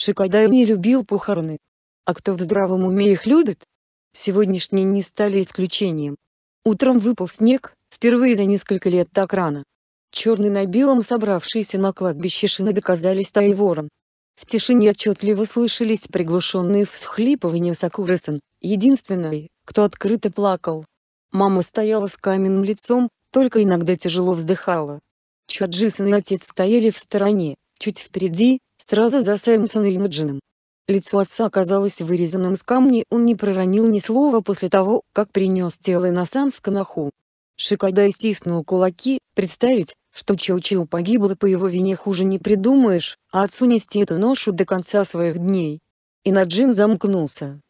Шикадай не любил похороны. А кто в здравом уме их любит? Сегодняшние не стали исключением. Утром выпал снег, впервые за несколько лет так рано. Черный на белом собравшиеся на кладбище шиноби казались тайвором. В тишине отчетливо слышались приглушенные всхлипывания Сакуры-сан, единственной, кто открыто плакал. Мама стояла с каменным лицом, только иногда тяжело вздыхала. Чаджисан и отец стояли в стороне, чуть впереди, сразу за Сэмсон и Имаджином. Лицо отца оказалось вырезанным из камня, он не проронил ни слова после того, как принес тело Насан в Канаху. Шикадай стиснул кулаки, представить, что Чоу-Чоу погибла по его вине хуже не придумаешь, а отцу нести эту ношу до конца своих дней. Инаджин замкнулся.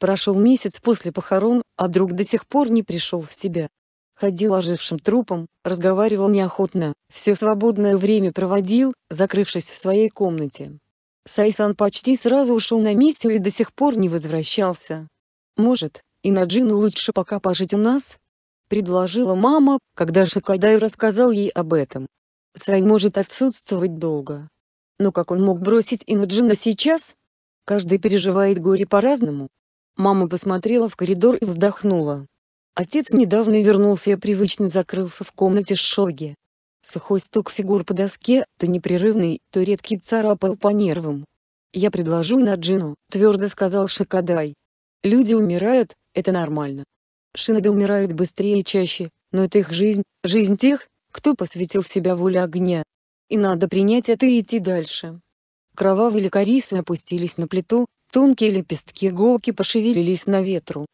Прошел месяц после похорон, а друг до сих пор не пришел в себя ходил ожившим трупом, разговаривал неохотно, все свободное время проводил, закрывшись в своей комнате. Сайсан почти сразу ушел на миссию и до сих пор не возвращался. «Может, и на Джину лучше пока пожить у нас?» — предложила мама, когда Шикадай рассказал ей об этом. «Сай может отсутствовать долго. Но как он мог бросить Инаджина сейчас? Каждый переживает горе по-разному». Мама посмотрела в коридор и вздохнула. Отец недавно вернулся и привычно закрылся в комнате Шоги. Сухой стук фигур по доске, то непрерывный, то редкий царапал по нервам. «Я предложу Наджину», — твердо сказал Шакадай. «Люди умирают, это нормально. Шиноби умирают быстрее и чаще, но это их жизнь, жизнь тех, кто посвятил себя воле огня. И надо принять это и идти дальше». Кровавые лекарисы опустились на плиту, тонкие лепестки иголки пошевелились на ветру.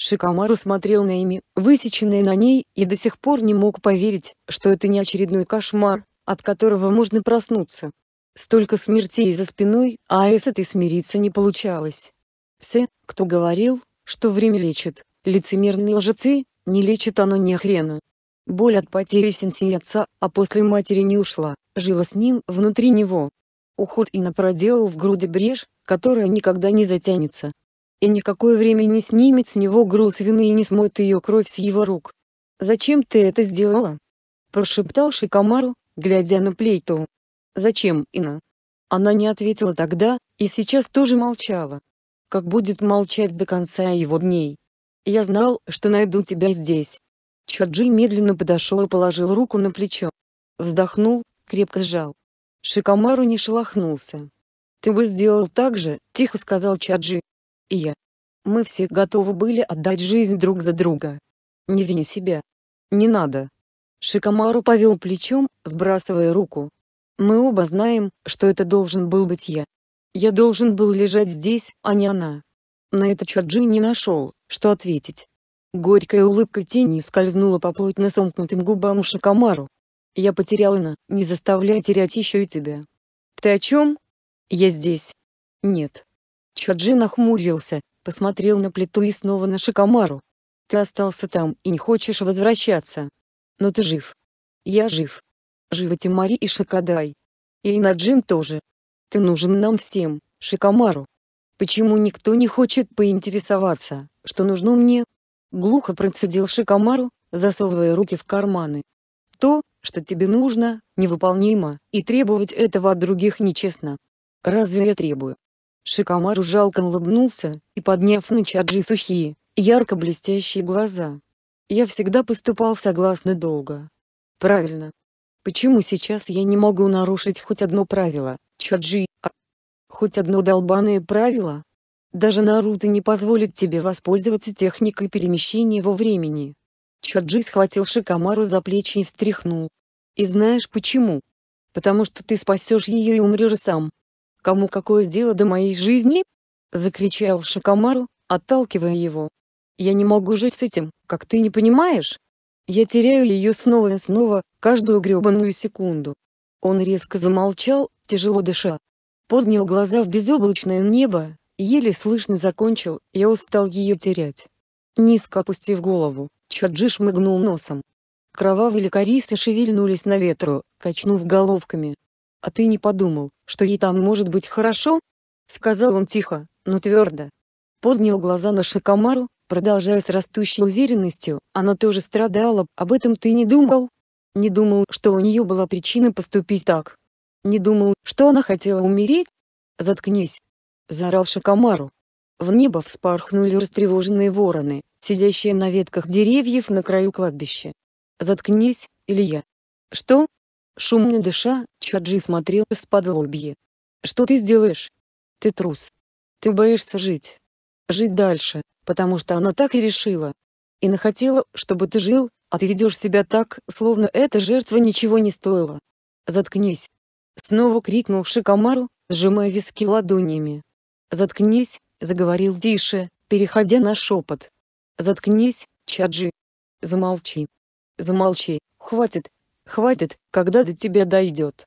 Шикамару смотрел на ими, высеченные на ней, и до сих пор не мог поверить, что это не очередной кошмар, от которого можно проснуться. Столько смертей за спиной, а с этой смириться не получалось. Все, кто говорил, что время лечит, лицемерные лжецы, не лечит оно ни хрена. Боль от потери сенсей отца, а после матери не ушла, жила с ним внутри него. Уход и напроделал в груди брешь, которая никогда не затянется, и никакое время не снимет с него груз вины и не смоет ее кровь с его рук. «Зачем ты это сделала?» – прошептал Шикамару, глядя на Плейту. «Зачем, Ина?» Она не ответила тогда, и сейчас тоже молчала. Как будет молчать до конца его дней. «Я знал, что найду тебя здесь». Чаджи медленно подошел и положил руку на плечо. Вздохнул, крепко сжал. Шикамару не шелохнулся. «Ты бы сделал так же», — тихо сказал Чаджи и я. Мы все готовы были отдать жизнь друг за друга. Не вини себя. Не надо. Шикомару повел плечом, сбрасывая руку. Мы оба знаем, что это должен был быть я. Я должен был лежать здесь, а не она. На это Чаджи не нашел, что ответить. Горькая улыбка тенью скользнула по плотно сомкнутым губам Шакамару. «Я потерял на, не заставляя терять еще и тебя». «Ты о чем?» «Я здесь». «Нет». Чаджи нахмурился, посмотрел на плиту и снова на Шикамару. «Ты остался там и не хочешь возвращаться. Но ты жив. Я жив. Живы Тимари и Шикадай. И Инаджин тоже. Ты нужен нам всем, Шикамару. Почему никто не хочет поинтересоваться, что нужно мне?» Глухо процедил Шикамару, засовывая руки в карманы. «То, что тебе нужно, невыполнимо, и требовать этого от других нечестно. Разве я требую? Шикамару жалко улыбнулся, и подняв на Чаджи сухие, ярко блестящие глаза. Я всегда поступал согласно долга. Правильно. Почему сейчас я не могу нарушить хоть одно правило, Чаджи? А... Хоть одно долбаное правило? Даже Наруто не позволит тебе воспользоваться техникой перемещения во времени. Чаджи схватил Шикамару за плечи и встряхнул. И знаешь почему? Потому что ты спасешь ее и умрешь сам. «Кому какое дело до моей жизни?» — закричал Шакамару, отталкивая его. «Я не могу жить с этим, как ты не понимаешь? Я теряю ее снова и снова, каждую гребаную секунду». Он резко замолчал, тяжело дыша. Поднял глаза в безоблачное небо, еле слышно закончил, я устал ее терять. Низко опустив голову, Чаджи шмыгнул носом. Кровавые ликорисы шевельнулись на ветру, качнув головками, «А ты не подумал, что ей там может быть хорошо?» Сказал он тихо, но твердо. Поднял глаза на Шакамару, продолжая с растущей уверенностью, она тоже страдала, об этом ты не думал? Не думал, что у нее была причина поступить так? Не думал, что она хотела умереть? Заткнись! Заорал Шакамару. В небо вспорхнули растревоженные вороны, сидящие на ветках деревьев на краю кладбища. «Заткнись, Илья!» «Что?» Шумно дыша, Чаджи смотрел из-под лобья. «Что ты сделаешь? Ты трус. Ты боишься жить. Жить дальше, потому что она так и решила. И нахотела, чтобы ты жил, а ты ведешь себя так, словно эта жертва ничего не стоила. Заткнись!» Снова крикнул Шикамару, сжимая виски ладонями. «Заткнись!» — заговорил тише, переходя на шепот. «Заткнись, Чаджи!» «Замолчи!» «Замолчи, хватит, Хватит, когда до тебя дойдет.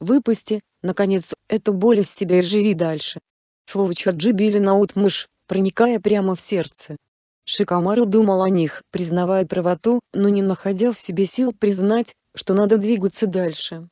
Выпусти, наконец, эту боль из себя и живи дальше. Слово чаджи били на утмыш, проникая прямо в сердце. Шикамару думал о них, признавая правоту, но не находя в себе сил признать, что надо двигаться дальше.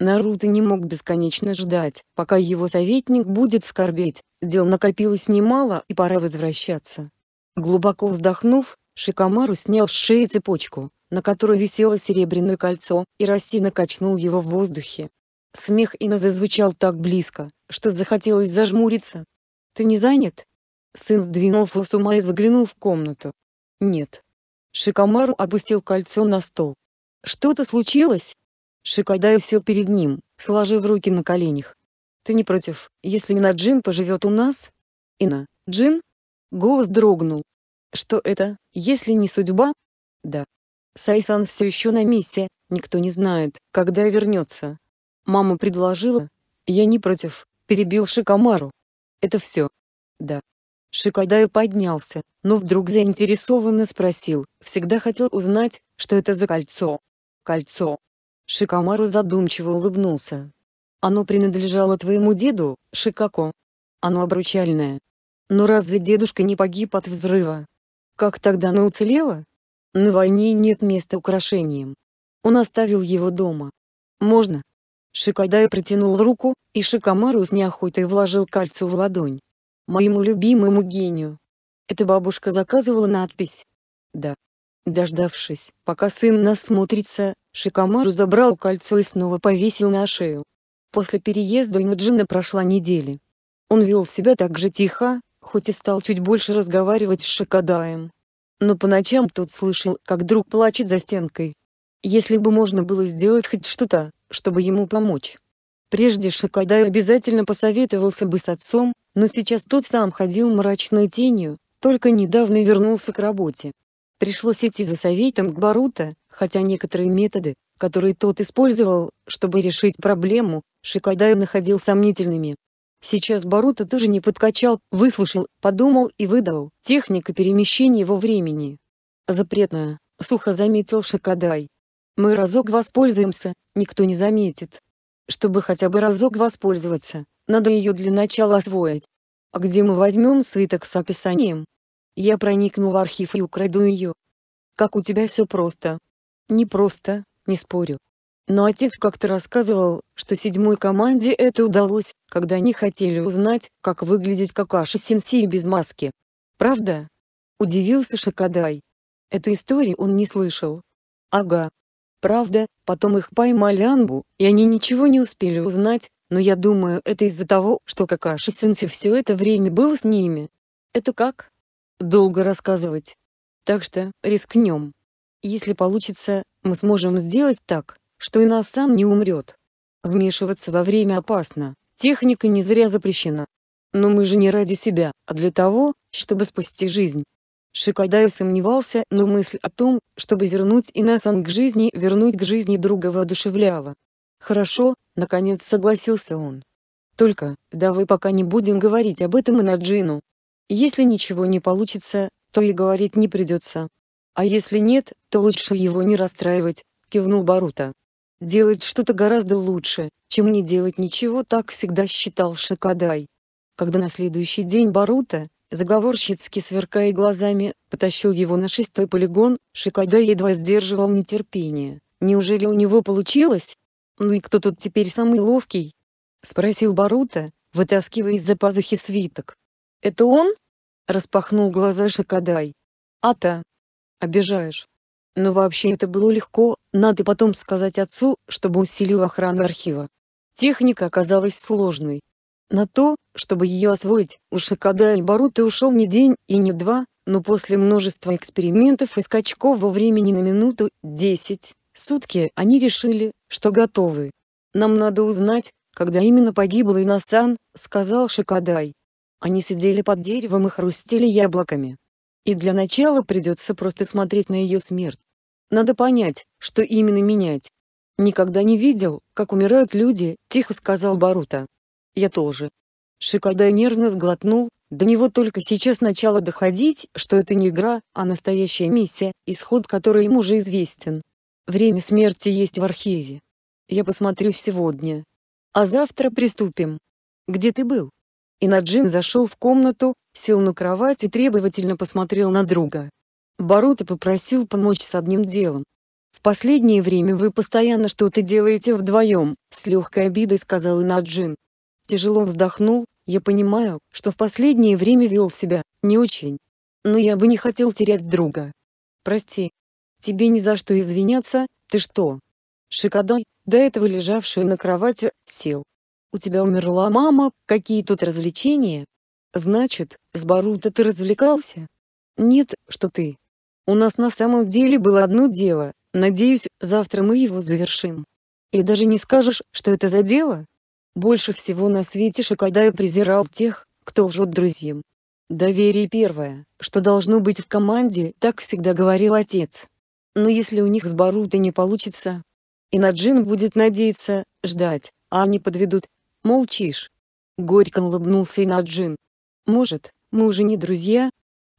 Наруто не мог бесконечно ждать, пока его советник будет скорбеть, дел накопилось немало и пора возвращаться. Глубоко вздохнув, Шикамару снял с шеи цепочку, на которой висело серебряное кольцо, и Рассина качнул его в воздухе. Смех Инна зазвучал так близко, что захотелось зажмуриться. «Ты не занят?» Сын сдвинул фу с и заглянул в комнату. «Нет». Шикамару опустил кольцо на стол. «Что-то случилось?» Шикадай сел перед ним, сложив руки на коленях. «Ты не против, если Ина Джин поживет у нас?» «Ина, Джин?» Голос дрогнул. «Что это, если не судьба?» «Да, Сайсан все еще на миссии, никто не знает, когда вернется. Мама предложила. Я не против, перебил Шикомару. Это все. Да. Шикадай поднялся, но вдруг заинтересованно спросил, всегда хотел узнать, что это за кольцо. Кольцо. Шикомару задумчиво улыбнулся. Оно принадлежало твоему деду, Шикако. Оно обручальное. Но разве дедушка не погиб от взрыва? Как тогда оно уцелело? На войне нет места украшениям. Он оставил его дома. Можно? Шикадай протянул руку, и Шикамару с неохотой вложил кольцо в ладонь. Моему любимому гению. Эта бабушка заказывала надпись. Да. Дождавшись, пока сын насмотрится, Шикамару забрал кольцо и снова повесил на шею. После переезда Инуджина прошла недели. Он вел себя так же тихо, хоть и стал чуть больше разговаривать с Шикадаем, но по ночам тот слышал, как друг плачет за стенкой. Если бы можно было сделать хоть что-то, чтобы ему помочь. Прежде Шакадай обязательно посоветовался бы с отцом, но сейчас тот сам ходил мрачной тенью, только недавно вернулся к работе. Пришлось идти за советом к Барута, хотя некоторые методы, которые тот использовал, чтобы решить проблему, Шикадай находил сомнительными. Сейчас Барута тоже не подкачал, выслушал, подумал и выдал. Техника перемещения во времени. Запретная, сухо заметил Шакадай. Мы разок воспользуемся, никто не заметит. Чтобы хотя бы разок воспользоваться, надо ее для начала освоить. А где мы возьмем свиток с описанием? Я проникну в архив и украду ее. Как у тебя все просто. Не просто, не спорю, но отец как-то рассказывал, что седьмой команде это удалось, когда они хотели узнать, как выглядит Какаши Сенсей без маски. «Правда?» – удивился Шакадай. Эту историю он не слышал. «Ага. Правда, потом их поймали Анбу, и они ничего не успели узнать, но я думаю это из-за того, что Какаши Сенсей все это время был с ними. Это как?» «Долго рассказывать. Так что, рискнем. Если получится, мы сможем сделать так» что Инасан не умрет. Вмешиваться во время опасно, техника не зря запрещена. Но мы же не ради себя, а для того, чтобы спасти жизнь. Шикадай сомневался, но мысль о том, чтобы вернуть Инасан к жизни, вернуть к жизни друга воодушевляла. «Хорошо», — наконец согласился он. «Только, давай пока не будем говорить об этом и Инаджину. Если ничего не получится, то и говорить не придется. А если нет, то лучше его не расстраивать», — кивнул Барута. Делать что-то гораздо лучше, чем не делать ничего так всегда считал Шакадай. Когда на следующий день Барута, заговорщицки сверкая глазами, потащил его на шестой полигон, Шакадай едва сдерживал нетерпение. Неужели у него получилось? Ну и кто тут теперь самый ловкий? Спросил Барута, вытаскивая из-за пазухи свиток. Это он? Распахнул глаза Шакадай. А-то. Обижаешь. Но вообще это было легко, надо потом сказать отцу, чтобы усилил охрану архива. Техника оказалась сложной. На то, чтобы ее освоить, у Шикада и Барута ушел не день и не два, но после множества экспериментов и скачков во времени на минуту, 10, сутки, они решили, что готовы. «Нам надо узнать, когда именно погибла Инасан», — сказал Шакадай. Они сидели под деревом и хрустели яблоками. И для начала придется просто смотреть на ее смерть. Надо понять, что именно менять. «Никогда не видел, как умирают люди», — тихо сказал Барута. «Я тоже». Шикадай нервно сглотнул, до него только сейчас начало доходить, что это не игра, а настоящая миссия, исход которой ему уже известен. Время смерти есть в архиве. Я посмотрю сегодня. А завтра приступим. Где ты был? Инаджин зашел в комнату, сел на кровать и требовательно посмотрел на друга. Барута попросил помочь с одним делом. «В последнее время вы постоянно что-то делаете вдвоем», — с легкой обидой сказал Инаджин. Тяжело вздохнул, я понимаю, что в последнее время вел себя, не очень. Но я бы не хотел терять друга. Прости. Тебе ни за что извиняться, ты что? Шикадай, до этого лежавший на кровати, сел. У тебя умерла мама, какие тут развлечения? Значит, с Барута ты развлекался? Нет, что ты. У нас на самом деле было одно дело, надеюсь, завтра мы его завершим. И даже не скажешь, что это за дело? Больше всего на свете Шикадая презирал тех, кто лжет друзьям. Доверие первое, что должно быть в команде, так всегда говорил отец. Но если у них с Барутой не получится, и Наджин будет надеяться, ждать, а они подведут. Молчишь. Горько улыбнулся и Наджин. Может, мы уже не друзья?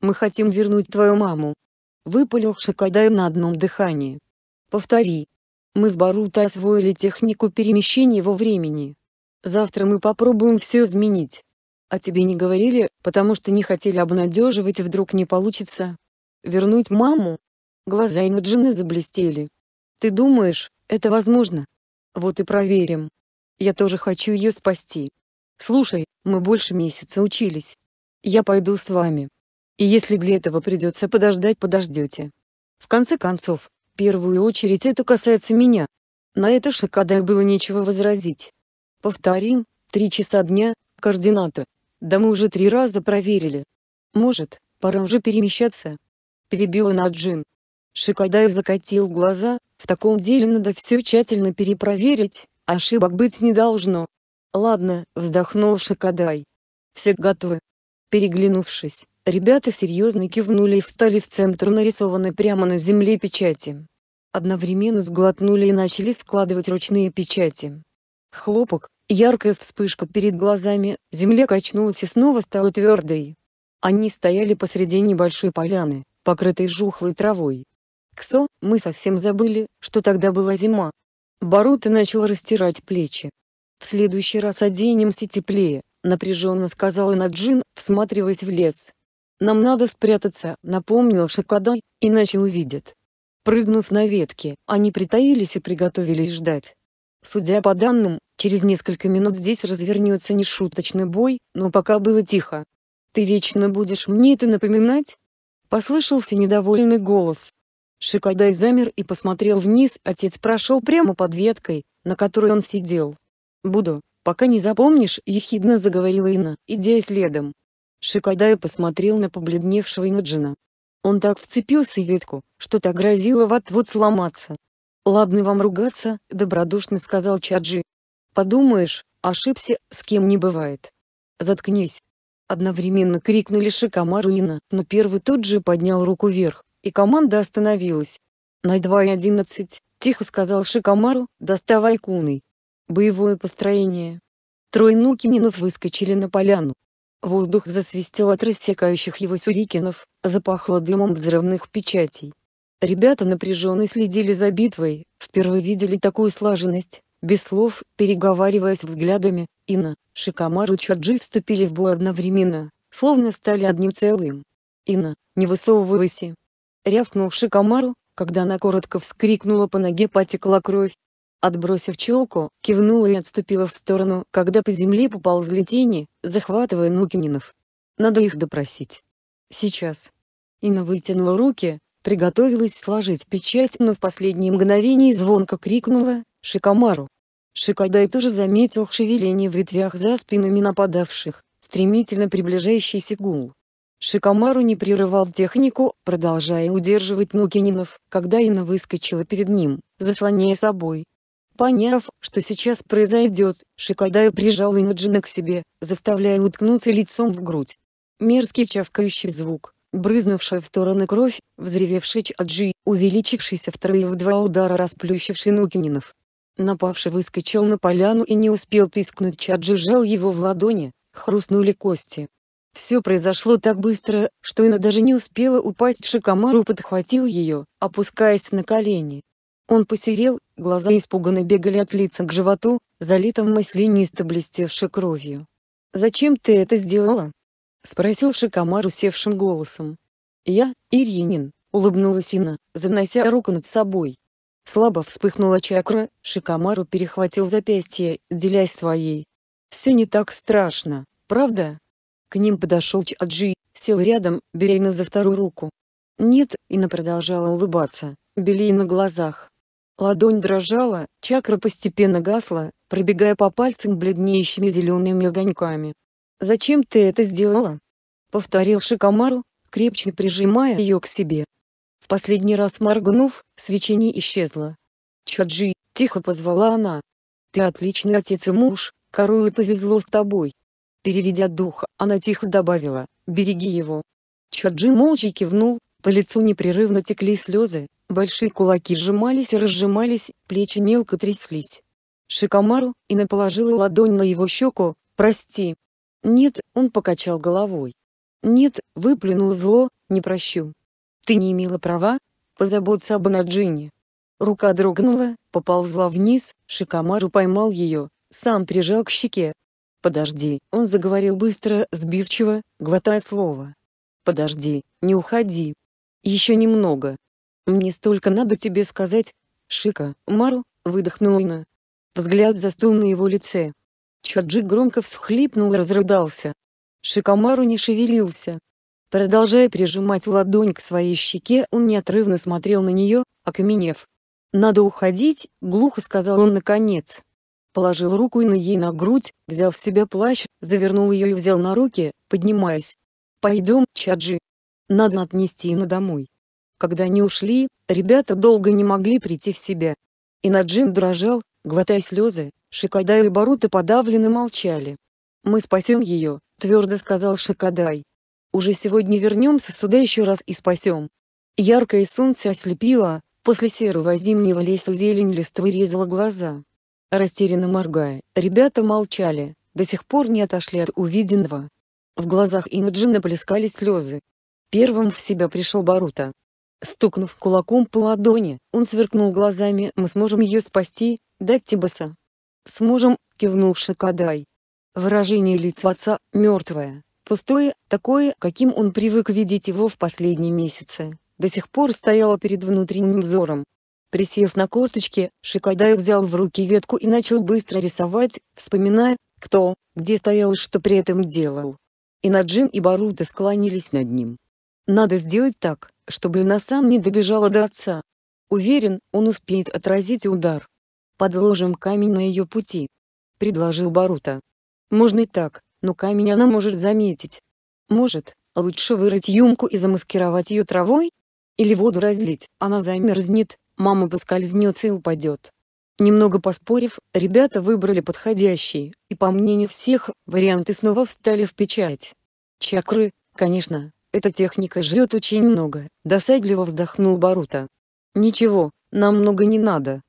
Мы хотим вернуть твою маму, Выпалил Шикадай на одном дыхании. Повтори. Мы с Барута освоили технику перемещения во времени. Завтра мы попробуем все изменить. А тебе не говорили, потому что не хотели обнадеживать, вдруг не получится. Вернуть маму? Глаза Инуджины заблестели. Ты думаешь, это возможно? Вот и проверим. Я тоже хочу ее спасти. Слушай, мы больше месяца учились. Я пойду с вами. И если для этого придется подождать, подождете. В конце концов, в первую очередь это касается меня. На это Шикадай было нечего возразить. Повторим, три часа дня, координаты. Да мы уже три раза проверили. Может, пора уже перемещаться? Перебила Наджин. Шикадай закатил глаза, в таком деле надо все тщательно перепроверить, ошибок быть не должно. Ладно, вздохнул Шикадай. Все готовы. Переглянувшись, Ребята серьезно кивнули и встали в центр нарисованной прямо на земле печати. Одновременно сглотнули и начали складывать ручные печати. Хлопок, яркая вспышка перед глазами, земля качнулась и снова стала твердой. Они стояли посреди небольшой поляны, покрытой жухлой травой. Ксо, мы совсем забыли, что тогда была зима. Барута начал растирать плечи. В следующий раз оденемся теплее, напряженно сказала Наджин, всматриваясь в лес. Нам надо спрятаться, напомнил Шакадай, иначе увидят. Прыгнув на ветки, они притаились и приготовились ждать. Судя по данным, через несколько минут здесь развернется нешуточный бой, но пока было тихо. «Ты вечно будешь мне это напоминать?» Послышался недовольный голос. Шикадай замер и посмотрел вниз, отец прошел прямо под веткой, на которой он сидел. «Буду, пока не запомнишь», — ехидно заговорила Инна, идя следом. Шикадая посмотрел на побледневшего Ноджина. Он так вцепился в ветку, что та грозило вот-вот сломаться. «Ладно вам ругаться», — добродушно сказал Чаджи. «Подумаешь, ошибся, с кем не бывает. Заткнись!» Одновременно крикнули Шикамару и Ина, но первый тут же поднял руку вверх, и команда остановилась. «На два и одиннадцать», — тихо сказал Шикамару, — «доставай куной». Боевое построение. Трое нукининов выскочили на поляну, Воздух засвистел от рассекающих его сюрикенов, запахло дымом взрывных печатей. Ребята напряженно следили за битвой, впервые видели такую слаженность, без слов, переговариваясь взглядами, Инна, Шикамару Чаджи вступили в бой одновременно, словно стали одним целым. Ина не высовывайся!» Рявкнул Шикамару, когда она коротко вскрикнула по ноге потекла кровь, Отбросив челку, кивнула и отступила в сторону, когда по земле поползли тени, захватывая Нукининов. Надо их допросить. Сейчас. Инна вытянула руки, приготовилась сложить печать, но в последнее мгновение звонко крикнула «Шикомару!». Шикадай тоже заметил шевеление в ветвях за спинами нападавших, стремительно приближающийся гул. Шикомару не прерывал технику, продолжая удерживать Нукининов, когда Инна выскочила перед ним, заслоняя собой, Поняв, что сейчас произойдет, Шикадай прижал Иноджина к себе, заставляя уткнуться лицом в грудь. Мерзкий чавкающий звук, брызнувшая в стороны кровь, взревевший Чаджи, увеличившийся втрое в два удара расплющивший Нукининов. Напавший выскочил на поляну и не успел пискнуть Чаджи сжал его в ладони, хрустнули кости. Все произошло так быстро, что она даже не успела упасть Шикамару подхватил ее, опускаясь на колени, он посерел, глаза испуганно бегали от лица к животу, залитым маслянисто блестевшей кровью. «Зачем ты это сделала?» — спросил Шикомар усевшим голосом. «Я, Иринин», — улыбнулась Ина, занося руку над собой. Слабо вспыхнула чакра, Шикомару перехватил запястье, делясь своей. «Все не так страшно, правда?» К ним подошел Чаджи, сел рядом, берейно за вторую руку. «Нет», — Ина продолжала улыбаться, белей на глазах. Ладонь дрожала, чакра постепенно гасла, пробегая по пальцам бледнеющими зелеными огоньками. «Зачем ты это сделала?» — повторил Шикамару, крепче прижимая ее к себе. В последний раз моргнув, свечение исчезло. «Чаджи!» — тихо позвала она. «Ты отличный отец и муж, Каруе повезло с тобой!» Переведя дух, она тихо добавила, «Береги его!» Чаджи молча кивнул, по лицу непрерывно текли слезы, Большие кулаки сжимались и разжимались, плечи мелко тряслись. Шикамару, Ина положила ладонь на его щеку, «Прости». «Нет», — он покачал головой. «Нет», — выплюнул зло, — «не прощу». «Ты не имела права позаботься об Анаджине». Рука дрогнула, поползла вниз, Шикамару поймал ее, сам прижал к щеке. «Подожди», — он заговорил быстро, сбивчиво, глотая слово. «Подожди, не уходи. Еще немного». «Мне столько надо тебе сказать, Шика, Мару», — выдохнула Ина. Взгляд застыл на его лице. Чаджи громко всхлипнул и разрыдался. Шикамару не шевелился. Продолжая прижимать ладонь к своей щеке, он неотрывно смотрел на нее, окаменев. «Надо уходить», — глухо сказал он наконец. Положил руку Ина ей на грудь, взял в себя плащ, завернул ее и взял на руки, поднимаясь. «Пойдем, Чаджи. Надо отнести Ина домой». Когда они ушли, ребята долго не могли прийти в себя. Инаджин дрожал, глотая слезы, Шикадай и Барута подавленно молчали. «Мы спасем ее», — твердо сказал Шикадай. «Уже сегодня вернемся сюда еще раз и спасем». Яркое солнце ослепило, после серого зимнего леса зелень листвы резала глаза. Растерянно моргая, ребята молчали, до сих пор не отошли от увиденного. В глазах Инаджина плескались слезы. Первым в себя пришел Барута, Стукнув кулаком по ладони, он сверкнул глазами «Мы сможем ее спасти, да, Тибаса?» «Сможем», — кивнул Шакадай. Выражение лица отца, мертвое, пустое, такое, каким он привык видеть его в последние месяцы, до сих пор стояло перед внутренним взором. Присев на корточки, Шикадай взял в руки ветку и начал быстро рисовать, вспоминая, кто, где стоял и что при этом делал. И Наджин и Барута склонились над ним. «Надо сделать так», чтобы Насан не добежала до отца. Уверен, он успеет отразить удар. Подложим камень на ее пути. Предложил Барута. Можно и так, но камень она может заметить. Может, лучше вырыть юмку и замаскировать ее травой? Или воду разлить, она замерзнет, мама поскользнется и упадет. Немного поспорив, ребята выбрали подходящий и по мнению всех, варианты снова встали в печать. Чакры, конечно, эта техника жрет очень много», — досадливо вздохнул Барута. «Ничего, нам много не надо».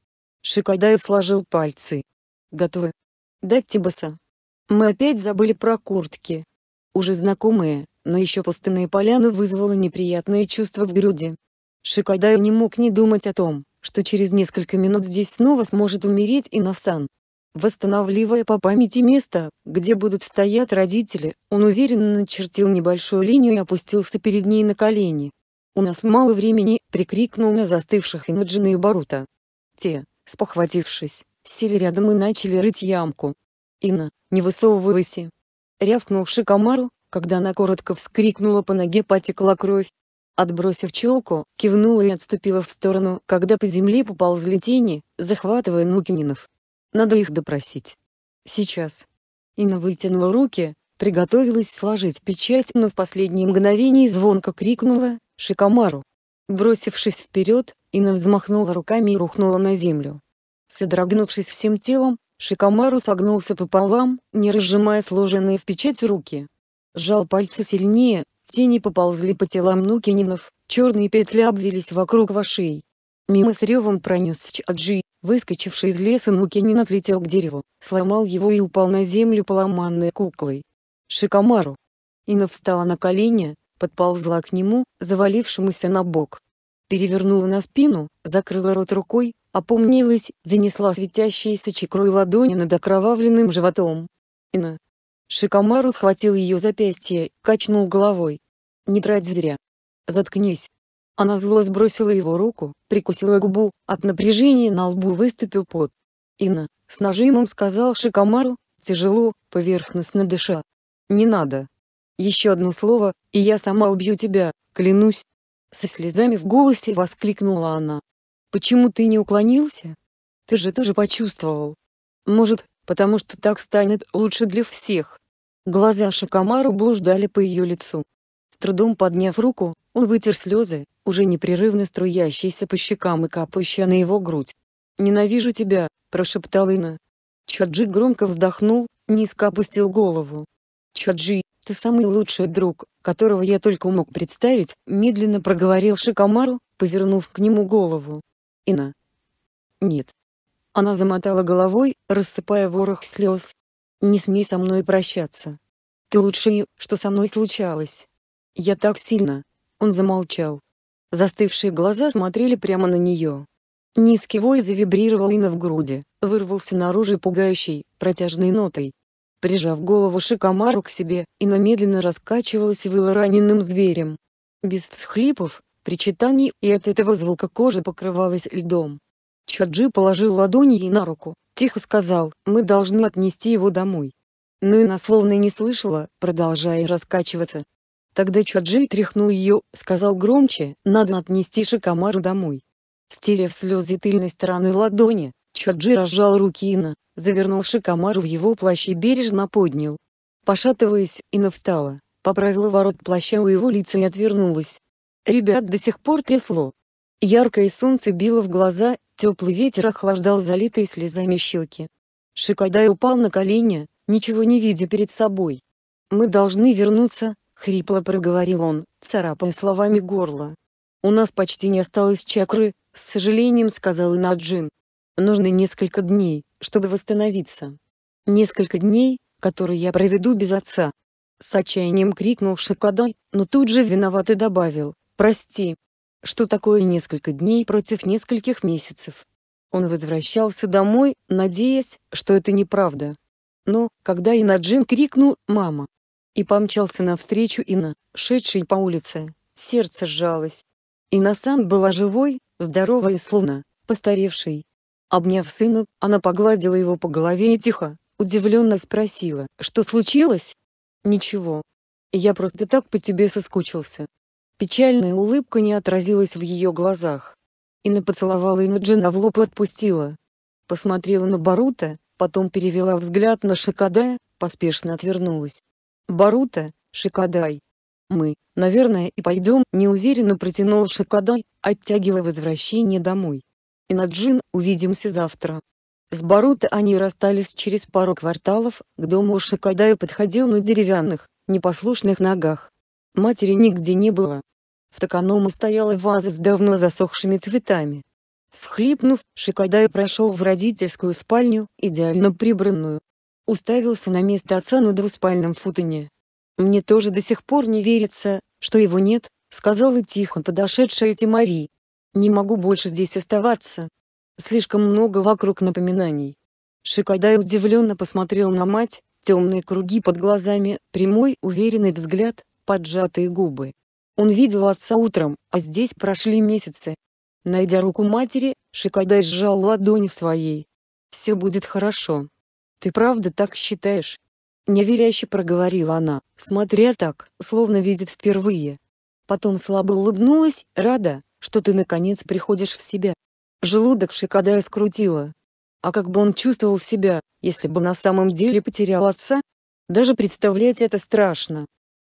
Шикадай сложил пальцы. «Готовы?» «Дать Тибаса». «Мы опять забыли про куртки». Уже знакомые, но еще пустынные поляны вызвало неприятные чувства в груди. Шикадай не мог не думать о том, что через несколько минут здесь снова сможет умереть и Насан. Восстанавливая по памяти место, где будут стоять родители, он уверенно начертил небольшую линию и опустился перед ней на колени. «У нас мало времени!» — прикрикнул на застывших Инаджина и Барута. Те, спохватившись, сели рядом и начали рыть ямку. Ина не высовывайся!» — рявкнул Шикомару, когда она коротко вскрикнула по ноге потекла кровь. Отбросив челку, кивнула и отступила в сторону, когда по земле поползли тени, захватывая Нукининов. Надо их допросить. Сейчас. Инна вытянула руки, приготовилась сложить печать, но в последнее мгновение звонко крикнула «Шикомару!». Бросившись вперед, Инна взмахнула руками и рухнула на землю. Содрогнувшись всем телом, Шикомару согнулся пополам, не разжимая сложенные в печать руки. Жал пальцы сильнее, тени поползли по телам Нукининов, черные петли обвились вокруг вошей. Мимо с ревом пронес Чаджи, Выскочивший из леса Нукенин отлетел к дереву, сломал его и упал на землю поломанной куклой. Шикомару. Ина встала на колени, подползла к нему, завалившемуся на бок. Перевернула на спину, закрыла рот рукой, опомнилась, занесла светящиеся чекрой ладони над окровавленным животом. Ина. Шикомару схватил ее запястье, качнул головой. «Не трать зря. Заткнись, она зло сбросила его руку, прикусила губу, от напряжения на лбу выступил пот. «Инна», — с нажимом сказал Шикомару, тяжело, поверхностно дыша. «Не надо. Еще одно слово, и я сама убью тебя, клянусь!» Со слезами в голосе воскликнула она. «Почему ты не уклонился? Ты же тоже почувствовал. Может, потому что так станет лучше для всех». Глаза Шакамару блуждали по ее лицу. С трудом подняв руку, он вытер слезы, уже непрерывно струящиеся по щекам и капающие на его грудь. «Ненавижу тебя», — прошептал Ина. Чаджи громко вздохнул, низко опустил голову. «Чаджи, ты самый лучший друг, которого я только мог представить», — медленно проговорил Шикамару, повернув к нему голову. «Ина». «Нет». Она замотала головой, рассыпая ворох слез. «Не смей со мной прощаться. Ты лучшее, что со мной случалось. Я так сильно, он замолчал. Застывшие глаза смотрели прямо на нее. Низкий вой завибрировал имя в груди, вырвался наружу пугающей, протяжной нотой. Прижав голову Шикомару к себе, Инна медленно раскачивалась и выла раненым зверем. Без всхлипов, причитаний и от этого звука кожа покрывалась льдом. Чаджи положил ладони ей на руку, тихо сказал, мы должны отнести его домой. Но Инна словно не слышала, продолжая раскачиваться, Тогда Чаджи тряхнул ее, сказал громче, надо отнести Шикамару домой. Стерев слезы тыльной стороны ладони, Чаджи разжал руки Ина, завернул Шикамару в его плащ и бережно поднял. Пошатываясь, Ина встала, поправила ворот плаща у его лица и отвернулась. Ребят до сих пор трясло. Яркое солнце било в глаза, теплый ветер охлаждал залитые слезами щеки. Шикадай упал на колени, ничего не видя перед собой. «Мы должны вернуться», Хрипло проговорил он, царапая словами горло. «У нас почти не осталось чакры», — с сожалением сказал Инаджин. «Нужно несколько дней, чтобы восстановиться. Несколько дней, которые я проведу без отца». С отчаянием крикнул Шикадай, но тут же виноват и добавил, «Прости, что такое несколько дней против нескольких месяцев. Он возвращался домой, надеясь, что это неправда. Но, когда Инаджин крикнул «Мама!», и помчался навстречу Ина, шедшей по улице. Сердце сжалось. Инасан была живой, здоровой и словно постаревшей. Обняв сына, она погладила его по голове и тихо, удивленно спросила, что случилось? Ничего. Я просто так по тебе соскучился. Печальная улыбка не отразилась в ее глазах. Ина поцеловала Инаджина в лоб и отпустила. Посмотрела на Барута, потом перевела взгляд на Шикадая, поспешно отвернулась. Барута, Шикадай. Мы, наверное, и пойдем, неуверенно протянул Шикадай, оттягивая возвращение домой. Инаджин, увидимся завтра. С Барута они расстались через пару кварталов, к дому Шикадая подходил на деревянных, непослушных ногах. Матери нигде не было. В Токанома стояла ваза с давно засохшими цветами. Схлипнув, Шикадай прошел в родительскую спальню, идеально прибранную, уставился на место отца на двуспальном футоне. «Мне тоже до сих пор не верится, что его нет», — сказала тихо подошедшая Тимари. «Не могу больше здесь оставаться. Слишком много вокруг напоминаний». Шикадай удивленно посмотрел на мать, темные круги под глазами, прямой уверенный взгляд, поджатые губы. Он видел отца утром, а здесь прошли месяцы. Найдя руку матери, Шикадай сжал ладони в своей. «Все будет хорошо», «Ты правда так считаешь?» Неверяще проговорила она, смотря так, словно видит впервые. Потом слабо улыбнулась, рада, что ты наконец приходишь в себя. Желудок Шикадая скрутила. А как бы он чувствовал себя, если бы на самом деле потерял отца? Даже представлять это страшно.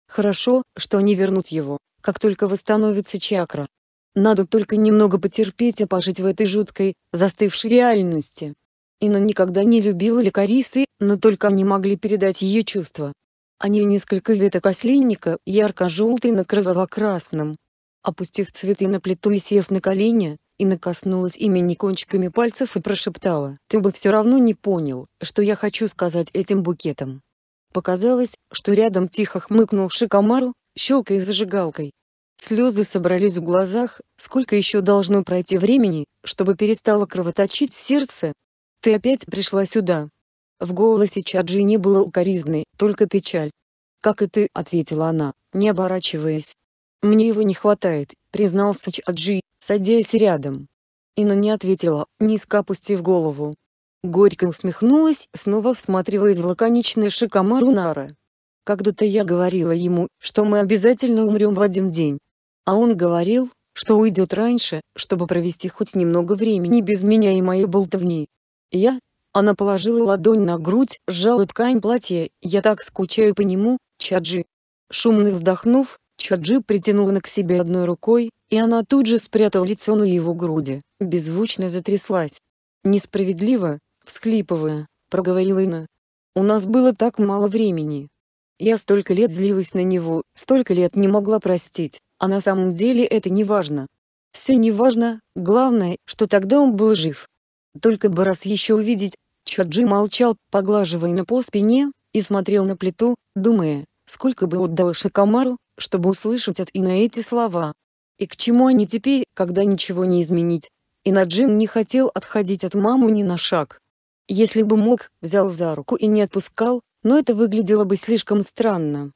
Хорошо, что они вернут его, как только восстановится чакра. Надо только немного потерпеть и пожить в этой жуткой, застывшей реальности. Инна никогда не любила лекарисы, но только они могли передать ее чувства. Они несколько веток осленника, ярко-желтый на кроваво-красном. Опустив цветы на плиту и сев на колени, Инна коснулась имени кончиками пальцев и прошептала, «Ты бы все равно не понял, что я хочу сказать этим букетом». Показалось, что рядом тихо хмыкнул Шикомару, щелкая зажигалкой. Слезы собрались в глазах, сколько еще должно пройти времени, чтобы перестало кровоточить сердце, ты опять пришла сюда. В голосе Чаджи не было укоризны, только печаль. «Как и ты», — ответила она, не оборачиваясь. «Мне его не хватает», — признался Чаджи, садясь рядом. Инна не ответила, низко опустив голову. Горько усмехнулась, снова всматриваясь в лаконичный шикомару Нара. «Когда-то я говорила ему, что мы обязательно умрем в один день. А он говорил, что уйдет раньше, чтобы провести хоть немного времени без меня и моей болтовни. Я... Она положила ладонь на грудь, сжала ткань платья, я так скучаю по нему, Чаджи. Шумно вздохнув, Чаджи притянул на к себе одной рукой, и она тут же спрятала лицо на его груди, беззвучно затряслась. «Несправедливо», — всхлипывая, проговорила Инна. «У нас было так мало времени. Я столько лет злилась на него, столько лет не могла простить, а на самом деле это не важно. Все не важно, главное, что тогда он был жив, только бы раз еще увидеть, Чаджи молчал, поглаживая на по спине, и смотрел на плиту, думая, сколько бы отдал шакамару, чтобы услышать от Ина эти слова. И к чему они теперь, когда ничего не изменить? Инаджин не хотел отходить от мамы ни на шаг. Если бы мог, взял за руку и не отпускал, но это выглядело бы слишком странно.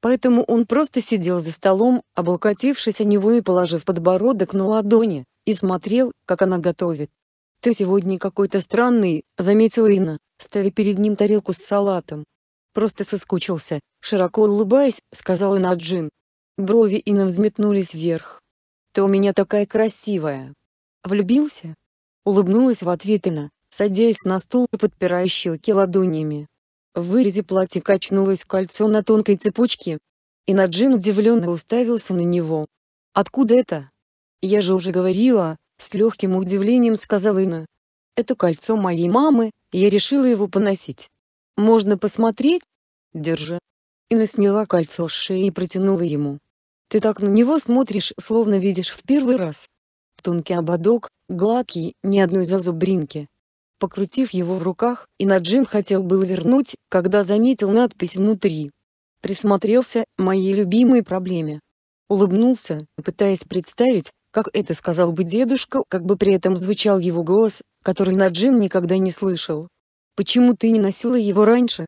Поэтому он просто сидел за столом, облокотившись о него и положив подбородок на ладони, и смотрел, как она готовит. «Ты сегодня какой-то странный», — заметила Инна, ставя перед ним тарелку с салатом. «Просто соскучился», — широко улыбаясь, сказала Наджин. Брови Инна взметнулись вверх. «Ты у меня такая красивая!» «Влюбился?» Улыбнулась в ответ Инна, садясь на стул и подпирая щеки ладонями. В вырезе платья качнулось кольцо на тонкой цепочке. И Наджин удивленно уставился на него. «Откуда это?» «Я же уже говорила, с легким удивлением сказала Инна. «Это кольцо моей мамы, я решила его поносить. Можно посмотреть?» «Держи». Инна сняла кольцо с шеи и протянула ему. «Ты так на него смотришь, словно видишь в первый раз». Тонкий ободок, гладкий, ни одной зазубринки. Покрутив его в руках, Джин хотел было вернуть, когда заметил надпись внутри. Присмотрелся моей любимой проблеме. Улыбнулся, пытаясь представить, как это сказал бы дедушка, как бы при этом звучал его голос, который Наджин никогда не слышал. «Почему ты не носила его раньше?»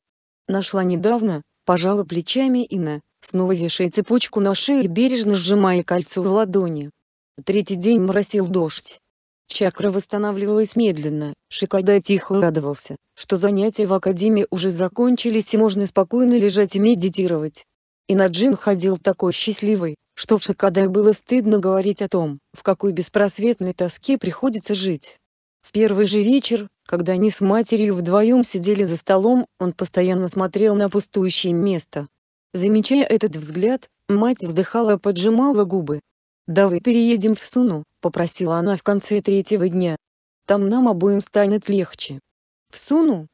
Нашла недавно, пожала плечами ина, снова вешая цепочку на шею и бережно сжимая кольцо в ладони. Третий день моросил дождь. Чакра восстанавливалась медленно, Шикада тихо радовался, что занятия в академии уже закончились и можно спокойно лежать и медитировать. И Наджин ходил такой счастливый, что в Шикадай было стыдно говорить о том, в какой беспросветной тоске приходится жить. В первый же вечер, когда они с матерью вдвоем сидели за столом, он постоянно смотрел на пустующее место. Замечая этот взгляд, мать вздыхала и поджимала губы. «Давай переедем в Суну», — попросила она в конце третьего дня. «Там нам обоим станет легче». «В Суну?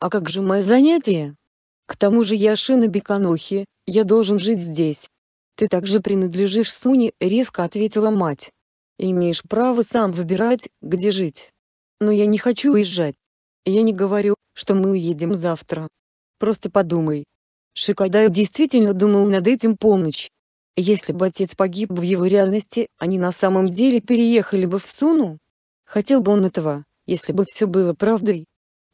А как же мои занятия?» «К тому же я шина Беканохи, я должен жить здесь. Ты также принадлежишь Суне, резко ответила мать. имеешь право сам выбирать, где жить. Но я не хочу уезжать. Я не говорю, что мы уедем завтра. Просто подумай. Шикадай действительно думал над этим полночь. Если бы отец погиб в его реальности, они на самом деле переехали бы в Суну? Хотел бы он этого, если бы все было правдой.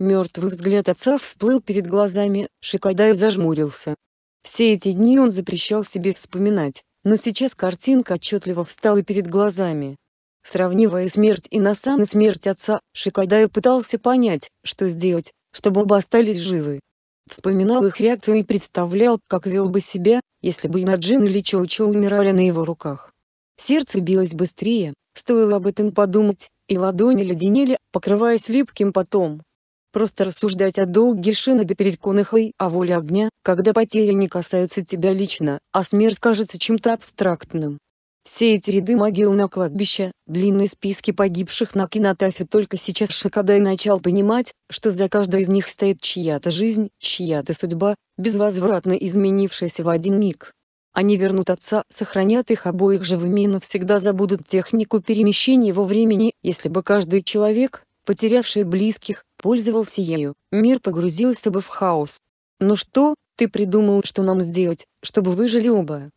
Мертвый взгляд отца всплыл перед глазами, Шикадай зажмурился. Все эти дни он запрещал себе вспоминать, но сейчас картинка отчетливо встала перед глазами. Сравнивая смерть Иносана и смерть отца, Шикадая пытался понять, что сделать, чтобы оба остались живы. Вспоминал их реакцию и представлял, как вел бы себя, если бы Инаджин или Чоучо умирали на его руках. Сердце билось быстрее, стоило об этом подумать, и ладони леденели, покрываясь липким потом. Просто рассуждать о долге Шиноби перед Конахой, о воле огня, когда потери не касаются тебя лично, а смерть кажется чем-то абстрактным. Все эти ряды могил на кладбище, длинные списки погибших на кинотафе только сейчас Шикадай начал понимать, что за каждой из них стоит чья-то жизнь, чья-то судьба, безвозвратно изменившаяся в один миг. Они вернут отца, сохранят их обоих живыми и навсегда забудут технику перемещения во времени, если бы каждый человек, потерявший близких, пользовался ею, мир погрузился бы в хаос. «Ну что, ты придумал, что нам сделать, чтобы выжили оба?»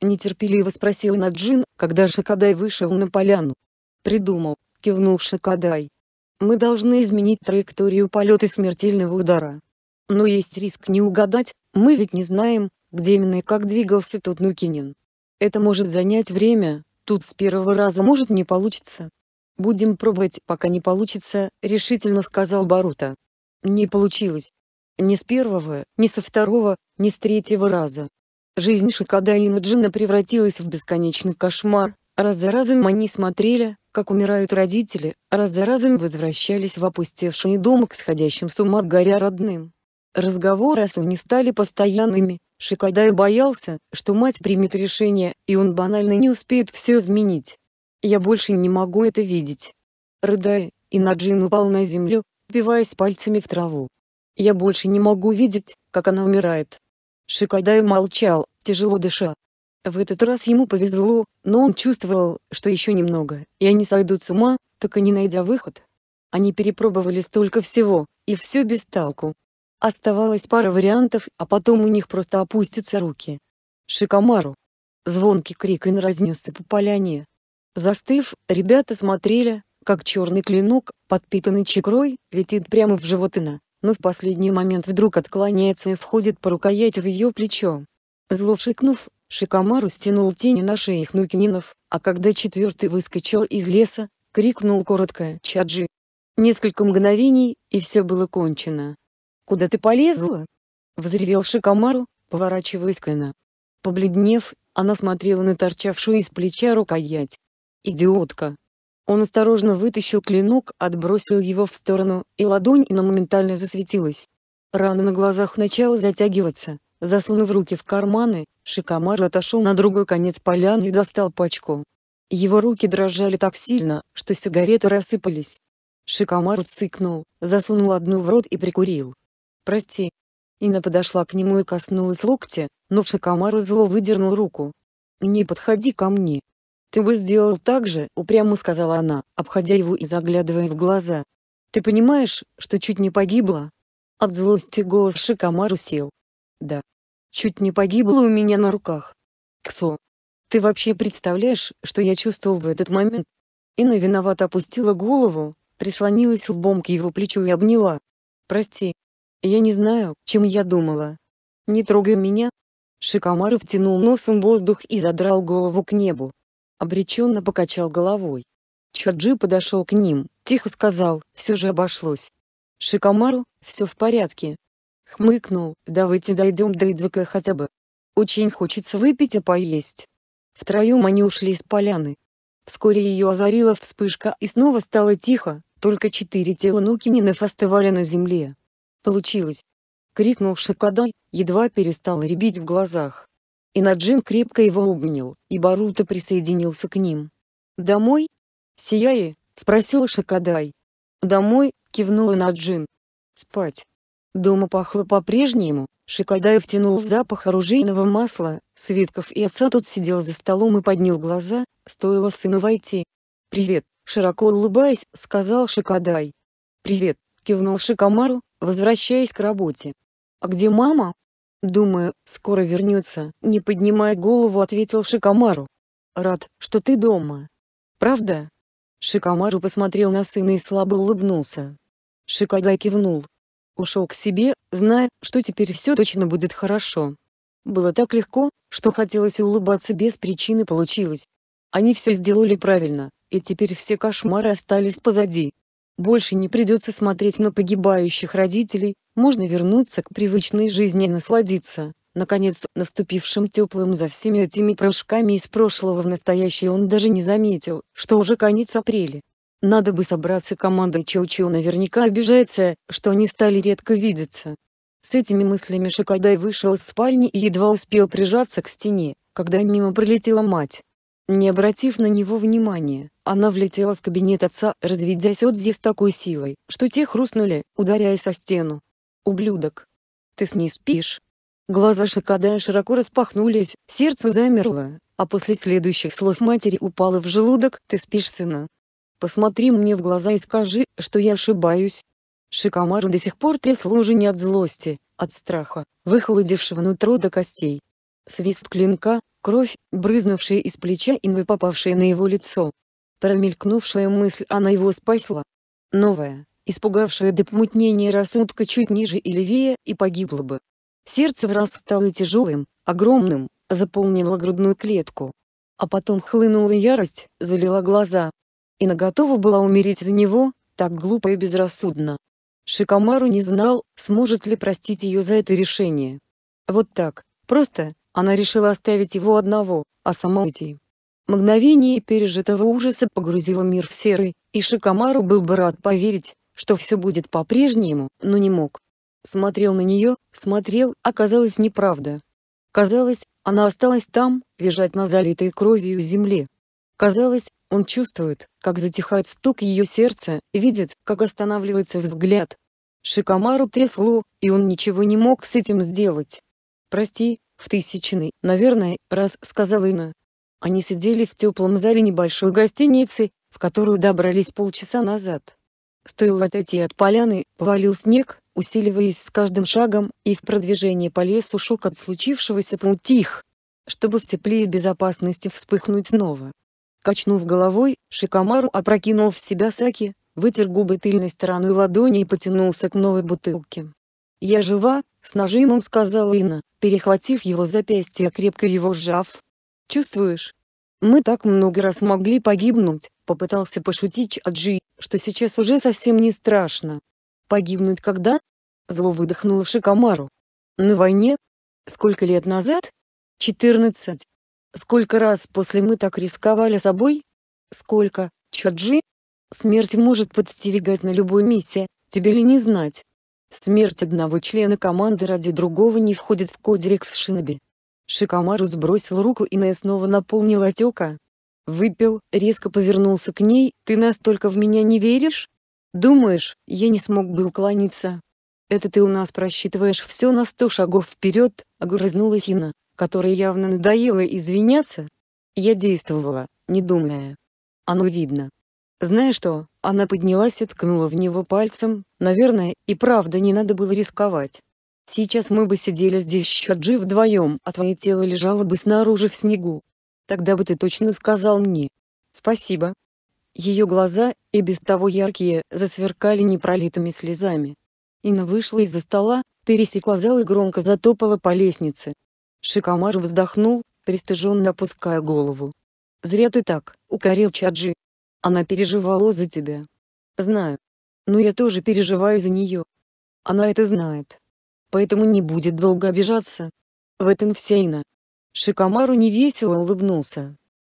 Нетерпеливо спросил Наджин, когда Шакадай вышел на поляну. «Придумал», — кивнул Шакадай. «Мы должны изменить траекторию полета смертельного удара. Но есть риск не угадать, мы ведь не знаем, где именно и как двигался тот Нукинин. Это может занять время, тут с первого раза может не получиться, «Будем пробовать, пока не получится», — решительно сказал Барута. Не получилось. Ни с первого, ни со второго, ни с третьего раза. Жизнь Шикада и Наджина превратилась в бесконечный кошмар, раз за разом они смотрели, как умирают родители, раз за разом возвращались в опустевшие дома к сходящим с ума от горя родным. Разговоры о Суне стали постоянными, Шикадай боялся, что мать примет решение, и он банально не успеет все изменить. Я больше не могу это видеть. Рыдая, Инаджин упал на землю, впиваясь пальцами в траву. Я больше не могу видеть, как она умирает. Шикадай молчал, тяжело дыша. В этот раз ему повезло, но он чувствовал, что еще немного, и они сойдут с ума, так и не найдя выход. Они перепробовали столько всего, и все без толку. Оставалось пара вариантов, а потом у них просто опустятся руки. Шикамару. Звонкий крик Ин разнесся по поляне. Застыв, ребята смотрели, как черный клинок, подпитанный чекрой, летит прямо в животина. но в последний момент вдруг отклоняется и входит по рукояти в ее плечо. Зло шикнув, Шикамару стянул тени на шеях нукининов, а когда четвертый выскочил из леса, крикнул коротко «Чаджи!». Несколько мгновений, и все было кончено. «Куда ты полезла?» — взревел Шикамару, поворачиваясь к Эна. Побледнев, она смотрела на торчавшую из плеча рукоять. «Идиотка!» Он осторожно вытащил клинок, отбросил его в сторону, и ладонь на моментально засветилась. Рана на глазах начала затягиваться. Засунув руки в карманы, Шикамар отошел на другой конец поляны и достал пачку. Его руки дрожали так сильно, что сигареты рассыпались. Шикамар цыкнул, засунул одну в рот и прикурил. «Прости». Инна подошла к нему и коснулась локтя, но Шикамару зло выдернул руку. «Не подходи ко мне», «Ты бы сделал так же», — упрямо сказала она, обходя его и заглядывая в глаза. «Ты понимаешь, что чуть не погибла?» От злости голос Шикомару сел. «Да. Чуть не погибла у меня на руках. Ксо. Ты вообще представляешь, что я чувствовал в этот момент?» Инна виновато опустила голову, прислонилась лбом к его плечу и обняла. «Прости. Я не знаю, чем я думала. Не трогай меня». Шикомару втянул носом воздух и задрал голову к небу обреченно покачал головой. Чаджи подошел к ним, тихо сказал, все же обошлось. Шикамару, все в порядке. Хмыкнул, давайте дойдем до Идзука хотя бы. Очень хочется выпить и поесть. Втроем они ушли с поляны. Вскоре ее озарила вспышка и снова стало тихо, только четыре тела Нукининов остывали на земле. Получилось! Крикнул Шикадай, едва перестал рябить в глазах. Инаджин крепко его обнял, и Барута присоединился к ним. «Домой?» сияя, спросил Шакадай. «Домой?» — кивнул Инаджин. «Спать». Дома пахло по-прежнему, Шикадай втянул запах оружейного масла, свитков и отца тот сидел за столом и поднял глаза, стоило сыну войти. «Привет», — широко улыбаясь, сказал Шикадай. «Привет», — кивнул Шикамару, возвращаясь к работе. «А где мама?» «Думаю, скоро вернется», — не поднимая голову ответил Шикамару. «Рад, что ты дома». «Правда?» Шикамару посмотрел на сына и слабо улыбнулся. Шикадай кивнул. Ушел к себе, зная, что теперь все точно будет хорошо. Было так легко, что хотелось улыбаться без причины получилось. Они все сделали правильно, и теперь все кошмары остались позади. Больше не придется смотреть на погибающих родителей, можно вернуться к привычной жизни и насладиться, наконец, наступившим теплым за всеми этими прыжками из прошлого в настоящее он даже не заметил, что уже конец апреля. Надо бы собраться командой Чоу-Чоу наверняка обижается, что они стали редко видеться. С этими мыслями Шикадай вышел из спальни и едва успел прижаться к стене, когда мимо пролетела мать. Не обратив на него внимания, она влетела в кабинет отца, разведя Сёдзи с такой силой, что те хрустнули, ударяясь о стену. «Ублюдок! Ты с ней спишь?» Глаза Шикадая широко распахнулись, сердце замерло, а после следующих слов матери упало в желудок «Ты спишь, сына?» «Посмотри мне в глаза и скажи, что я ошибаюсь». Шикамару до сих пор трясло уже не от злости, от страха, выхолодившего нутро до костей. Свист клинка, кровь, брызнувшая из плеча и попавшая на его лицо, Промелькнувшая мысль она его спасла. Новая, испугавшая до помутнения рассудка чуть ниже и левее, и погибла бы. Сердце в раз стало тяжелым, огромным, заполнило грудную клетку. А потом хлынула ярость, залила глаза. И наготова была умереть за него, так глупо и безрассудно. Шикомару не знал, сможет ли простить ее за это решение. Вот так, просто, она решила оставить его одного, а сама уйти. Мгновение пережитого ужаса погрузило мир в серый, и Шикомару был бы рад поверить, что все будет по-прежнему, но не мог. Смотрел на нее, смотрел, оказалось неправда. Казалось, она осталась там, лежать на залитой кровью земле. Казалось, он чувствует, как затихает стук ее сердца, видит, как останавливается взгляд. Шикомару трясло, и он ничего не мог с этим сделать. «Прости, в тысячный, наверное, раз», — сказала Инна, они сидели в теплом зале небольшой гостиницы, в которую добрались полчаса назад. Стоило отойти от поляны, повалил снег, усиливаясь с каждым шагом, и в продвижении по лесу шок от случившегося поутих, чтобы в тепле и безопасности вспыхнуть снова. Качнув головой, Шикамару опрокинул в себя саки, вытер губы тыльной стороной ладони и потянулся к новой бутылке. «Я жива», — с нажимом сказала Инна, перехватив его запястье, крепко его сжав, Чувствуешь? Мы так много раз могли погибнуть, попытался пошутить Аджи, что сейчас уже совсем не страшно. Погибнуть когда? Зло выдохнула Шикамару. На войне? Сколько лет назад? Четырнадцать. Сколько раз после мы так рисковали собой? Сколько, Чаджи? Смерть может подстерегать на любой миссии, тебе ли не знать? Смерть одного члена команды ради другого не входит в кодекс Шиноби. Шикамару сбросил руку и Ная снова наполнил отека. Выпил, резко повернулся к ней, «Ты настолько в меня не веришь? Думаешь, я не смог бы уклониться?» «Это ты у нас просчитываешь все на сто шагов вперед», — огрызнулась Ина, которая явно надоела извиняться. Я действовала, не думая. Оно видно. Знаешь что, она поднялась и ткнула в него пальцем, наверное, и правда не надо было рисковать. Сейчас мы бы сидели здесь щаджи вдвоем, а твое тело лежало бы снаружи в снегу. Тогда бы ты точно сказал мне. Спасибо. Ее глаза, и без того яркие, засверкали непролитыми слезами. Инна вышла из-за стола, пересекла зал и громко затопала по лестнице. Шикомар вздохнул, пристыженно опуская голову. «Зря ты так», — укорил Чаджи. «Она переживала за тебя». «Знаю. Но я тоже переживаю за нее. Она это знает поэтому не будет долго обижаться. В этом вся Ина. Шикомару невесело улыбнулся.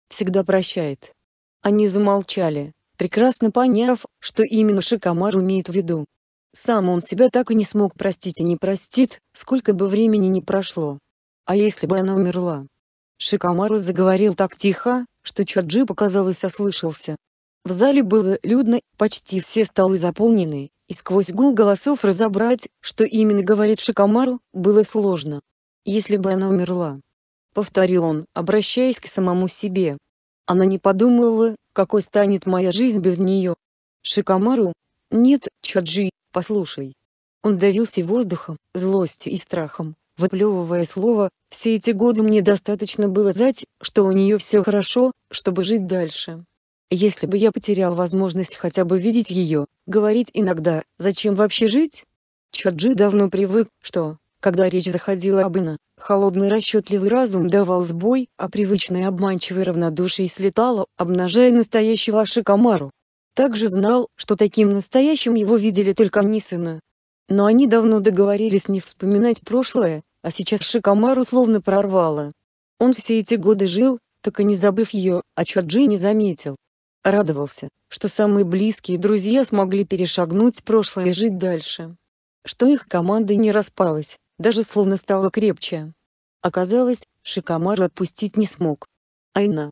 Всегда прощает. Они замолчали, прекрасно поняв, что именно Шикомару имеет в виду. Сам он себя так и не смог простить и не простит, сколько бы времени ни прошло. А если бы она умерла? Шикомару заговорил так тихо, что Чаджи показалось ослышался. В зале было людно, почти все столы заполнены, и сквозь гул голосов разобрать, что именно говорит Шикамару, было сложно. «Если бы она умерла», — повторил он, обращаясь к самому себе. «Она не подумала, какой станет моя жизнь без нее». Шикамару? Нет, Чаджи, послушай. Он давился воздухом, злостью и страхом, выплевывая слово, все эти годы мне достаточно было знать, что у нее все хорошо, чтобы жить дальше. Если бы я потерял возможность хотя бы видеть ее, говорить иногда, зачем вообще жить? Чаджи давно привык, что, когда речь заходила об Ина, холодный расчетливый разум давал сбой, а привычное обманчивое равнодушие слетало, обнажая настоящего Ашикамару. Также знал, что таким настоящим его видели только Нисына. Но они давно договорились не вспоминать прошлое, а сейчас Шикамару словно прорвало. Он все эти годы жил, так и не забыв ее, а Чаджи не заметил. Радовался, что самые близкие друзья смогли перешагнуть прошлое и жить дальше. Что их команда не распалась, даже словно стала крепче. Оказалось, Шикамару отпустить не смог. Айна.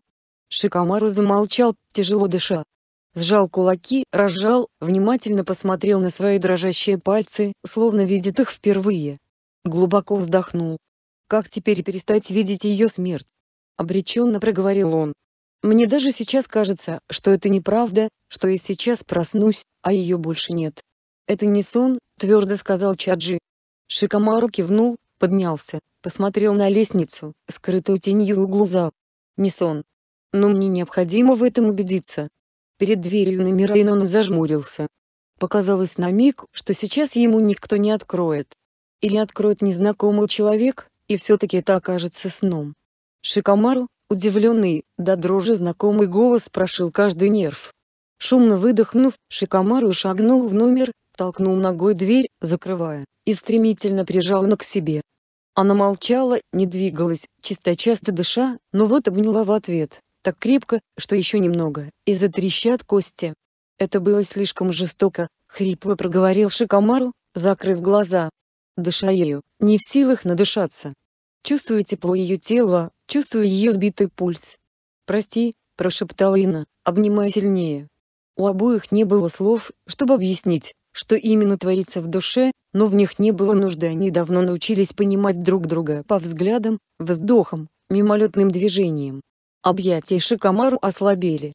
Шикамару замолчал, тяжело дыша. Сжал кулаки, разжал, внимательно посмотрел на свои дрожащие пальцы, словно видит их впервые. Глубоко вздохнул. Как теперь перестать видеть ее смерть? Обреченно проговорил он. Мне даже сейчас кажется, что это неправда, что я сейчас проснусь, а ее больше нет. «Это не сон», — твердо сказал Чаджи. Шикамару кивнул, поднялся, посмотрел на лестницу, скрытую тенью углу зал. «Не сон. Но мне необходимо в этом убедиться». Перед дверью на Инон зажмурился. Показалось на миг, что сейчас ему никто не откроет. Или откроет незнакомый человек, и все-таки это окажется сном. Шикамару, Удивленный, да дрожи знакомый голос прошил каждый нерв. Шумно выдохнув, Шикамару шагнул в номер, толкнул ногой дверь, закрывая, и стремительно прижал на к себе. Она молчала, не двигалась, чисто часто дыша, но вот обняла в ответ, так крепко, что еще немного, и затрещат кости. Это было слишком жестоко, хрипло проговорил Шикамару, закрыв глаза. Дыша ею, не в силах надышаться. Чувствую тепло ее тела, чувствую ее сбитый пульс. «Прости», — прошептала Инна, обнимая сильнее. У обоих не было слов, чтобы объяснить, что именно творится в душе, но в них не было нужды, они давно научились понимать друг друга по взглядам, вздохам, мимолетным движениям. Объятия Шикамару ослабели.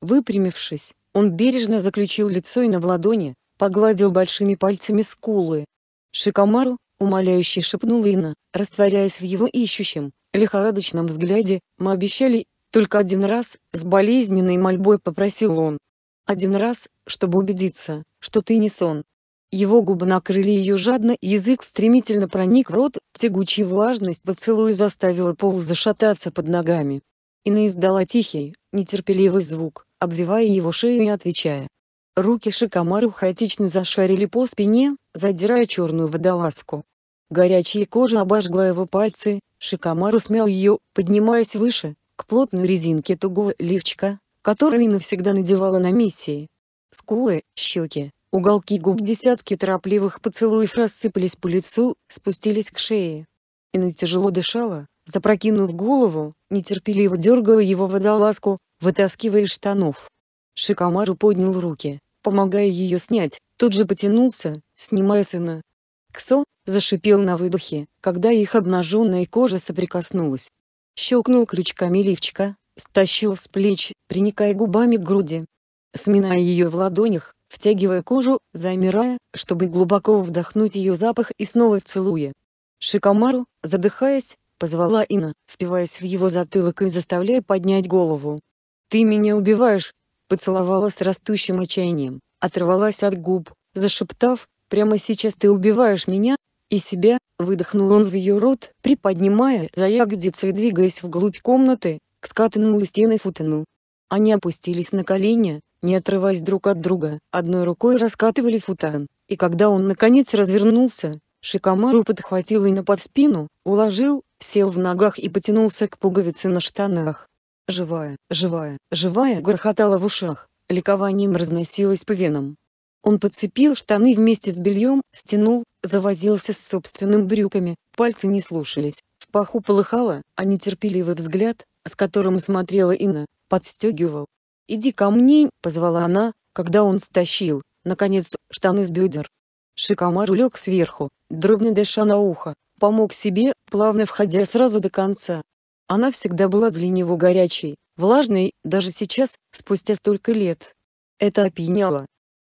Выпрямившись, он бережно заключил лицо и на ладони, погладил большими пальцами скулы. Шикамару, Умоляюще шепнул Инна, растворяясь в его ищущем, лихорадочном взгляде, мы обещали, только один раз, с болезненной мольбой попросил он. Один раз, чтобы убедиться, что ты не сон. Его губы накрыли ее жадно, язык стремительно проник в рот, тягучая влажность поцелуя заставила пол зашататься под ногами. Инна издала тихий, нетерпеливый звук, обвивая его шею и отвечая. Руки Шикомару хаотично зашарили по спине, задирая черную водолазку. Горячая кожа обожгла его пальцы, Шикомару смял ее, поднимаясь выше, к плотной резинке тугого лифчика, которую который навсегда надевала на миссии. Скулы, щеки, уголки губ десятки торопливых поцелуев рассыпались по лицу, спустились к шее. Инна тяжело дышала, запрокинув голову, нетерпеливо дергала его водолазку, вытаскивая из штанов. Шикомару поднял руки, помогая ее снять, тут же потянулся, снимая сына. Ксо зашипел на выдохе, когда их обнаженная кожа соприкоснулась. Щелкнул крючками лифчика, стащил с плеч, приникая губами к груди. Сминая ее в ладонях, втягивая кожу, замирая, чтобы глубоко вдохнуть ее запах и снова целуя. Шикомару, задыхаясь, позвала Ина, впиваясь в его затылок и заставляя поднять голову. «Ты меня убиваешь!» поцеловала с растущим отчаянием, оторвалась от губ, зашептав, «Прямо сейчас ты убиваешь меня, и себя», выдохнул он в ее рот, приподнимая за ягодицы и двигаясь вглубь комнаты, к скатанному стеной футону. Они опустились на колени, не отрываясь друг от друга, одной рукой раскатывали футан, и когда он наконец развернулся, Шикамару подхватил и на под спину, уложил, сел в ногах и потянулся к пуговице на штанах. Живая, живая, живая горхотала в ушах, ликованием разносилась по венам. Он подцепил штаны вместе с бельем, стянул, завозился с собственным брюками, пальцы не слушались, в паху полыхало, а нетерпеливый взгляд, с которым смотрела Инна, подстегивал. «Иди ко мне», — позвала она, когда он стащил, наконец, штаны с бедер. Шикомар улег сверху, дробно дыша на ухо, помог себе, плавно входя сразу до конца, она всегда была для него горячей, влажной, даже сейчас, спустя столько лет. Это опьяняло.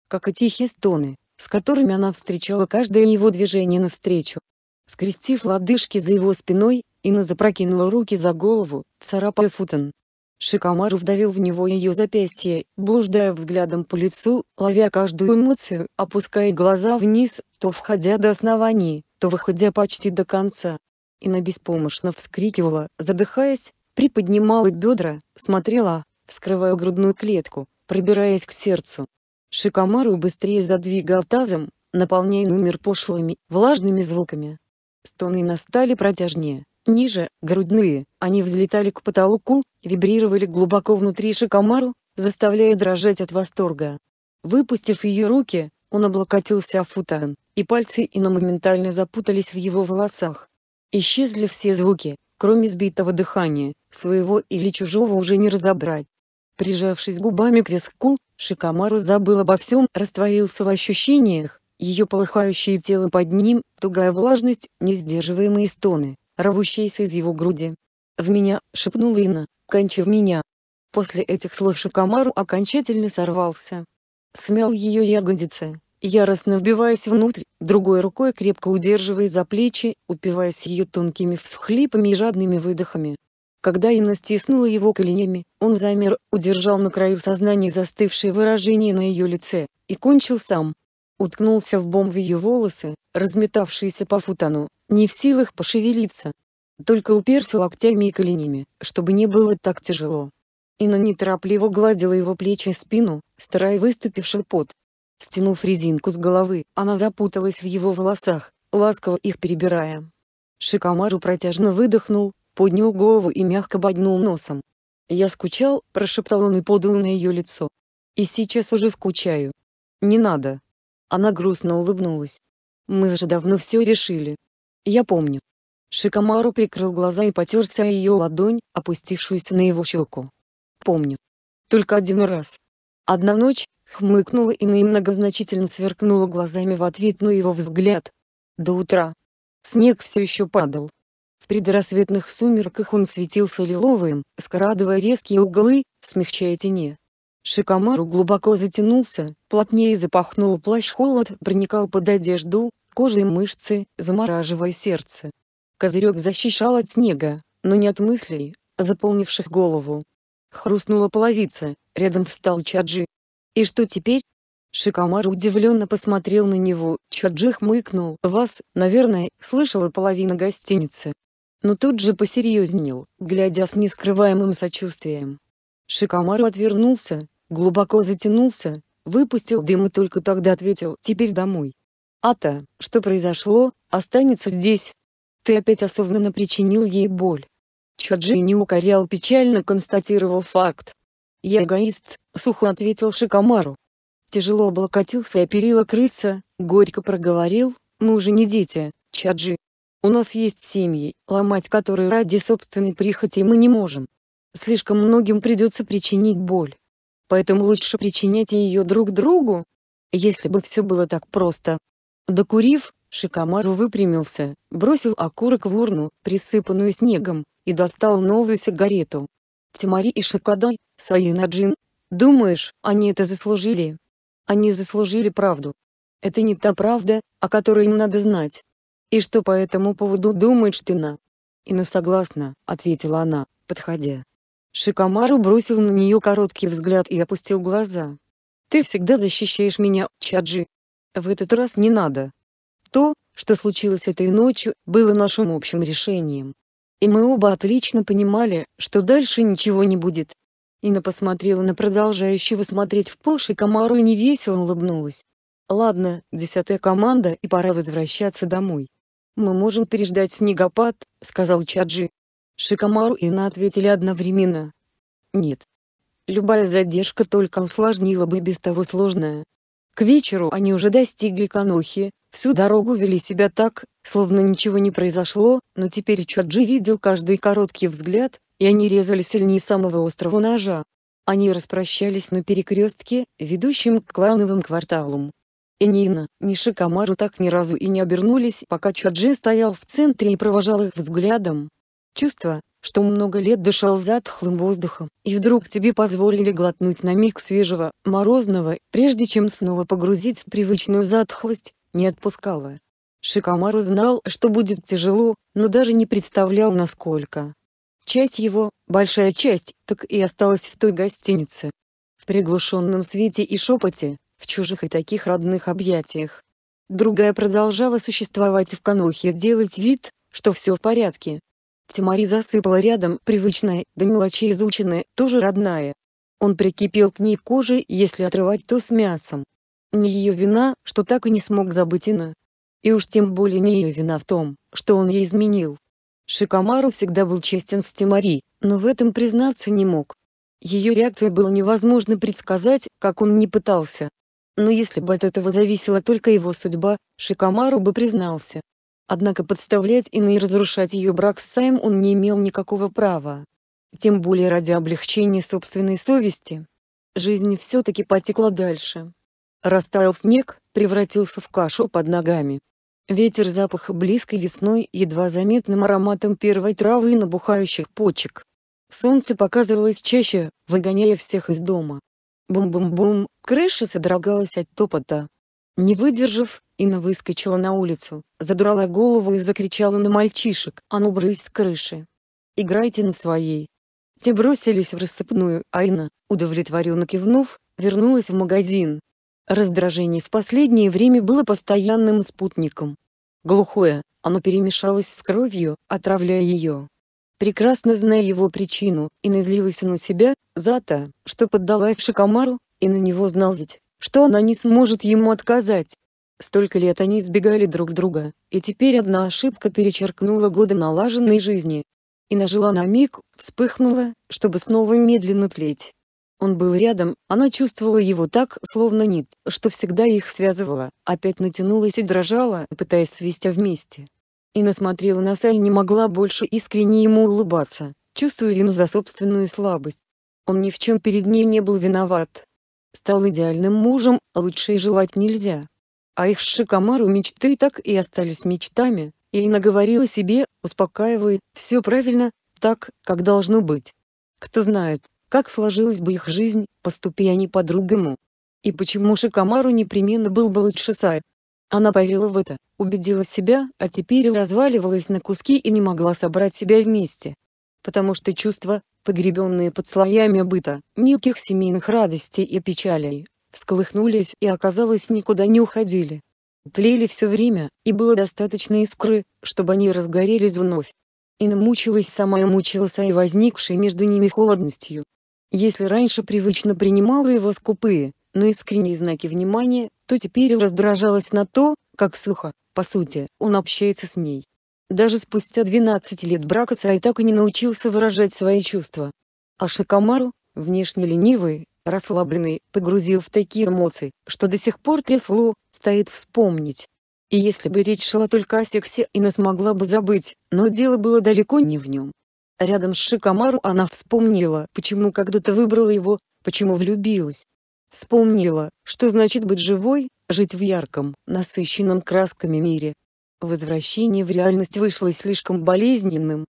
Как и тихие стоны, с которыми она встречала каждое его движение навстречу. Скрестив лодыжки за его спиной, Инна запрокинула руки за голову, царапая футон. Шикомару вдавил в него ее запястье, блуждая взглядом по лицу, ловя каждую эмоцию, опуская глаза вниз, то входя до оснований, то выходя почти до конца. Инна беспомощно вскрикивала, задыхаясь, приподнимала бедра, смотрела, вскрывая грудную клетку, пробираясь к сердцу. Шикомару быстрее задвигал тазом, наполняя номер пошлыми, влажными звуками. Стоны настали протяжнее, ниже, грудные, они взлетали к потолку, вибрировали глубоко внутри Шикомару, заставляя дрожать от восторга. Выпустив ее руки, он облокотился о футан, и пальцы Инна моментально запутались в его волосах. Исчезли все звуки, кроме сбитого дыхания, своего или чужого уже не разобрать. Прижавшись губами к виску, Шикамару забыл обо всем, растворился в ощущениях, ее полыхающее тело под ним, тугая влажность, несдерживаемые стоны, рвущиеся из его груди. «В меня!» — шепнула Инна, «кончи в меня!» После этих слов Шикамару окончательно сорвался. Смял ее ягодицы, яростно вбиваясь внутрь, другой рукой крепко удерживая за плечи, упиваясь ее тонкими всхлипами и жадными выдохами. Когда Инна стиснула его коленями, он замер, удержал на краю сознания застывшее выражение на ее лице, и кончил сам. Уткнулся в бом в ее волосы, разметавшиеся по футану, не в силах пошевелиться. Только уперся локтями и коленями, чтобы не было так тяжело. Инна неторопливо гладила его плечи и спину, старая выступивший пот. Стянув резинку с головы, она запуталась в его волосах, ласково их перебирая. Шикамару протяжно выдохнул, поднял голову и мягко боднул носом. «Я скучал», — прошептал он и подал на ее лицо. «И сейчас уже скучаю». «Не надо». Она грустно улыбнулась. «Мы же давно все решили». «Я помню». Шикамару прикрыл глаза и потерся о ее ладонь, опустившуюся на его щеку. «Помню. Только один раз. Одна ночь, Хмыкнула и многозначительно сверкнула глазами в ответ на его взгляд. До утра. Снег все еще падал. В предрассветных сумерках он светился лиловым, скрадывая резкие углы, смягчая тени. Шикомару глубоко затянулся, плотнее запахнул плащ холод, проникал под одежду, кожу и мышцы, замораживая сердце. Козырек защищал от снега, но не от мыслей, заполнивших голову. Хрустнула половица, рядом встал Чаджи, «И что теперь?» Шикомар удивленно посмотрел на него, Чаджих хмыкнул. «Вас, наверное, слышала половина гостиницы». Но тут же посерьезнел, глядя с нескрываемым сочувствием. Шикомар отвернулся, глубоко затянулся, выпустил дым и только тогда ответил «Теперь домой». «Ата, что произошло, останется здесь. Ты опять осознанно причинил ей боль». Чаджи не укорял печально констатировал факт. «Я эгоист», — сухо ответил Шикомару. Тяжело облокотился и перила крыльца. горько проговорил, «Мы уже не дети, чаджи. У нас есть семьи, ломать которые ради собственной прихоти мы не можем. Слишком многим придется причинить боль. Поэтому лучше причинять ее друг другу. Если бы все было так просто». Докурив, Шикомару выпрямился, бросил окурок в урну, присыпанную снегом, и достал новую сигарету. Тимари и Шикадай, Саина Джин. Думаешь, они это заслужили? Они заслужили правду. Это не та правда, о которой им надо знать. И что по этому поводу думает Штына? Ина согласна, ответила она, подходя. Шикамару бросил на нее короткий взгляд и опустил глаза. «Ты всегда защищаешь меня, Чаджи. В этот раз не надо. То, что случилось этой ночью, было нашим общим решением и мы оба отлично понимали, что дальше ничего не будет. Инна посмотрела на продолжающего смотреть в пол Шикомару и невесело улыбнулась. «Ладно, десятая команда, и пора возвращаться домой». «Мы можем переждать снегопад», — сказал Чаджи. Шикомару и Инна ответили одновременно. «Нет». Любая задержка только усложнила бы без того сложное. К вечеру они уже достигли Канохи, всю дорогу вели себя так, Словно ничего не произошло, но теперь Чаджи видел каждый короткий взгляд, и они резали сильнее самого острого ножа. Они распрощались на перекрестке, ведущем к клановым кварталам. Энина, Миши Камару так ни разу и не обернулись, пока Чаджи стоял в центре и провожал их взглядом. Чувство, что много лет дышал затхлым воздухом, и вдруг тебе позволили глотнуть на миг свежего, морозного, прежде чем снова погрузить в привычную затхлость, не отпускало. Шикамару знал, что будет тяжело, но даже не представлял насколько. Часть его, большая часть, так и осталась в той гостинице. В приглушенном свете и шепоте, в чужих и таких родных объятиях. Другая продолжала существовать в Канохе делать вид, что все в порядке. Тимари засыпала рядом привычная, до да мелочи изученная, тоже родная. Он прикипел к ней кожей, если отрывать то с мясом. Не ее вина, что так и не смог забыть Инна, и уж тем более не ее вина в том, что он ей изменил. Шикомару всегда был честен с Тимари, но в этом признаться не мог. Ее реакцию было невозможно предсказать, как он не пытался. Но если бы от этого зависела только его судьба, Шикомару бы признался. Однако подставлять Инны и разрушать ее брак с Саем он не имел никакого права. Тем более ради облегчения собственной совести. Жизнь все-таки потекла дальше. Растаял снег, превратился в кашу под ногами. Ветер запаха близкой весной, едва заметным ароматом первой травы и набухающих почек. Солнце показывалось чаще, выгоняя всех из дома. Бум-бум-бум, крыша содрогалась от топота. Не выдержав, Инна выскочила на улицу, задрала голову и закричала на мальчишек, а ну брысь с крыши. Играйте на своей. Те бросились в рассыпную, а Инна, удовлетворенно кивнув, вернулась в магазин. Раздражение в последнее время было постоянным спутником. Глухое, оно перемешалось с кровью, отравляя ее. Прекрасно зная его причину, и назлилась на себя, за то, что поддалась Шикомару, и на него знал ведь, что она не сможет ему отказать. Столько лет они избегали друг друга, и теперь одна ошибка перечеркнула годы налаженной жизни. И нажила на миг, вспыхнула, чтобы снова медленно тлеть. Он был рядом, она чувствовала его так, словно нит, что всегда их связывала, опять натянулась и дрожала, пытаясь свести вместе. И насмотрела на Сай не могла больше искренне ему улыбаться, чувствуя вину за собственную слабость. Он ни в чем перед ней не был виноват. Стал идеальным мужем, а лучше и желать нельзя. А их шикомару мечты так и остались мечтами, и наговорила себе, успокаивает, все правильно, так, как должно быть. Кто знает, как сложилась бы их жизнь, поступи они по-другому? И почему Шикамару непременно был бы лучше Сай? Она поверила в это, убедила себя, а теперь разваливалась на куски и не могла собрать себя вместе. Потому что чувства, погребенные под слоями быта, мелких семейных радостей и печалей, всколыхнулись и, оказалось, никуда не уходили. Тлели все время, и было достаточно искры, чтобы они разгорелись вновь. И намучилась сама и мучился и возникшей между ними холодностью, если раньше привычно принимала его скупые, но искренние знаки внимания, то теперь раздражалась на то, как сухо, по сути, он общается с ней. Даже спустя 12 лет брака Сай так и не научился выражать свои чувства. А Шикамару, внешне ленивый, расслабленный, погрузил в такие эмоции, что до сих пор трясло, стоит вспомнить. И если бы речь шла только о сексе, Инна смогла бы забыть, но дело было далеко не в нем. Рядом с Шикомару она вспомнила, почему когда-то выбрала его, почему влюбилась. Вспомнила, что значит быть живой, жить в ярком, насыщенном красками мире. Возвращение в реальность вышло слишком болезненным.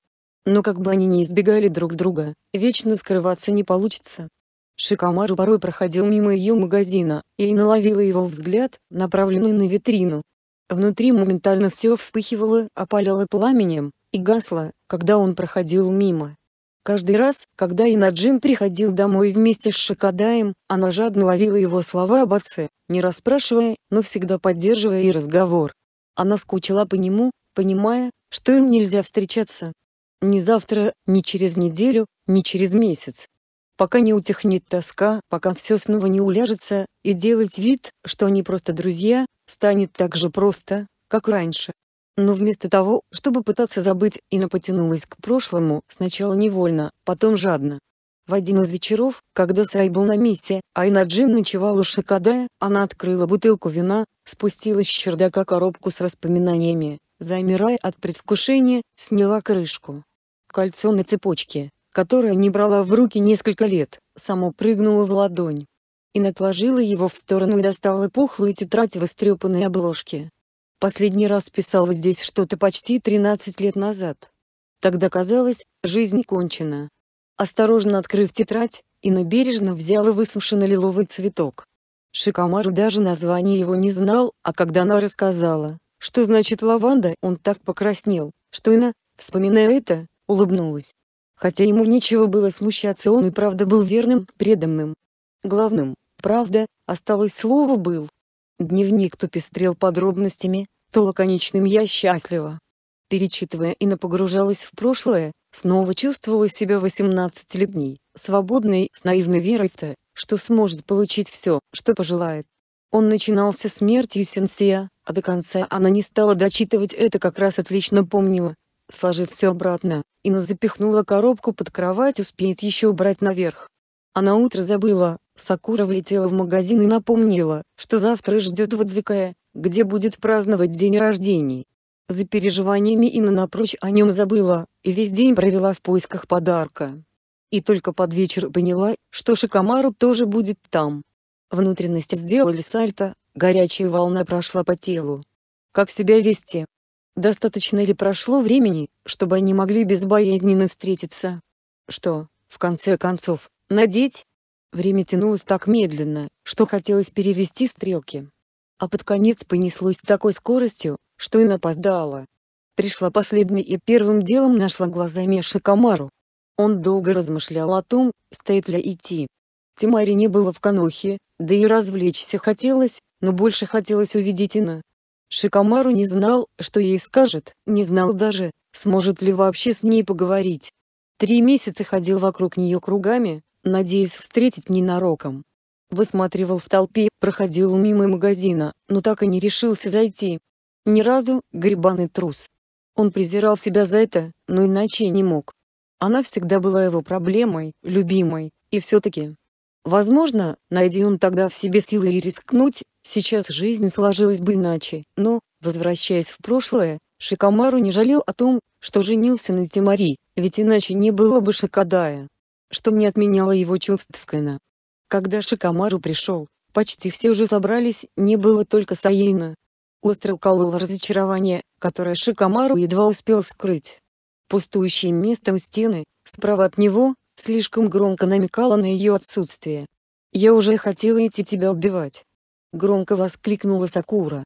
Но как бы они ни избегали друг друга, вечно скрываться не получится. Шикомару порой проходил мимо ее магазина, и наловила его взгляд, направленный на витрину. Внутри моментально все вспыхивало, опаляло пламенем, и гасла, когда он проходил мимо. Каждый раз, когда Инаджин приходил домой вместе с Шакадаем, она жадно ловила его слова об отце, не расспрашивая, но всегда поддерживая и разговор. Она скучала по нему, понимая, что им нельзя встречаться. Ни завтра, ни через неделю, ни через месяц. Пока не утихнет тоска, пока все снова не уляжется, и делать вид, что они просто друзья, станет так же просто, как раньше. Но вместо того, чтобы пытаться забыть, Инна потянулась к прошлому, сначала невольно, потом жадно. В один из вечеров, когда Сай был на миссии, а Инаджин ночевала у Шикадая, она открыла бутылку вина, спустила с чердака коробку с воспоминаниями, замирая от предвкушения, сняла крышку. Кольцо на цепочке, которое не брала в руки несколько лет, само прыгнуло в ладонь. И отложила его в сторону и достала пухлую тетрадь в истрепанной обложке. Последний раз писал здесь что-то почти 13 лет назад. Тогда казалось, жизнь кончена. Осторожно открыв тетрадь, и бережно взяла высушенный лиловый цветок. Шикомар даже название его не знал, а когда она рассказала, что значит лаванда, он так покраснел, что Ина, вспоминая это, улыбнулась. Хотя ему нечего было смущаться, он и правда был верным, преданным. Главным, правда, осталось слово «был». Дневник то пестрел подробностями, то лаконичным «я счастлива». Перечитывая и напогружалась в прошлое, снова чувствовала себя 18-летней, свободной, с наивной верой в то, что сможет получить все, что пожелает. Он начинался смертью Сенсия, а до конца она не стала дочитывать это как раз отлично помнила. Сложив все обратно, Инна запихнула коробку под кровать успеет еще убрать наверх. Она на утро забыла, Сакура влетела в магазин и напомнила, что завтра ждет Вадзикая, где будет праздновать день рождения. За переживаниями Инна напрочь о нем забыла, и весь день провела в поисках подарка. И только под вечер поняла, что Шикамару тоже будет там. Внутренности сделали сальто, горячая волна прошла по телу. Как себя вести? Достаточно ли прошло времени, чтобы они могли безбоязненно встретиться? Что, в конце концов, надеть? Время тянулось так медленно, что хотелось перевести стрелки. А под конец понеслось с такой скоростью, что и напоздала. Пришла последней и первым делом нашла глазами Шикомару. Он долго размышлял о том, стоит ли идти. Тимари не было в Канохе, да и развлечься хотелось, но больше хотелось увидеть Ина. Шикомару не знал, что ей скажет, не знал даже, сможет ли вообще с ней поговорить. Три месяца ходил вокруг нее кругами, надеясь встретить ненароком. Высматривал в толпе, проходил мимо магазина, но так и не решился зайти. Ни разу, грибаный трус. Он презирал себя за это, но иначе не мог. Она всегда была его проблемой, любимой, и все-таки. Возможно, найди он тогда в себе силы и рискнуть, сейчас жизнь сложилась бы иначе, но, возвращаясь в прошлое, Шикамару не жалел о том, что женился на Тимари, ведь иначе не было бы Шикадая что не отменяло его чувств к Эна. Когда Шикамару пришел, почти все уже собрались, не было только Саина. Остро колол разочарование, которое Шикамару едва успел скрыть. Пустующее местом стены, справа от него, слишком громко намекала на ее отсутствие. «Я уже хотела идти тебя убивать!» Громко воскликнула Сакура.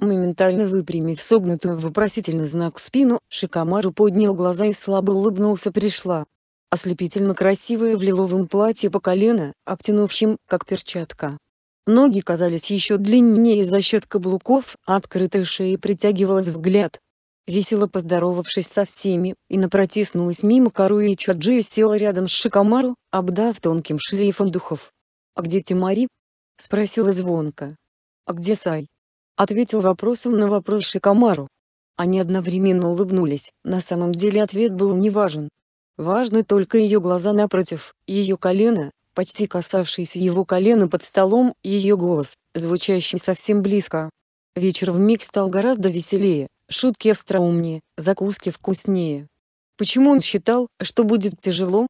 Моментально выпрямив согнутую вопросительный знак спину, Шикамару поднял глаза и слабо улыбнулся «Пришла!» ослепительно красивая в лиловом платье по колено, обтянувшим как перчатка. Ноги казались еще длиннее за счет каблуков, а открытая шея притягивала взгляд. Весело поздоровавшись со всеми, Инна протиснулась мимо Кару и Чаджи и села рядом с Шикамару, обдав тонким шлейфом духов. «А где Тимари?» — спросила звонко. «А где Сай?» — ответил вопросом на вопрос Шикамару. Они одновременно улыбнулись, на самом деле ответ был неважен, Важны только ее глаза напротив, ее колено, почти касавшееся его колена под столом, ее голос, звучащий совсем близко. Вечер в миг стал гораздо веселее, шутки остроумнее, закуски вкуснее. Почему он считал, что будет тяжело?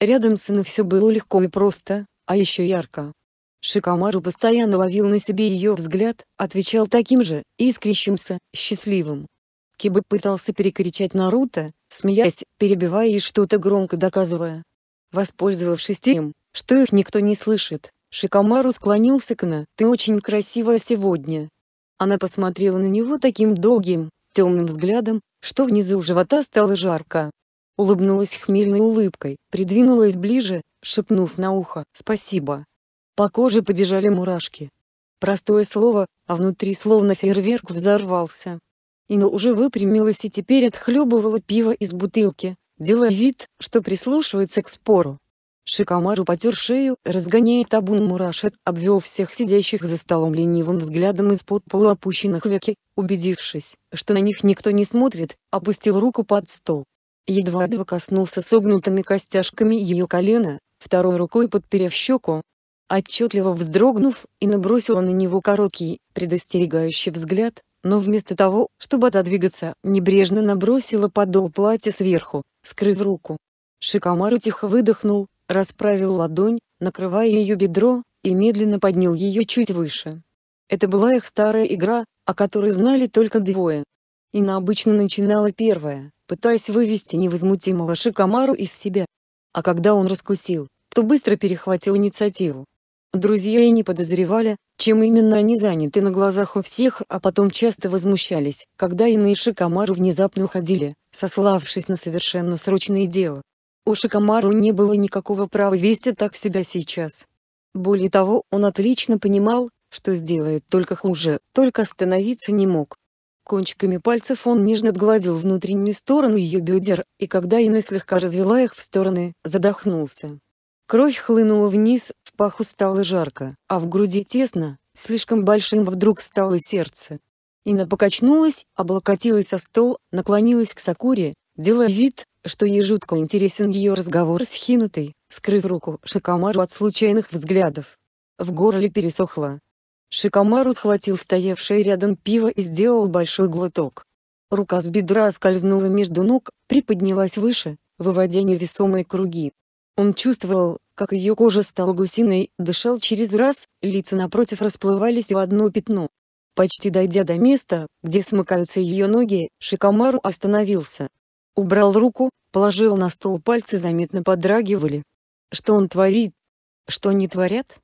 Рядом с Иной все было легко и просто, а еще ярко. Шикамару постоянно ловил на себе ее взгляд, отвечал таким же, искрящимся, счастливым. Кибы пытался перекричать Наруто, смеясь, перебивая и что-то громко доказывая. Воспользовавшись тем, что их никто не слышит, Шикамару склонился к ней: «Ты очень красивая сегодня». Она посмотрела на него таким долгим, темным взглядом, что внизу живота стало жарко. Улыбнулась хмельной улыбкой, придвинулась ближе, шепнув на ухо «Спасибо». По коже побежали мурашки. Простое слово, а внутри словно фейерверк взорвался. Инна уже выпрямилась и теперь отхлебывала пиво из бутылки, делая вид, что прислушивается к спору. Шикомару потер шею, разгоняя табун мурашек, обвел всех сидящих за столом ленивым взглядом из-под полуопущенных веки, убедившись, что на них никто не смотрит, опустил руку под стол. Едва-едва коснулся согнутыми костяшками ее колена, второй рукой подперев щеку. Отчетливо вздрогнув, и набросила на него короткий, предостерегающий взгляд, но вместо того, чтобы отодвигаться, небрежно набросила подол платья сверху, скрыв руку. Шикомару тихо выдохнул, расправил ладонь, накрывая ее бедро, и медленно поднял ее чуть выше. Это была их старая игра, о которой знали только двое. Ина обычно начинала первая, пытаясь вывести невозмутимого Шикомару из себя. А когда он раскусил, то быстро перехватил инициативу, Друзья и не подозревали, чем именно они заняты на глазах у всех, а потом часто возмущались, когда иные Шикамару внезапно уходили, сославшись на совершенно срочные дела. У Шикамару не было никакого права вести так себя сейчас. Более того, он отлично понимал, что сделает только хуже, только остановиться не мог. Кончиками пальцев он нежно отгладил внутреннюю сторону ее бедер, и когда Инна слегка развела их в стороны, задохнулся. Кровь хлынула вниз, паху стало жарко, а в груди тесно, слишком большим вдруг стало сердце. Ина покачнулась, облокотилась о стол, наклонилась к Сакуре, делая вид, что ей жутко интересен ее разговор с Хинутой, скрыв руку Шикамару от случайных взглядов. В горле пересохло. Шикамару схватил стоявшее рядом пиво и сделал большой глоток. Рука с бедра скользнула между ног, приподнялась выше, выводя невесомые круги. Он чувствовал, как ее кожа стала гусиной, дышал через раз, лица напротив расплывались в одно пятно. Почти дойдя до места, где смыкаются ее ноги, Шикамару остановился. Убрал руку, положил на стол пальцы заметно подрагивали. Что он творит? Что они творят?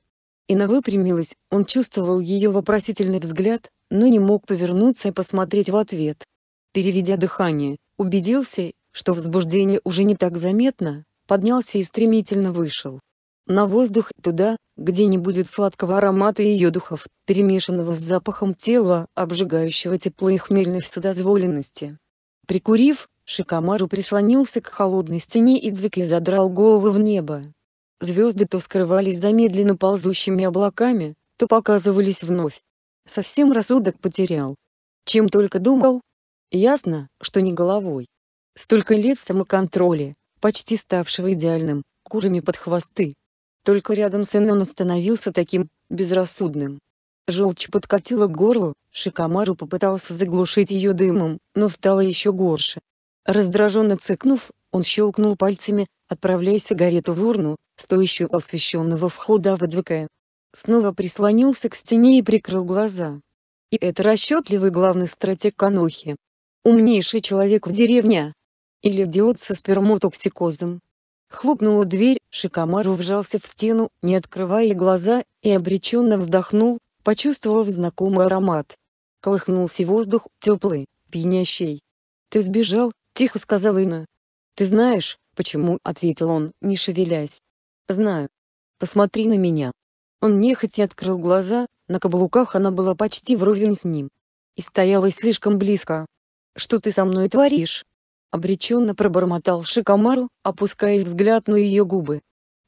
Ина выпрямилась, он чувствовал ее вопросительный взгляд, но не мог повернуться и посмотреть в ответ. Переведя дыхание, убедился, что возбуждение уже не так заметно, поднялся и стремительно вышел на воздух туда, где не будет сладкого аромата ее духов, перемешанного с запахом тела, обжигающего тепла и хмельной вседозволенности. Прикурив, Шикамару прислонился к холодной стене и Дзыки задрал голову в небо. Звезды то скрывались за медленно ползущими облаками, то показывались вновь. Совсем рассудок потерял. Чем только думал? Ясно, что не головой. Столько лет самоконтроля, почти ставшего идеальным, курами под хвосты, только рядом сын он остановился таким, безрассудным. Желчь подкатила к горлу, Шикамару попытался заглушить ее дымом, но стало еще горше. Раздраженно цыкнув, он щелкнул пальцами, отправляя сигарету в урну, стоящую у освещенного входа в АДЗК. Снова прислонился к стене и прикрыл глаза. И это расчетливый главный стратег Канохи. Умнейший человек в деревне. Или идиот со спермотоксикозом. Хлопнула дверь, Шикомару вжался в стену, не открывая глаза, и обреченно вздохнул, почувствовав знакомый аромат. Колыхнулся воздух, теплый, пьянящий. «Ты сбежал», — тихо сказал Инна. «Ты знаешь, почему?» — ответил он, не шевелясь. «Знаю. Посмотри на меня». Он нехотя открыл глаза, на каблуках она была почти вровень с ним. И стояла слишком близко. «Что ты со мной творишь?» Обреченно пробормотал Шикамару, опуская взгляд на ее губы.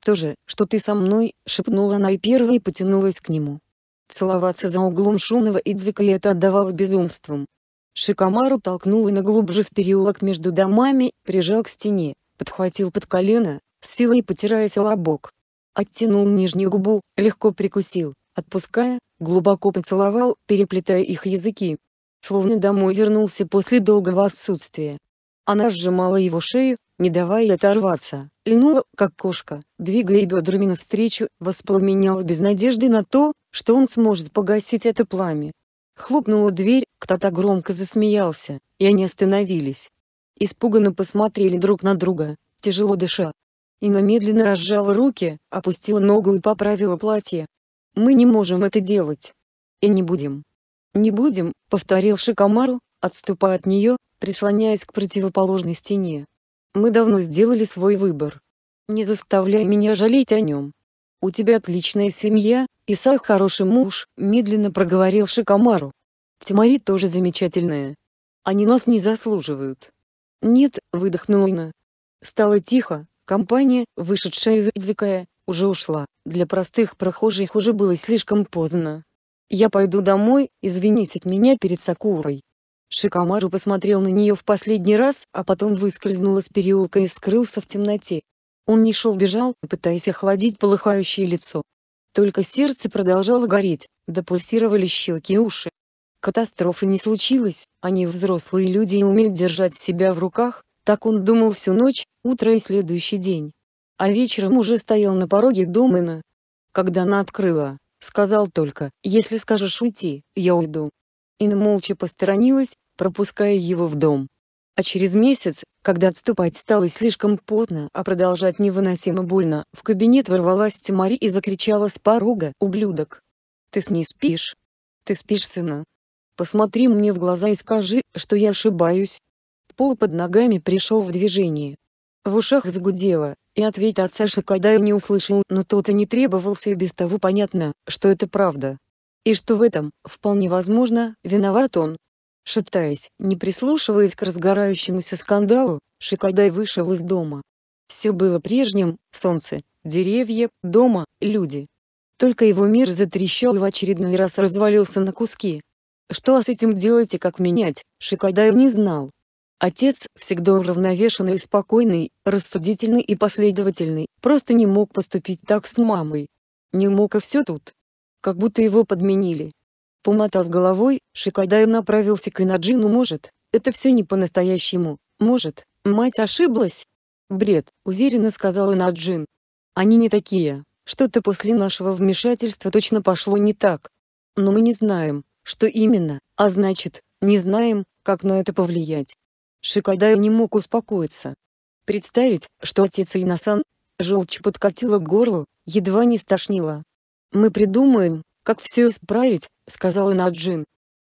«То же, что ты со мной», — шепнула она и первой потянулась к нему. Целоваться за углом шумного Идзика и это отдавало безумством. Шикамару толкнул на глубже в переулок между домами, прижал к стене, подхватил под колено, с силой потираясь о лобок. Оттянул нижнюю губу, легко прикусил, отпуская, глубоко поцеловал, переплетая их языки. Словно домой вернулся после долгого отсутствия. Она сжимала его шею, не давая оторваться, льнула, как кошка, двигая бедрами навстречу, воспламеняла без надежды на то, что он сможет погасить это пламя. Хлопнула дверь, кто-то громко засмеялся, и они остановились. Испуганно посмотрели друг на друга, тяжело дыша. Инна медленно разжала руки, опустила ногу и поправила платье. «Мы не можем это делать. И не будем». «Не будем», — повторил Шикамару, отступая от нее, прислоняясь к противоположной стене. Мы давно сделали свой выбор. Не заставляй меня жалеть о нем. У тебя отличная семья, Исаак хороший муж, медленно проговорил Шикамару. Тимари тоже замечательная. Они нас не заслуживают. Нет, выдохнула она. Стало тихо, компания, вышедшая из языка, уже ушла. Для простых прохожих уже было слишком поздно. Я пойду домой, извинись от меня перед Сакурой. Шикамару посмотрел на нее в последний раз, а потом выскользнул из переулка и скрылся в темноте. Он не шел бежал, пытаясь охладить полыхающее лицо. Только сердце продолжало гореть, да пульсировали щеки и уши. Катастрофы не случилось, они взрослые люди и умеют держать себя в руках, так он думал всю ночь, утро и следующий день. А вечером уже стоял на пороге Домена. Когда она открыла, сказал только, если скажешь уйти, я уйду. Инна молча посторонилась, пропуская его в дом. А через месяц, когда отступать стало слишком поздно, а продолжать невыносимо больно, в кабинет ворвалась Тимари и закричала с порога «Ублюдок! Ты с ней спишь? Ты спишь, сына? Посмотри мне в глаза и скажи, что я ошибаюсь!» Пол под ногами пришел в движение. В ушах загудело, и ответ отца Саши не услышал, но тот и не требовался и без того понятно, что это правда и что в этом, вполне возможно, виноват он. Шатаясь, не прислушиваясь к разгорающемуся скандалу, Шикадай вышел из дома. Все было прежним, солнце, деревья, дома, люди. Только его мир затрещал и в очередной раз развалился на куски. Что с этим делать и как менять, Шикадай не знал. Отец, всегда уравновешенный и спокойный, рассудительный и последовательный, просто не мог поступить так с мамой. Не мог и а все тут как будто его подменили. Помотав головой, Шикадай направился к Инаджину может, это все не по-настоящему, может, мать ошиблась? Бред, уверенно сказал Инаджин. Они не такие, что-то после нашего вмешательства точно пошло не так. Но мы не знаем, что именно, а значит, не знаем, как на это повлиять. Шикадай не мог успокоиться. Представить, что отец Инасан, желчь подкатила к горлу, едва не стошнила. «Мы придумаем, как все исправить», — сказала Наджин.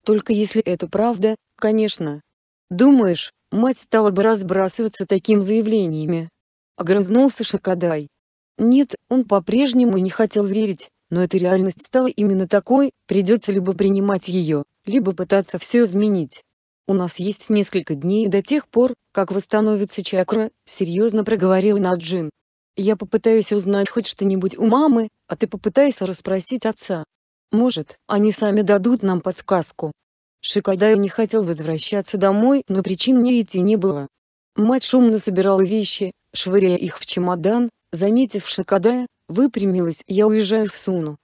«Только если это правда, конечно». «Думаешь, мать стала бы разбрасываться такими заявлениями?» — огрызнулся Шакадай. «Нет, он по-прежнему не хотел верить, но эта реальность стала именно такой, придется либо принимать ее, либо пытаться все изменить. У нас есть несколько дней до тех пор, как восстановится чакра, серьезно проговорил Наджин. Я попытаюсь узнать хоть что-нибудь у мамы, а ты попытайся расспросить отца. Может, они сами дадут нам подсказку. Шикадай не хотел возвращаться домой, но причин не идти не было. Мать шумно собирала вещи, швыряя их в чемодан, заметив Шикадая, выпрямилась «Я уезжаю в Суну».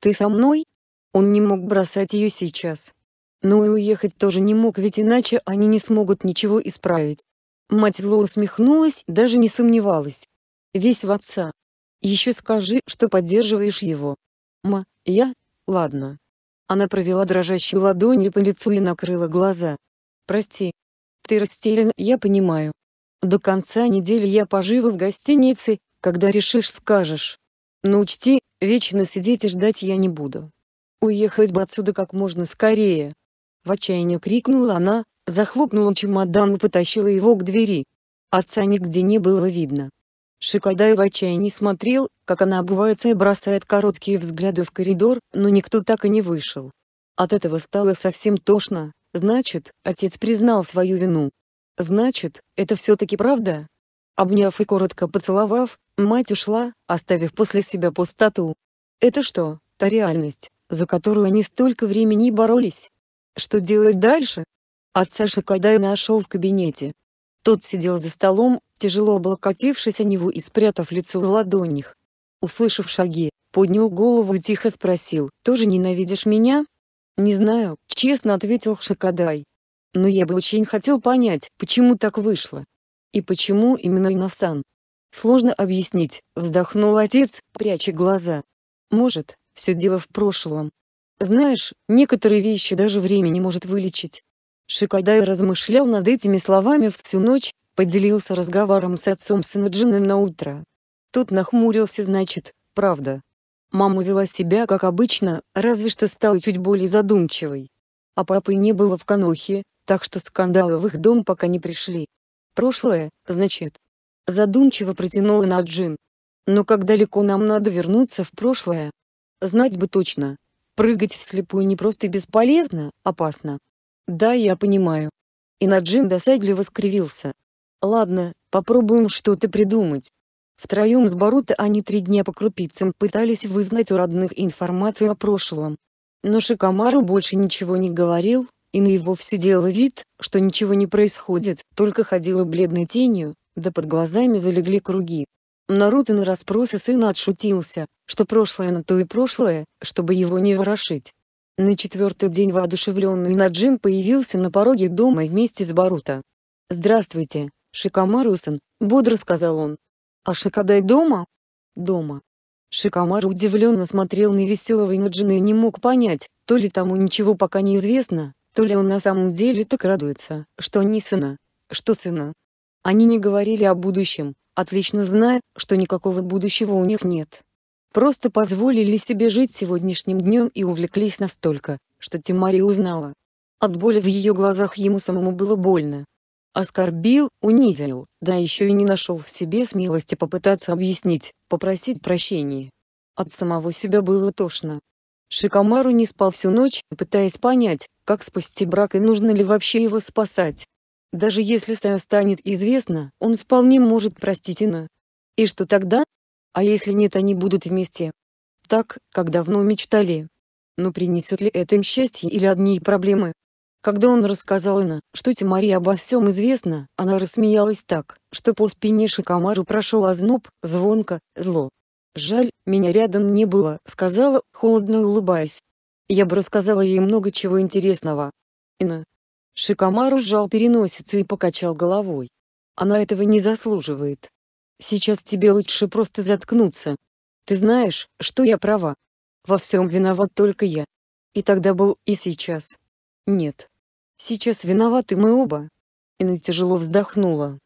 «Ты со мной?» Он не мог бросать ее сейчас. Но и уехать тоже не мог, ведь иначе они не смогут ничего исправить. Мать зло усмехнулась, даже не сомневалась. Весь в отца. Еще скажи, что поддерживаешь его. Ма, я? Ладно. Она провела дрожащей ладонью по лицу и накрыла глаза. Прости. Ты растерян, я понимаю. До конца недели я поживу в гостинице, когда решишь скажешь. Но учти, вечно сидеть и ждать я не буду. Уехать бы отсюда как можно скорее. В отчаянии крикнула она, захлопнула чемодан и потащила его к двери. Отца нигде не было видно. Шикадай в отчаянии смотрел, как она обувается и бросает короткие взгляды в коридор, но никто так и не вышел. От этого стало совсем тошно, значит, отец признал свою вину. Значит, это все-таки правда? Обняв и коротко поцеловав, мать ушла, оставив после себя пустоту. Это что, та реальность, за которую они столько времени боролись? Что делать дальше? Отца Шикадая нашел в кабинете. Тот сидел за столом, тяжело облокотившись о него и спрятав лицо в ладонях. Услышав шаги, поднял голову и тихо спросил, «Тоже ненавидишь меня?» «Не знаю», — честно ответил Шакадай. «Но я бы очень хотел понять, почему так вышло. И почему именно Инасан?» «Сложно объяснить», — вздохнул отец, пряча глаза. «Может, все дело в прошлом. Знаешь, некоторые вещи даже время не может вылечить». Шикадай размышлял над этими словами всю ночь, поделился разговором с отцом Сынаджином на утро. Тот нахмурился значит, правда. Мама вела себя как обычно, разве что стала чуть более задумчивой. А папы не было в Канохе, так что скандалы в их дом пока не пришли. Прошлое, значит. Задумчиво протянула Наджин. Но как далеко нам надо вернуться в прошлое? Знать бы точно. Прыгать вслепую не просто бесполезно, опасно. Да, я понимаю. И Наджин досадливо скривился. Ладно, попробуем что-то придумать. Втроем с Барута они три дня по крупицам пытались вызнать у родных информацию о прошлом. Но Шикамару больше ничего не говорил, и на его все делал вид, что ничего не происходит, только ходила бледной тенью, да под глазами залегли круги. Наруто на расспросы сына отшутился, что прошлое на то и прошлое, чтобы его не ворошить. На четвертый день воодушевленный Наджин появился на пороге дома вместе с Барута. «Здравствуйте», «Шикамарусан», — бодро сказал он. «А Шикадай дома?» «Дома». Шикамар удивленно смотрел на веселого Инаджина и не мог понять, то ли тому ничего пока не известно, то ли он на самом деле так радуется, что не сына, что сына. Они не говорили о будущем, отлично зная, что никакого будущего у них нет. Просто позволили себе жить сегодняшним днем и увлеклись настолько, что Тимари узнала. От боли в ее глазах ему самому было больно. Оскорбил, унизил, да еще и не нашел в себе смелости попытаться объяснить, попросить прощения. От самого себя было тошно. Шикомару не спал всю ночь, пытаясь понять, как спасти брак и нужно ли вообще его спасать. Даже если Саю станет известно, он вполне может простить Ина. И что тогда? А если нет, они будут вместе. Так, как давно мечтали. Но принесет ли это им счастье или одни проблемы? Когда он рассказал Инна, что те Марии обо всем известно, она рассмеялась так, что по спине Шикамару прошел озноб, звонко, зло. «Жаль, меня рядом не было», — сказала, холодно улыбаясь. «Я бы рассказала ей много чего интересного». «Инна». Шикамару сжал переносицу и покачал головой. «Она этого не заслуживает. Сейчас тебе лучше просто заткнуться. Ты знаешь, что я права. Во всем виноват только я. И тогда был, и сейчас. Нет, Сейчас виноваты мы оба. Инна тяжело вздохнула.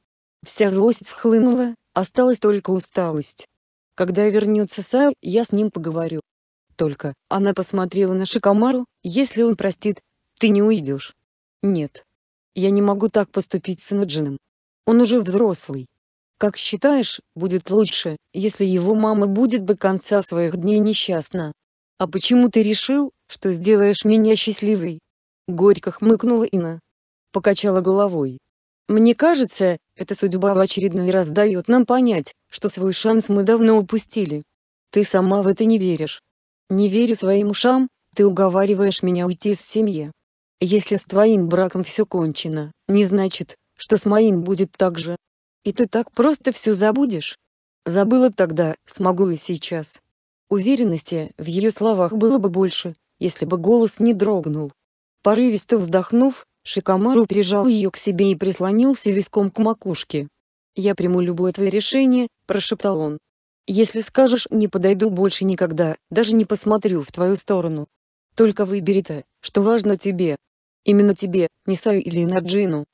Вся злость схлынула, осталась только усталость. Когда вернется Сай, я с ним поговорю. Только, она посмотрела на Шикамару, если он простит, ты не уйдешь. Нет. Я не могу так поступить с Инаджином. Он уже взрослый. Как считаешь, будет лучше, если его мама будет до конца своих дней несчастна? А почему ты решил, что сделаешь меня счастливой? Горько хмыкнула Инна. Покачала головой. Мне кажется, эта судьба в очередной раз дает нам понять, что свой шанс мы давно упустили. Ты сама в это не веришь. Не верю своим ушам, ты уговариваешь меня уйти из семьи. Если с твоим браком все кончено, не значит, что с моим будет так же. И ты так просто все забудешь. Забыла тогда, смогу и сейчас. Уверенности в ее словах было бы больше, если бы голос не дрогнул, Порывисто вздохнув, Шикамару прижал ее к себе и прислонился виском к макушке. «Я приму любое твое решение», – прошептал он. «Если скажешь, не подойду больше никогда, даже не посмотрю в твою сторону. Только выбери то, что важно тебе. Именно тебе, не Нисаю или Наджину».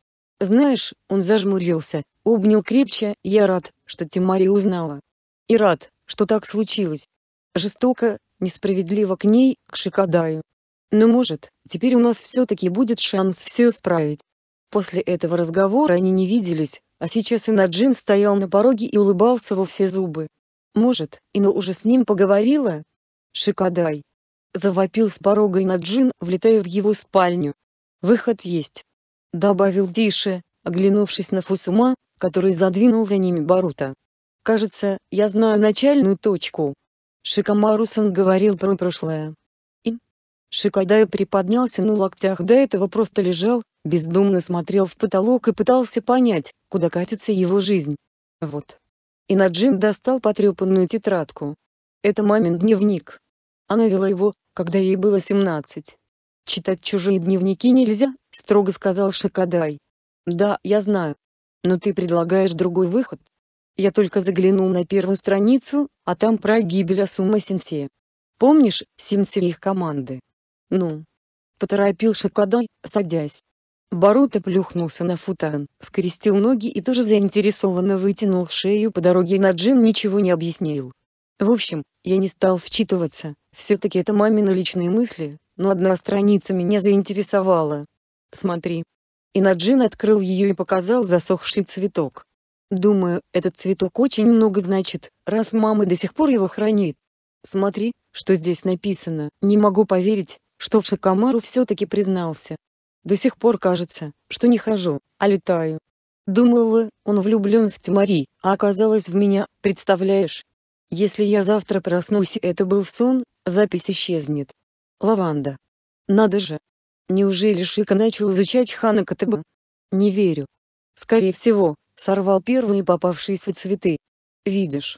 «Знаешь», – он зажмурился, обнял крепче, «я рад, что Тимари узнала. И рад, что так случилось. Жестоко, несправедливо к ней, к Шикадаю. Но «Ну, может, теперь у нас все-таки будет шанс все исправить. После этого разговора они не виделись, а сейчас Инаджин стоял на пороге и улыбался во все зубы. Может, Ина уже с ним поговорила? Шикадай. Завопил с порога Инаджин, влетая в его спальню. Выход есть. Добавил Диши, оглянувшись на Фусума, который задвинул за ними Барута. «Кажется, я знаю начальную точку». Шикамару-сан говорил про прошлое. Шикадай приподнялся на локтях, до этого просто лежал, бездумно смотрел в потолок и пытался понять, куда катится его жизнь. Вот. И Наджин достал потрепанную тетрадку. Это мамин дневник. Она вела его, когда ей было 17. «Читать чужие дневники нельзя», — строго сказал Шикадай. «Да, я знаю. Но ты предлагаешь другой выход. Я только заглянул на первую страницу, а там про гибель Асума Синсея. Помнишь, Синсея их команды?» «Ну?» — поторопил Шакадай, садясь. Боруто плюхнулся на футан, скрестил ноги и тоже заинтересованно вытянул шею по дороге на джин ничего не объяснил. В общем, я не стал вчитываться, все-таки это мамины личные мысли, но одна страница меня заинтересовала. Смотри. И Наджин открыл ее и показал засохший цветок. Думаю, этот цветок очень много значит, раз мама до сих пор его хранит. Смотри, что здесь написано, не могу поверить, что в Шакамару все-таки признался. До сих пор кажется, что не хожу, а летаю. Думала, он влюблен в Тимари, а оказалось в меня, представляешь? Если я завтра проснусь и это был сон, запись исчезнет. Лаванда. Надо же. Неужели Шика начал изучать Хана Катаба? Не верю. Скорее всего, сорвал первые попавшиеся цветы. Видишь.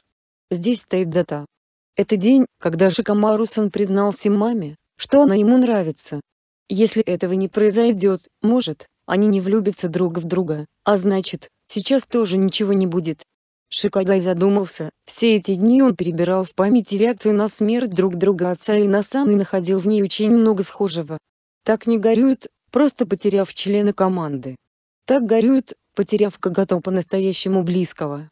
Здесь стоит дата. Это день, когда Шикамарусан признался маме, что она ему нравится. Если этого не произойдет, может, они не влюбятся друг в друга, а значит, сейчас тоже ничего не будет. Шикадай задумался, все эти дни он перебирал в памяти реакцию на смерть друг друга отца и Насан и находил в ней очень много схожего. Так не горюют, просто потеряв члена команды. Так горюют, потеряв коготом по-настоящему близкого.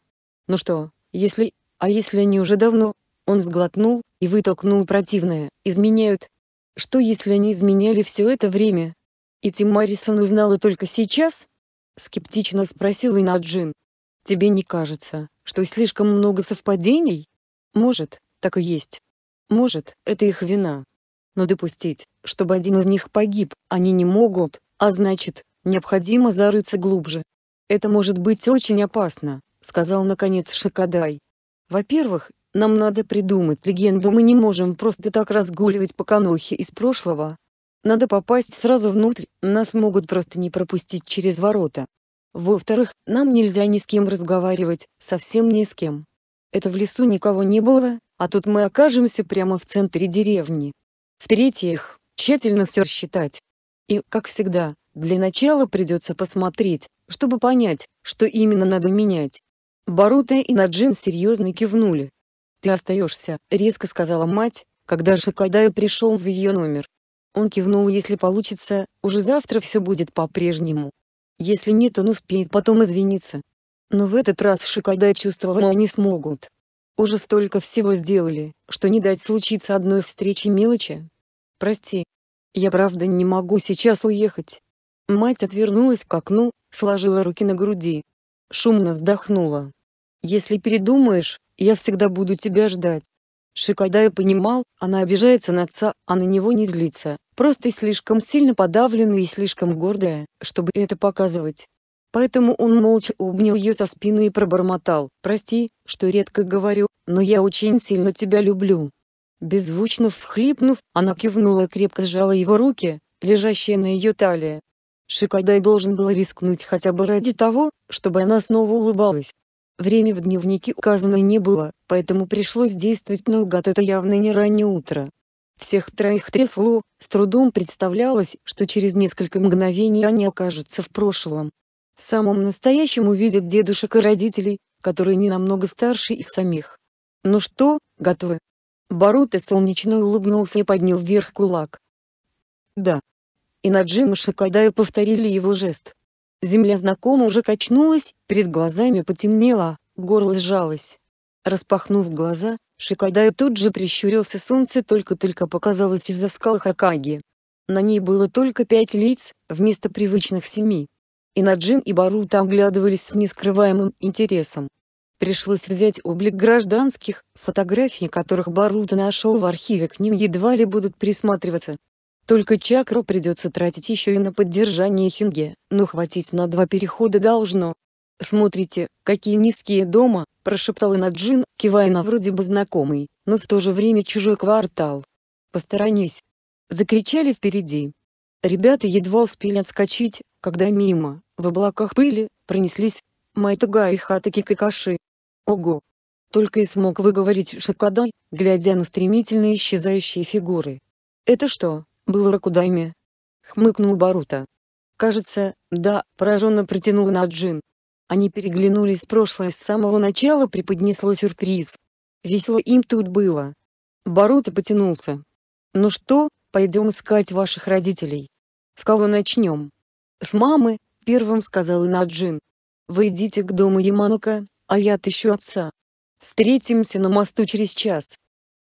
Ну что, если, а если они уже давно, он сглотнул и вытолкнул противное, изменяют, что если они изменяли все это время? И Тим Маррисон узнала только сейчас? Скептично спросила Наджин. Тебе не кажется, что слишком много совпадений? Может, так и есть. Может, это их вина. Но допустить, чтобы один из них погиб, они не могут, а значит, необходимо зарыться глубже. Это может быть очень опасно, сказал наконец Шакадай. Во-первых, нам надо придумать легенду, мы не можем просто так разгуливать по конохе из прошлого. Надо попасть сразу внутрь, нас могут просто не пропустить через ворота. Во-вторых, нам нельзя ни с кем разговаривать, совсем ни с кем. Это в лесу никого не было, а тут мы окажемся прямо в центре деревни. В-третьих, тщательно все рассчитать. И, как всегда, для начала придется посмотреть, чтобы понять, что именно надо менять. Барута и Наджин серьезно кивнули. «Ты остаешься», — резко сказала мать, когда Шикадаю пришел в ее номер. Он кивнул «Если получится, уже завтра все будет по-прежнему». Если нет, он успеет потом извиниться. Но в этот раз Шикадай чувствовал «они смогут». Уже столько всего сделали, что не дать случиться одной встречи мелочи. «Прости. Я правда не могу сейчас уехать». Мать отвернулась к окну, сложила руки на груди. Шумно вздохнула. «Если передумаешь, я всегда буду тебя ждать. Шикадай понимал, она обижается на отца, а на него не злится, просто слишком сильно подавленная и слишком гордая, чтобы это показывать. Поэтому он молча обнял ее со спины и пробормотал, «Прости, что редко говорю, но я очень сильно тебя люблю». Беззвучно всхлипнув, она кивнула и крепко сжала его руки, лежащие на ее талии. Шикадай должен был рискнуть хотя бы ради того, чтобы она снова улыбалась, Время в дневнике указано не было, поэтому пришлось действовать наугад это явно не раннее утро. Всех троих трясло, с трудом представлялось, что через несколько мгновений они окажутся в прошлом. В самом настоящем увидят дедушек и родителей, которые не намного старше их самих. «Ну что, готовы?» Барута солнечно улыбнулся и поднял вверх кулак. «Да». И Наджим и повторили его жест. Земля знакомо уже качнулась, перед глазами потемнело, горло сжалось. Распахнув глаза, Шикадай тут же прищурился солнце только-только показалось из-за скал Хакаги. На ней было только пять лиц, вместо привычных семи. И Наджин и Барута оглядывались с нескрываемым интересом. Пришлось взять облик гражданских, фотографии которых Барута нашел в архиве к ним едва ли будут присматриваться. Только чакру придется тратить еще и на поддержание хинге, но ну, хватить на два перехода должно. «Смотрите, какие низкие дома», – прошептал Наджин, кивая на вроде бы знакомый, но в то же время чужой квартал. «Посторонись!» – закричали впереди. Ребята едва успели отскочить, когда мимо, в облаках пыли, пронеслись Майтуга и Хатаки Какаши. Ого! Только и смог выговорить Шакадай, глядя на стремительно исчезающие фигуры. «Это что, «Был Ракудайми?» — хмыкнул Барута. «Кажется, да», — пораженно протянула Наджин. Они переглянулись прошлое с самого начала преподнесло сюрприз. Весело им тут было. Барута потянулся. «Ну что, пойдем искать ваших родителей. С кого начнем?» «С мамы», — первым сказала Наджин. «Вы идите к дому Яманука, а я отыщу отца. Встретимся на мосту через час».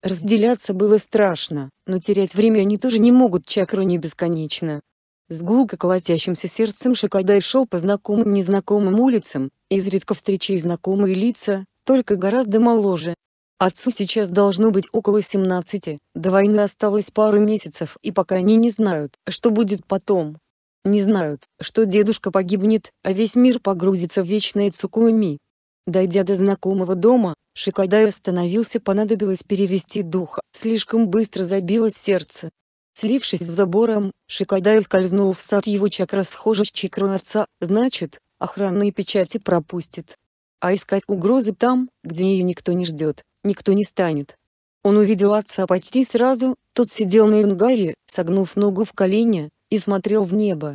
Разделяться было страшно, но терять время они тоже не могут чакру не бесконечно. С гулко колотящимся сердцем Шикадай шел по знакомым незнакомым улицам, изредка встречая знакомые лица, только гораздо моложе. Отцу сейчас должно быть около 17, до войны осталось пару месяцев и пока они не знают, что будет потом. Не знают, что дедушка погибнет, а весь мир погрузится в вечное цукуми. Дойдя до знакомого дома, Шикадай остановился понадобилось перевести дух, слишком быстро забилось сердце. Слившись с забором, Шикадай скользнул в сад его чакра схожа с чакрой отца, значит, охранные печати пропустит. А искать угрозы там, где ее никто не ждет, никто не станет. Он увидел отца почти сразу, тот сидел на ингаре, согнув ногу в колени, и смотрел в небо.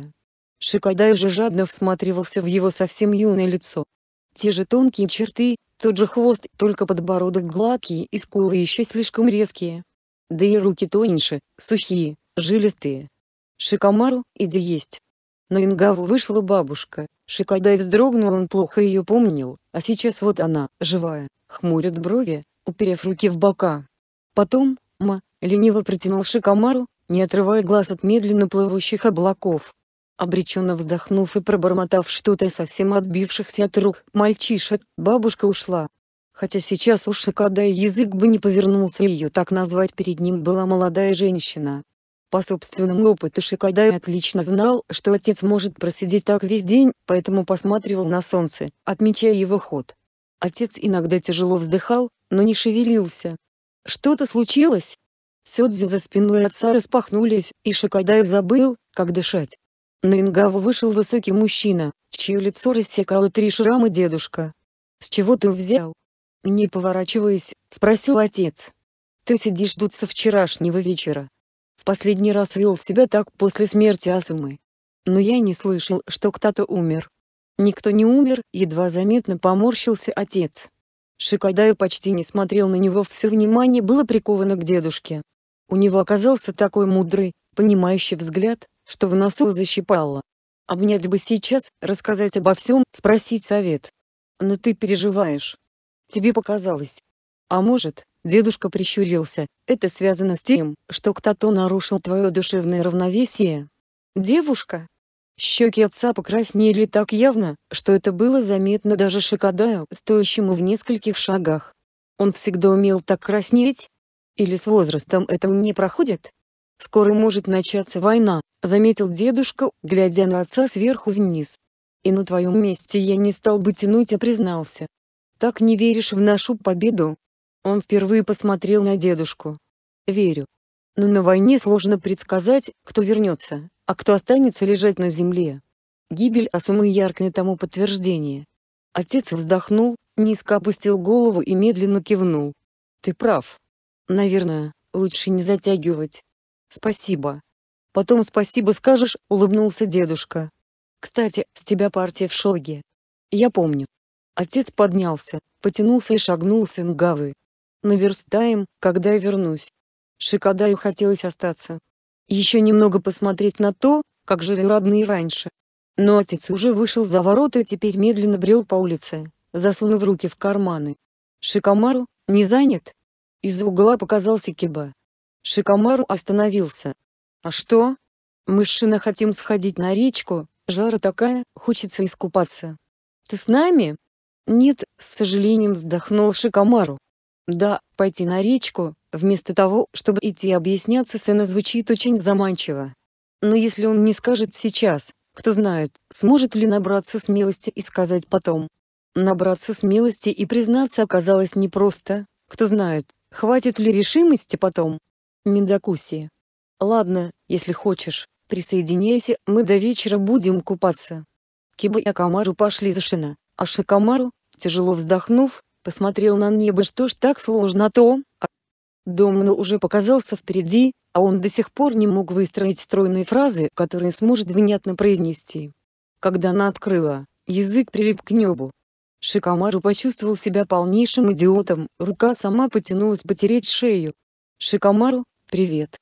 Шикадай же жадно всматривался в его совсем юное лицо. Те же тонкие черты, тот же хвост, только подбородок гладкий и скулы еще слишком резкие. Да и руки тоньше, сухие, жилистые. Шикомару, иди есть. На Ингаву вышла бабушка, Шикадай вздрогнул он плохо ее помнил, а сейчас вот она, живая, хмурит брови, уперев руки в бока. Потом, Ма, лениво протянул Шикомару, не отрывая глаз от медленно плывущих облаков. Обреченно вздохнув и пробормотав что-то совсем отбившихся от рук мальчишек, бабушка ушла. Хотя сейчас у Шикадая язык бы не повернулся ее так назвать перед ним была молодая женщина. По собственному опыту Шикадай отлично знал, что отец может просидеть так весь день, поэтому посматривал на солнце, отмечая его ход. Отец иногда тяжело вздыхал, но не шевелился. Что-то случилось? Сёдзи за спиной отца распахнулись, и Шикадай забыл, как дышать. На Ингаву вышел высокий мужчина, чье лицо рассекало три шрама дедушка. «С чего ты взял?» Не поворачиваясь, спросил отец. «Ты сидишь тут со вчерашнего вечера. В последний раз вел себя так после смерти Асумы. Но я не слышал, что кто-то умер». «Никто не умер», едва заметно поморщился отец. Шикадаю почти не смотрел на него, все внимание было приковано к дедушке. У него оказался такой мудрый, понимающий взгляд, что в носу защипало. А Обнять бы сейчас, рассказать обо всем, спросить совет. Но ты переживаешь. Тебе показалось. А может, дедушка прищурился, это связано с тем, что кто-то нарушил твое душевное равновесие? Девушка? Щеки отца покраснели так явно, что это было заметно даже Шикадаю, стоящему в нескольких шагах. Он всегда умел так краснеть? Или с возрастом это не проходит? Скоро может начаться война, заметил дедушка, глядя на отца сверху вниз. И на твоем месте я не стал бы тянуть, а признался. Так не веришь в нашу победу? Он впервые посмотрел на дедушку. Верю. Но на войне сложно предсказать, кто вернется, а кто останется лежать на земле. Гибель Асумы яркое тому подтверждение. Отец вздохнул, низко опустил голову и медленно кивнул. Ты прав. Наверное, лучше не затягивать. Спасибо. Потом спасибо скажешь, улыбнулся дедушка. Кстати, с тебя партия в шоге. Я помню. Отец поднялся, потянулся и шагнул с Ингавы. Наверстаем, когда я вернусь. Шикадаю хотелось остаться. Еще немного посмотреть на то, как жили родные раньше. Но отец уже вышел за ворота и теперь медленно брел по улице, засунув руки в карманы. Шикамару, не занят? Из угла показался Киба. Шикамару остановился. «А что? Мы с Шина хотим сходить на речку, жара такая, хочется искупаться. Ты с нами?» «Нет», — с сожалением вздохнул Шикамару. «Да, пойти на речку, вместо того, чтобы идти объясняться сына звучит очень заманчиво. Но если он не скажет сейчас, кто знает, сможет ли набраться смелости и сказать потом. Набраться смелости и признаться оказалось непросто, кто знает, хватит ли решимости потом. Медокусие. Ладно, если хочешь, присоединяйся, мы до вечера будем купаться. Киба и Акамару пошли за Шина, а Шикамару, тяжело вздохнув, посмотрел на небо, что ж так сложно а то. А... Домну уже показался впереди, а он до сих пор не мог выстроить стройные фразы, которые сможет внятно произнести. Когда она открыла, язык прилип к небу. Шикамару почувствовал себя полнейшим идиотом, рука сама потянулась потереть шею. Шикамару, «Привет.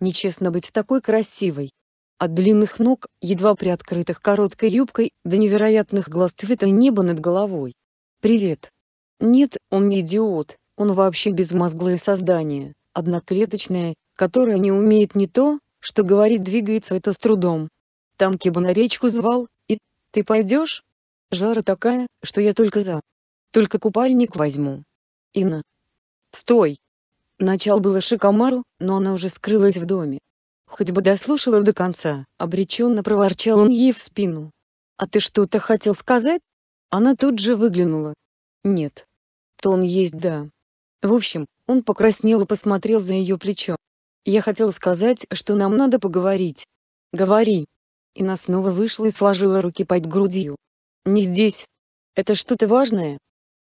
Нечестно быть такой красивой». От длинных ног, едва приоткрытых короткой юбкой, до невероятных глаз цвета неба над головой. «Привет». Нет, он не идиот, он вообще безмозглое создание, одноклеточное, которое не умеет ни то, что говорит двигается это с трудом. Там Киба на речку звал, и... Ты пойдешь? Жара такая, что я только за. Только купальник возьму. Ина, Стой! Начал было шикамару, но она уже скрылась в доме. Хоть бы дослушала до конца, обреченно проворчал он ей в спину. «А ты что-то хотел сказать?» Она тут же выглянула. «Нет». "Тон есть, да». В общем, он покраснел и посмотрел за ее плечо. «Я хотел сказать, что нам надо поговорить». «Говори». Ина снова вышла и сложила руки под грудью. «Не здесь. Это что-то важное?»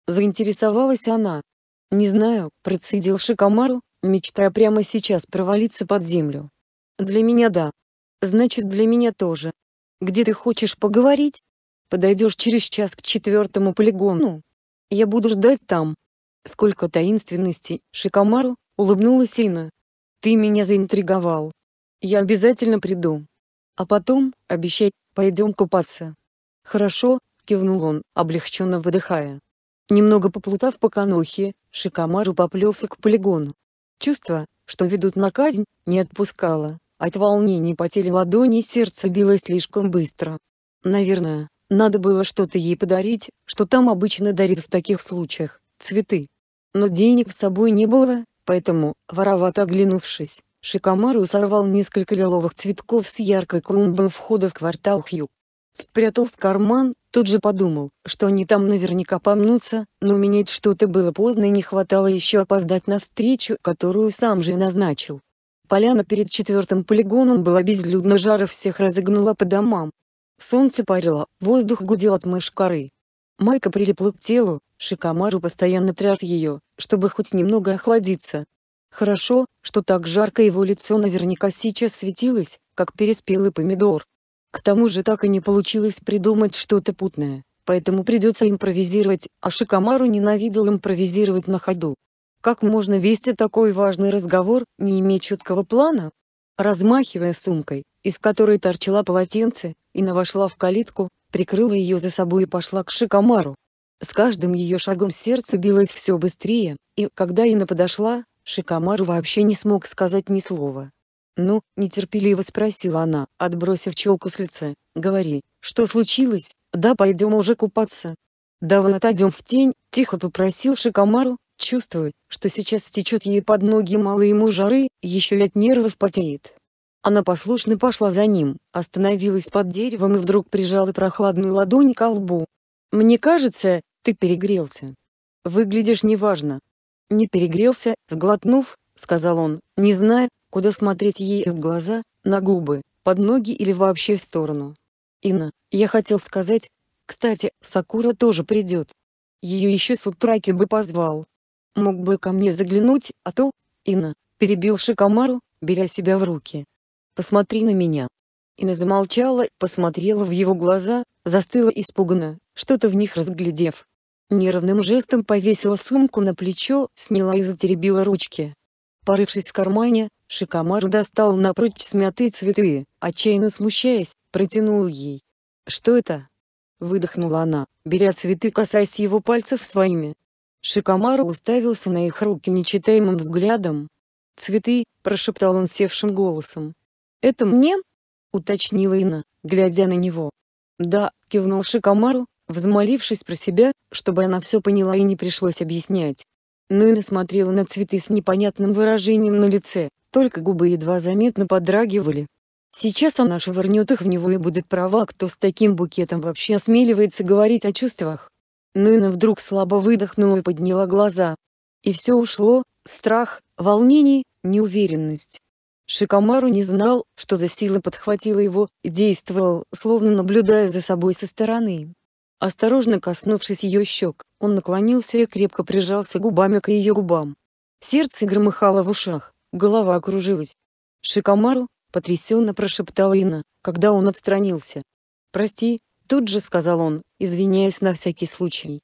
Заинтересовалась она, «Не знаю», — процедил Шикамару, мечтая прямо сейчас провалиться под землю. «Для меня да. Значит, для меня тоже. Где ты хочешь поговорить? Подойдешь через час к четвертому полигону. Я буду ждать там». «Сколько таинственности, Шикамару», — улыбнулась Инна. «Ты меня заинтриговал. Я обязательно приду. А потом, обещай, пойдем купаться». «Хорошо», — кивнул он, облегченно выдыхая. Немного поплутав по Канохе, Шикамару поплелся к полигону. Чувство, что ведут на казнь, не отпускало, от волнений потели ладони и сердце билось слишком быстро. Наверное, надо было что-то ей подарить, что там обычно дарит в таких случаях, цветы. Но денег с собой не было, поэтому, воровато оглянувшись, Шикамару сорвал несколько лиловых цветков с яркой клумбы входа в квартал Хью. Спрятал в карман, тут же подумал, что они там наверняка помнутся, но менять что-то было поздно и не хватало еще опоздать на встречу, которую сам же и назначил. Поляна перед четвертым полигоном была безлюдна, жара всех разогнула по домам. Солнце парило, воздух гудел от мышкары. Майка прилипла к телу, Шикомару постоянно тряс ее, чтобы хоть немного охладиться. Хорошо, что так жарко его лицо наверняка сейчас светилось, как переспелый помидор. К тому же так и не получилось придумать что-то путное, поэтому придется импровизировать, а Шикамару ненавидел импровизировать на ходу. Как можно вести такой важный разговор, не имея четкого плана? Размахивая сумкой, из которой торчала полотенце, и вошла в калитку, прикрыла ее за собой и пошла к Шикамару. С каждым ее шагом сердце билось все быстрее, и, когда Инна подошла, Шикамару вообще не смог сказать ни слова. «Ну?» — нетерпеливо спросила она, отбросив челку с лица. «Говори, что случилось? Да пойдем уже купаться». «Давай отойдем в тень», — тихо попросил Шикомару, чувствуя, что сейчас стечет ей под ноги мало ему жары, еще и от нервов потеет. Она послушно пошла за ним, остановилась под деревом и вдруг прижала прохладную ладонь к лбу. «Мне кажется, ты перегрелся. Выглядишь неважно». Не перегрелся, сглотнув, сказал он, не зная, куда смотреть ей в глаза, на губы, под ноги или вообще в сторону. «Инна, я хотел сказать, кстати, Сакура тоже придет. Ее еще с утра бы позвал. Мог бы ко мне заглянуть, а то...» «Инна», — перебил Шикамару, беря себя в руки. «Посмотри на меня». Инна замолчала, посмотрела в его глаза, застыла испуганно, что-то в них разглядев. Нервным жестом повесила сумку на плечо, сняла и затеребила ручки. Порывшись в кармане, Шикомар достал напрочь смятые цветы, отчаянно смущаясь, протянул ей. «Что это?» Выдохнула она, беря цветы касаясь его пальцев своими. Шикомару уставился на их руки нечитаемым взглядом. «Цветы», — прошептал он севшим голосом. «Это мне?» — уточнила Инна, глядя на него. «Да», — кивнул Шикомару, взмолившись про себя, чтобы она все поняла и не пришлось объяснять. Нина ну смотрела на цветы с непонятным выражением на лице, только губы едва заметно подрагивали. Сейчас она швырнет их в него и будет права, кто с таким букетом вообще осмеливается говорить о чувствах. Нуина вдруг слабо выдохнула и подняла глаза. И все ушло, страх, волнение, неуверенность. Шикомару не знал, что за сила подхватила его, и действовал, словно наблюдая за собой со стороны. Осторожно коснувшись ее щек, он наклонился и крепко прижался губами к ее губам. Сердце громыхало в ушах, голова окружилась. «Шикомару!» — потрясенно прошептала Инна, когда он отстранился. «Прости», — тут же сказал он, извиняясь на всякий случай.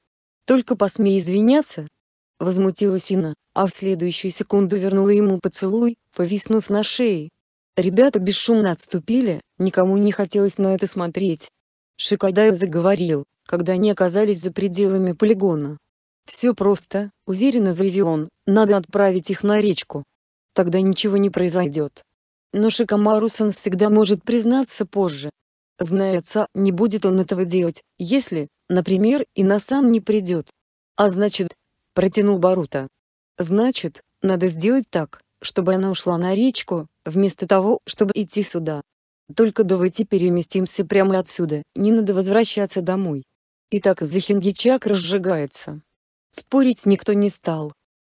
«Только посмей извиняться!» — возмутилась Инна, а в следующую секунду вернула ему поцелуй, повиснув на шее. Ребята бесшумно отступили, никому не хотелось на это смотреть. Шикадаев заговорил, когда они оказались за пределами полигона. «Все просто», — уверенно заявил он, — «надо отправить их на речку. Тогда ничего не произойдет». Но Шикамарусан всегда может признаться позже. Зная отца, не будет он этого делать, если, например, Инасан не придет. «А значит...» — протянул Барута. «Значит, надо сделать так, чтобы она ушла на речку, вместо того, чтобы идти сюда. Только давайте переместимся прямо отсюда, не надо возвращаться домой. Итак, захинги чакра разжигается. Спорить никто не стал.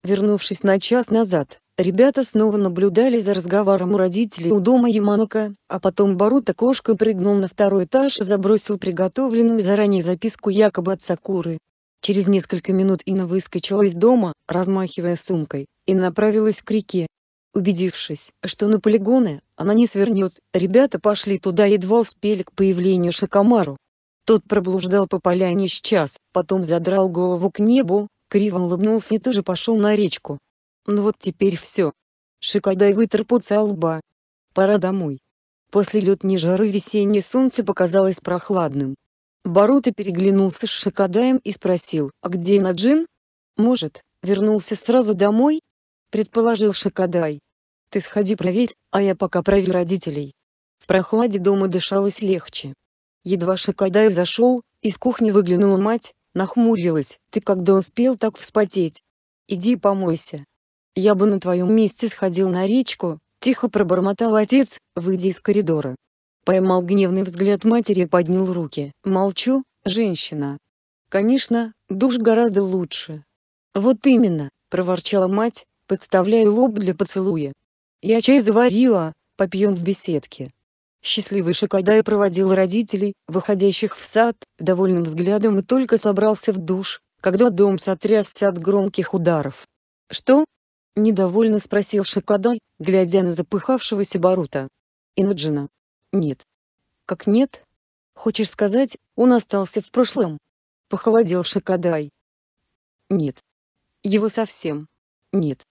Вернувшись на час назад, ребята снова наблюдали за разговором у родителей у дома Яманока, а потом Барута кошка прыгнул на второй этаж и забросил приготовленную заранее записку якобы от Сакуры. Через несколько минут Инна выскочила из дома, размахивая сумкой, и направилась к реке. Убедившись, что на полигоны она не свернет, ребята пошли туда едва успели к появлению Шакамару. Тот проблуждал по поляне с час, потом задрал голову к небу, криво улыбнулся и тоже пошел на речку. Ну вот теперь все. Шикадай вытер пот со лба. Пора домой. После летней жары весеннее солнце показалось прохладным. Барута переглянулся с Шикадаем и спросил, а где Наджин? Может, вернулся сразу домой? Предположил Шикадай. Ты сходи проверь, а я пока проверю родителей. В прохладе дома дышалось легче. Едва Шикадай зашел, из кухни выглянула мать, нахмурилась, ты когда успел так вспотеть? Иди помойся. Я бы на твоем месте сходил на речку, тихо пробормотал отец, выйдя из коридора. Поймал гневный взгляд матери и поднял руки. Молчу, женщина. Конечно, душ гораздо лучше. Вот именно, проворчала мать, подставляя лоб для поцелуя. Я чай заварила, попьем в беседке. Счастливый Шакадай проводил родителей, выходящих в сад, довольным взглядом и только собрался в душ, когда дом сотрясся от громких ударов. «Что?» — недовольно спросил Шакадай, глядя на запыхавшегося Барута. «Инаджина?» «Нет». «Как нет?» «Хочешь сказать, он остался в прошлом?» — похолодел Шакадай. «Нет». «Его совсем?» «Нет».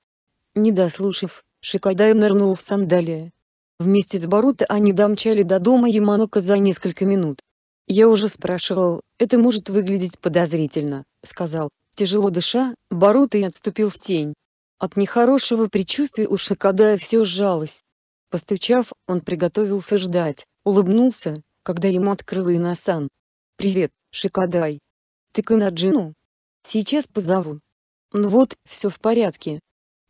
Не дослушав, Шикадай нырнул в сандалии, Вместе с Баруто они домчали до дома Яманока за несколько минут. «Я уже спрашивал, это может выглядеть подозрительно», — сказал, тяжело дыша, Баруто и отступил в тень. От нехорошего предчувствия у Шакадая все сжалось. Постучав, он приготовился ждать, улыбнулся, когда ему открыла Инасан. «Привет, Шикадай. Ты к Канаджину? Сейчас позову». «Ну вот, все в порядке».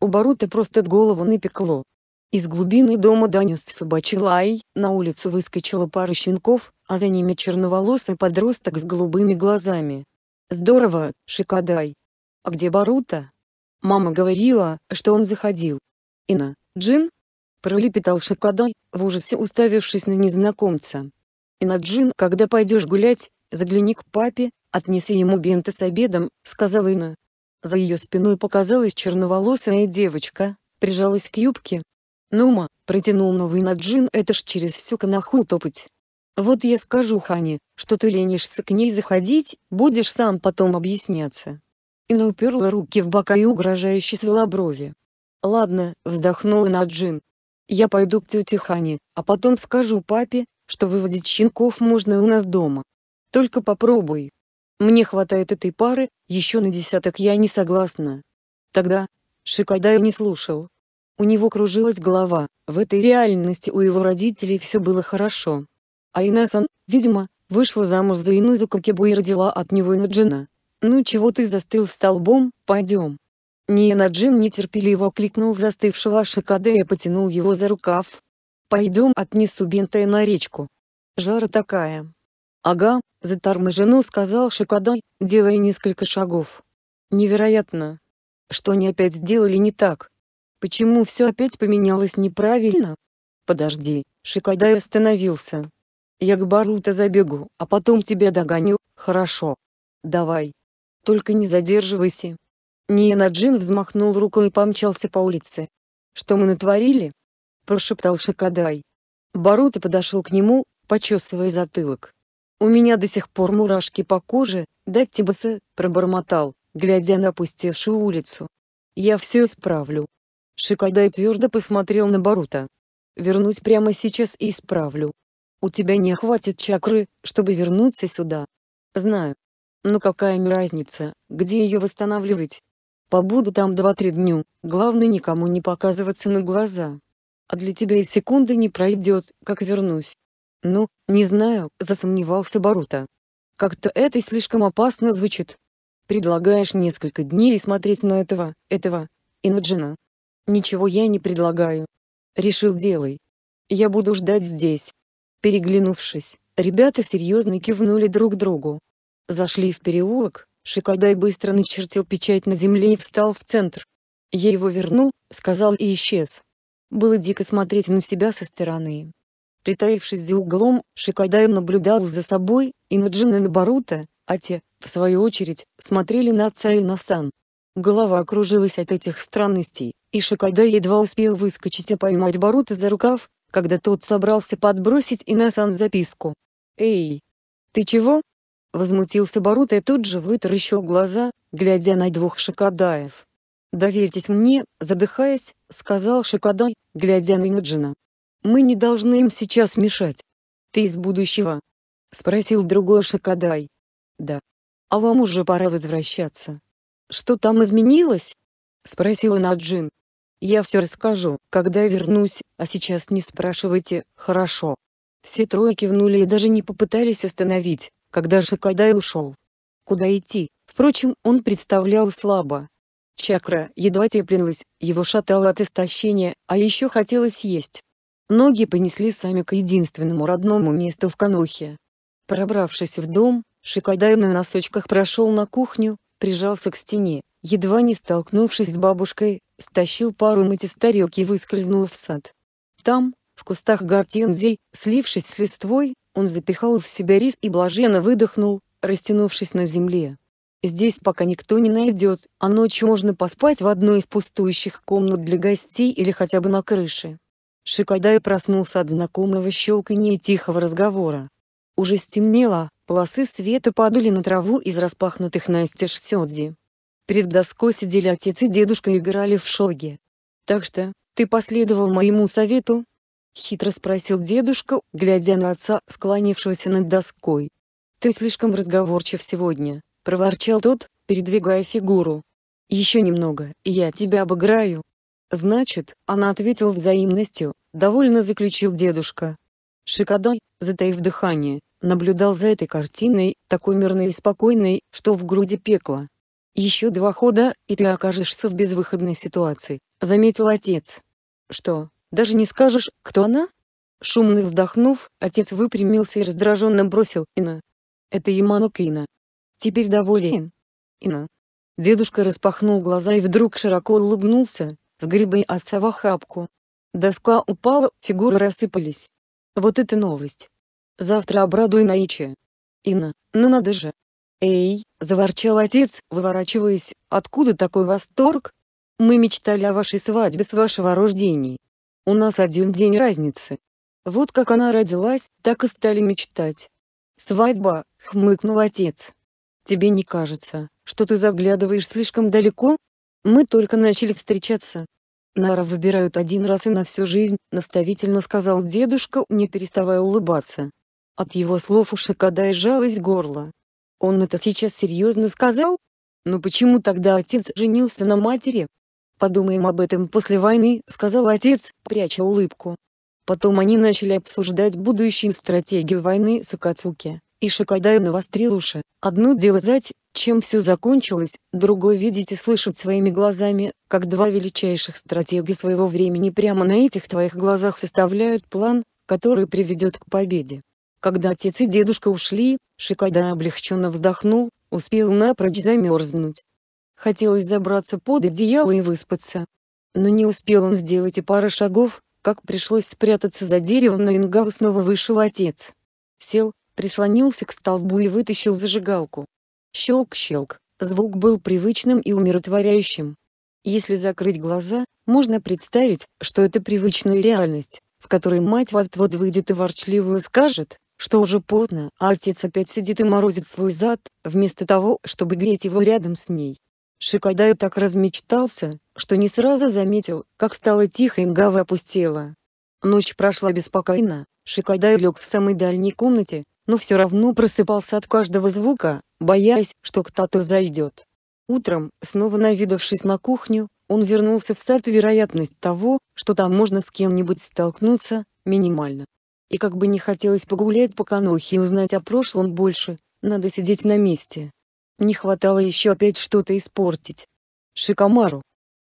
У Барута просто голову напекло, из глубины дома донес собачий лай, на улицу выскочила пара щенков, а за ними черноволосый подросток с голубыми глазами. «Здорово, Шикадай!» «А где Барута?» Мама говорила, что он заходил. «Ина, Джин?» Пролепетал Шикадай, в ужасе уставившись на незнакомца. «Ина, Джин, когда пойдешь гулять, загляни к папе, отнеси ему бенты с обедом», — сказал Ина. За ее спиной показалась черноволосая девочка, прижалась к юбке, «Нума», — протянул новый Наджин, — «это ж через всю канаху топать». «Вот я скажу Хане, что ты ленишься к ней заходить, будешь сам потом объясняться». Ина уперла руки в бока и угрожающе свела брови. «Ладно», — вздохнула Наджин. «Я пойду к тете Хане, а потом скажу папе, что выводить щенков можно у нас дома. Только попробуй. Мне хватает этой пары, еще на десяток я не согласна». Тогда Шикадай не слушал. У него кружилась голова, в этой реальности у его родителей все было хорошо. Айна-сан, видимо, вышла замуж за Инузу Кокебу и родила от него Инаджина. «Ну чего ты застыл столбом, пойдем». Нинаджин нетерпеливо кликнул застывшего Шикаде и потянул его за рукав. «Пойдем отнесу бинты на речку. Жара такая». «Ага», — заторможено сказал Шикадай, делая несколько шагов. «Невероятно. Что они опять сделали не так?» Почему все опять поменялось неправильно? Подожди, Шикадай остановился. Я к Барута забегу, а потом тебя догоню, хорошо? Давай. Только не задерживайся. Ниенаджин взмахнул рукой и помчался по улице. Что мы натворили? Прошептал Шикадай. Барута подошел к нему, почесывая затылок. У меня до сих пор мурашки по коже, да Тибаса, пробормотал, глядя на опустевшую улицу. Я все исправлю. Шикадай твердо посмотрел на Барута. «Вернусь прямо сейчас и исправлю. У тебя не хватит чакры, чтобы вернуться сюда. Знаю. Но какая мне разница, где ее восстанавливать? Побуду там два-три дню, главное никому не показываться на глаза. А для тебя и секунды не пройдет, как вернусь». «Ну, не знаю», — засомневался Барута. «Как-то это слишком опасно звучит. Предлагаешь несколько дней смотреть на этого, этого, и Иноджина. «Ничего я не предлагаю. Решил делай. Я буду ждать здесь». Переглянувшись, ребята серьезно кивнули друг другу. Зашли в переулок, Шикадай быстро начертил печать на земле и встал в центр. «Я его верну», — сказал и исчез. Было дико смотреть на себя со стороны. Притаившись за углом, Шикадай наблюдал за собой, и на Джина и Барута, а те, в свою очередь, смотрели на отца и на Сан. Голова кружилась от этих странностей, и Шикада едва успел выскочить и поймать Барута за рукав, когда тот собрался подбросить Инасан записку. «Эй! Ты чего?» Возмутился Барут и тут же вытаращил глаза, глядя на двух Шикадаев. «Доверьтесь мне», задыхаясь, сказал Шикадай, глядя на Ниджина. «Мы не должны им сейчас мешать. Ты из будущего?» Спросил другой Шикадай. «Да. А вам уже пора возвращаться». «Что там изменилось?» — спросила Наджин. «Я все расскажу, когда вернусь, а сейчас не спрашивайте, хорошо?» Все трое кивнули и даже не попытались остановить, когда Шикадай ушел. Куда идти, впрочем, он представлял слабо. Чакра едва теплилась, его шатало от истощения, а еще хотелось есть. Ноги понесли сами к единственному родному месту в Канохе. Пробравшись в дом, Шикадай на носочках прошел на кухню, прижался к стене, едва не столкнувшись с бабушкой, стащил пару мыть из тарелки и выскользнул в сад. Там, в кустах гортензий, слившись с листвой, он запихал в себя рис и блаженно выдохнул, растянувшись на земле. Здесь пока никто не найдет, а ночью можно поспать в одной из пустующих комнат для гостей или хотя бы на крыше. Шикадай проснулся от знакомого щелканья и тихого разговора. Уже стемнело, Полосы света падали на траву из распахнутых настежь сёдзи. Перед доской сидели отец и дедушка и играли в шоги. «Так что, ты последовал моему совету?» — хитро спросил дедушка, глядя на отца, склонившегося над доской. «Ты слишком разговорчив сегодня», — проворчал тот, передвигая фигуру. «Еще немного, и я тебя обыграю». «Значит», — она ответила взаимностью, — довольно заключил дедушка. Шикадай, затаив дыхание, наблюдал за этой картиной, такой мирной и спокойной, что в груди пекло. «Еще два хода, и ты окажешься в безвыходной ситуации», — заметил отец. «Что, даже не скажешь, кто она?» Шумно вздохнув, отец выпрямился и раздраженно бросил «Ина». «Это Яманок Ина. Теперь доволен?» «Ина». Дедушка распахнул глаза и вдруг широко улыбнулся, сгребая отца в охапку. Доска упала, фигуры рассыпались. Вот это новость. Завтра обрадуй Наичи. Инна, ну надо же. Эй, заворчал отец, выворачиваясь, откуда такой восторг? Мы мечтали о вашей свадьбе с вашего рождения. У нас один день разницы. Вот как она родилась, так и стали мечтать. Свадьба, хмыкнул отец. Тебе не кажется, что ты заглядываешь слишком далеко? Мы только начали встречаться. Нара выбирают один раз и на всю жизнь, наставительно сказал дедушка, не переставая улыбаться. От его слов у Шакада сжалось горло. Он это сейчас серьезно сказал? Но почему тогда отец женился на матери? Подумаем об этом после войны, сказал отец, пряча улыбку. Потом они начали обсуждать будущую стратегию войны с Акацуки, и Шакадай навострил уши. Одно дело знать, чем все закончилось, другое видеть и слышать своими глазами, как два величайших стратеги своего времени прямо на этих твоих глазах составляют план, который приведет к победе. Когда отец и дедушка ушли, Шикада облегченно вздохнул, успел напрочь замерзнуть. Хотелось забраться под одеяло и выспаться. Но не успел он сделать и пары шагов, как пришлось спрятаться за деревом на ингал снова вышел отец. Сел, прислонился к столбу и вытащил зажигалку. Щелк-щелк, звук был привычным и умиротворяющим. Если закрыть глаза, можно представить, что это привычная реальность, в которой мать вот-вот выйдет и ворчливо скажет что уже поздно, а отец опять сидит и морозит свой зад, вместо того, чтобы греть его рядом с ней. Шикадай так размечтался, что не сразу заметил, как стало тихо и мгава опустела. Ночь прошла беспокойно, Шикадай лег в самой дальней комнате, но все равно просыпался от каждого звука, боясь, что кто-то зайдет. Утром, снова навидавшись на кухню, он вернулся в сад вероятность того, что там можно с кем-нибудь столкнуться, минимальна. И как бы не хотелось погулять по Конохе и узнать о прошлом больше, надо сидеть на месте. Не хватало еще опять что-то испортить. Шикомару.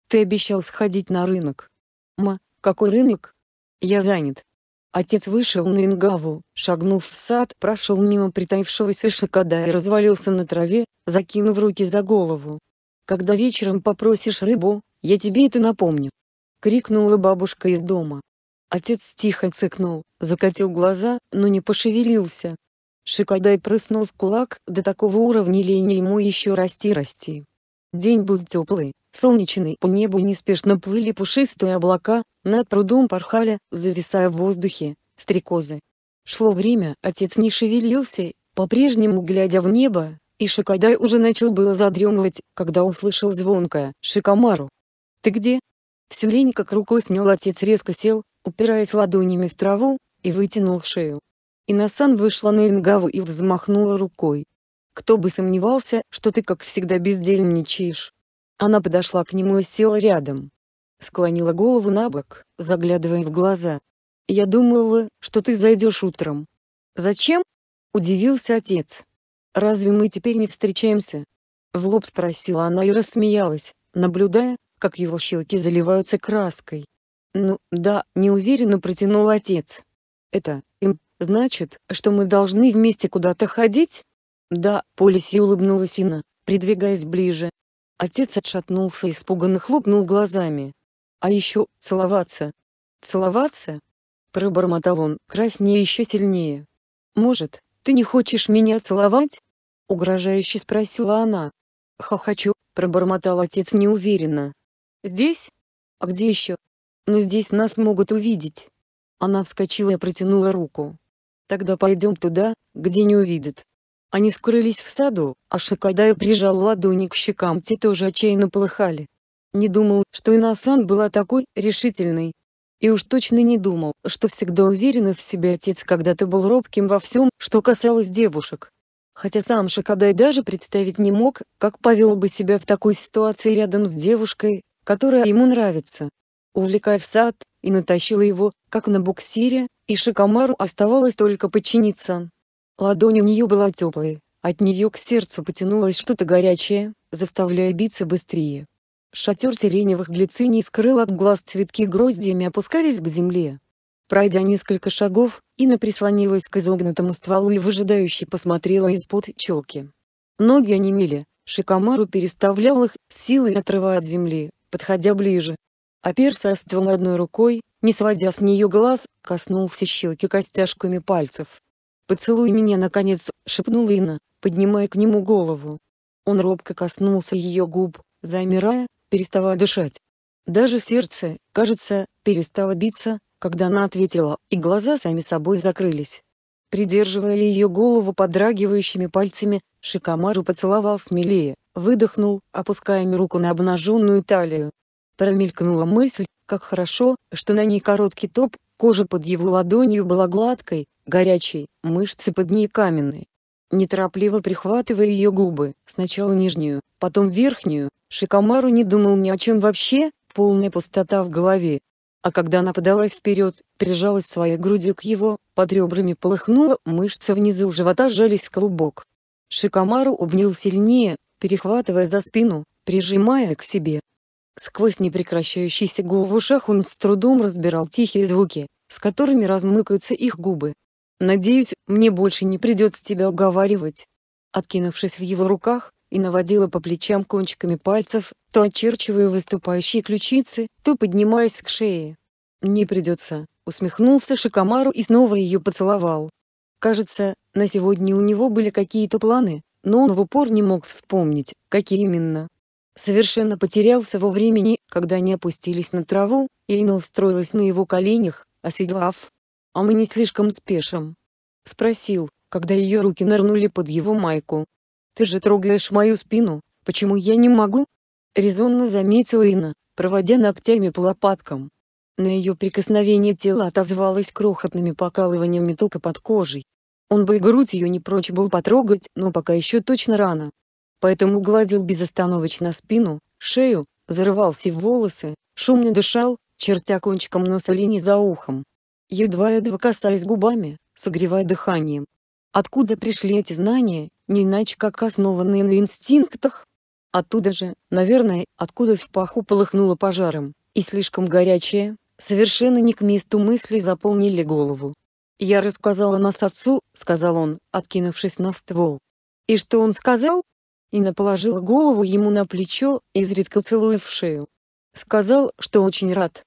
Ты обещал сходить на рынок. Ма, какой рынок? Я занят. Отец вышел на Ингаву, шагнув в сад, прошел мимо притаившегося шакада и развалился на траве, закинув руки за голову. «Когда вечером попросишь рыбу, я тебе это напомню!» — крикнула бабушка из дома. Отец тихо цыкнул, закатил глаза, но не пошевелился. Шикадай прыснул в кулак, до такого уровня лени ему еще расти-расти. День был теплый, солнечный, по небу неспешно плыли пушистые облака, над прудом порхали, зависая в воздухе, стрекозы. Шло время, отец не шевелился, по-прежнему глядя в небо, и Шикадай уже начал было задремывать, когда услышал звонкое "Шикамару". «Ты где?» Всю лень как рукой снял отец резко сел, упираясь ладонями в траву, и вытянул шею. Инасан вышла на Ингаву и взмахнула рукой. «Кто бы сомневался, что ты как всегда бездельничаешь». Она подошла к нему и села рядом. Склонила голову на бок, заглядывая в глаза. «Я думала, что ты зайдешь утром». «Зачем?» – удивился отец. «Разве мы теперь не встречаемся?» В лоб спросила она и рассмеялась, наблюдая, как его щеки заливаются краской. «Ну, да», — неуверенно протянул отец. «Это, им, значит, что мы должны вместе куда-то ходить?» «Да», — Полисью улыбнулась Инна, придвигаясь ближе. Отец отшатнулся и испуганно хлопнул глазами. «А еще целоваться». «Целоваться?» — пробормотал он, краснее еще сильнее. «Может, ты не хочешь меня целовать?» — угрожающе спросила она. хочу, пробормотал отец неуверенно. «Здесь? А где еще?» Но здесь нас могут увидеть. Она вскочила и протянула руку. Тогда пойдем туда, где не увидят. Они скрылись в саду, а Шакадай прижал ладони к щекам, те тоже отчаянно полыхали. Не думал, что Иносан была такой решительной. И уж точно не думал, что всегда уверенный в себе отец когда-то был робким во всем, что касалось девушек. Хотя сам Шакадай даже представить не мог, как повел бы себя в такой ситуации рядом с девушкой, которая ему нравится увлекая в сад, и натащила его, как на буксире, и Шикомару оставалось только подчиниться. Ладонь у нее была теплой, от нее к сердцу потянулось что-то горячее, заставляя биться быстрее. Шатер сиреневых глициний скрыл от глаз цветки гроздьями опускались к земле. Пройдя несколько шагов, Инна прислонилась к изогнутому стволу и выжидающе посмотрела из-под челки. Ноги онемели, Шикомару переставлял их, силой отрывая от земли, подходя ближе, Оперся а оством одной рукой, не сводя с нее глаз, коснулся щеки костяшками пальцев. «Поцелуй меня, наконец», — шепнула Инна, поднимая к нему голову. Он робко коснулся ее губ, замирая, переставая дышать. Даже сердце, кажется, перестало биться, когда она ответила, и глаза сами собой закрылись. Придерживая ее голову подрагивающими пальцами, Шикамару поцеловал смелее, выдохнул, опуская руку на обнаженную талию, Промелькнула мысль, как хорошо, что на ней короткий топ, кожа под его ладонью была гладкой, горячей, мышцы под ней каменные. Неторопливо прихватывая ее губы, сначала нижнюю, потом верхнюю, Шикомару не думал ни о чем вообще, полная пустота в голове. А когда она подалась вперед, прижалась своей грудью к его, под ребрами полыхнула, мышцы внизу живота сжались в клубок. Шикомару обнял сильнее, перехватывая за спину, прижимая к себе, Сквозь непрекращающийся гул в ушах он с трудом разбирал тихие звуки, с которыми размыкаются их губы. «Надеюсь, мне больше не придется тебя уговаривать». Откинувшись в его руках, и наводила по плечам кончиками пальцев, то очерчивая выступающие ключицы, то поднимаясь к шее. «Не придется», — усмехнулся Шикомару и снова ее поцеловал. Кажется, на сегодня у него были какие-то планы, но он в упор не мог вспомнить, какие именно совершенно потерялся во времени, когда они опустились на траву, и Ина устроилась на его коленях, оседлав. «А мы не слишком спешим?» — спросил, когда ее руки нырнули под его майку. «Ты же трогаешь мою спину, почему я не могу?» — резонно заметила Ина, проводя ногтями по лопаткам. На ее прикосновение тело отозвалось крохотными покалываниями тока под кожей. Он бы и грудь ее не прочь был потрогать, но пока еще точно рано поэтому гладил безостановочно спину, шею, зарывался в волосы, шумно дышал, чертя кончиком носа линии за ухом. Едва-едва касаясь губами, согревая дыханием. Откуда пришли эти знания, не иначе как основанные на инстинктах? Оттуда же, наверное, откуда в паху полыхнуло пожаром, и слишком горячее, совершенно не к месту мысли заполнили голову. «Я рассказала нас отцу», — сказал он, откинувшись на ствол. «И что он сказал?» Инна положила голову ему на плечо, изредка целуя в шею. Сказал, что очень рад.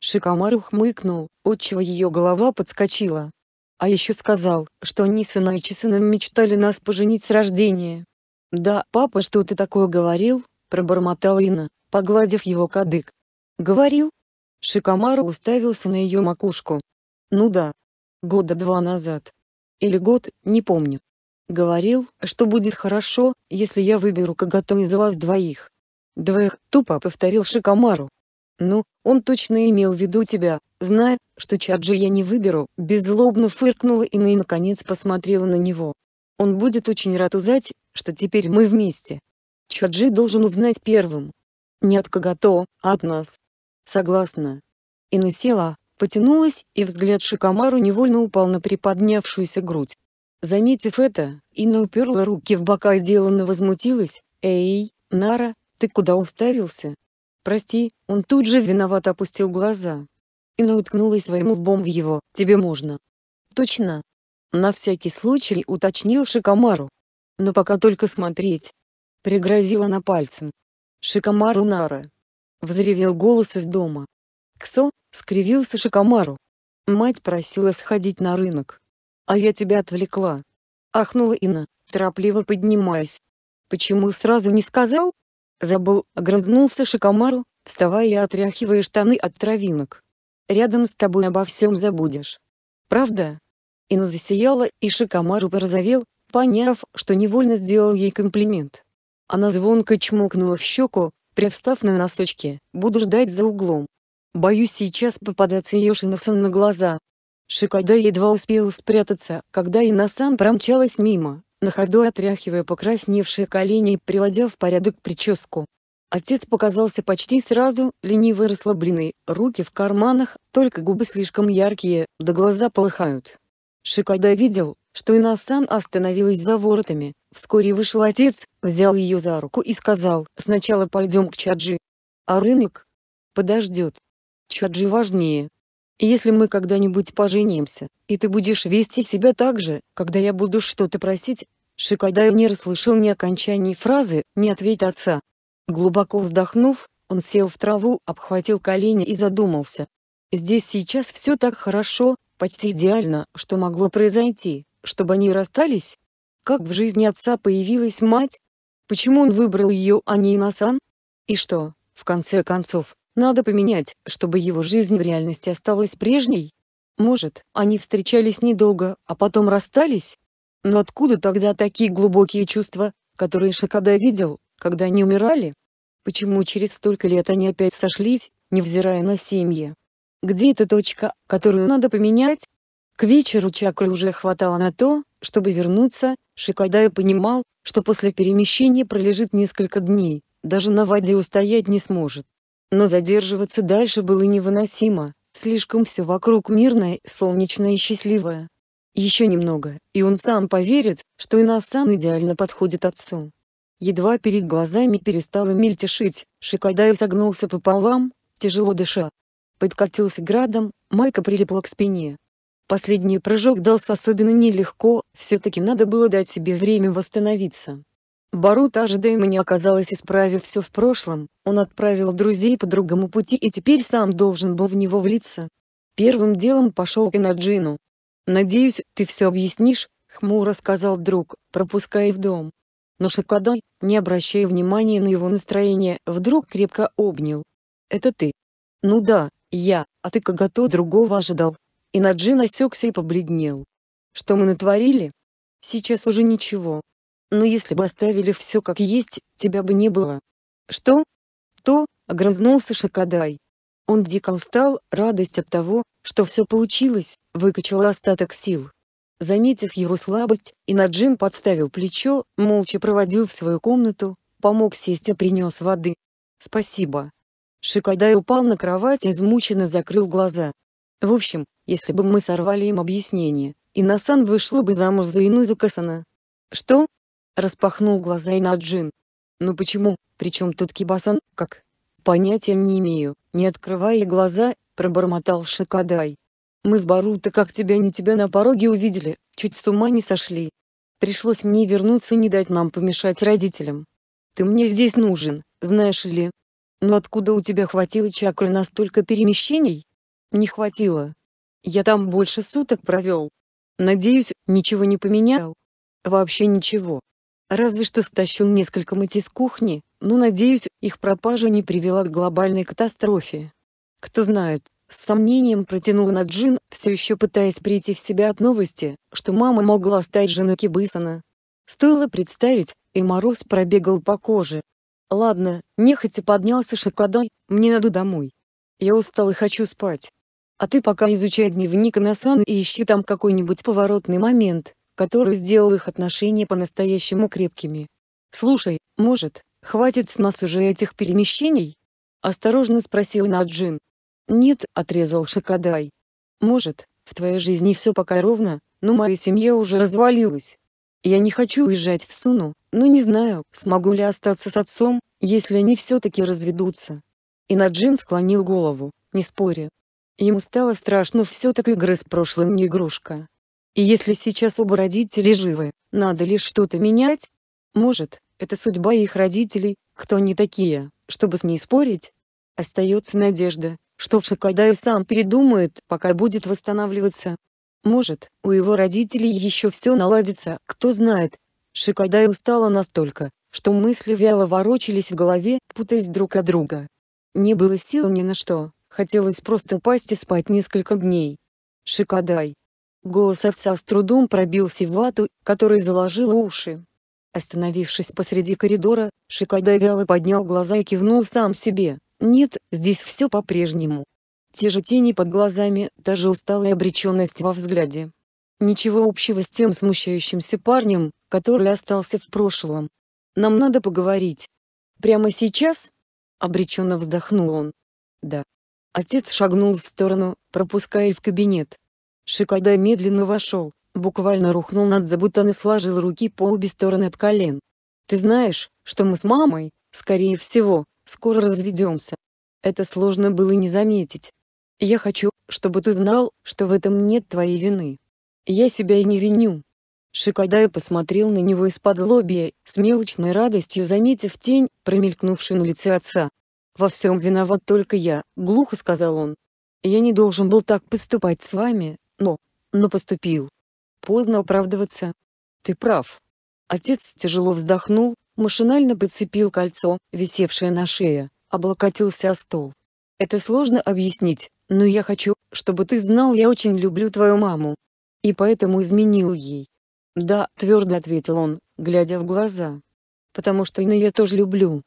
Шикомару хмыкнул, отчего ее голова подскочила. А еще сказал, что они с Иначи сыном мечтали нас поженить с рождения. «Да, папа что ты такое говорил?» – пробормотала Инна, погладив его кадык. «Говорил?» Шикомару уставился на ее макушку. «Ну да. Года два назад. Или год, не помню. Говорил, что будет хорошо, если я выберу кого из вас двоих. Двоих, тупо повторил Шикомару. Ну, он точно имел в виду тебя, зная, что Чаджи я не выберу, беззлобно фыркнула и наконец посмотрела на него. Он будет очень рад узнать, что теперь мы вместе. Чаджи должен узнать первым. Не от Кагато, а от нас. Согласна. Инна села, потянулась, и взгляд Шикомару невольно упал на приподнявшуюся грудь. Заметив это, Инна уперла руки в бока и деланно возмутилась. «Эй, Нара, ты куда уставился?» «Прости», он тут же виновато опустил глаза. Инна уткнулась своим лбом в его. «Тебе можно». «Точно». На всякий случай уточнил Шикомару. «Но пока только смотреть». Пригрозила она пальцем. «Шикомару Нара!» Взревел голос из дома. «Ксо!» — скривился Шикомару. Мать просила сходить на рынок. «А я тебя отвлекла!» — ахнула Инна, торопливо поднимаясь. «Почему сразу не сказал?» Забыл, огрызнулся Шикомару, вставая и отряхивая штаны от травинок. «Рядом с тобой обо всем забудешь». «Правда?» Инна засияла, и Шикомару порозовел, поняв, что невольно сделал ей комплимент. Она звонко чмокнула в щеку, привстав на носочки, «Буду ждать за углом». «Боюсь сейчас попадаться Йошинасон на глаза», Шикада едва успел спрятаться, когда Инасан промчалась мимо, на ходу отряхивая покрасневшие колени и приводя в порядок прическу. Отец показался почти сразу, ленивый расслабленный, руки в карманах, только губы слишком яркие, да глаза полыхают. Шикада видел, что Инасан остановилась за воротами, вскоре вышел отец, взял ее за руку и сказал, сначала пойдем к Чаджи. А рынок? Подождет. Чаджи важнее. Если мы когда-нибудь поженимся, и ты будешь вести себя так же, когда я буду что-то просить...» Шикадаев не расслышал ни окончаний фразы, ни ответ отца. Глубоко вздохнув, он сел в траву, обхватил колени и задумался. «Здесь сейчас все так хорошо, почти идеально, что могло произойти, чтобы они расстались? Как в жизни отца появилась мать? Почему он выбрал ее, а не Инасан? И что, в конце концов, надо поменять, чтобы его жизнь в реальности осталась прежней? Может, они встречались недолго, а потом расстались? Но откуда тогда такие глубокие чувства, которые Шакада видел, когда они умирали? Почему через столько лет они опять сошлись, невзирая на семьи? Где эта точка, которую надо поменять? К вечеру чакры уже хватало на то, чтобы вернуться, Шикадая понимал, что после перемещения пролежит несколько дней, даже на воде устоять не сможет. Но задерживаться дальше было невыносимо, слишком все вокруг мирное, солнечное и счастливое. Еще немного, и он сам поверит, что Инасан идеально подходит отцу. Едва перед глазами перестало мельтешить, Шикадаев согнулся пополам, тяжело дыша. Подкатился градом, майка прилипла к спине. Последний прыжок дался особенно нелегко, все-таки надо было дать себе время восстановиться. Барут Аждей мне оказалось исправив все в прошлом, он отправил друзей по другому пути и теперь сам должен был в него влиться. Первым делом пошел к Инаджину. «Надеюсь, ты все объяснишь», — хмуро сказал друг, пропуская в дом. Но Шакадай, не обращая внимания на его настроение, вдруг крепко обнял. «Это ты?» «Ну да, я, а ты кого-то другого ожидал». Инаджин осекся и побледнел. «Что мы натворили?» «Сейчас уже ничего», но если бы оставили все как есть, тебя бы не было. Что? То, огрызнулся Шакадай. Он дико устал, радость от того, что все получилось, выкачала остаток сил. Заметив его слабость, Инаджин подставил плечо, молча проводил в свою комнату, помог сесть и принес воды. «Спасибо». Шикадай упал на кровать и измученно закрыл глаза. «В общем, если бы мы сорвали им объяснение, Инасан вышла бы замуж за Инузу Касана». «Что?» Распахнул глаза и на Джин. «Ну почему? Причем тут Кибасан? Как?» «Понятия не имею, не открывая глаза», — пробормотал Шакадай. «Мы с Барута как тебя не тебя на пороге увидели, чуть с ума не сошли. Пришлось мне вернуться и не дать нам помешать родителям. Ты мне здесь нужен, знаешь ли. Но откуда у тебя хватило чакры на столько перемещений?» «Не хватило. Я там больше суток провел. Надеюсь, ничего не поменял?» «Вообще ничего. Разве что стащил несколько мыть из кухни, но, надеюсь, их пропажа не привела к глобальной катастрофе. Кто знает, с сомнением протянула Джин, все еще пытаясь прийти в себя от новости, что мама могла стать женой Кибысона. Стоило представить, и мороз пробегал по коже. «Ладно», — нехотя поднялся Шакадай, — «мне надо домой. Я устал и хочу спать. А ты пока изучай дневник Анасан и ищи там какой-нибудь поворотный момент» который сделал их отношения по-настоящему крепкими. «Слушай, может, хватит с нас уже этих перемещений?» — осторожно спросил Наджин. «Нет», — отрезал Шакадай. «Может, в твоей жизни все пока ровно, но моя семья уже развалилась. Я не хочу уезжать в Суну, но не знаю, смогу ли остаться с отцом, если они все-таки разведутся». И Наджин склонил голову, не споря. Ему стало страшно все-таки игры с прошлым не игрушка. И если сейчас оба родителей живы, надо лишь что-то менять? Может, это судьба их родителей, кто они такие, чтобы с ней спорить? Остается надежда, что Шакадай сам передумает, пока будет восстанавливаться. Может, у его родителей еще все наладится, кто знает. Шикадай устала настолько, что мысли вяло ворочались в голове, путаясь друг от друга. Не было сил ни на что, хотелось просто упасть и спать несколько дней. Шикадай, Голос отца с трудом пробился в вату, который заложил уши. Остановившись посреди коридора, Шикадай вяло поднял глаза и кивнул сам себе. «Нет, здесь все по-прежнему». Те же тени под глазами, та же усталая обреченность во взгляде. Ничего общего с тем смущающимся парнем, который остался в прошлом. «Нам надо поговорить». «Прямо сейчас?» — обреченно вздохнул он. «Да». Отец шагнул в сторону, пропуская в кабинет. Шикада медленно вошел, буквально рухнул над забутан и сложил руки по обе стороны от колен. «Ты знаешь, что мы с мамой, скорее всего, скоро разведемся». Это сложно было не заметить. «Я хочу, чтобы ты знал, что в этом нет твоей вины. Я себя и не виню». Шикадай посмотрел на него из-под лобья, с мелочной радостью заметив тень, промелькнувшую на лице отца. «Во всем виноват только я», — глухо сказал он. «Я не должен был так поступать с вами, но, но поступил. Поздно оправдываться. Ты прав. Отец тяжело вздохнул, машинально подцепил кольцо, висевшее на шее, облокотился о стол. Это сложно объяснить, но я хочу, чтобы ты знал, я очень люблю твою маму. И поэтому изменил ей. Да, твердо ответил он, глядя в глаза. Потому что Инна я тоже люблю.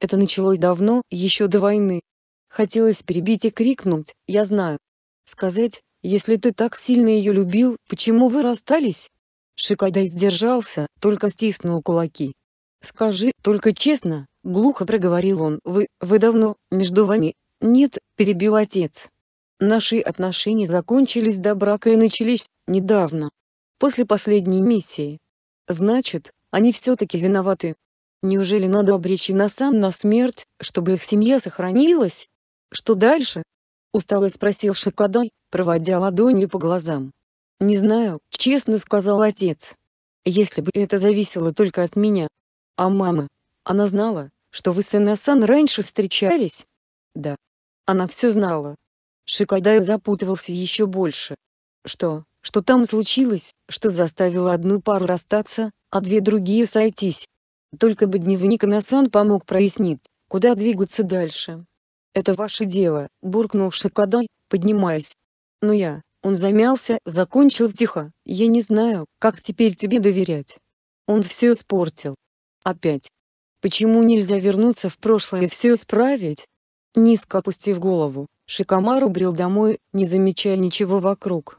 Это началось давно, еще до войны. Хотелось перебить и крикнуть, я знаю. Сказать, если ты так сильно ее любил, почему вы расстались?» Шикадай сдержался, только стиснул кулаки. «Скажи, только честно», — глухо проговорил он, — «вы, вы давно, между вами...» «Нет», — перебил отец. «Наши отношения закончились до брака и начались, недавно. После последней миссии. Значит, они все-таки виноваты. Неужели надо обречь обречена сам на смерть, чтобы их семья сохранилась? Что дальше? Устало спросил Шакадай, проводя ладонью по глазам. «Не знаю», — честно сказал отец. «Если бы это зависело только от меня. А мама? Она знала, что вы с Инасан раньше встречались?» «Да». Она все знала. Шикадай запутывался еще больше. «Что? Что там случилось, что заставило одну пару расстаться, а две другие сойтись?» Только бы дневник Инасан помог прояснить, куда двигаться дальше. «Это ваше дело», — буркнул Шакадай, поднимаясь. «Но «Ну я...» — он замялся, закончил тихо. «Я не знаю, как теперь тебе доверять». Он все испортил. Опять. Почему нельзя вернуться в прошлое и все исправить? Низко опустив голову, Шикамар убрел домой, не замечая ничего вокруг.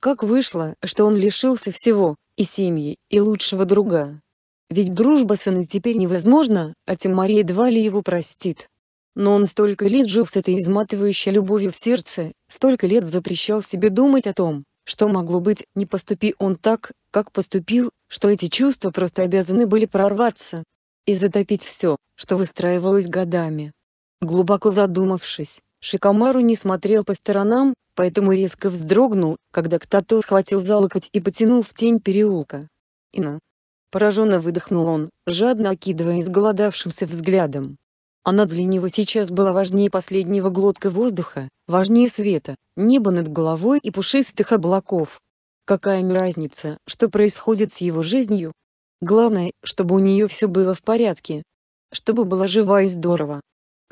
Как вышло, что он лишился всего, и семьи, и лучшего друга. Ведь дружба сына теперь невозможна, а Тимария едва ли его простит. Но он столько лет жил с этой изматывающей любовью в сердце, столько лет запрещал себе думать о том, что могло быть, не поступи он так, как поступил, что эти чувства просто обязаны были прорваться и затопить все, что выстраивалось годами. Глубоко задумавшись, Шикамару не смотрел по сторонам, поэтому резко вздрогнул, когда Ктато схватил за локоть и потянул в тень переулка. «Ина!» Пораженно выдохнул он, жадно окидывая изголодавшимся взглядом. Она а для него сейчас была важнее последнего глотка воздуха, важнее света, неба над головой и пушистых облаков. Какая им разница, что происходит с его жизнью? Главное, чтобы у нее все было в порядке. Чтобы была жива и здорова.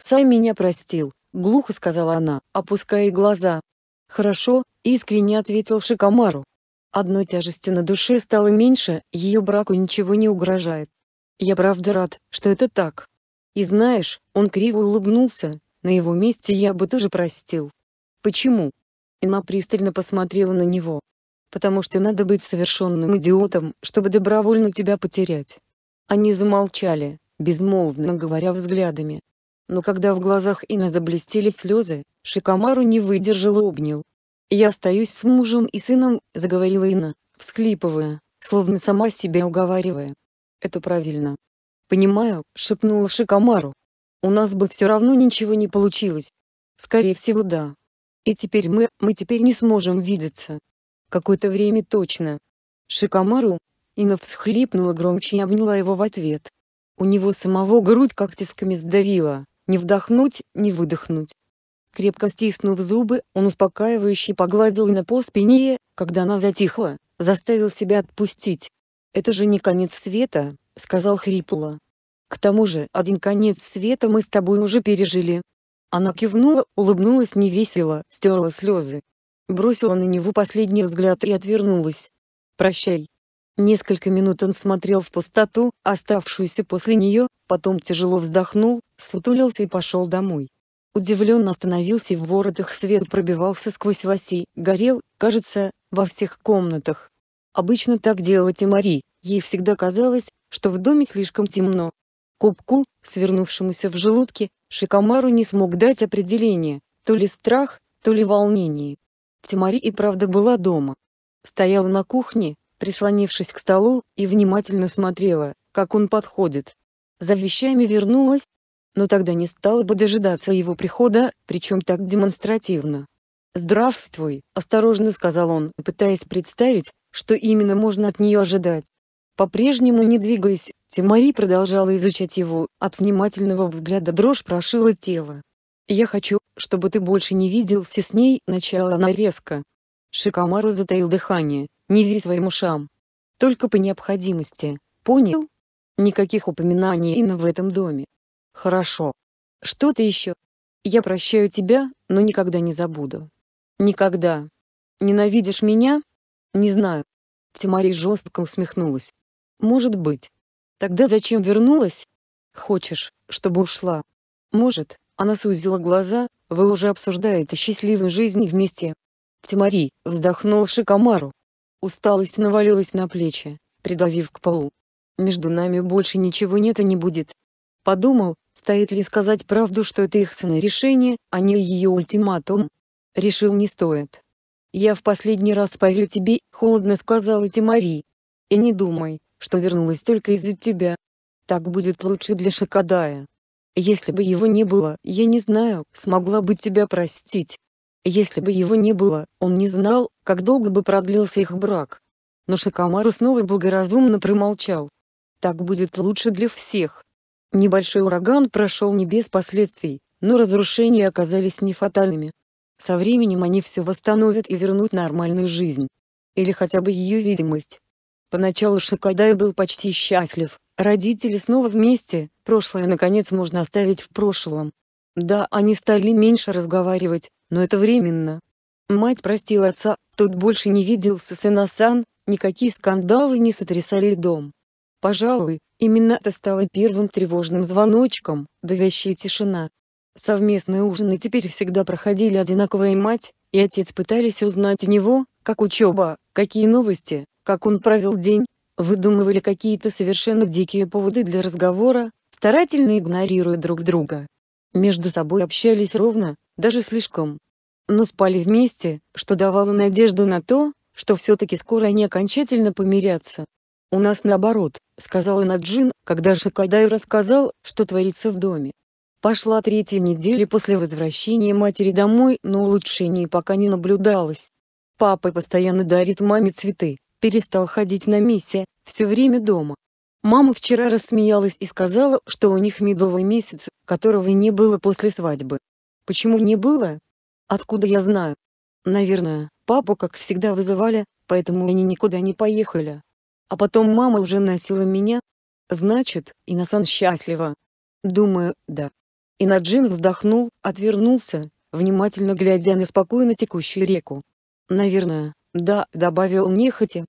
«Сай меня простил», — глухо сказала она, опуская глаза. «Хорошо», — искренне ответил Шикомару. Одной тяжестью на душе стало меньше, ее браку ничего не угрожает. «Я правда рад, что это так». И знаешь, он криво улыбнулся, на его месте я бы тоже простил. Почему? Эмма пристально посмотрела на него. Потому что надо быть совершенным идиотом, чтобы добровольно тебя потерять. Они замолчали, безмолвно говоря взглядами. Но когда в глазах Инна заблестели слезы, Шикамару не выдержал и обнял. «Я остаюсь с мужем и сыном», — заговорила Инна, всхлипывая, словно сама себя уговаривая. «Это правильно. «Понимаю», — шепнула Шикомару. «У нас бы все равно ничего не получилось». «Скорее всего, да. И теперь мы, мы теперь не сможем видеться. Какое-то время точно». Шикомару, Инна всхлипнула громче и обняла его в ответ. У него самого грудь как тисками сдавила, не вдохнуть, не выдохнуть. Крепко стиснув зубы, он успокаивающе погладил Инна по спине, когда она затихла, заставил себя отпустить. «Это же не конец света», — сказал хрипло. «К тому же один конец света мы с тобой уже пережили». Она кивнула, улыбнулась невесело, стерла слезы. Бросила на него последний взгляд и отвернулась. «Прощай». Несколько минут он смотрел в пустоту, оставшуюся после нее, потом тяжело вздохнул, сутулился и пошел домой. Удивленно остановился и в воротах свет пробивался сквозь васи, горел, кажется, во всех комнатах. Обычно так делала Мари, ей всегда казалось, что в доме слишком темно. Кубку, свернувшемуся в желудке, Шикамару не смог дать определение, то ли страх, то ли волнение. Тимари и правда была дома. Стояла на кухне, прислонившись к столу, и внимательно смотрела, как он подходит. За вещами вернулась, но тогда не стала бы дожидаться его прихода, причем так демонстративно. «Здравствуй», — осторожно сказал он, пытаясь представить, что именно можно от нее ожидать. По-прежнему не двигаясь, Тимари продолжала изучать его, от внимательного взгляда дрожь прошила тело. «Я хочу, чтобы ты больше не виделся с ней», — начала она резко. Шикамару затаил дыхание, не верь своим ушам. «Только по необходимости, понял? Никаких упоминаний Инна в этом доме». «Хорошо. Что ты еще?» «Я прощаю тебя, но никогда не забуду». «Никогда. Ненавидишь меня?» «Не знаю». Тимари жестко усмехнулась. Может быть. Тогда зачем вернулась? Хочешь, чтобы ушла? Может, она сузила глаза, вы уже обсуждаете счастливую жизнь вместе. Тимари, вздохнул Шикамару. Усталость навалилась на плечи, придавив к полу. Между нами больше ничего нет и не будет. Подумал, стоит ли сказать правду, что это их сына решение, а не ее ультиматум. Решил не стоит. «Я в последний раз поверю тебе», — холодно сказала Тимари. «И не думай, что вернулась только из-за тебя. Так будет лучше для Шакадая. Если бы его не было, я не знаю, смогла бы тебя простить. Если бы его не было, он не знал, как долго бы продлился их брак. Но Шакамару снова благоразумно промолчал. Так будет лучше для всех. Небольшой ураган прошел не без последствий, но разрушения оказались не фатальными. Со временем они все восстановят и вернут нормальную жизнь. Или хотя бы ее видимость. Поначалу Шикадай был почти счастлив. Родители снова вместе, прошлое наконец можно оставить в прошлом. Да, они стали меньше разговаривать, но это временно. Мать простила отца, тот больше не виделся с Инасан, никакие скандалы не сотрясали дом. Пожалуй, именно это стало первым тревожным звоночком, давящая тишина. Совместные ужины теперь всегда проходили одинаково и мать, и отец пытались узнать у него, как учеба, какие новости, как он провел день, выдумывали какие-то совершенно дикие поводы для разговора, старательно игнорируя друг друга. Между собой общались ровно, даже слишком. Но спали вместе, что давало надежду на то, что все-таки скоро они окончательно помирятся. «У нас наоборот», — сказала Наджин, когда Шакадай рассказал, что творится в доме. Пошла третья неделя после возвращения матери домой, но улучшений пока не наблюдалось. Папа постоянно дарит маме цветы, перестал ходить на миссия, все время дома. Мама вчера рассмеялась и сказала, что у них медовый месяц, которого не было после свадьбы. Почему не было? Откуда я знаю? Наверное, папу как всегда вызывали, поэтому они никуда не поехали. А потом мама уже носила меня. Значит, Инасан счастлива. Думаю, да. Инаджин вздохнул, отвернулся, внимательно глядя на спокойно текущую реку. Наверное, «Да», — добавил нехотя.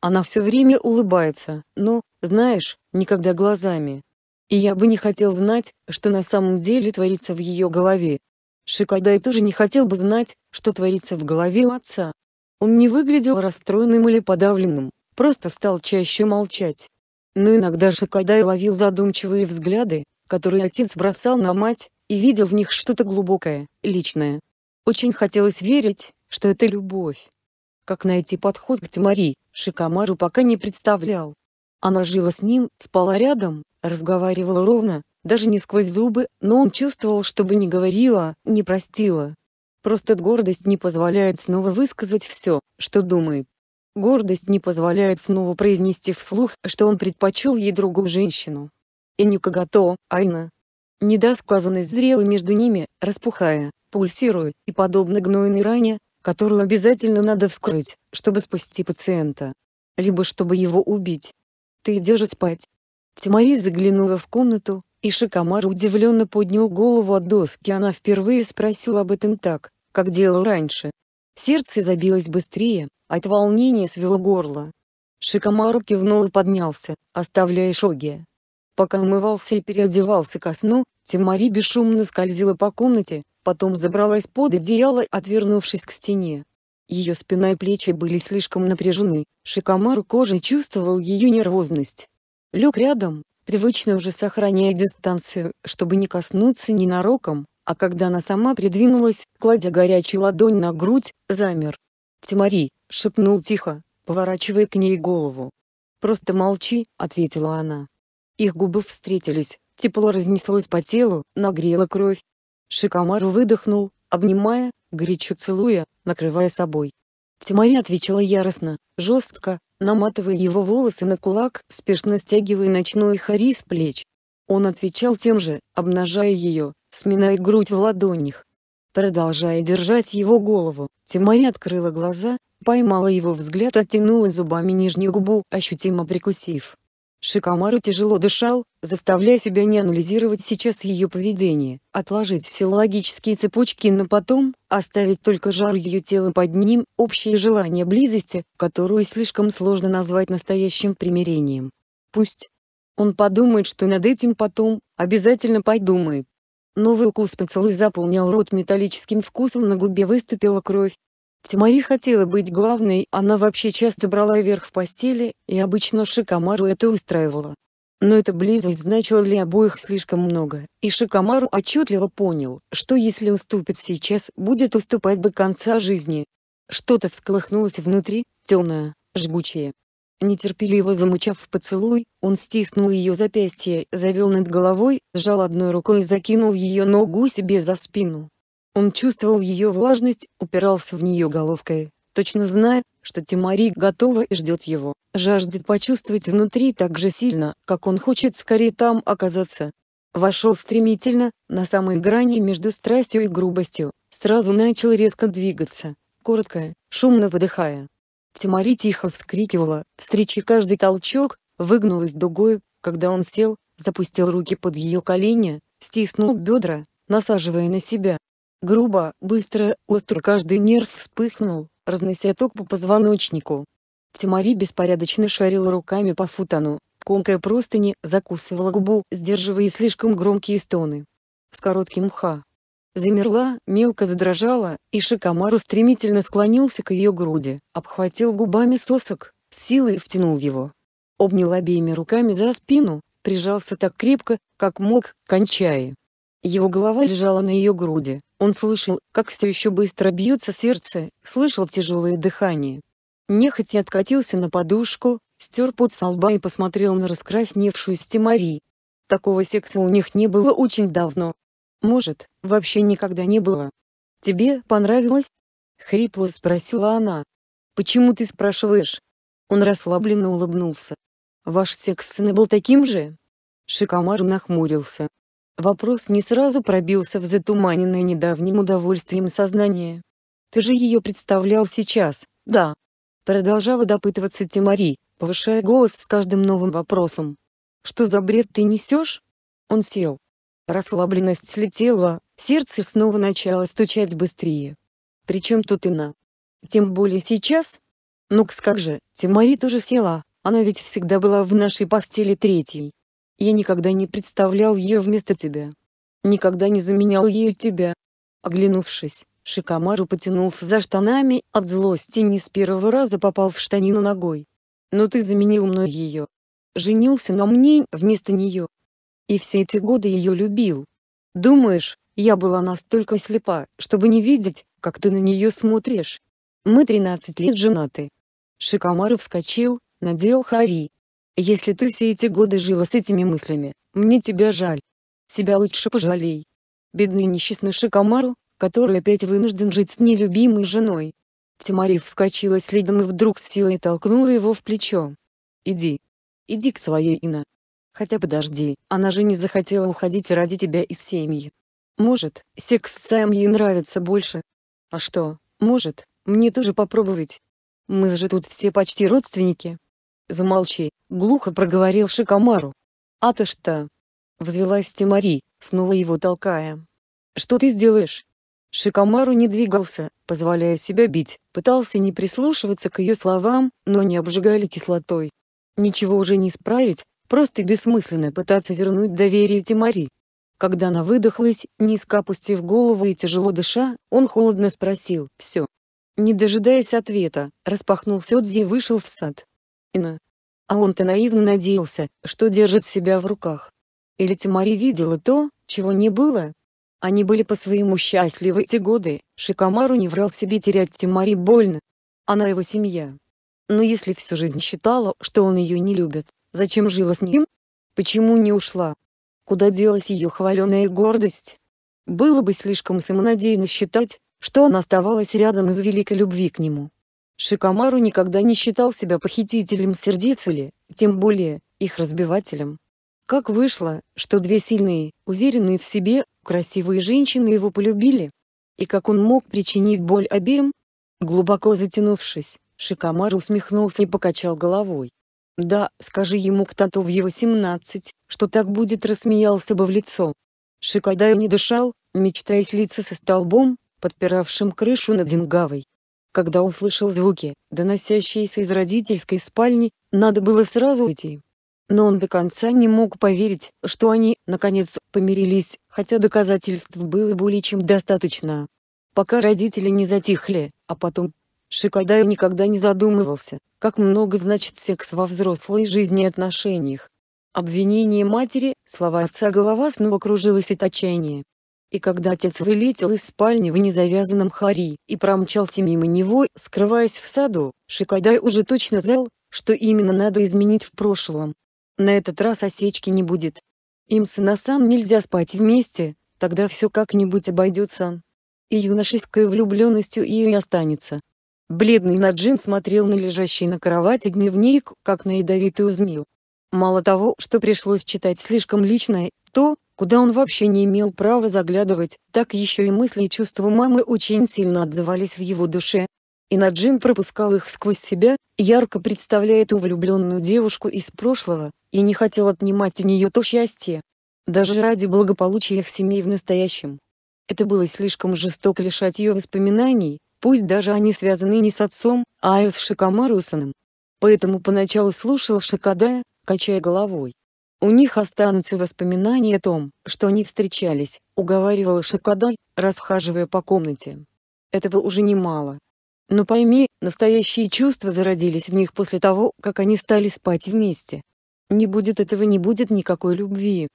«Она все время улыбается, но, знаешь, никогда глазами. И я бы не хотел знать, что на самом деле творится в ее голове. Шикадай тоже не хотел бы знать, что творится в голове у отца. Он не выглядел расстроенным или подавленным, просто стал чаще молчать. Но иногда Шикадай ловил задумчивые взгляды, которые отец бросал на мать, и видел в них что-то глубокое, личное. Очень хотелось верить, что это любовь, как найти подход к Тимари, Шикамару пока не представлял. Она жила с ним, спала рядом, разговаривала ровно, даже не сквозь зубы, но он чувствовал, что бы ни говорила, не простила. Просто гордость не позволяет снова высказать все, что думает. Гордость не позволяет снова произнести вслух, что он предпочел ей другую женщину. И не Кагато, Айна. Недосказанность зрела между ними, распухая, пульсируя, и подобно гнойной ране, которую обязательно надо вскрыть, чтобы спасти пациента. Либо чтобы его убить. Ты идешь спать. Тимари заглянула в комнату, и Шикамар удивленно поднял голову от доски. Она впервые спросила об этом так, как делал раньше. Сердце забилось быстрее, от волнения свело горло. Шикамару кивнул и поднялся, оставляя Шоги. Пока умывался и переодевался ко сну, Тимари бесшумно скользила по комнате, потом забралась под одеяло, отвернувшись к стене. Ее спина и плечи были слишком напряжены, Шикамару кожи чувствовал ее нервозность. Лег рядом, привычно уже сохраняя дистанцию, чтобы не коснуться ненароком, а когда она сама придвинулась, кладя горячую ладонь на грудь, замер. «Тимари», — шепнул тихо, поворачивая к ней голову. «Просто молчи», — ответила она. Их губы встретились, тепло разнеслось по телу, нагрело кровь, Шикамару выдохнул, обнимая, горячо целуя, накрывая собой. Тимари отвечала яростно, жестко, наматывая его волосы на кулак, спешно стягивая ночной хари с плеч. Он отвечал тем же, обнажая ее, сминая грудь в ладонях. Продолжая держать его голову, Тимари открыла глаза, поймала его взгляд, оттянула зубами нижнюю губу, ощутимо прикусив. Шикамару тяжело дышал, заставляя себя не анализировать сейчас ее поведение, отложить все логические цепочки на потом, оставить только жар ее тела под ним, общее желание близости, которую слишком сложно назвать настоящим примирением. Пусть. Он подумает, что над этим потом, обязательно подумает. Новый укус поцелуй заполнял рот металлическим вкусом на губе выступила кровь, Тимари хотела быть главной, она вообще часто брала верх в постели, и обычно Шикамару это устраивало. Но эта близость значила для обоих слишком много, и Шикамару отчетливо понял, что если уступит сейчас, будет уступать до конца жизни. Что-то всколыхнулось внутри, темное, жгучее. Нетерпеливо замучав поцелуй, он стиснул ее запястье, завел над головой, сжал одной рукой и закинул ее ногу себе за спину. Он чувствовал ее влажность, упирался в нее головкой, точно зная, что Тимари готова и ждет его, жаждет почувствовать внутри так же сильно, как он хочет скорее там оказаться. Вошел стремительно, на самой грани между страстью и грубостью, сразу начал резко двигаться, коротко, шумно выдыхая. Тимари тихо вскрикивала, встречи каждый толчок, выгнулась дугой, когда он сел, запустил руки под ее колени, стиснул бедра, насаживая на себя. Грубо, быстро, остро каждый нерв вспыхнул, разнося ток по позвоночнику. Тимари беспорядочно шарила руками по футану, комкая простыни, закусывала губу, сдерживая слишком громкие стоны. С коротким ха. Замерла, мелко задрожала, и Шикамару стремительно склонился к ее груди, обхватил губами сосок, силой втянул его. Обнял обеими руками за спину, прижался так крепко, как мог, кончая. Его голова лежала на ее груди, он слышал, как все еще быстро бьется сердце, слышал тяжелое дыхание. Нехотя откатился на подушку, стер пот со лба и посмотрел на раскрасневшуюся Мари. Такого секса у них не было очень давно. Может, вообще никогда не было. «Тебе понравилось?» — хрипло спросила она. «Почему ты спрашиваешь?» Он расслабленно улыбнулся. «Ваш секс сына был таким же?» Шикомар нахмурился. Вопрос не сразу пробился в затуманенное недавним удовольствием сознание. «Ты же ее представлял сейчас, да?» Продолжала допытываться Тимари, повышая голос с каждым новым вопросом. «Что за бред ты несешь?» Он сел. Расслабленность слетела, сердце снова начало стучать быстрее. «Причем тут и на?» «Тем более сейчас?» «Ну-кс как же, Тимари тоже села, она ведь всегда была в нашей постели третьей». Я никогда не представлял ее вместо тебя. Никогда не заменял ею тебя. Оглянувшись, Шикамару потянулся за штанами, от злости не с первого раза попал в штанину ногой. Но ты заменил мной ее. Женился на мне вместо нее. И все эти годы ее любил. Думаешь, я была настолько слепа, чтобы не видеть, как ты на нее смотришь? Мы 13 лет женаты. Шикамару вскочил, надел хари, если ты все эти годы жила с этими мыслями, мне тебя жаль. Себя лучше пожалей. Бедный несчастный Шикомару, который опять вынужден жить с нелюбимой женой. Тимариф вскочила следом и вдруг с силой толкнула его в плечо. «Иди. Иди к своей Ина. Хотя подожди, она же не захотела уходить ради тебя из семьи. Может, секс с сам ей нравится больше? А что, может, мне тоже попробовать? Мы же тут все почти родственники». «Замолчи», — глухо проговорил Шикомару. «А ты что?» — взвелась Тимари, снова его толкая. «Что ты сделаешь?» Шикомару не двигался, позволяя себя бить, пытался не прислушиваться к ее словам, но они обжигали кислотой. Ничего уже не исправить, просто бессмысленно пытаться вернуть доверие Тимари. Когда она выдохлась, низко опустив голову и тяжело дыша, он холодно спросил «Все». Не дожидаясь ответа, распахнул Сёдзи и вышел в сад. Ина. А он-то наивно надеялся, что держит себя в руках. Или Тимари видела то, чего не было? Они были по-своему счастливы эти годы, Шикамару не врал себе терять Тимари больно. Она его семья. Но если всю жизнь считала, что он ее не любит, зачем жила с ним? Почему не ушла? Куда делась ее хваленая гордость? Было бы слишком самонадеянно считать, что она оставалась рядом из великой любви к нему. Шикомару никогда не считал себя похитителем сердец или, тем более, их разбивателем. Как вышло, что две сильные, уверенные в себе, красивые женщины его полюбили? И как он мог причинить боль обеим? Глубоко затянувшись, Шикомару усмехнулся и покачал головой. Да, скажи ему кто-то в его семнадцать, что так будет рассмеялся бы в лицо. Шикадай не дышал, мечтая слиться со столбом, подпиравшим крышу над Дингавой. Когда услышал звуки, доносящиеся из родительской спальни, надо было сразу уйти. Но он до конца не мог поверить, что они, наконец, помирились, хотя доказательств было более чем достаточно. Пока родители не затихли, а потом... Шикадай никогда не задумывался, как много значит секс во взрослой жизни и отношениях. Обвинение матери, слова отца голова снова кружилась от отчаяния. И когда отец вылетел из спальни в незавязанном хари и промчался мимо него, скрываясь в саду, Шикадай уже точно знал, что именно надо изменить в прошлом. На этот раз осечки не будет. Им с Инасан нельзя спать вместе, тогда все как-нибудь обойдется. И юношеская влюбленностью и останется. Бледный Наджин смотрел на лежащий на кровати дневник, как на ядовитую змею. Мало того, что пришлось читать слишком личное, то, куда он вообще не имел права заглядывать, так еще и мысли и чувства мамы очень сильно отзывались в его душе. И Наджим пропускал их сквозь себя, ярко представляя эту влюбленную девушку из прошлого, и не хотел отнимать у нее то счастье. Даже ради благополучия их семей в настоящем. Это было слишком жестоко лишать ее воспоминаний, пусть даже они связаны не с отцом, а с Шикамарусаном. Поэтому поначалу слушал Шикадая, качая головой. У них останутся воспоминания о том, что они встречались, уговаривала Шикадай, расхаживая по комнате. Этого уже немало. Но пойми, настоящие чувства зародились в них после того, как они стали спать вместе. Не будет этого, не будет никакой любви.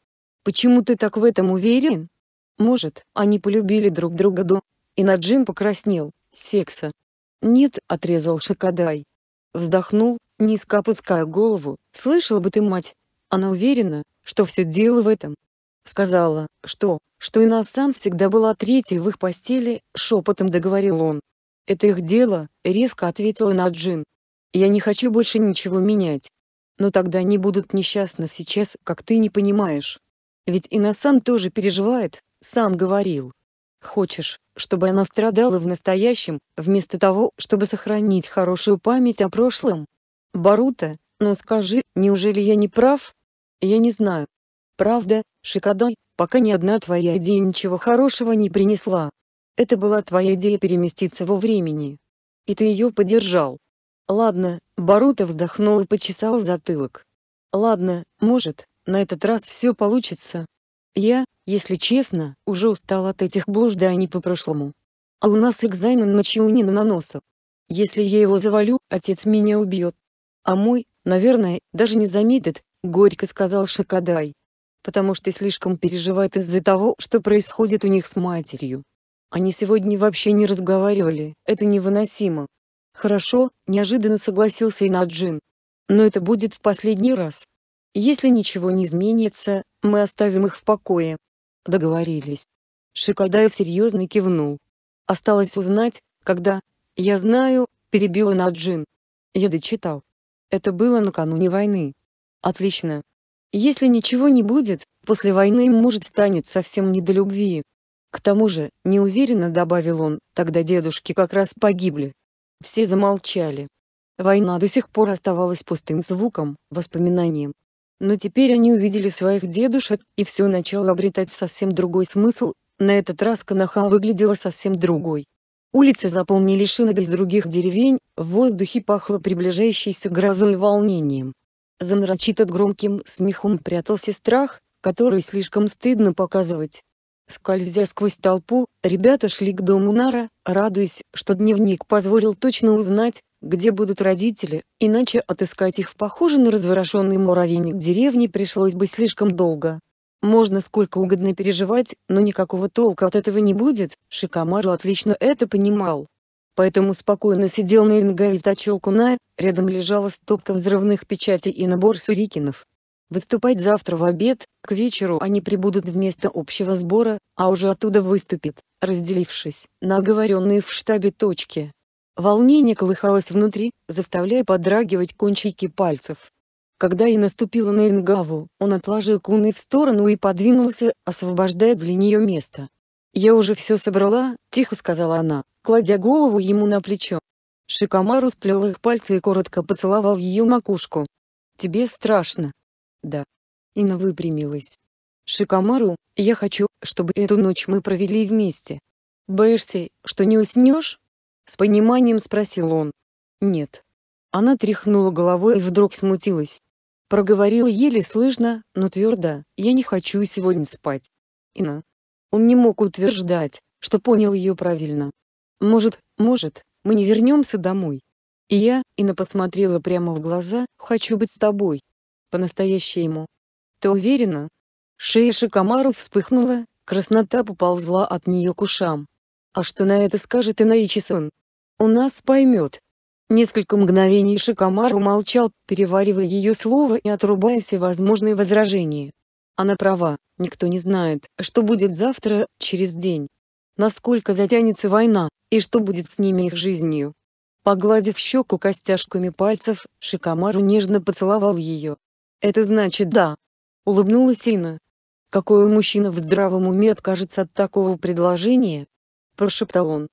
Почему ты так в этом уверен? Может, они полюбили друг друга до... И Наджин покраснел. Секса. Нет, отрезал Шакадай. Вздохнул, низко опуская голову, слышал бы ты, мать, она уверена, что все дело в этом. Сказала, что, что Инасан всегда была третьей в их постели, шепотом договорил он. «Это их дело», — резко ответила Наджин. «Я не хочу больше ничего менять. Но тогда они будут несчастны сейчас, как ты не понимаешь. Ведь Инасан тоже переживает, сам говорил. Хочешь, чтобы она страдала в настоящем, вместо того, чтобы сохранить хорошую память о прошлом? Барута, ну скажи, неужели я не прав?» Я не знаю. Правда, Шикадой, пока ни одна твоя идея ничего хорошего не принесла. Это была твоя идея переместиться во времени. И ты ее поддержал. Ладно, Барута вздохнул и почесал затылок. Ладно, может, на этот раз все получится. Я, если честно, уже устал от этих блужданий по прошлому. А у нас экзамен на Чиунина на носу. Если я его завалю, отец меня убьет. А мой, наверное, даже не заметит, — горько сказал Шакадай. «Потому что слишком переживает из-за того, что происходит у них с матерью. Они сегодня вообще не разговаривали, это невыносимо». «Хорошо», — неожиданно согласился Инаджин. «Но это будет в последний раз. Если ничего не изменится, мы оставим их в покое». «Договорились». Шикадай серьезно кивнул. «Осталось узнать, когда...» «Я знаю», — перебил Наджин. Я дочитал. Это было накануне войны. Отлично. Если ничего не будет, после войны им может станет совсем не до любви. К тому же, неуверенно добавил он, тогда дедушки как раз погибли. Все замолчали. Война до сих пор оставалась пустым звуком, воспоминанием. Но теперь они увидели своих дедушек, и все начало обретать совсем другой смысл, на этот раз Канаха выглядела совсем другой. Улицы запомнили шины без других деревень, в воздухе пахло приближающейся грозой и волнением. Замрачит от громким смехом прятался страх, который слишком стыдно показывать. Скользя сквозь толпу, ребята шли к дому Нара, радуясь, что дневник позволил точно узнать, где будут родители, иначе отыскать их в похоже на разворошенный муравейник деревни пришлось бы слишком долго. Можно сколько угодно переживать, но никакого толка от этого не будет, Шикамару отлично это понимал поэтому спокойно сидел на Ингаре точил куная, рядом лежала стопка взрывных печатей и набор сурикинов. Выступать завтра в обед, к вечеру они прибудут вместо общего сбора, а уже оттуда выступит, разделившись на оговоренные в штабе точки. Волнение колыхалось внутри, заставляя подрагивать кончики пальцев. Когда и наступила на Ингаву, он отложил куны в сторону и подвинулся, освобождая для нее место. «Я уже все собрала», — тихо сказала она, кладя голову ему на плечо. Шикамару сплел их пальцы и коротко поцеловал ее макушку. «Тебе страшно?» «Да». Ина выпрямилась. «Шикамару, я хочу, чтобы эту ночь мы провели вместе. Боишься, что не уснешь?» С пониманием спросил он. «Нет». Она тряхнула головой и вдруг смутилась. Проговорила еле слышно, но твердо, «Я не хочу сегодня спать». Ина. Он не мог утверждать, что понял ее правильно. Может, может, мы не вернемся домой? И я, Инна посмотрела прямо в глаза, хочу быть с тобой. По-настоящему. Ты уверена? Шея Шикомару вспыхнула, краснота поползла от нее к ушам. А что на это скажет Инаичи-сан? Он нас поймет. Несколько мгновений Шикомару молчал, переваривая ее слово и отрубая все возможные возражения. Она права, никто не знает, что будет завтра, через день насколько затянется война, и что будет с ними их жизнью. Погладив щеку костяшками пальцев, Шикамару нежно поцеловал ее. «Это значит да!» — улыбнулась Ина. «Какой мужчина в здравом уме откажется от такого предложения?» — прошептал он.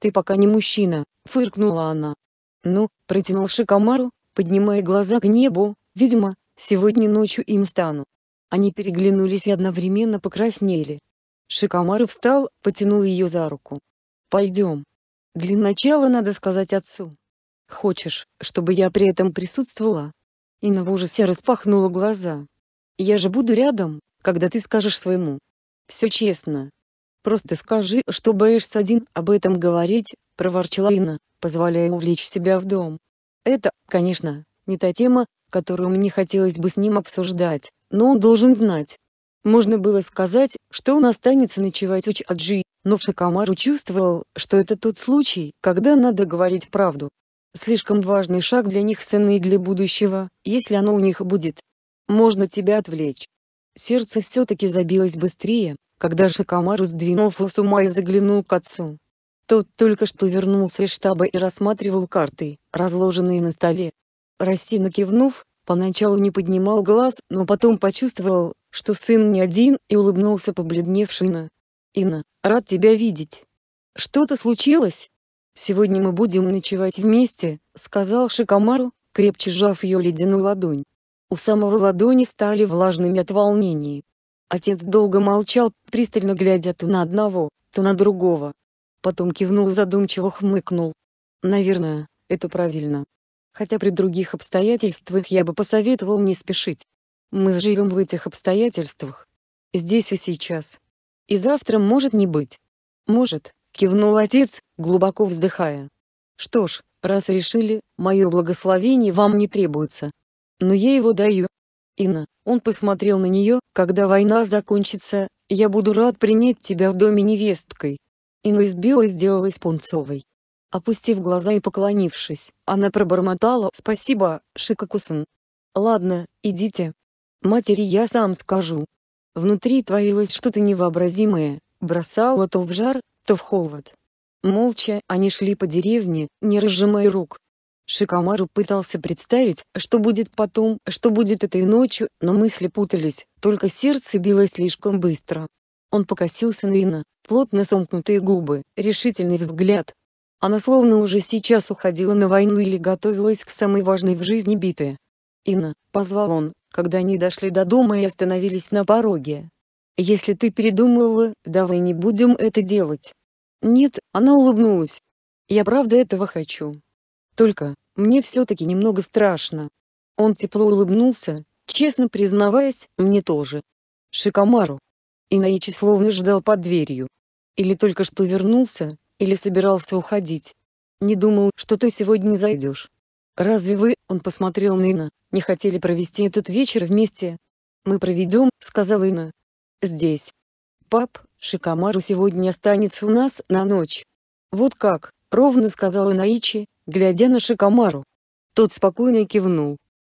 «Ты пока не мужчина», — фыркнула она. «Ну», — протянул Шикамару, поднимая глаза к небу, «видимо, сегодня ночью им стану». Они переглянулись и одновременно покраснели. Шикомаров встал, потянул ее за руку. «Пойдем. Для начала надо сказать отцу. Хочешь, чтобы я при этом присутствовала?» Инна в ужасе распахнула глаза. «Я же буду рядом, когда ты скажешь своему. Все честно. Просто скажи, что боишься один об этом говорить», — проворчала Инна, позволяя увлечь себя в дом. «Это, конечно, не та тема, которую мне хотелось бы с ним обсуждать, но он должен знать, можно было сказать, что он останется ночевать у Чаджи, но Шакамару чувствовал, что это тот случай, когда надо говорить правду. Слишком важный шаг для них сына и для будущего, если оно у них будет. Можно тебя отвлечь. Сердце все-таки забилось быстрее, когда Шакамару сдвинул с и заглянул к отцу. Тот только что вернулся из штаба и рассматривал карты, разложенные на столе. Рассеянно кивнув, Поначалу не поднимал глаз, но потом почувствовал, что сын не один, и улыбнулся побледневший Ина, «Инна, рад тебя видеть. Что-то случилось? Сегодня мы будем ночевать вместе», — сказал Шикомару, крепче сжав ее ледяную ладонь. У самого ладони стали влажными от волнений. Отец долго молчал, пристально глядя то на одного, то на другого. Потом кивнул задумчиво хмыкнул. «Наверное, это правильно хотя при других обстоятельствах я бы посоветовал не спешить. Мы живем в этих обстоятельствах. Здесь и сейчас. И завтра может не быть. Может, кивнул отец, глубоко вздыхая. Что ж, раз решили, мое благословение вам не требуется. Но я его даю. Инна, он посмотрел на нее, когда война закончится, я буду рад принять тебя в доме невесткой. Инна из белой сделалась пунцовой. Опустив глаза и поклонившись, она пробормотала «Спасибо, Шикакусан». «Ладно, идите. Матери я сам скажу». Внутри творилось что-то невообразимое, бросало то в жар, то в холод. Молча они шли по деревне, не разжимая рук. Шикамару пытался представить, что будет потом, что будет этой ночью, но мысли путались, только сердце билось слишком быстро. Он покосился на Ина, плотно сомкнутые губы, решительный взгляд, она словно уже сейчас уходила на войну или готовилась к самой важной в жизни битве. «Инна», — позвал он, когда они дошли до дома и остановились на пороге. «Если ты передумала, давай не будем это делать». «Нет», — она улыбнулась. «Я правда этого хочу. Только, мне все-таки немного страшно». Он тепло улыбнулся, честно признаваясь, мне тоже. Шикомару. Инаичи словно ждал под дверью. Или только что вернулся, или собирался уходить. Не думал, что ты сегодня не зайдешь. Разве вы, он посмотрел на Инна, не хотели провести этот вечер вместе? Мы проведем, сказал Инна. Здесь. Пап, Шикамару сегодня останется у нас на ночь. Вот как, ровно сказала Наичи, глядя на Шикамару. Тот спокойно кивнул.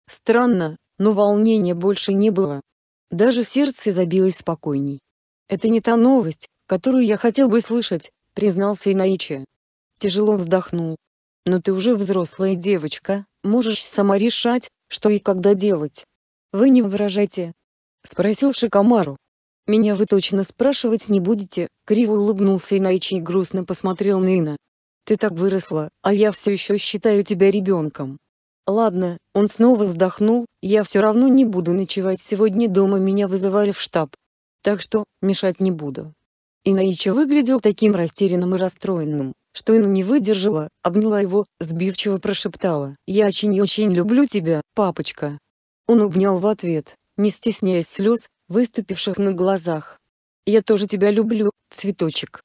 Странно, но волнения больше не было. Даже сердце забилось спокойней. Это не та новость, которую я хотел бы слышать, признался Инаичи. Тяжело вздохнул. Но ты уже взрослая девочка, можешь сама решать, что и когда делать. Вы не выражаете? Спросил Шикамару. Меня вы точно спрашивать не будете, криво улыбнулся Инаичи и грустно посмотрел на Ина. Ты так выросла, а я все еще считаю тебя ребенком. Ладно, он снова вздохнул, я все равно не буду ночевать сегодня дома меня вызывали в штаб. Так что, мешать не буду. Инаичи выглядел таким растерянным и расстроенным, что Инна не выдержала, обняла его, сбивчиво прошептала «Я очень-очень люблю тебя, папочка». Он обнял в ответ, не стесняясь слез, выступивших на глазах. «Я тоже тебя люблю, цветочек».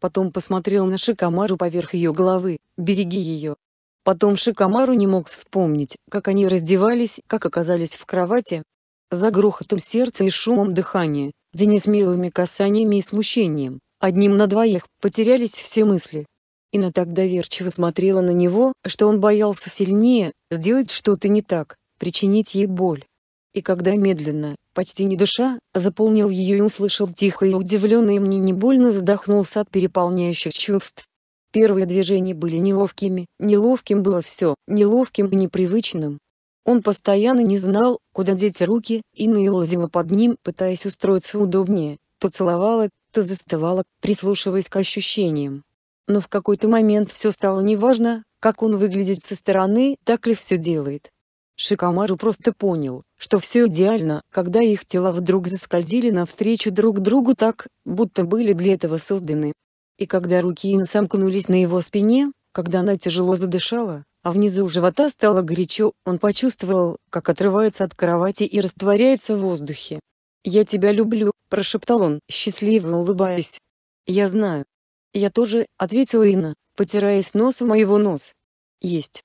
Потом посмотрел на Шикамару поверх ее головы, береги ее. Потом Шикамару не мог вспомнить, как они раздевались, как оказались в кровати. За грохотом сердца и шумом дыхания, за несмелыми касаниями и смущением, одним на двоих, потерялись все мысли. Инна так доверчиво смотрела на него, что он боялся сильнее, сделать что-то не так, причинить ей боль. И когда медленно, почти не дыша, заполнил ее и услышал тихо и удивленно и мне не больно задохнулся от переполняющих чувств. Первые движения были неловкими, неловким было все, неловким и непривычным, он постоянно не знал, куда деть руки, и наилозила под ним, пытаясь устроиться удобнее, то целовала, то застывала, прислушиваясь к ощущениям. Но в какой-то момент все стало неважно, как он выглядит со стороны, так ли все делает. Шикамару просто понял, что все идеально, когда их тела вдруг заскользили навстречу друг другу так, будто были для этого созданы. И когда руки Ина сомкнулись на его спине, когда она тяжело задышала, а внизу живота стало горячо, он почувствовал, как отрывается от кровати и растворяется в воздухе. «Я тебя люблю», — прошептал он, счастливо улыбаясь. «Я знаю». «Я тоже», — ответила Инна, потираясь носом моего нос. «Есть».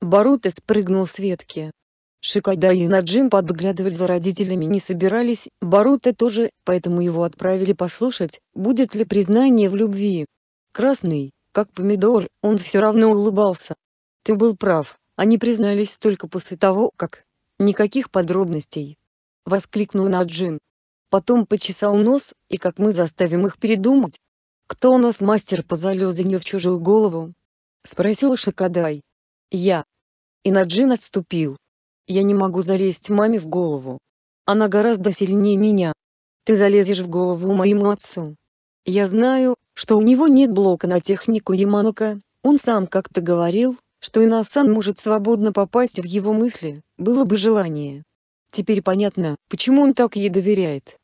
Барута спрыгнул с ветки. Шикада и Наджим подглядывали за родителями не собирались, Барута тоже, поэтому его отправили послушать, будет ли признание в любви. Красный, как помидор, он все равно улыбался. Ты был прав, они признались только после того, как... Никаких подробностей. Воскликнул Наджин. Потом почесал нос, и как мы заставим их передумать? Кто у нас мастер по залезанью в чужую голову? Спросил Шакадай. Я. И Наджин отступил. Я не могу залезть маме в голову. Она гораздо сильнее меня. Ты залезешь в голову моему отцу. Я знаю, что у него нет блока на технику Яманука, он сам как-то говорил, что Инасан может свободно попасть в его мысли, было бы желание. Теперь понятно, почему он так ей доверяет.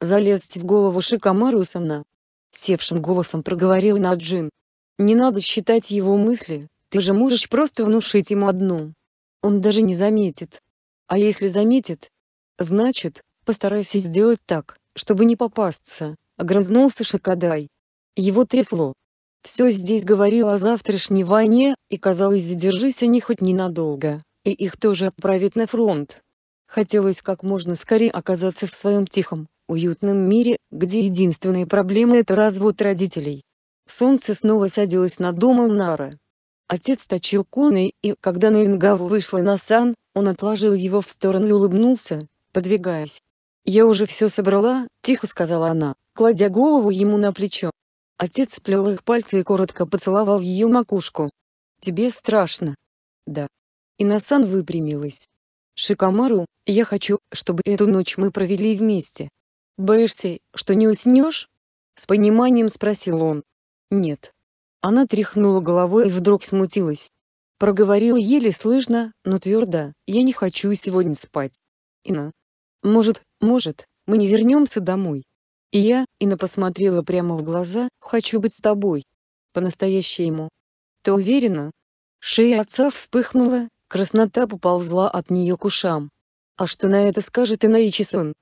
Залезть в голову Шикамару Сана. Севшим голосом проговорил Наджин. Не надо считать его мысли, ты же можешь просто внушить ему одну. Он даже не заметит. А если заметит? Значит, постарайся сделать так, чтобы не попасться, огрызнулся Шикадай. Его трясло, все здесь говорило о завтрашней войне, и казалось задержись они хоть ненадолго, и их тоже отправят на фронт. Хотелось как можно скорее оказаться в своем тихом, уютном мире, где единственная проблема это развод родителей. Солнце снова садилось над домом Нара. Отец точил коны, и, когда Наингава вышла на сан, он отложил его в сторону и улыбнулся, подвигаясь. «Я уже все собрала», — тихо сказала она, кладя голову ему на плечо. Отец сплел их пальцы и коротко поцеловал ее макушку. «Тебе страшно?» «Да». Инасан выпрямилась. «Шикамару, я хочу, чтобы эту ночь мы провели вместе. Боишься, что не уснешь?» С пониманием спросил он. «Нет». Она тряхнула головой и вдруг смутилась. Проговорила еле слышно, но твердо, «Я не хочу сегодня спать». «Ина». «Может, может, мы не вернемся домой?» И я, Инна посмотрела прямо в глаза, «хочу быть с тобой. По-настоящему. Ты уверена?» Шея отца вспыхнула, краснота поползла от нее к ушам. «А что на это скажет Инаичисон?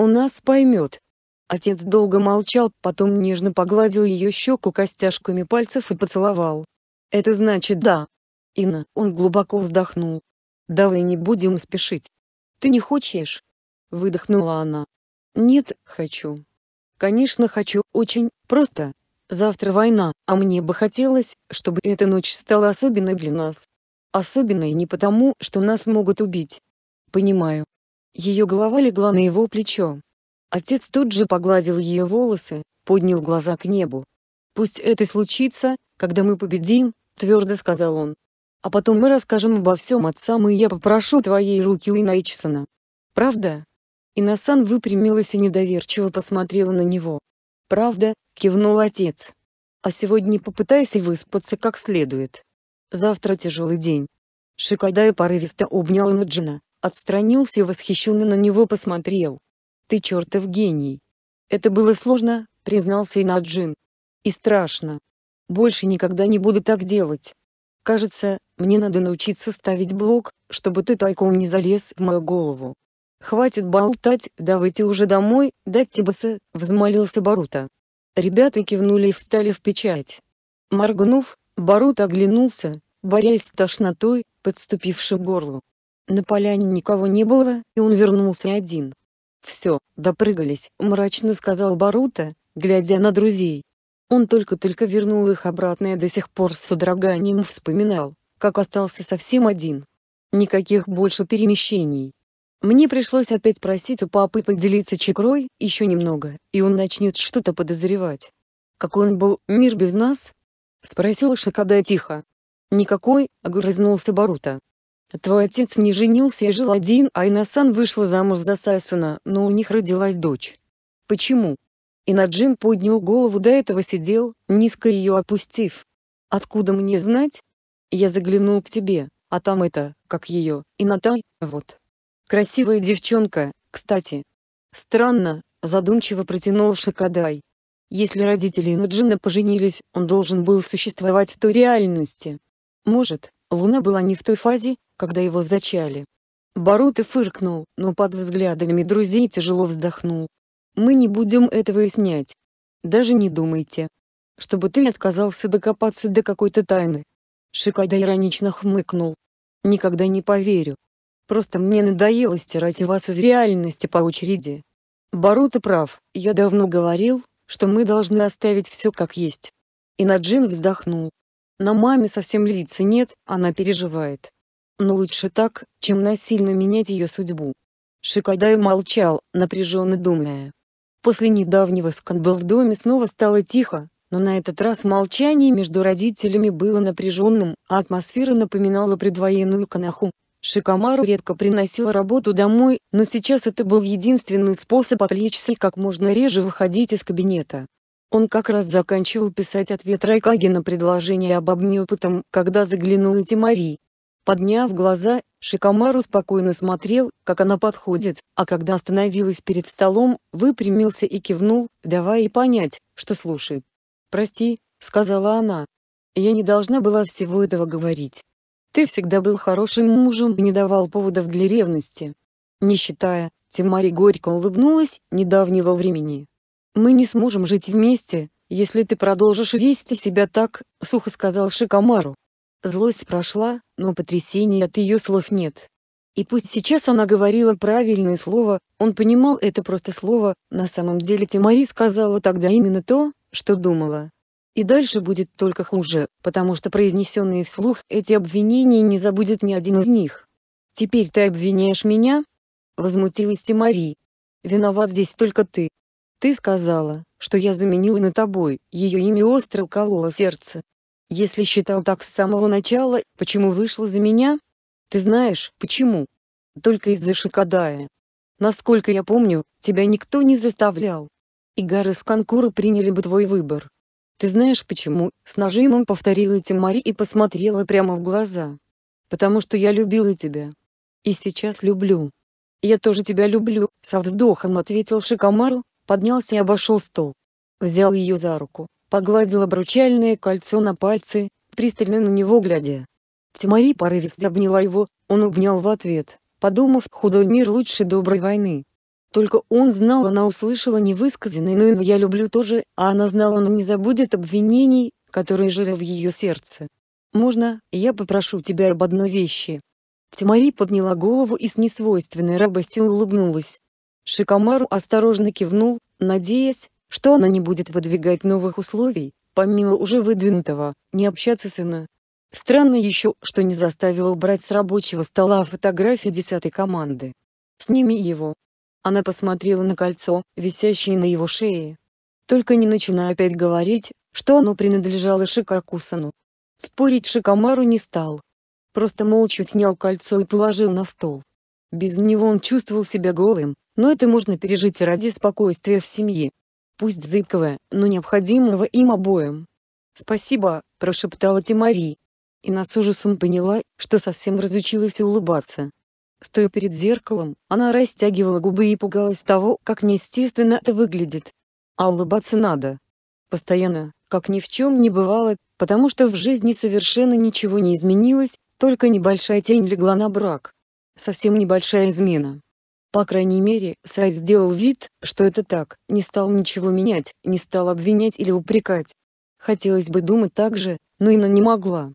У нас поймет». Отец долго молчал, потом нежно погладил ее щеку костяшками пальцев и поцеловал. «Это значит да». Инна, он глубоко вздохнул. «Давай не будем спешить. Ты не хочешь?» Выдохнула она. «Нет, хочу». Конечно, хочу очень, просто. Завтра война, а мне бы хотелось, чтобы эта ночь стала особенной для нас. Особенной не потому, что нас могут убить. Понимаю. Ее голова легла на его плечо. Отец тут же погладил ее волосы, поднял глаза к небу. «Пусть это случится, когда мы победим», — твердо сказал он. «А потом мы расскажем обо всем отцам, и я попрошу твоей руки у Ичсона. Правда?» Инасан выпрямилась и недоверчиво посмотрела на него. «Правда?» — кивнул отец. «А сегодня попытайся выспаться как следует. Завтра тяжелый день». Шикадай порывисто обнял Инаджина, отстранился и восхищенно на него посмотрел. «Ты чертов гений!» «Это было сложно», — признался Инаджин. «И страшно. Больше никогда не буду так делать. Кажется, мне надо научиться ставить блок, чтобы ты тайком не залез в мою голову». «Хватит болтать, давайте уже домой, Даттибаса», — взмолился Барута. Ребята кивнули и встали в печать. Моргнув, Барут оглянулся, борясь с тошнотой, подступившей к горлу. На поляне никого не было, и он вернулся один. «Все, допрыгались», — мрачно сказал Барута, глядя на друзей. Он только-только вернул их обратно и до сих пор с содроганием вспоминал, как остался совсем один. Никаких больше перемещений. Мне пришлось опять просить у папы поделиться чекрой еще немного, и он начнет что-то подозревать. Какой он был, мир без нас? Спросил Шакада тихо. Никакой, огрызнулся Барута. Твой отец не женился и жил один, а Инасан вышла замуж за Сайсона, но у них родилась дочь. Почему? Инаджин поднял голову до этого сидел, низко ее опустив. Откуда мне знать? Я заглянул к тебе, а там это, как ее, Инатай, вот. Красивая девчонка, кстати. Странно, задумчиво протянул Шикадай. Если родители Нуджина поженились, он должен был существовать в той реальности. Может, Луна была не в той фазе, когда его зачали. Барута фыркнул, но под взглядами друзей тяжело вздохнул. «Мы не будем этого выяснять. Даже не думайте. Чтобы ты отказался докопаться до какой-то тайны». Шикадай иронично хмыкнул. «Никогда не поверю, Просто мне надоело стирать вас из реальности по очереди. Барут и прав, я давно говорил, что мы должны оставить все как есть. И Наджин вздохнул. На маме совсем лица нет, она переживает. Но лучше так, чем насильно менять ее судьбу. Шикадай молчал, напряженно думая. После недавнего скандала в доме снова стало тихо, но на этот раз молчание между родителями было напряженным, а атмосфера напоминала предвоенную канаху, Шикомару редко приносил работу домой, но сейчас это был единственный способ отвлечься и как можно реже выходить из кабинета. Он как раз заканчивал писать ответ Райкаги на предложение об обмене опытом, когда заглянул заглянула Тимари. Подняв глаза, Шикомару спокойно смотрел, как она подходит, а когда остановилась перед столом, выпрямился и кивнул, давая ей понять, что слушает. «Прости», — сказала она. «Я не должна была всего этого говорить». Ты всегда был хорошим мужем и не давал поводов для ревности. Не считая, Тимари горько улыбнулась, недавнего времени. Мы не сможем жить вместе, если ты продолжишь вести себя так, сухо сказал Шикамару. Злость прошла, но потрясения от ее слов нет. И пусть сейчас она говорила правильное слово, он понимал это просто слово, на самом деле Тимари сказала тогда именно то, что думала. И дальше будет только хуже, потому что произнесенные вслух эти обвинения не забудет ни один из них. «Теперь ты обвиняешь меня?» Возмутилась Тимари. «Виноват здесь только ты. Ты сказала, что я заменила на тобой, ее имя остро кололо сердце. Если считал так с самого начала, почему вышла за меня? Ты знаешь, почему? Только из-за Шикадая. Насколько я помню, тебя никто не заставлял. Игары горы с Конкура приняли бы твой выбор. «Ты знаешь почему?» — с нажимом повторила Тимари и посмотрела прямо в глаза. «Потому что я любила тебя. И сейчас люблю». «Я тоже тебя люблю», — со вздохом ответил Шикамару, поднялся и обошел стол. Взял ее за руку, погладил обручальное кольцо на пальце, пристально на него глядя. Тимари порывисто обняла его, он обнял в ответ, подумав «Худой мир лучше доброй войны». Только он знал, она услышала невысказанный, но «но я люблю тоже», а она знала, она не забудет обвинений, которые жили в ее сердце. «Можно, я попрошу тебя об одной вещи?» Тимари подняла голову и с несвойственной рабостью улыбнулась. Шикамару осторожно кивнул, надеясь, что она не будет выдвигать новых условий, помимо уже выдвинутого, не общаться с Инна. Странно еще, что не заставила убрать с рабочего стола фотографию десятой команды. Сними его, она посмотрела на кольцо, висящее на его шее. Только не начинай опять говорить, что оно принадлежало Шикакусану. Спорить Шикамару не стал. Просто молча снял кольцо и положил на стол. Без него он чувствовал себя голым, но это можно пережить ради спокойствия в семье. Пусть зыбкого, но необходимого им обоим. «Спасибо», – прошептала Тимари. И с ужасом поняла, что совсем разучилась улыбаться. Стоя перед зеркалом, она растягивала губы и пугалась того, как неестественно это выглядит. А улыбаться надо. Постоянно, как ни в чем не бывало, потому что в жизни совершенно ничего не изменилось, только небольшая тень легла на брак. Совсем небольшая измена. По крайней мере, Сайт сделал вид, что это так, не стал ничего менять, не стал обвинять или упрекать. Хотелось бы думать так же, но Инна не могла.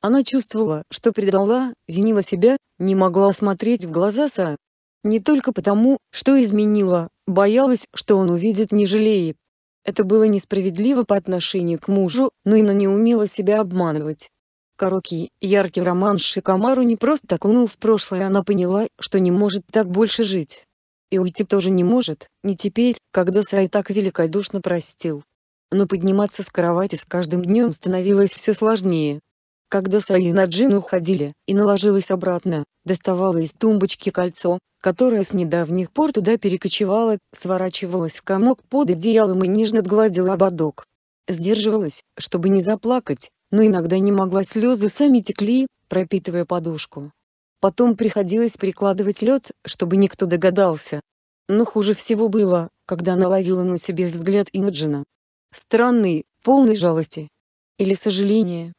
Она чувствовала, что предала, винила себя, не могла смотреть в глаза Са. Не только потому, что изменила, боялась, что он увидит не жалеет. Это было несправедливо по отношению к мужу, но и она не умела себя обманывать. Короткий, яркий роман с Шикамару не просто окунул в прошлое, она поняла, что не может так больше жить. И уйти тоже не может, не теперь, когда Сай так великодушно простил. Но подниматься с кровати с каждым днем становилось все сложнее. Когда Саи Салина Джин уходили, и наложилась обратно, доставала из тумбочки кольцо, которое с недавних пор туда перекочевало, сворачивалось в комок под одеялом и нежно гладила ободок. Сдерживалась, чтобы не заплакать, но иногда не могла слезы сами текли, пропитывая подушку. Потом приходилось прикладывать лед, чтобы никто догадался. Но хуже всего было, когда она ловила на себе взгляд Инджина. Странный, полный жалости. Или сожаления.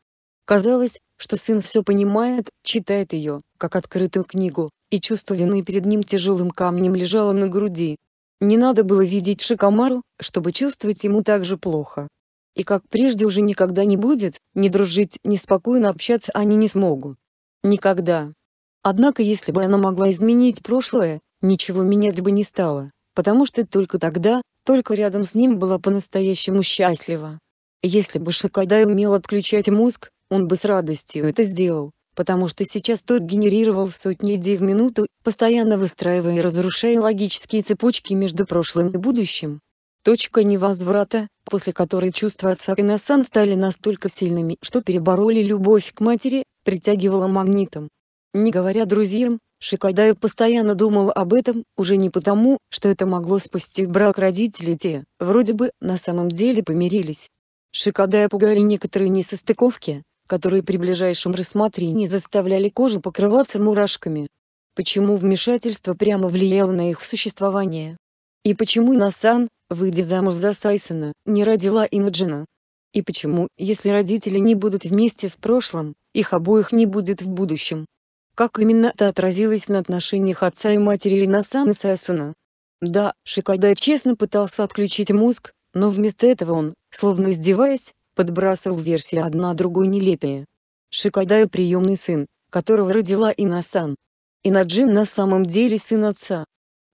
Казалось, что сын все понимает, читает ее, как открытую книгу, и чувство вины перед ним тяжелым камнем лежало на груди. Не надо было видеть Шикамару, чтобы чувствовать ему так же плохо. И как прежде уже никогда не будет, ни дружить, ни спокойно общаться они не смогут. Никогда. Однако если бы она могла изменить прошлое, ничего менять бы не стало, потому что только тогда, только рядом с ним была по-настоящему счастлива. Если бы Шикадай умел отключать мозг, он бы с радостью это сделал, потому что сейчас тот генерировал сотни идей в минуту, постоянно выстраивая и разрушая логические цепочки между прошлым и будущим. Точка невозврата, после которой чувства отца и Насан стали настолько сильными, что перебороли любовь к матери, притягивала магнитом. Не говоря друзьям, Шикадаю постоянно думал об этом, уже не потому, что это могло спасти брак родителей те, вроде бы, на самом деле помирились. Шикадая пугали некоторые несостыковки, которые при ближайшем рассмотрении заставляли кожу покрываться мурашками. Почему вмешательство прямо влияло на их существование? И почему Насан, выйдя замуж за Сайсона, не родила Инджина? И почему, если родители не будут вместе в прошлом, их обоих не будет в будущем? Как именно это отразилось на отношениях отца и матери Инасан и Сайсона? Да, Шикадай честно пытался отключить мозг, но вместо этого он, словно издеваясь, подбрасывал версии одна другой нелепее. Шикадая приемный сын, которого родила Инасан. Инаджин на самом деле сын отца.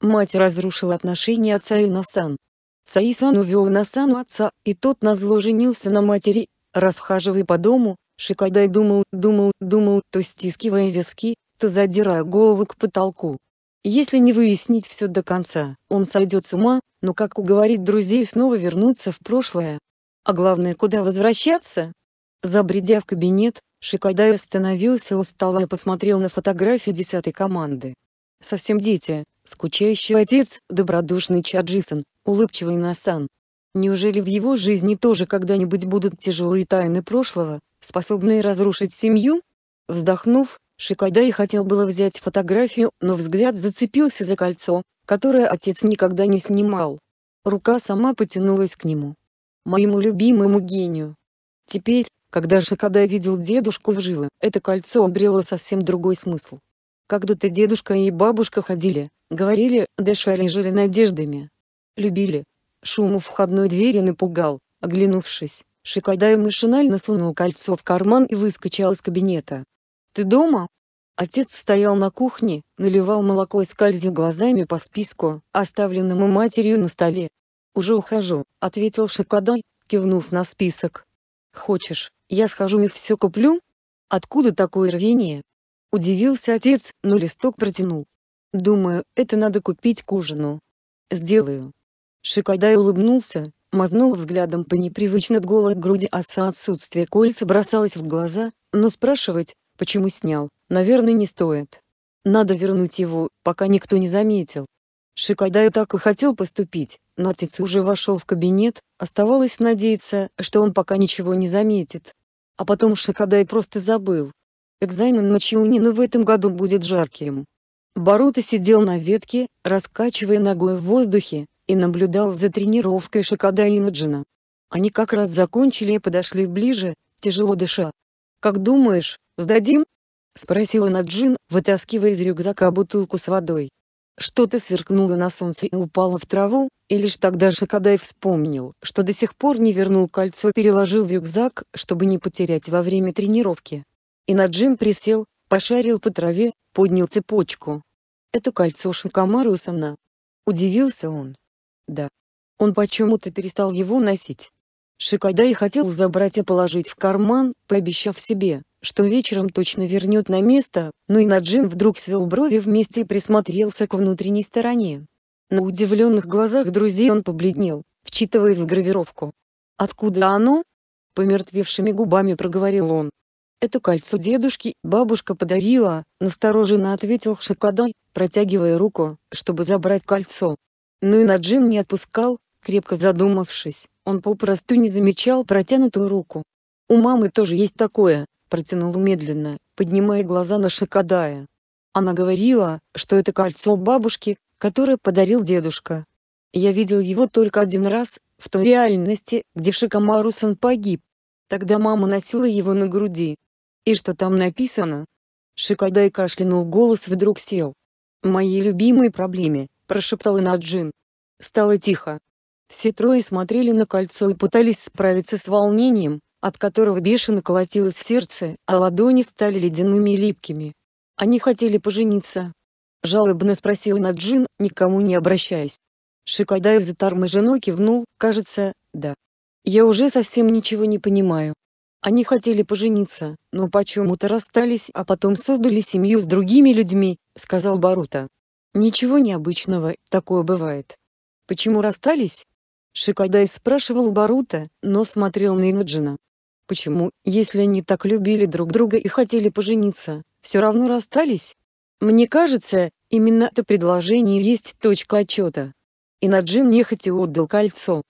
Мать разрушила отношения отца и Насан. Саисан увел Насану отца, и тот назло женился на матери, расхаживая по дому, Шикадай думал, думал, думал, то стискивая виски, то задирая голову к потолку. Если не выяснить все до конца, он сойдет с ума, но как уговорить друзей снова вернуться в прошлое? А главное, куда возвращаться? Забредя в кабинет, Шикадай остановился устало и посмотрел на фотографию десятой команды. Совсем дети, скучающий отец, добродушный Чаджисон, улыбчивый Насан. Неужели в его жизни тоже когда-нибудь будут тяжелые тайны прошлого, способные разрушить семью? Вздохнув, Шикадай хотел было взять фотографию, но взгляд зацепился за кольцо, которое отец никогда не снимал. Рука сама потянулась к нему моему любимому гению. Теперь, когда Шикада видел дедушку вживую, это кольцо обрело совсем другой смысл. Когда-то дедушка и бабушка ходили, говорили, дышали и жили надеждами. Любили. Шум у входной двери напугал, оглянувшись, Шикадай машинально сунул кольцо в карман и выскочил из кабинета. «Ты дома?» Отец стоял на кухне, наливал молоко и скользил глазами по списку, оставленному матерью на столе. «Уже ухожу», — ответил Шикадай, кивнув на список. «Хочешь, я схожу и все куплю?» «Откуда такое рвение?» Удивился отец, но листок протянул. «Думаю, это надо купить к ужину». «Сделаю». Шикадай улыбнулся, мазнул взглядом по непривычно голой груди отца отсутствие кольца бросалось в глаза, но спрашивать, почему снял, наверное не стоит. Надо вернуть его, пока никто не заметил. Шикадай так и хотел поступить, но отец уже вошел в кабинет, оставалось надеяться, что он пока ничего не заметит. А потом Шикадай просто забыл. Экзамен на Чиунину в этом году будет жарким. Барута сидел на ветке, раскачивая ногой в воздухе, и наблюдал за тренировкой Шикада и Наджина. Они как раз закончили и подошли ближе, тяжело дыша. «Как думаешь, сдадим?» — спросила Наджин, вытаскивая из рюкзака бутылку с водой. Что-то сверкнуло на солнце и упало в траву, и лишь тогда Шакадай вспомнил, что до сих пор не вернул кольцо и переложил в рюкзак, чтобы не потерять во время тренировки. И Наджим присел, пошарил по траве, поднял цепочку. «Это кольцо Шакамару Сана». Удивился он. «Да». Он почему-то перестал его носить. Шикадай хотел забрать и положить в карман, пообещав себе, что вечером точно вернет на место, но и Наджин вдруг свел брови вместе и присмотрелся к внутренней стороне. На удивленных глазах друзей он побледнел, вчитываясь в гравировку. «Откуда оно?» — помертвевшими губами проговорил он. «Это кольцо дедушки, бабушка подарила», — настороженно ответил Шакадай, протягивая руку, чтобы забрать кольцо. Но и Наджин не отпускал, крепко задумавшись, он попросту не замечал протянутую руку. «У мамы тоже есть такое», протянул медленно, поднимая глаза на Шикадая. Она говорила, что это кольцо бабушки, которое подарил дедушка. Я видел его только один раз, в той реальности, где Шикамарусан погиб. Тогда мама носила его на груди. И что там написано? Шикадай кашлянул голос вдруг сел. «Моей любимой проблеме», – прошептал Наджин. Стало тихо. Все трое смотрели на кольцо и пытались справиться с волнением, от которого бешено колотилось сердце, а ладони стали ледяными и липкими. «Они хотели пожениться?» — жалобно спросил Наджин, никому не обращаясь. Шикадай заторможенно кивнул, кажется, да. «Я уже совсем ничего не понимаю. Они хотели пожениться, но почему-то расстались, а потом создали семью с другими людьми», — сказал Барута. «Ничего необычного, такое бывает». «Почему расстались?» Шикадай спрашивал Барута, но смотрел на Инаджина. Почему, если они так любили друг друга и хотели пожениться, все равно расстались? Мне кажется, именно это предложение есть точка отчета. И Наджин нехотя отдал кольцо.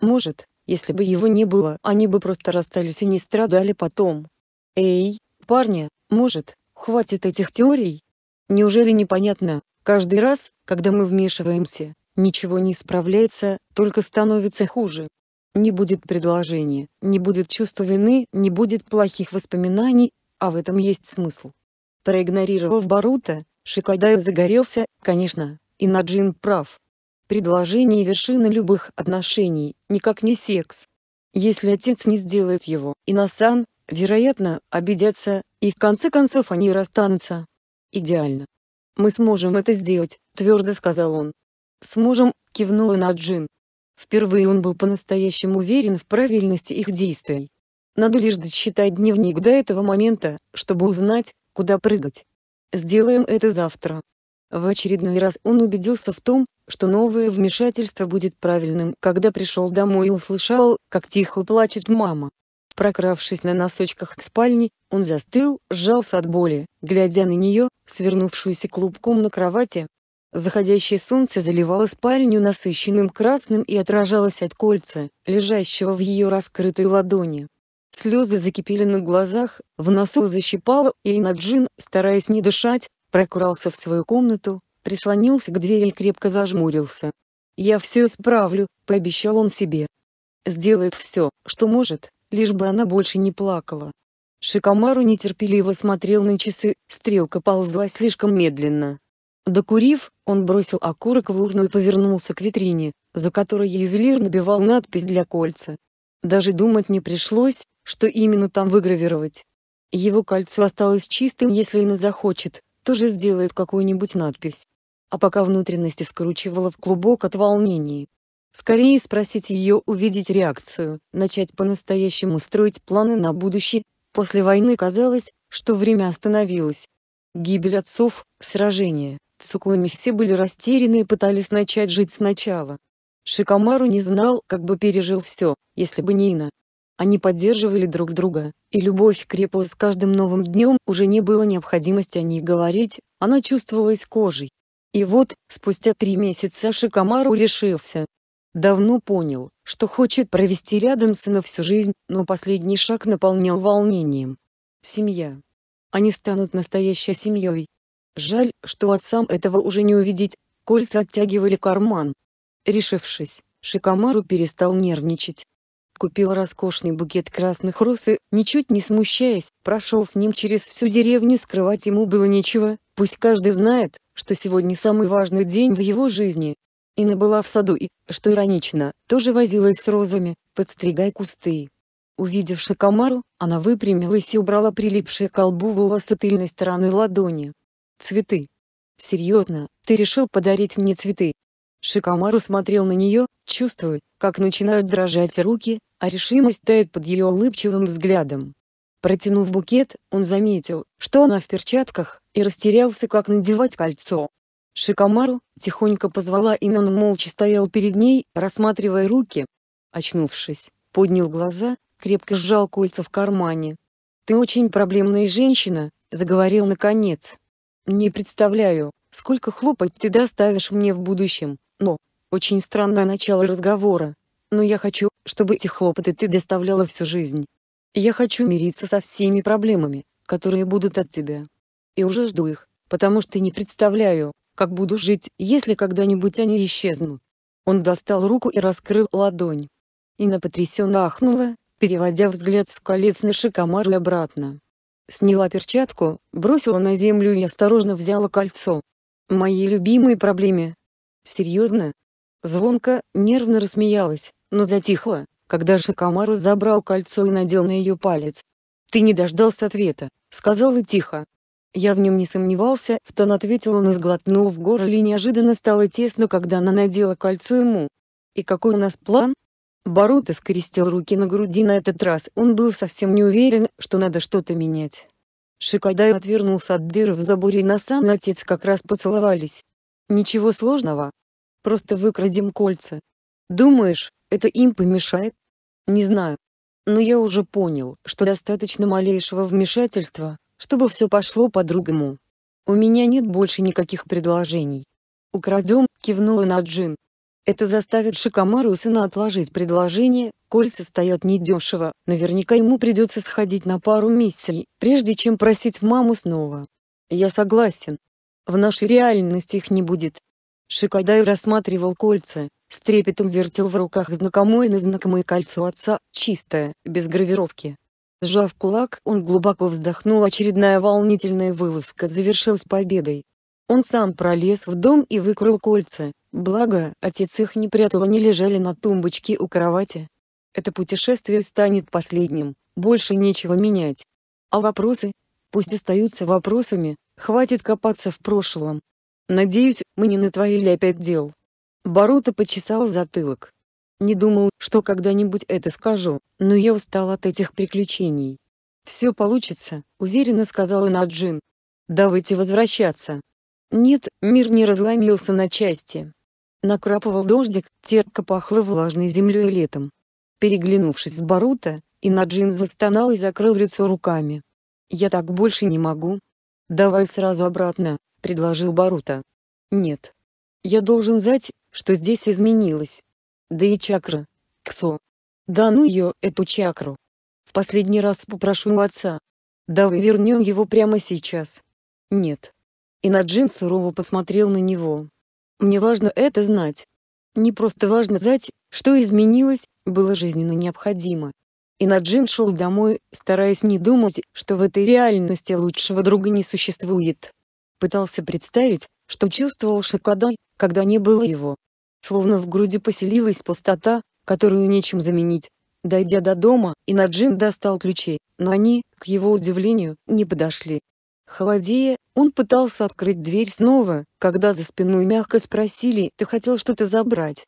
Может, если бы его не было, они бы просто расстались и не страдали потом. Эй, парни, может, хватит этих теорий? Неужели непонятно, каждый раз, когда мы вмешиваемся, ничего не исправляется, только становится хуже? Не будет предложения, не будет чувства вины, не будет плохих воспоминаний, а в этом есть смысл. Проигнорировав Барута, Шикадаев загорелся, конечно, и Наджин прав. Предложение вершины любых отношений, никак не секс. Если отец не сделает его, Инасан, вероятно, обидятся, и в конце концов они расстанутся. Идеально. «Мы сможем это сделать», — твердо сказал он. «Сможем», — кивнула Наджин. Впервые он был по-настоящему уверен в правильности их действий. Надо лишь дочитать дневник до этого момента, чтобы узнать, куда прыгать. Сделаем это завтра. В очередной раз он убедился в том, что новое вмешательство будет правильным, когда пришел домой и услышал, как тихо плачет мама. Прокравшись на носочках к спальне, он застыл, сжался от боли, глядя на нее, свернувшуюся клубком на кровати, Заходящее солнце заливало спальню насыщенным красным и отражалось от кольца, лежащего в ее раскрытой ладони. Слезы закипели на глазах, в носу защипало, и Инаджин, стараясь не дышать, прокрался в свою комнату, прислонился к двери и крепко зажмурился. «Я все исправлю», — пообещал он себе. Сделает все, что может, лишь бы она больше не плакала. Шикомару нетерпеливо смотрел на часы, стрелка ползла слишком медленно. Докурив, он бросил окурок в урну и повернулся к витрине, за которой ювелир набивал надпись для кольца. Даже думать не пришлось, что именно там выгравировать. Его кольцо осталось чистым, если Инна захочет, тоже сделает какую-нибудь надпись. А пока внутренности скручивала в клубок от волнений. Скорее спросить ее увидеть реакцию, начать по-настоящему строить планы на будущее. После войны казалось, что время остановилось. Гибель отцов, сражение. Цукуми все были растеряны и пытались начать жить сначала. Шикамару не знал, как бы пережил все, если бы не Ина. Они поддерживали друг друга, и любовь крепла с каждым новым днем, уже не было необходимости о ней говорить, она чувствовалась кожей. И вот, спустя три месяца Шикамару решился. Давно понял, что хочет провести рядом сына всю жизнь, но последний шаг наполнял волнением. Семья. Они станут настоящей семьей, Жаль, что отцам этого уже не увидеть, кольца оттягивали карман. Решившись, Шикамару перестал нервничать. Купил роскошный букет красных роз и, ничуть не смущаясь, прошел с ним через всю деревню, скрывать ему было нечего, пусть каждый знает, что сегодня самый важный день в его жизни. Инна была в саду и, что иронично, тоже возилась с розами, подстригая кусты. Увидев Шикамару, она выпрямилась и убрала прилипшие к колбу волосы тыльной стороны ладони. Цветы. Серьезно, ты решил подарить мне цветы? Шикамару смотрел на нее, чувствуя, как начинают дрожать руки, а решимость тает под ее улыбчивым взглядом. Протянув букет, он заметил, что она в перчатках, и растерялся, как надевать кольцо. Шикамару тихонько позвала и он молча стоял перед ней, рассматривая руки. Очнувшись, поднял глаза, крепко сжал кольца в кармане. «Ты очень проблемная женщина», — заговорил наконец. Не представляю, сколько хлопот ты доставишь мне в будущем, но... Очень странное начало разговора. Но я хочу, чтобы эти хлопоты ты доставляла всю жизнь. Я хочу мириться со всеми проблемами, которые будут от тебя. И уже жду их, потому что не представляю, как буду жить, если когда-нибудь они исчезнут. Он достал руку и раскрыл ладонь. Инна потрясенно ахнула, переводя взгляд с колец на Шикомар и обратно. Сняла перчатку, бросила на землю и осторожно взяла кольцо. Мои любимые проблемы. Серьезно? Звонко, нервно рассмеялась, но затихла, когда Шакамару забрал кольцо и надел на ее палец. «Ты не дождался ответа», — сказала тихо. Я в нем не сомневался, в тон ответил он и сглотнул в горле неожиданно стало тесно, когда она надела кольцо ему. «И какой у нас план?» Боруто скрестил руки на груди на этот раз, он был совсем не уверен, что надо что-то менять. Шикадай отвернулся от дыры в заборе и Насан отец как раз поцеловались. «Ничего сложного. Просто выкрадем кольца. Думаешь, это им помешает?» «Не знаю. Но я уже понял, что достаточно малейшего вмешательства, чтобы все пошло по-другому. У меня нет больше никаких предложений». «Украдем», — кивнула на Джин. Это заставит Шикамару и сына отложить предложение, кольца стоят недешево, наверняка ему придется сходить на пару миссий, прежде чем просить маму снова. Я согласен. В нашей реальности их не будет. Шикадай рассматривал кольца, с трепетом вертел в руках знакомое на знакомое кольцо отца, чистое, без гравировки. Сжав кулак, он глубоко вздохнул, очередная волнительная вылазка завершилась победой. Он сам пролез в дом и выкрал кольца, Благо, отец их не прятал, они лежали на тумбочке у кровати. Это путешествие станет последним, больше нечего менять. А вопросы? Пусть остаются вопросами, хватит копаться в прошлом. Надеюсь, мы не натворили опять дел. Барута почесал затылок. Не думал, что когда-нибудь это скажу, но я устал от этих приключений. «Все получится», — уверенно сказала Наджин. «Давайте возвращаться». Нет, мир не разломился на части. Накрапывал дождик, терпко пахло влажной землей и летом. Переглянувшись с Барута, Инаджин застонал и закрыл лицо руками. «Я так больше не могу». «Давай сразу обратно», — предложил Барута. «Нет. Я должен знать, что здесь изменилось. Да и чакра. Ксо. Да ну ее, эту чакру. В последний раз попрошу у отца. Давай вернем его прямо сейчас». «Нет». Инаджин сурово посмотрел на него. Мне важно это знать. Не просто важно знать, что изменилось, было жизненно необходимо. И Наджин шел домой, стараясь не думать, что в этой реальности лучшего друга не существует. Пытался представить, что чувствовал Шакадай, когда не было его. Словно в груди поселилась пустота, которую нечем заменить. Дойдя до дома, Инаджин достал ключи, но они, к его удивлению, не подошли. Холодея, он пытался открыть дверь снова, когда за спиной мягко спросили «Ты хотел что-то забрать?»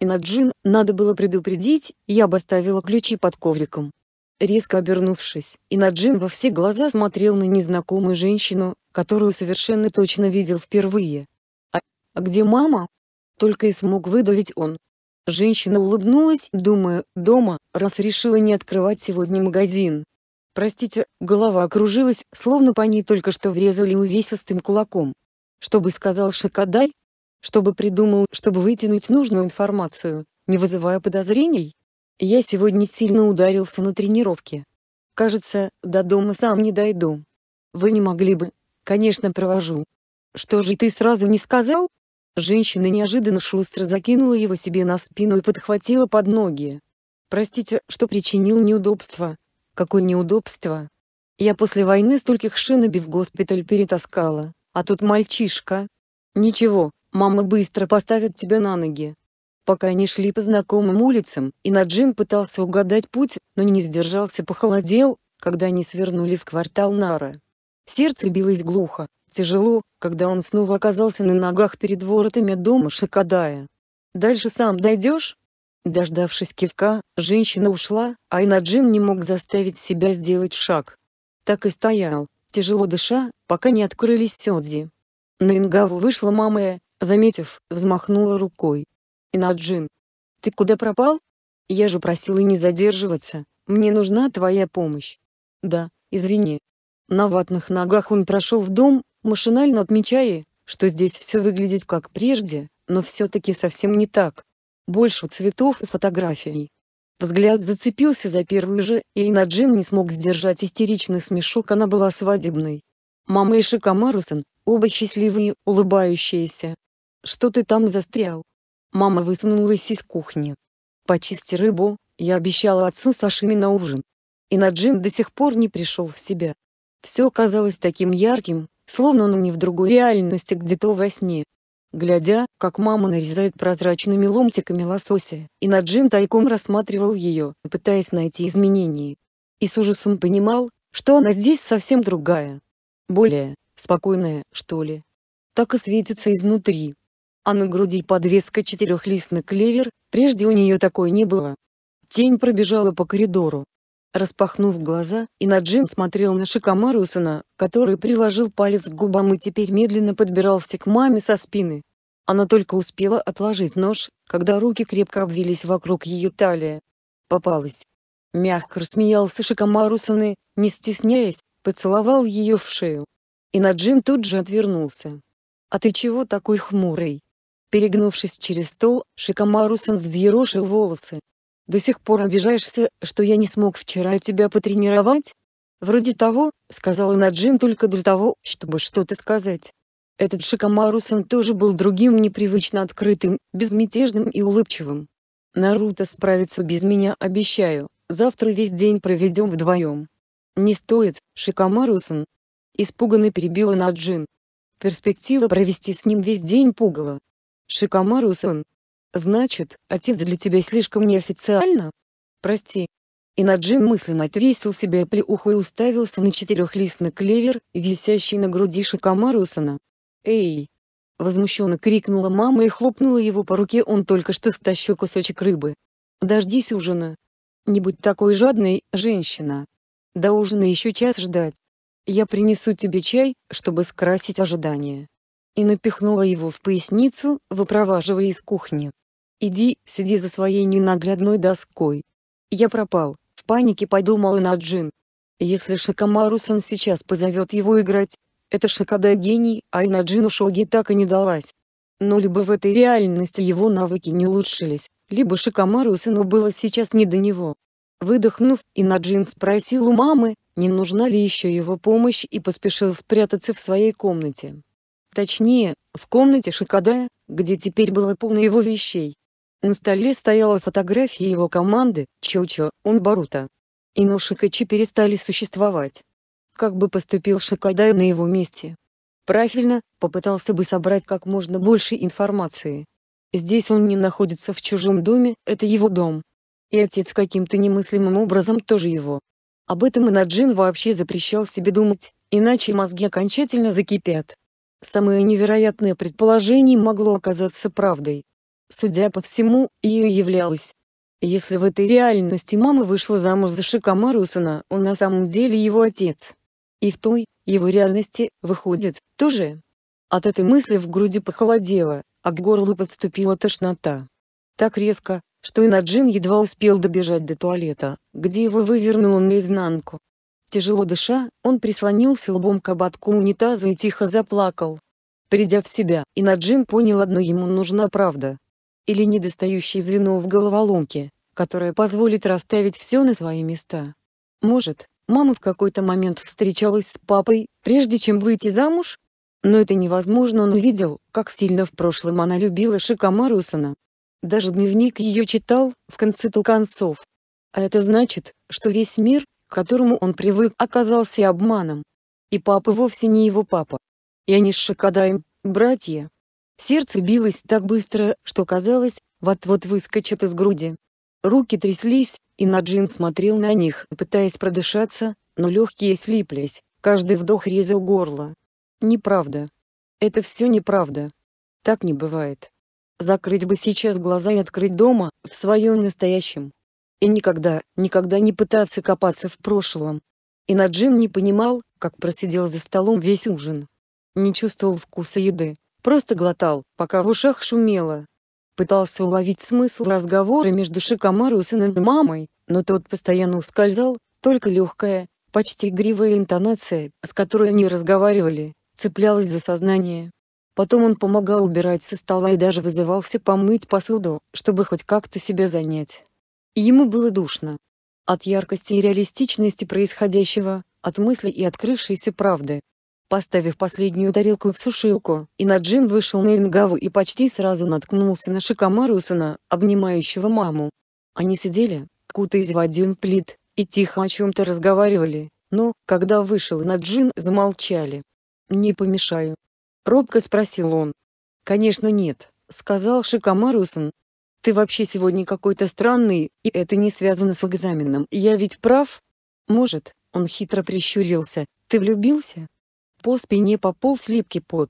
Инаджин, надо было предупредить, я бы оставила ключи под ковриком. Резко обернувшись, Инаджин во все глаза смотрел на незнакомую женщину, которую совершенно точно видел впервые. «А, а где мама?» Только и смог выдавить он. Женщина улыбнулась, думая, дома, раз решила не открывать сегодня магазин. Простите, голова окружилась, словно по ней только что врезали увесистым кулаком. Чтобы сказал Шикадай? Чтобы придумал, чтобы вытянуть нужную информацию, не вызывая подозрений? Я сегодня сильно ударился на тренировке. Кажется, до дома сам не дойду. Вы не могли бы? Конечно, провожу. Что же ты сразу не сказал? Женщина неожиданно шустро закинула его себе на спину и подхватила под ноги. Простите, что причинил неудобства, какое неудобство. Я после войны стольких шиноби в госпиталь перетаскала, а тут мальчишка. Ничего, мама быстро поставит тебя на ноги. Пока они шли по знакомым улицам, и Наджим пытался угадать путь, но не сдержался похолодел, когда они свернули в квартал Нара. Сердце билось глухо, тяжело, когда он снова оказался на ногах перед воротами дома Шакадая. «Дальше сам дойдешь?» Дождавшись кивка, женщина ушла, а Инаджин не мог заставить себя сделать шаг. Так и стоял, тяжело дыша, пока не открылись сёдзи. На Ингаву вышла мамая, заметив, взмахнула рукой. «Инаджин, ты куда пропал? Я же просила не задерживаться, мне нужна твоя помощь». «Да, извини». На ватных ногах он прошел в дом, машинально отмечая, что здесь все выглядит как прежде, но все-таки совсем не так больше цветов и фотографий. Взгляд зацепился за первую же, и Инаджин не смог сдержать истеричный смешок, она была свадебной. Мама и Шикамарусан, оба счастливые, улыбающиеся. «Что ты там застрял?» Мама высунулась из кухни. «Почисти рыбу, я обещала отцу Сашими на ужин». Инаджин до сих пор не пришел в себя. Все казалось таким ярким, словно он не в другой реальности где-то во сне глядя, как мама нарезает прозрачными ломтиками лосося, и Наджин тайком рассматривал ее, пытаясь найти изменения. И с ужасом понимал, что она здесь совсем другая. Более, спокойная, что ли. Так и светится изнутри. А на груди подвеска четырехлистный клевер, прежде у нее такой не было. Тень пробежала по коридору, Распахнув глаза, Инаджин смотрел на Шикамару который приложил палец к губам и теперь медленно подбирался к маме со спины. Она только успела отложить нож, когда руки крепко обвились вокруг ее талии. Попалась. Мягко рассмеялся Шикамару сыны, не стесняясь, поцеловал ее в шею. Инаджин тут же отвернулся. «А ты чего такой хмурый?» Перегнувшись через стол, Шикамару взъерошил волосы, до сих пор обижаешься, что я не смог вчера тебя потренировать? Вроде того, сказала Наджин только для того, чтобы что-то сказать. Этот шикамару тоже был другим непривычно открытым, безмятежным и улыбчивым. «Наруто справится без меня, обещаю, завтра весь день проведем вдвоем». «Не стоит, шикамару Испуганно перебила Наджин. Перспектива провести с ним весь день пугала. шикамару Значит, отец для тебя слишком неофициально? Прости. Инаджин мысленно отвесил себе плеуху и уставился на четырехлистный клевер, висящий на груди Шакамарусона. «Эй!» — возмущенно крикнула мама и хлопнула его по руке, он только что стащил кусочек рыбы. «Дождись ужина. Не будь такой жадной, женщина. До ужина еще час ждать. Я принесу тебе чай, чтобы скрасить ожидания». И напихнула его в поясницу, выпроваживая из кухни. Иди, сиди за своей ненаглядной доской. Я пропал, в панике подумал Наджин. Если Шакамарусан сейчас позовет его играть, это Шакада гений, а Инаджину Шоги так и не далась. Но ну, либо в этой реальности его навыки не улучшились, либо Шакамарусану было сейчас не до него. Выдохнув, Инаджин спросил у мамы, не нужна ли еще его помощь и поспешил спрятаться в своей комнате. Точнее, в комнате шакада, где теперь было полно его вещей. На столе стояла фотография его команды, Чочо, он Барута. Инош и ну, Качи перестали существовать. Как бы поступил Шикадай на его месте? Правильно, попытался бы собрать как можно больше информации. Здесь он не находится в чужом доме, это его дом. И отец каким-то немыслимым образом тоже его. Об этом Инаджин вообще запрещал себе думать, иначе мозги окончательно закипят. Самое невероятное предположение могло оказаться правдой судя по всему, ею являлась. Если в этой реальности мама вышла замуж за Шикама Русана, он на самом деле его отец. И в той, его реальности, выходит, тоже. От этой мысли в груди похолодело, а к горлу подступила тошнота. Так резко, что Инаджин едва успел добежать до туалета, где его вывернуло наизнанку. Тяжело дыша, он прислонился лбом к ободку унитаза и тихо заплакал. Придя в себя, Инаджин понял одно ему нужна правда, или недостающее звено в головоломке, которое позволит расставить все на свои места. Может, мама в какой-то момент встречалась с папой, прежде чем выйти замуж? Но это невозможно, он видел, как сильно в прошлом она любила Шикама Русона. Даже дневник ее читал, в конце-то концов. А это значит, что весь мир, к которому он привык, оказался обманом. И папа вовсе не его папа. И они с Шикадаем, братья. Сердце билось так быстро, что казалось, вот-вот выскочит из груди. Руки тряслись, и Наджин смотрел на них, пытаясь продышаться, но легкие слиплись, каждый вдох резал горло. Неправда. Это все неправда. Так не бывает. Закрыть бы сейчас глаза и открыть дома, в своем настоящем. И никогда, никогда не пытаться копаться в прошлом. И Наджин не понимал, как просидел за столом весь ужин. Не чувствовал вкуса еды, Просто глотал, пока в ушах шумело. Пытался уловить смысл разговора между Шикомару и сыном и мамой, но тот постоянно ускользал, только легкая, почти игривая интонация, с которой они разговаривали, цеплялась за сознание. Потом он помогал убирать со стола и даже вызывался помыть посуду, чтобы хоть как-то себя занять. ему было душно. От яркости и реалистичности происходящего, от мыслей и открывшейся правды. Поставив последнюю тарелку в сушилку, Наджин вышел на Ингаву и почти сразу наткнулся на Шикамарусана, обнимающего маму. Они сидели, кутаясь в один плит, и тихо о чем-то разговаривали, но, когда вышел Наджин, замолчали. «Не помешаю?» — робко спросил он. «Конечно нет», — сказал Шикамарусан. «Ты вообще сегодня какой-то странный, и это не связано с экзаменом, я ведь прав?» «Может», — он хитро прищурился, — «ты влюбился?» По спине пополз липкий пот.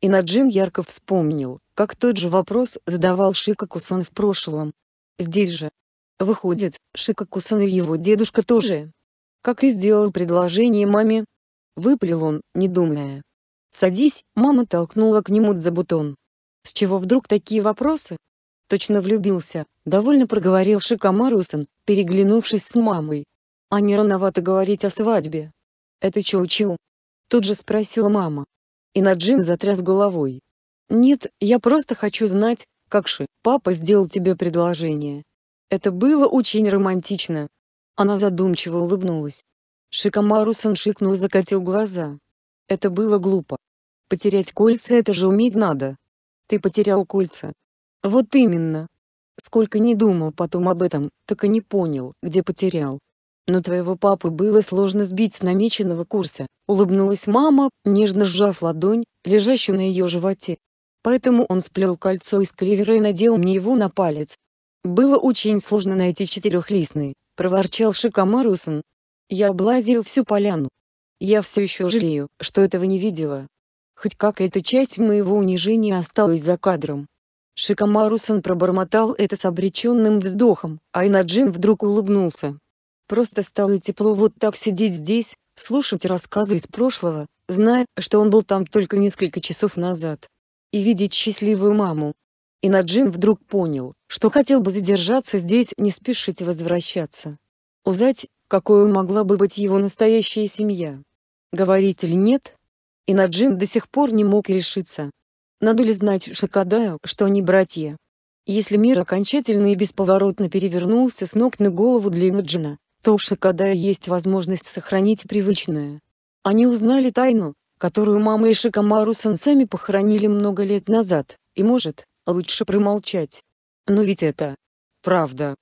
И Наджин ярко вспомнил, как тот же вопрос задавал Шикакусан в прошлом. Здесь же. Выходит, Шикакусан и его дедушка тоже. Как и сделал предложение маме. Выплел он, не думая. «Садись», — мама толкнула к нему за бутон. «С чего вдруг такие вопросы?» «Точно влюбился», — довольно проговорил Шикамарусан, переглянувшись с мамой. «А не рановато говорить о свадьбе». «Это Чоу-Чоу», Тут же спросила мама. И Наджин затряс головой. «Нет, я просто хочу знать, как же папа сделал тебе предложение». Это было очень романтично. Она задумчиво улыбнулась. Шикамару и закатил глаза. Это было глупо. Потерять кольца это же уметь надо. Ты потерял кольца. Вот именно. Сколько не думал потом об этом, так и не понял, где потерял. «Но твоего папы было сложно сбить с намеченного курса», — улыбнулась мама, нежно сжав ладонь, лежащую на ее животе. Поэтому он сплел кольцо из клевера и надел мне его на палец. «Было очень сложно найти четырехлистный», — проворчал Шикамарусон. «Я облазил всю поляну. Я все еще жалею, что этого не видела. Хоть как эта часть моего унижения осталась за кадром». Шикамарусон пробормотал это с обреченным вздохом, а Инаджин вдруг улыбнулся. Просто стало тепло вот так сидеть здесь, слушать рассказы из прошлого, зная, что он был там только несколько часов назад. И видеть счастливую маму. И Наджин вдруг понял, что хотел бы задержаться здесь, не спешить возвращаться. Узнать, какой могла бы быть его настоящая семья. Говорить или нет? И Наджин до сих пор не мог решиться. Надо ли знать Шакадаю, что они братья? Если мир окончательно и бесповоротно перевернулся с ног на голову для Наджина, то уж и когда есть возможность сохранить привычное. Они узнали тайну, которую мама и Шикамару-сан сами похоронили много лет назад, и может, лучше промолчать. Но ведь это... правда.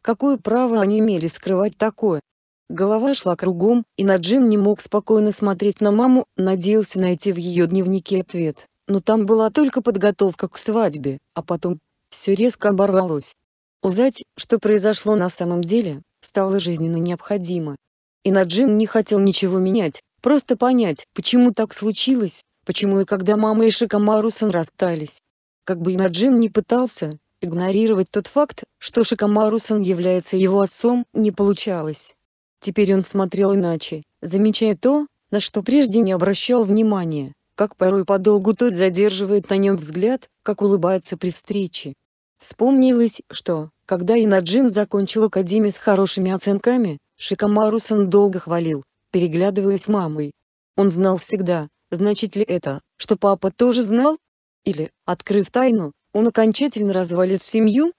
Какое право они имели скрывать такое? Голова шла кругом, и Наджин не мог спокойно смотреть на маму, надеялся найти в ее дневнике ответ. Но там была только подготовка к свадьбе, а потом... Все резко оборвалось. Узнать, что произошло на самом деле, стало жизненно необходимо. И Наджин не хотел ничего менять, просто понять, почему так случилось, почему и когда мама и Шикамару-сан расстались. Как бы и Наджин не пытался, игнорировать тот факт, что Шикамару-сан является его отцом, не получалось. Теперь он смотрел иначе, замечая то, на что прежде не обращал внимания, как порой подолгу тот задерживает на нем взгляд, как улыбается при встрече. Вспомнилось, что, когда Инаджин закончил академию с хорошими оценками, Шикамарусан долго хвалил, переглядываясь с мамой. Он знал всегда, значит ли это, что папа тоже знал? Или, открыв тайну, он окончательно развалит семью?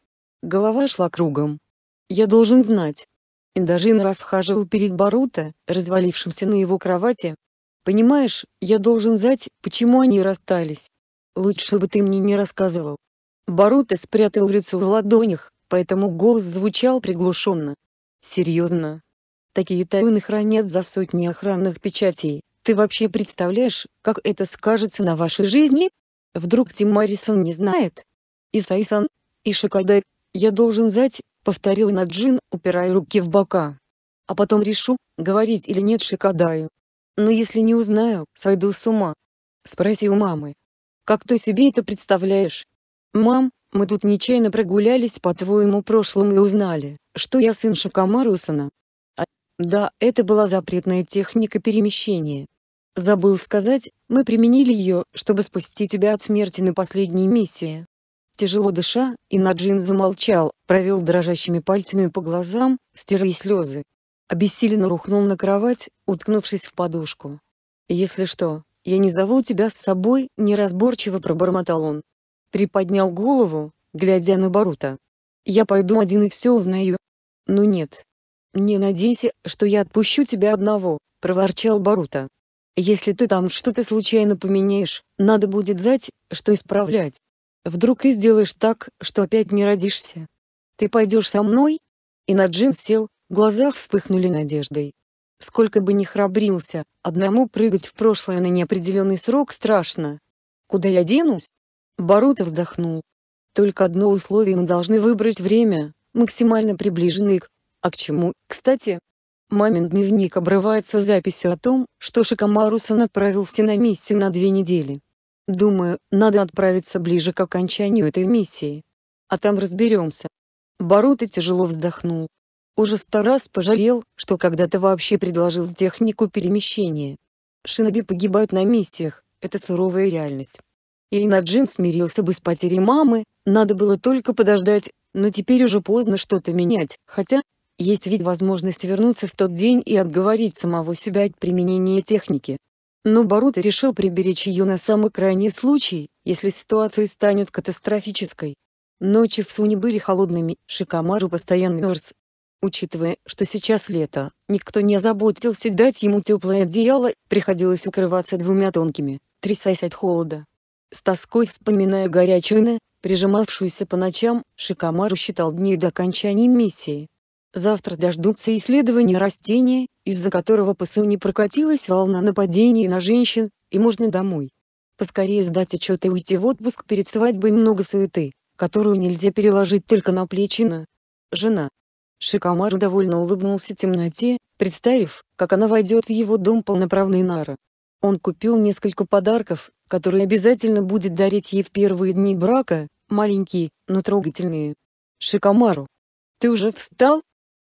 Голова шла кругом. «Я должен знать». Индажин расхаживал перед Барута, развалившимся на его кровати. «Понимаешь, я должен знать, почему они расстались. Лучше бы ты мне не рассказывал». Барута спрятал лицо в ладонях, поэтому голос звучал приглушенно. «Серьезно? Такие тайны хранят за сотни охранных печатей. Ты вообще представляешь, как это скажется на вашей жизни? Вдруг Тим Маррисон не знает? Исайсан, Ишикадай, я должен знать, повторил Наджин, упирая руки в бока. А потом решу, говорить или нет Шикадаю. Но если не узнаю, сойду с ума. Спроси у мамы. Как ты себе это представляешь? «Мам, мы тут нечаянно прогулялись по твоему прошлому и узнали, что я сын Шакамарусона». А, да, это была запретная техника перемещения. Забыл сказать, мы применили ее, чтобы спасти тебя от смерти на последней миссии. Тяжело дыша, Инаджин замолчал, провел дрожащими пальцами по глазам, стирая слезы. Обессиленно рухнул на кровать, уткнувшись в подушку. «Если что, я не зову тебя с собой», — неразборчиво пробормотал он. Приподнял голову, глядя на Барута. «Я пойду один и все узнаю». «Ну нет. Не надейся, что я отпущу тебя одного», — проворчал Барута. «Если ты там что-то случайно поменяешь, надо будет знать, что исправлять. Вдруг ты сделаешь так, что опять не родишься. Ты пойдешь со мной?» И Наджин сел, глаза вспыхнули надеждой. Сколько бы ни храбрился, одному прыгать в прошлое на неопределенный срок страшно. Куда я денусь? Барут вздохнул. Только одно условие мы должны выбрать время, максимально приближенное к... А к чему, кстати? Мамин дневник обрывается записью о том, что Шикамарусан отправился на миссию на две недели. Думаю, надо отправиться ближе к окончанию этой миссии. А там разберемся. Барута тяжело вздохнул. Уже сто раз пожалел, что когда-то вообще предложил технику перемещения. Шиноби погибают на миссиях, это суровая реальность. И смирился бы с потерей мамы, надо было только подождать, но теперь уже поздно что-то менять, хотя, есть ведь возможность вернуться в тот день и отговорить самого себя от применения техники. Но Баруто решил приберечь ее на самый крайний случай, если ситуация станет катастрофической. Ночи в Суне были холодными, Шикамару постоянно мерз. Учитывая, что сейчас лето, никто не озаботился дать ему теплое одеяло, приходилось укрываться двумя тонкими, трясясь от холода. С тоской вспоминая горячую Нэ, прижимавшуюся по ночам, Шикамару считал дни до окончания миссии. Завтра дождутся исследования растения, из-за которого по Суне прокатилась волна нападений на женщин, и можно домой. Поскорее сдать отчет и уйти в отпуск перед свадьбой много суеты, которую нельзя переложить только на плечи на жена. Шикамару довольно улыбнулся темноте, представив, как она войдет в его дом полноправной Нара. Он купил несколько подарков, который обязательно будет дарить ей в первые дни брака, маленькие, но трогательные. «Шикомару! Ты уже встал?»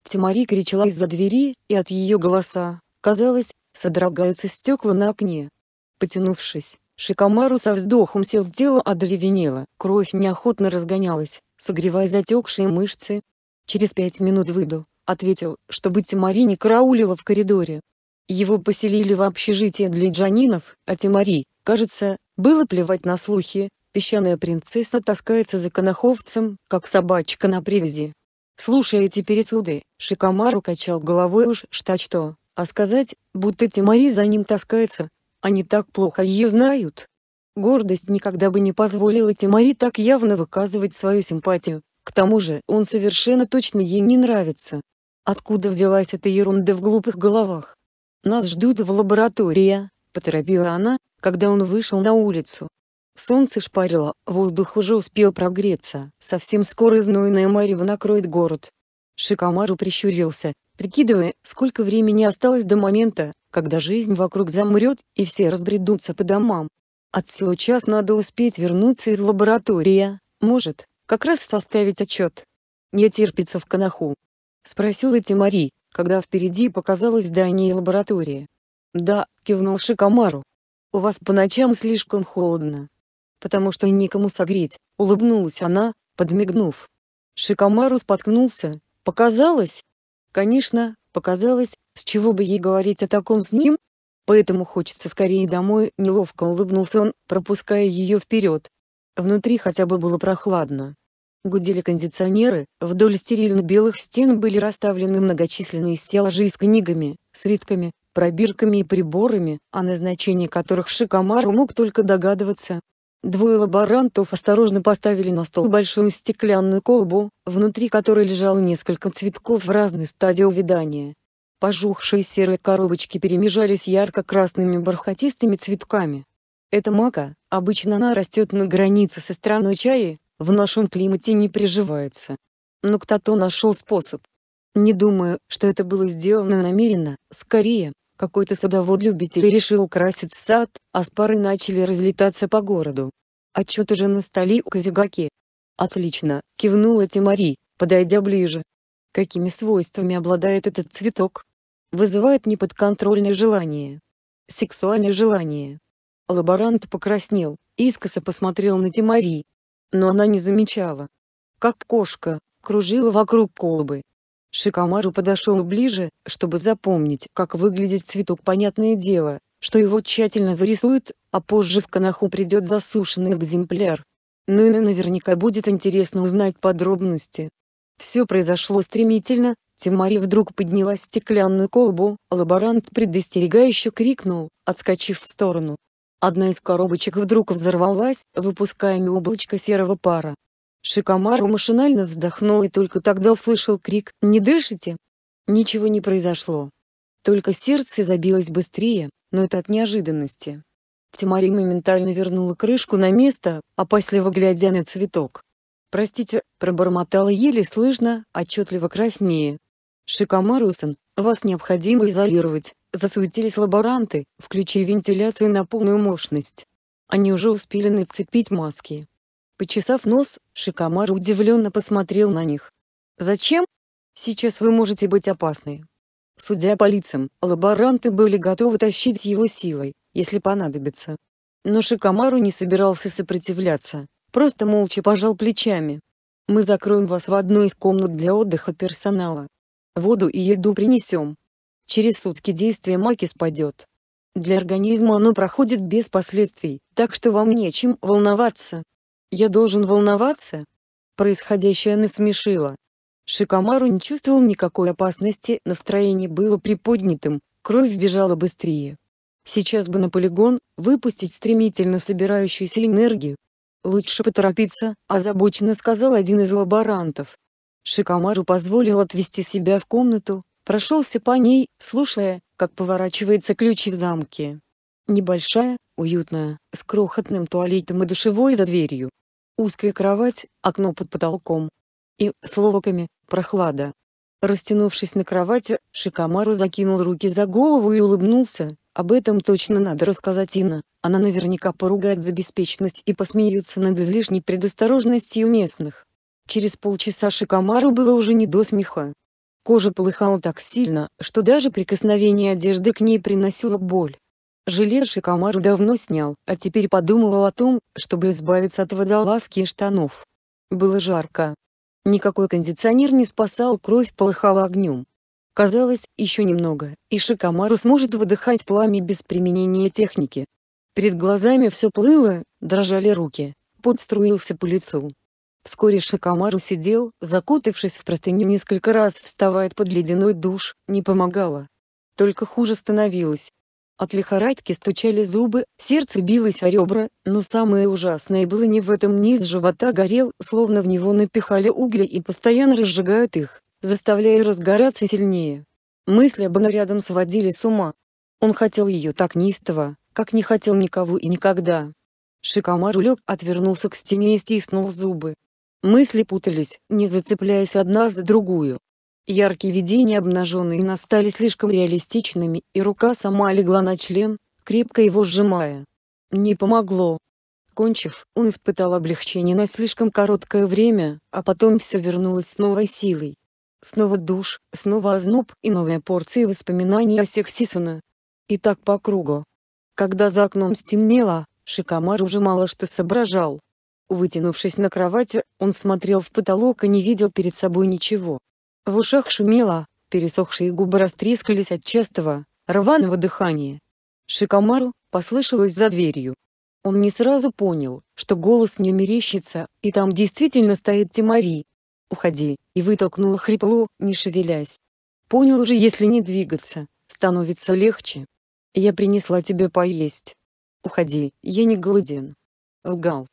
Тимари кричала из-за двери, и от ее голоса, казалось, содрогаются стекла на окне. Потянувшись, Шикомару со вздохом сел тело одеревенело, кровь неохотно разгонялась, согревая затекшие мышцы. «Через пять минут выйду», — ответил, чтобы Тимари не караулила в коридоре. Его поселили в общежитие для джанинов, а Тимари, кажется, было плевать на слухи, песчаная принцесса таскается за коноховцем, как собачка на привязи. Слушая эти пересуды, Шикамару качал головой уж что что, а сказать, будто Тимари за ним таскается, они так плохо ее знают. Гордость никогда бы не позволила Тимари так явно выказывать свою симпатию, к тому же он совершенно точно ей не нравится. Откуда взялась эта ерунда в глупых головах? «Нас ждут в лаборатории», — поторопила она, когда он вышел на улицу. Солнце шпарило, воздух уже успел прогреться, совсем скоро знойное марево накроет город. Шикомару прищурился, прикидывая, сколько времени осталось до момента, когда жизнь вокруг замрет и все разбредутся по домам. От силы час надо успеть вернуться из лаборатории, может, как раз составить отчет. Не терпится в канаху, — спросила Тимари, когда впереди показалось здание лаборатории. «Да», — кивнул Шикомару. «У вас по ночам слишком холодно». «Потому что никому согреть», — улыбнулась она, подмигнув. Шикомару споткнулся. «Показалось?» «Конечно, показалось, с чего бы ей говорить о таком с ним?» «Поэтому хочется скорее домой», — неловко улыбнулся он, пропуская ее вперед. Внутри хотя бы было прохладно. Гудели кондиционеры, вдоль стерильно-белых стен были расставлены многочисленные стеллажи с книгами, свитками, пробирками и приборами, о назначении которых Шикомару мог только догадываться. Двое лаборантов осторожно поставили на стол большую стеклянную колбу, внутри которой лежало несколько цветков в разной стадии увядания. Пожухшие серые коробочки перемежались ярко-красными бархатистыми цветками. Это мака, обычно она растет на границе со страной чаи, в нашем климате не приживается. Но кто-то нашел способ. Не думаю, что это было сделано намеренно, скорее, какой-то садовод-любитель решил украсить сад, а спары начали разлетаться по городу. Отчет уже на столе у Казигаки. Отлично, кивнула Тимари, подойдя ближе. Какими свойствами обладает этот цветок? Вызывает неподконтрольное желание. Сексуальное желание. Лаборант покраснел, искоса посмотрел на Тимари, но она не замечала. Как кошка, кружила вокруг колбы. Шикомару подошел ближе, чтобы запомнить, как выглядит цветок. Понятное дело, что его тщательно зарисуют, а позже в канаху придет засушенный экземпляр. Ну и наверняка будет интересно узнать подробности. Все произошло стремительно, Тимари вдруг подняла стеклянную колбу, лаборант предостерегающе крикнул, отскочив в сторону. Одна из коробочек вдруг взорвалась, выпуская облачко серого пара. Шикомару машинально вздохнул и только тогда услышал крик «Не дышите!». Ничего не произошло. Только сердце забилось быстрее, но это от неожиданности. Тимари моментально вернула крышку на место, опасливо глядя на цветок. «Простите», — пробормотала еле слышно, отчетливо краснее. «Шикомару-сан, вас необходимо изолировать, засуетились лаборанты, включи вентиляцию на полную мощность. Они уже успели нацепить маски. Почесав нос, Шикамар удивленно посмотрел на них. «Зачем? Сейчас вы можете быть опасны». Судя по лицам, лаборанты были готовы тащить его силой, если понадобится. Но Шикамару не собирался сопротивляться, просто молча пожал плечами. «Мы закроем вас в одной из комнат для отдыха персонала, Воду и еду принесем. Через сутки действие маки спадет. Для организма оно проходит без последствий, так что вам нечем волноваться. Я должен волноваться? Происходящее насмешило. Шикомару не чувствовал никакой опасности, настроение было приподнятым, кровь бежала быстрее. Сейчас бы на полигон, выпустить стремительно собирающуюся энергию. «Лучше поторопиться», – озабоченно сказал один из лаборантов. Шикомару позволил отвести себя в комнату, прошелся по ней, слушая, как поворачивается ключ в замке. Небольшая, уютная, с крохотным туалетом и душевой за дверью. Узкая кровать, окно под потолком. И, с прохлада. Растянувшись на кровати, Шикомару закинул руки за голову и улыбнулся. Об этом точно надо рассказать Инна, она наверняка поругает за беспечность и посмеются над излишней предосторожностью местных. Через полчаса Шикомару было уже не до смеха. Кожа полыхала так сильно, что даже прикосновение одежды к ней приносило боль. Жилет Шикомару давно снял, а теперь подумывал о том, чтобы избавиться от водолазки и штанов. Было жарко. Никакой кондиционер не спасал, кровь полыхала огнем. Казалось, еще немного, и Шикомару сможет выдыхать пламя без применения техники. Перед глазами все плыло, дрожали руки, подструился по лицу, Вскоре Шакамару сидел, закутавшись в простыню несколько раз вставая под ледяной душ, не помогало. Только хуже становилось. От лихорадки стучали зубы, сердце билось о ребра, но самое ужасное было не в этом низ живота горел, словно в него напихали угли и постоянно разжигают их, заставляя разгораться сильнее. Мысли об она рядом сводили с ума. Он хотел ее так неистово, как не хотел никого и никогда. Шикомар улег, отвернулся к стене и стиснул зубы. Мысли путались, не зацепляясь одна за другую. Яркие видения обнаженные настали слишком реалистичными, и рука сама легла на член, крепко его сжимая. Не помогло. Кончив, он испытал облегчение на слишком короткое время, а потом все вернулось с новой силой. Снова душ, снова озноб и новая порция воспоминаний о Сексисона. И так по кругу. Когда за окном стемнело, Шикамар уже мало что соображал. Вытянувшись на кровати, он смотрел в потолок и не видел перед собой ничего. В ушах шумело, пересохшие губы растрескались от частого, рваного дыхания. Шикомару послышалось за дверью. Он не сразу понял, что голос не мерещится, и там действительно стоит Тимари. «Уходи», и вытолкнул хрипло, не шевелясь. «Понял же, если не двигаться, становится легче. Я принесла тебе поесть. Уходи, я не голоден». Лгал.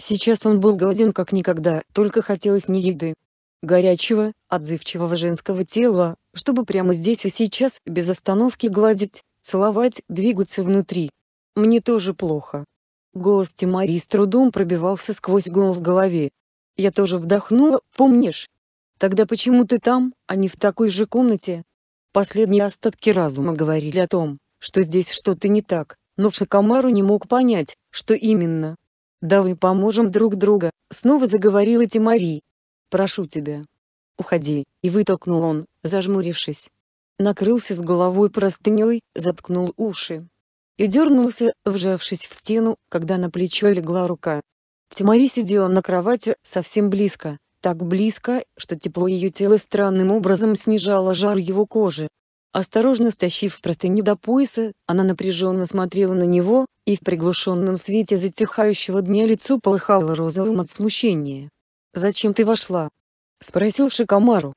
Сейчас он был голоден как никогда, только хотелось не еды. Горячего, отзывчивого женского тела, чтобы прямо здесь и сейчас, без остановки гладить, целовать, двигаться внутри. Мне тоже плохо. Голос Тимари с трудом пробивался сквозь гул в голове. Я тоже вдохнула, помнишь? Тогда почему ты там, а не в такой же комнате? Последние остатки разума говорили о том, что здесь что-то не так, но Шакамару не мог понять, что именно. «Давай поможем друг друга», — снова заговорила Тимари. «Прошу тебя. Уходи», — и вытолкнул он, зажмурившись. Накрылся с головой простыней, заткнул уши. И дернулся, вжавшись в стену, когда на плечо легла рука. Тимари сидела на кровати, совсем близко, так близко, что тепло ее тела странным образом снижало жар его кожи. Осторожно стащив простыню до пояса, она напряженно смотрела на него, и в приглушенном свете затихающего дня лицо полыхало розовым от смущения. «Зачем ты вошла?» — спросил Шикомару.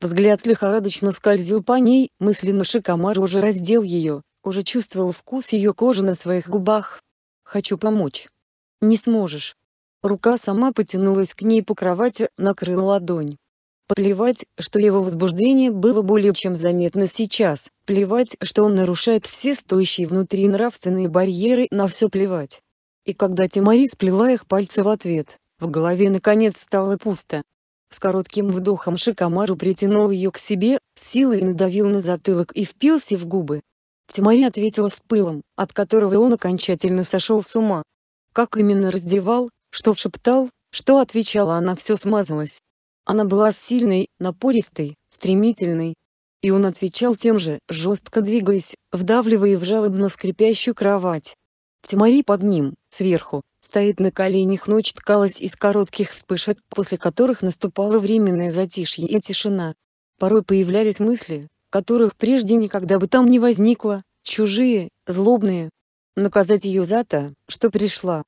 Взгляд лихорадочно скользил по ней, мысленно Шикомару уже раздел ее, уже чувствовал вкус ее кожи на своих губах. «Хочу помочь». «Не сможешь». Рука сама потянулась к ней по кровати, накрыла ладонь. Плевать, что его возбуждение было более чем заметно сейчас, плевать, что он нарушает все стоящие внутри нравственные барьеры, на все плевать. И когда Тимари сплела их пальцы в ответ, в голове наконец стало пусто. С коротким вдохом Шикомару притянул ее к себе, силой надавил на затылок и впился в губы. Тимари ответила с пылом, от которого он окончательно сошел с ума. Как именно раздевал, что шептал, что отвечала она все смазалось. Она была сильной, напористой, стремительной. И он отвечал тем же, жестко двигаясь, вдавливая в жалобно скрипящую кровать. Тимари под ним, сверху, стоит на коленях ночь ткалась из коротких вспышек, после которых наступало временное затишье и тишина. Порой появлялись мысли, которых прежде никогда бы там не возникло, чужие, злобные. Наказать ее за то, что пришла.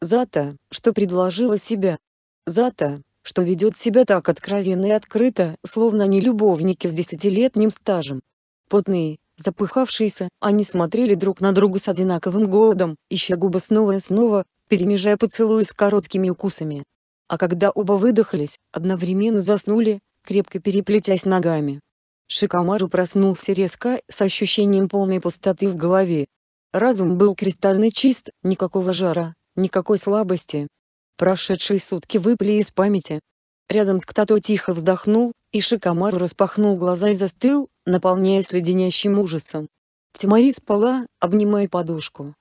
За то, что предложила себя. За то, что ведет себя так откровенно и открыто, словно они любовники с десятилетним стажем. Потные, запыхавшиеся, они смотрели друг на друга с одинаковым голодом, ища губы снова и снова, перемежая поцелуи с короткими укусами. А когда оба выдохлись, одновременно заснули, крепко переплетясь ногами. Шикамару проснулся резко, с ощущением полной пустоты в голове. Разум был кристально чист, никакого жара, никакой слабости, Прошедшие сутки выпали из памяти. Рядом кто-то тихо вздохнул, и Шикомар распахнул глаза и застыл, наполняясь леденящим ужасом. Тимари спала, обнимая подушку.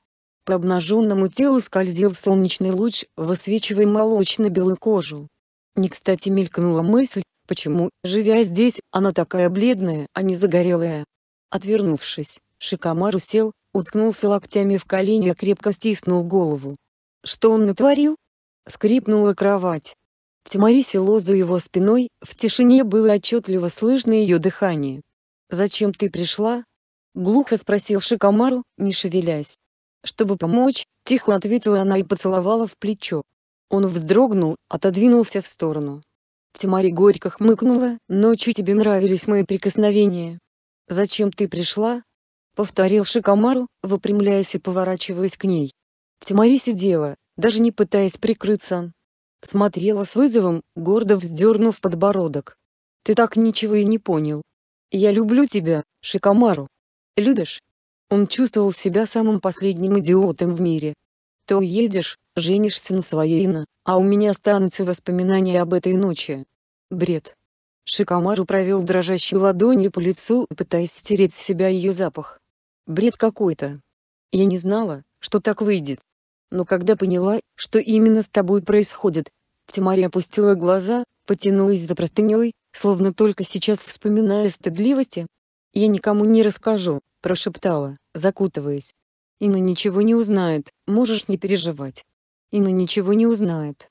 По обнаженному телу скользил солнечный луч, высвечивая молочно-белую кожу. Не кстати мелькнула мысль, почему, живя здесь, она такая бледная, а не загорелая. Отвернувшись, Шикомар усел, уткнулся локтями в колени и крепко стиснул голову. Что он натворил? Скрипнула кровать. Тимари село за его спиной, в тишине было отчетливо слышно ее дыхание. «Зачем ты пришла?» — глухо спросил Шикамару, не шевелясь. «Чтобы помочь», — тихо ответила она и поцеловала в плечо. Он вздрогнул, отодвинулся в сторону. Тимари горько хмыкнула, «Ночью тебе нравились мои прикосновения». «Зачем ты пришла?» — повторил Шикамару, выпрямляясь и поворачиваясь к ней. Тимари сидела, даже не пытаясь прикрыться. Смотрела с вызовом, гордо вздернув подбородок. «Ты так ничего и не понял. Я люблю тебя, Шикомару. Любишь?» Он чувствовал себя самым последним идиотом в мире. «Ты уедешь, женишься на своей Ина, а у меня останутся воспоминания об этой ночи». Бред. Шикомару провел дрожащей ладонью по лицу, пытаясь стереть с себя ее запах. Бред какой-то. Я не знала, что так выйдет но когда поняла, что именно с тобой происходит, Тимари опустила глаза, потянулась за простыней, словно только сейчас вспоминая стыдливости. «Я никому не расскажу», — прошептала, закутываясь. «Инна ничего не узнает, можешь не переживать». «Инна ничего не узнает».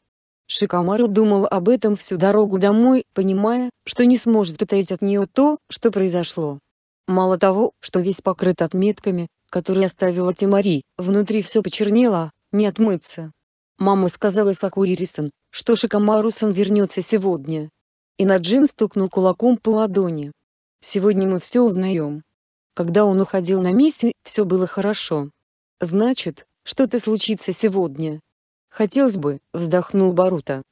Шикамару думал об этом всю дорогу домой, понимая, что не сможет утаить от нее то, что произошло. Мало того, что весь покрыт отметками, которые оставила Тимари, внутри все почернело, не отмыться. Мама сказала Сакури Рисан, что Шикамарусон вернется сегодня. И Наджин стукнул кулаком по ладони. Сегодня мы все узнаем. Когда он уходил на миссию, все было хорошо. Значит, что-то случится сегодня. Хотелось бы, вздохнул Барута.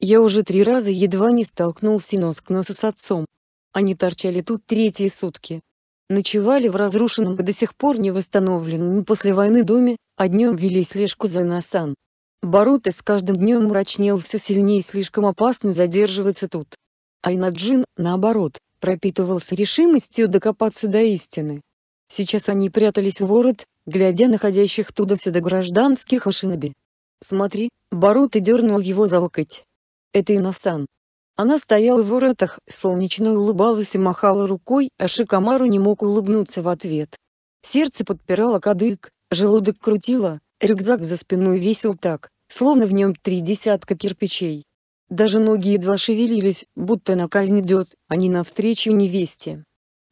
Я уже три раза едва не столкнулся нос к носу с отцом. Они торчали тут третьи сутки. Ночевали в разрушенном и до сих пор не восстановленном после войны доме, Одни а увели слежку за Насан. Барута с каждым днем мрачнел все сильнее и слишком опасно задерживаться тут. Айнаджин, наоборот, пропитывался решимостью докопаться до истины. Сейчас они прятались в ворот, глядя находящих туда-сюда гражданских ошиноби. «Смотри», — Барута дернул его за локоть. «Это Инасан». Она стояла в воротах, солнечно улыбалась и махала рукой, а Шикамару не мог улыбнуться в ответ. Сердце подпирало кадык, Желудок крутило, рюкзак за спиной весил так, словно в нем три десятка кирпичей. Даже ноги едва шевелились, будто на казнь идет, а не навстречу невесте.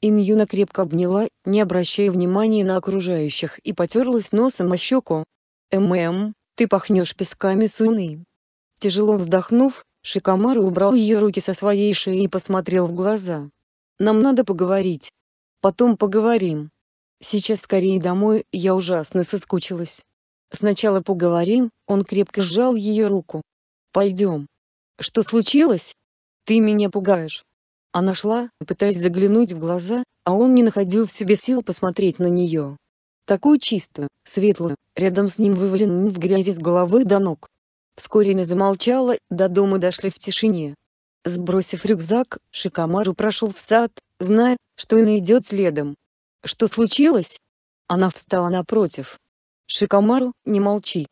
Иньюна крепко обняла, не обращая внимания на окружающих и потерлась носом о щеку. «Эм-эм, ты пахнешь песками суны». Тяжело вздохнув, Шикамару убрал ее руки со своей шеи и посмотрел в глаза. «Нам надо поговорить. Потом поговорим». Сейчас скорее домой, я ужасно соскучилась. Сначала поговорим, он крепко сжал ее руку. Пойдем. Что случилось? Ты меня пугаешь. Она шла, пытаясь заглянуть в глаза, а он не находил в себе сил посмотреть на нее. Такую чистую, светлую, рядом с ним вываленную в грязи с головы до ног. Вскоре она замолчала, до дома дошли в тишине. Сбросив рюкзак, Шикамару прошел в сад, зная, что и найдет следом. Что случилось? Она встала напротив. Шикамару, не молчи.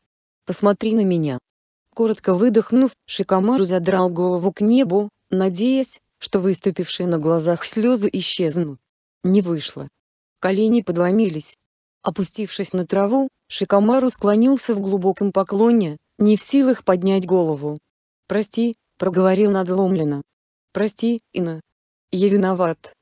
Посмотри на меня. Коротко выдохнув, Шикамару задрал голову к небу, надеясь, что выступившие на глазах слезы исчезнут. Не вышло. Колени подломились. Опустившись на траву, Шикамару склонился в глубоком поклоне, не в силах поднять голову. «Прости», — проговорил надломленно. «Прости, Ина. Я виноват».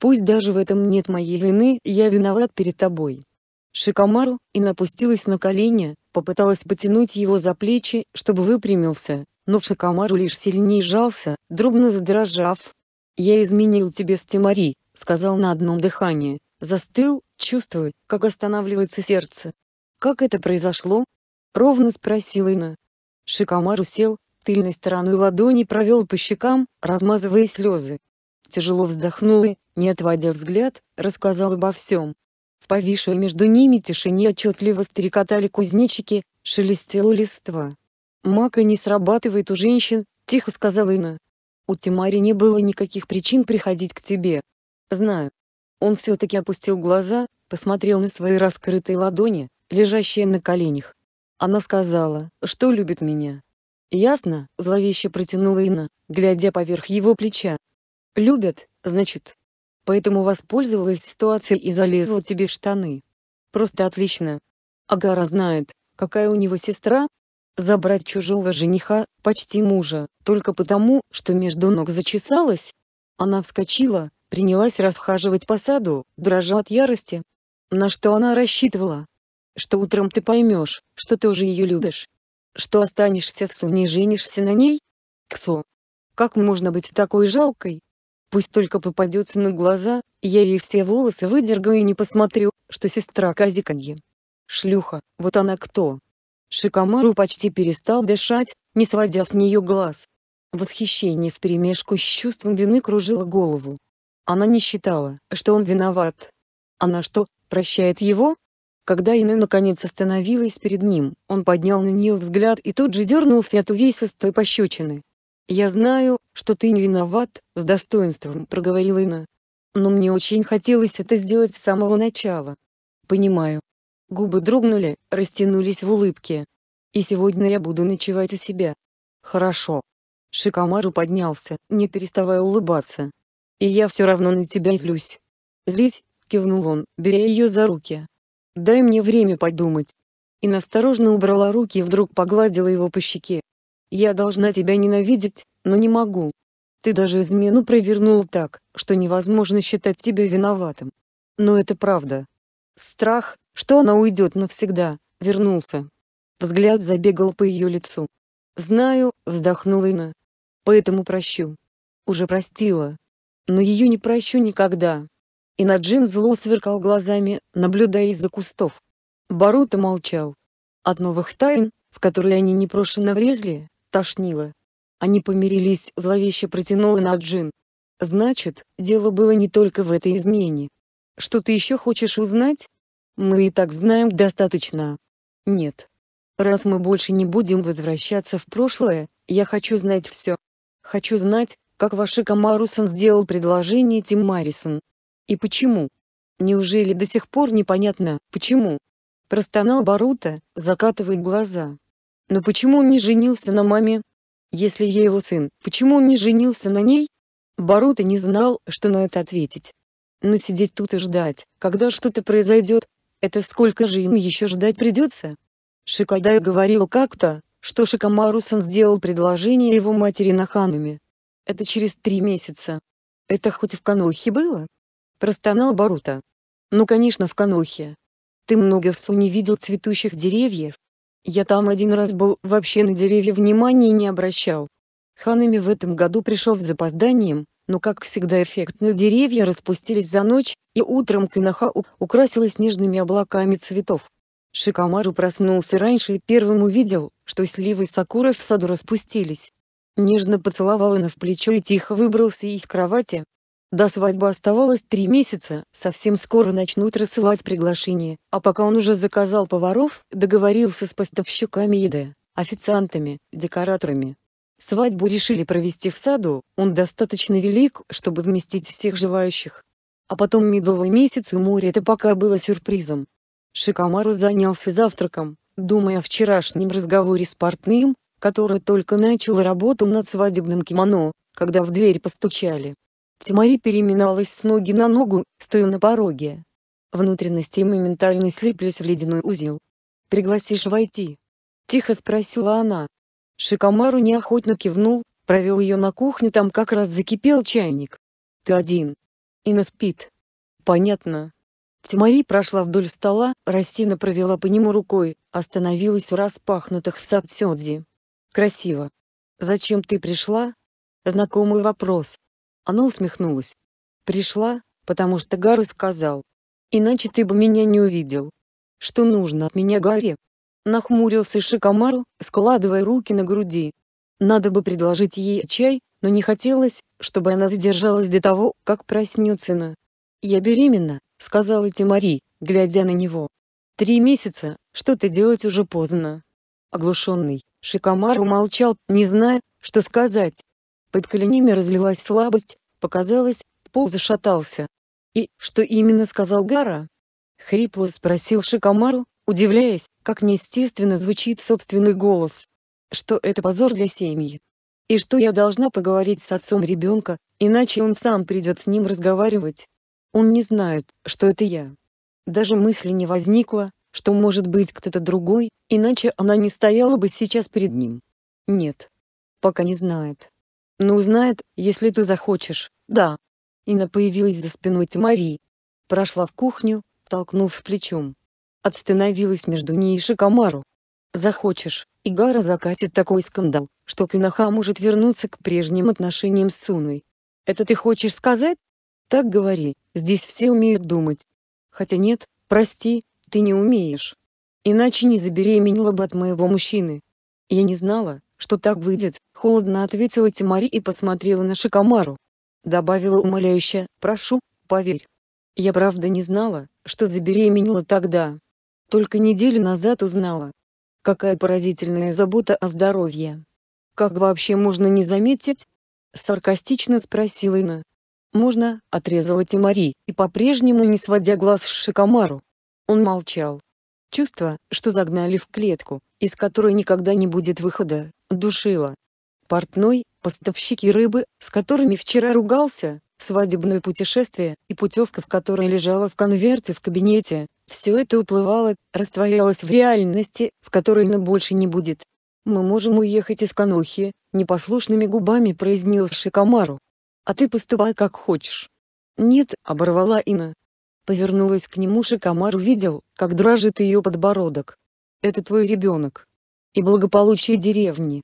Пусть даже в этом нет моей вины, я виноват перед тобой. Шикамару, и напустилась на колени, попыталась потянуть его за плечи, чтобы выпрямился, но Шикамару лишь сильнее сжался, дробно задрожав. «Я изменил тебе Стимари», — сказал на одном дыхании, застыл, чувствуя, как останавливается сердце. «Как это произошло?» — ровно спросила Ина. Шикамару сел, тыльной стороной ладони провел по щекам, размазывая слезы тяжело вздохнул и, не отводя взгляд, рассказал обо всем. В повисшей между ними тишине отчетливо стрекотали кузнечики, шелестело листва. «Мака не срабатывает у женщин», — тихо сказала Инна. «У Тимари не было никаких причин приходить к тебе». «Знаю». Он все-таки опустил глаза, посмотрел на свои раскрытые ладони, лежащие на коленях. Она сказала, что любит меня. «Ясно», — зловеще протянула Инна, глядя поверх его плеча. Любят, значит. Поэтому воспользовалась ситуацией и залезла тебе в штаны. Просто отлично. Агара знает, какая у него сестра. Забрать чужого жениха, почти мужа, только потому, что между ног зачесалась. Она вскочила, принялась расхаживать по саду, дрожа от ярости. На что она рассчитывала? Что утром ты поймешь, что ты уже ее любишь. Что останешься в суне и женишься на ней? Ксо. Как можно быть такой жалкой? Пусть только попадется на глаза, я ей все волосы выдергаю и не посмотрю, что сестра Казикаги. Шлюха, вот она кто. Шикамару почти перестал дышать, не сводя с нее глаз. Восхищение вперемешку с чувством вины кружило голову. Она не считала, что он виноват. Она что, прощает его? Когда Инна наконец остановилась перед ним, он поднял на нее взгляд и тут же дернулся от увесистой пощечины. «Я знаю, что ты не виноват», — с достоинством проговорила Инна. «Но мне очень хотелось это сделать с самого начала». «Понимаю». Губы дрогнули, растянулись в улыбке. «И сегодня я буду ночевать у себя». «Хорошо». Шикамару поднялся, не переставая улыбаться. «И я все равно на тебя злюсь». «Злить?» — кивнул он, беря ее за руки. «Дай мне время подумать». И насторожно убрала руки и вдруг погладила его по щеке. Я должна тебя ненавидеть, но не могу. Ты даже измену провернул так, что невозможно считать тебя виноватым. Но это правда. Страх, что она уйдет навсегда, вернулся. Взгляд забегал по ее лицу. «Знаю», — вздохнула Инна. «Поэтому прощу. Уже простила. Но ее не прощу никогда». Инаджин зло сверкал глазами, наблюдая из-за кустов. Барута молчал. От новых тайн, в которые они непрошенно врезли, тошнило. Они помирились, зловеще протянула на Джин. Значит, дело было не только в этой измене. Что ты еще хочешь узнать? Мы и так знаем достаточно. Нет. Раз мы больше не будем возвращаться в прошлое, я хочу знать все. Хочу знать, как ваши Камарусон сделал предложение Тим Маррисон. И почему? Неужели до сих пор непонятно, почему? Простонал Барута, закатывая глаза. Но почему он не женился на маме? Если я его сын, почему он не женился на ней? Боруто не знал, что на это ответить. Но сидеть тут и ждать, когда что-то произойдет, это сколько же им еще ждать придется? Шикадай говорил как-то, что Шикамарусан сделал предложение его матери на Хануме. Это через три месяца. Это хоть в Канохе было? Простонал Барута. Ну конечно в Канохе. Ты много в Суне видел цветущих деревьев, я там один раз был, вообще на деревья внимания не обращал. Ханами в этом году пришел с запозданием, но как всегда эффектные деревья распустились за ночь, и утром кинахау украсилась снежными облаками цветов. Шикамару проснулся раньше и первым увидел, что сливы сакуры в саду распустились. Нежно поцеловал она в плечо и тихо выбрался из кровати, до свадьбы оставалось три месяца, совсем скоро начнут рассылать приглашения, а пока он уже заказал поваров, договорился с поставщиками еды, официантами, декораторами. Свадьбу решили провести в саду, он достаточно велик, чтобы вместить всех желающих. А потом медовый месяц у моря это пока было сюрпризом. Шикамару занялся завтраком, думая о вчерашнем разговоре с портным, который только начал работу над свадебным кимоно, когда в дверь постучали. Тимари переминалась с ноги на ногу, стоя на пороге. Внутренности моментально слиплись в ледяной узел. «Пригласишь войти?» — тихо спросила она. Шикомару неохотно кивнул, провел ее на кухню, там как раз закипел чайник. «Ты один». Инна спит. «Понятно». Тимари прошла вдоль стола, Рассина провела по нему рукой, остановилась у распахнутых в сад садсёдзи. «Красиво. Зачем ты пришла?» Знакомый вопрос. Она усмехнулась. «Пришла, потому что Гарри сказал. Иначе ты бы меня не увидел. Что нужно от меня, Гарри?» Нахмурился Шикомару, складывая руки на груди. Надо бы предложить ей чай, но не хотелось, чтобы она задержалась до того, как проснется на. «Я беременна», — сказала Тимари, глядя на него. «Три месяца, что-то делать уже поздно». Оглушенный, Шикомару молчал, не зная, что сказать. Под коленями разлилась слабость, Показалось, пол зашатался. «И что именно сказал Гара?» Хрипло спросил Шикамару, удивляясь, как неестественно звучит собственный голос. «Что это позор для семьи?» «И что я должна поговорить с отцом ребенка, иначе он сам придет с ним разговаривать?» «Он не знает, что это я». Даже мысли не возникло, что может быть кто-то другой, иначе она не стояла бы сейчас перед ним. «Нет. Пока не знает». Но узнает, если ты захочешь, да. Инна появилась за спиной Тимари. Прошла в кухню, толкнув плечом. Отстановилась между ней и Шикомару. Захочешь, Игара закатит такой скандал, что Кинаха может вернуться к прежним отношениям с Суной. Это ты хочешь сказать? Так говори, здесь все умеют думать. Хотя нет, прости, ты не умеешь. Иначе не забеременела бы от моего мужчины. Я не знала, что так выйдет», — холодно ответила Тимари и посмотрела на Шикамару. Добавила умоляюще, «Прошу, поверь. Я правда не знала, что забеременела тогда. Только неделю назад узнала. Какая поразительная забота о здоровье. Как вообще можно не заметить?» Саркастично спросила Инна. «Можно», — отрезала Тимари, и по-прежнему не сводя глаз с Шикамару. Он молчал. Чувство, что загнали в клетку, из которой никогда не будет выхода, душила. Портной, поставщики рыбы, с которыми вчера ругался, свадебное путешествие и путевка, в которой лежала в конверте в кабинете, все это уплывало, растворялось в реальности, в которой она больше не будет. «Мы можем уехать из Канохи», — непослушными губами произнес Шикамару. «А ты поступай как хочешь». «Нет», — оборвала Ина. Повернулась к нему Шикамар видел, как дрожит ее подбородок. «Это твой ребенок и благополучие деревни.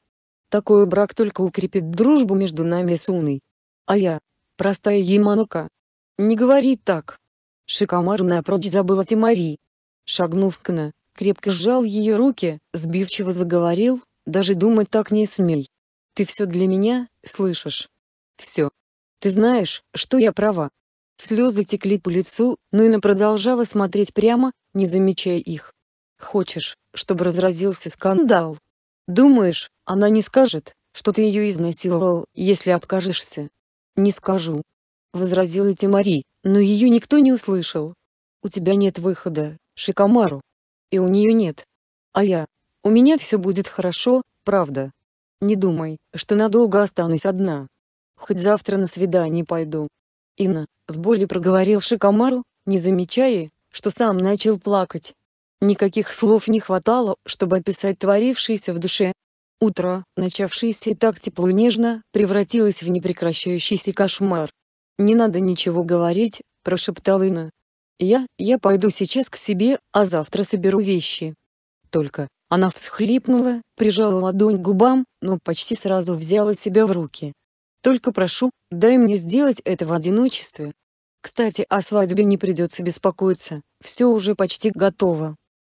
Такой брак только укрепит дружбу между нами с Уной. А я, простая Яманока. Не говори так. Шикомару напрочь о Тимари. Шагнув к На, крепко сжал ее руки, сбивчиво заговорил, даже думать так не смей. Ты все для меня, слышишь? Все. Ты знаешь, что я права. Слезы текли по лицу, но Ина продолжала смотреть прямо, не замечая их. Хочешь, чтобы разразился скандал? Думаешь, она не скажет, что ты ее изнасиловал, если откажешься? Не скажу. Возразила Тимари, но ее никто не услышал. У тебя нет выхода, Шикамару. И у нее нет. А я? У меня все будет хорошо, правда. Не думай, что надолго останусь одна. Хоть завтра на свидание пойду. Ина с болью проговорил Шикамару, не замечая, что сам начал плакать. Никаких слов не хватало, чтобы описать творившееся в душе. Утро, начавшееся так тепло и нежно, превратилось в непрекращающийся кошмар. «Не надо ничего говорить», — прошептал Инна. «Я, я пойду сейчас к себе, а завтра соберу вещи». Только, она всхлипнула, прижала ладонь к губам, но почти сразу взяла себя в руки. «Только прошу, дай мне сделать это в одиночестве». Кстати, о свадьбе не придется беспокоиться, все уже почти готово.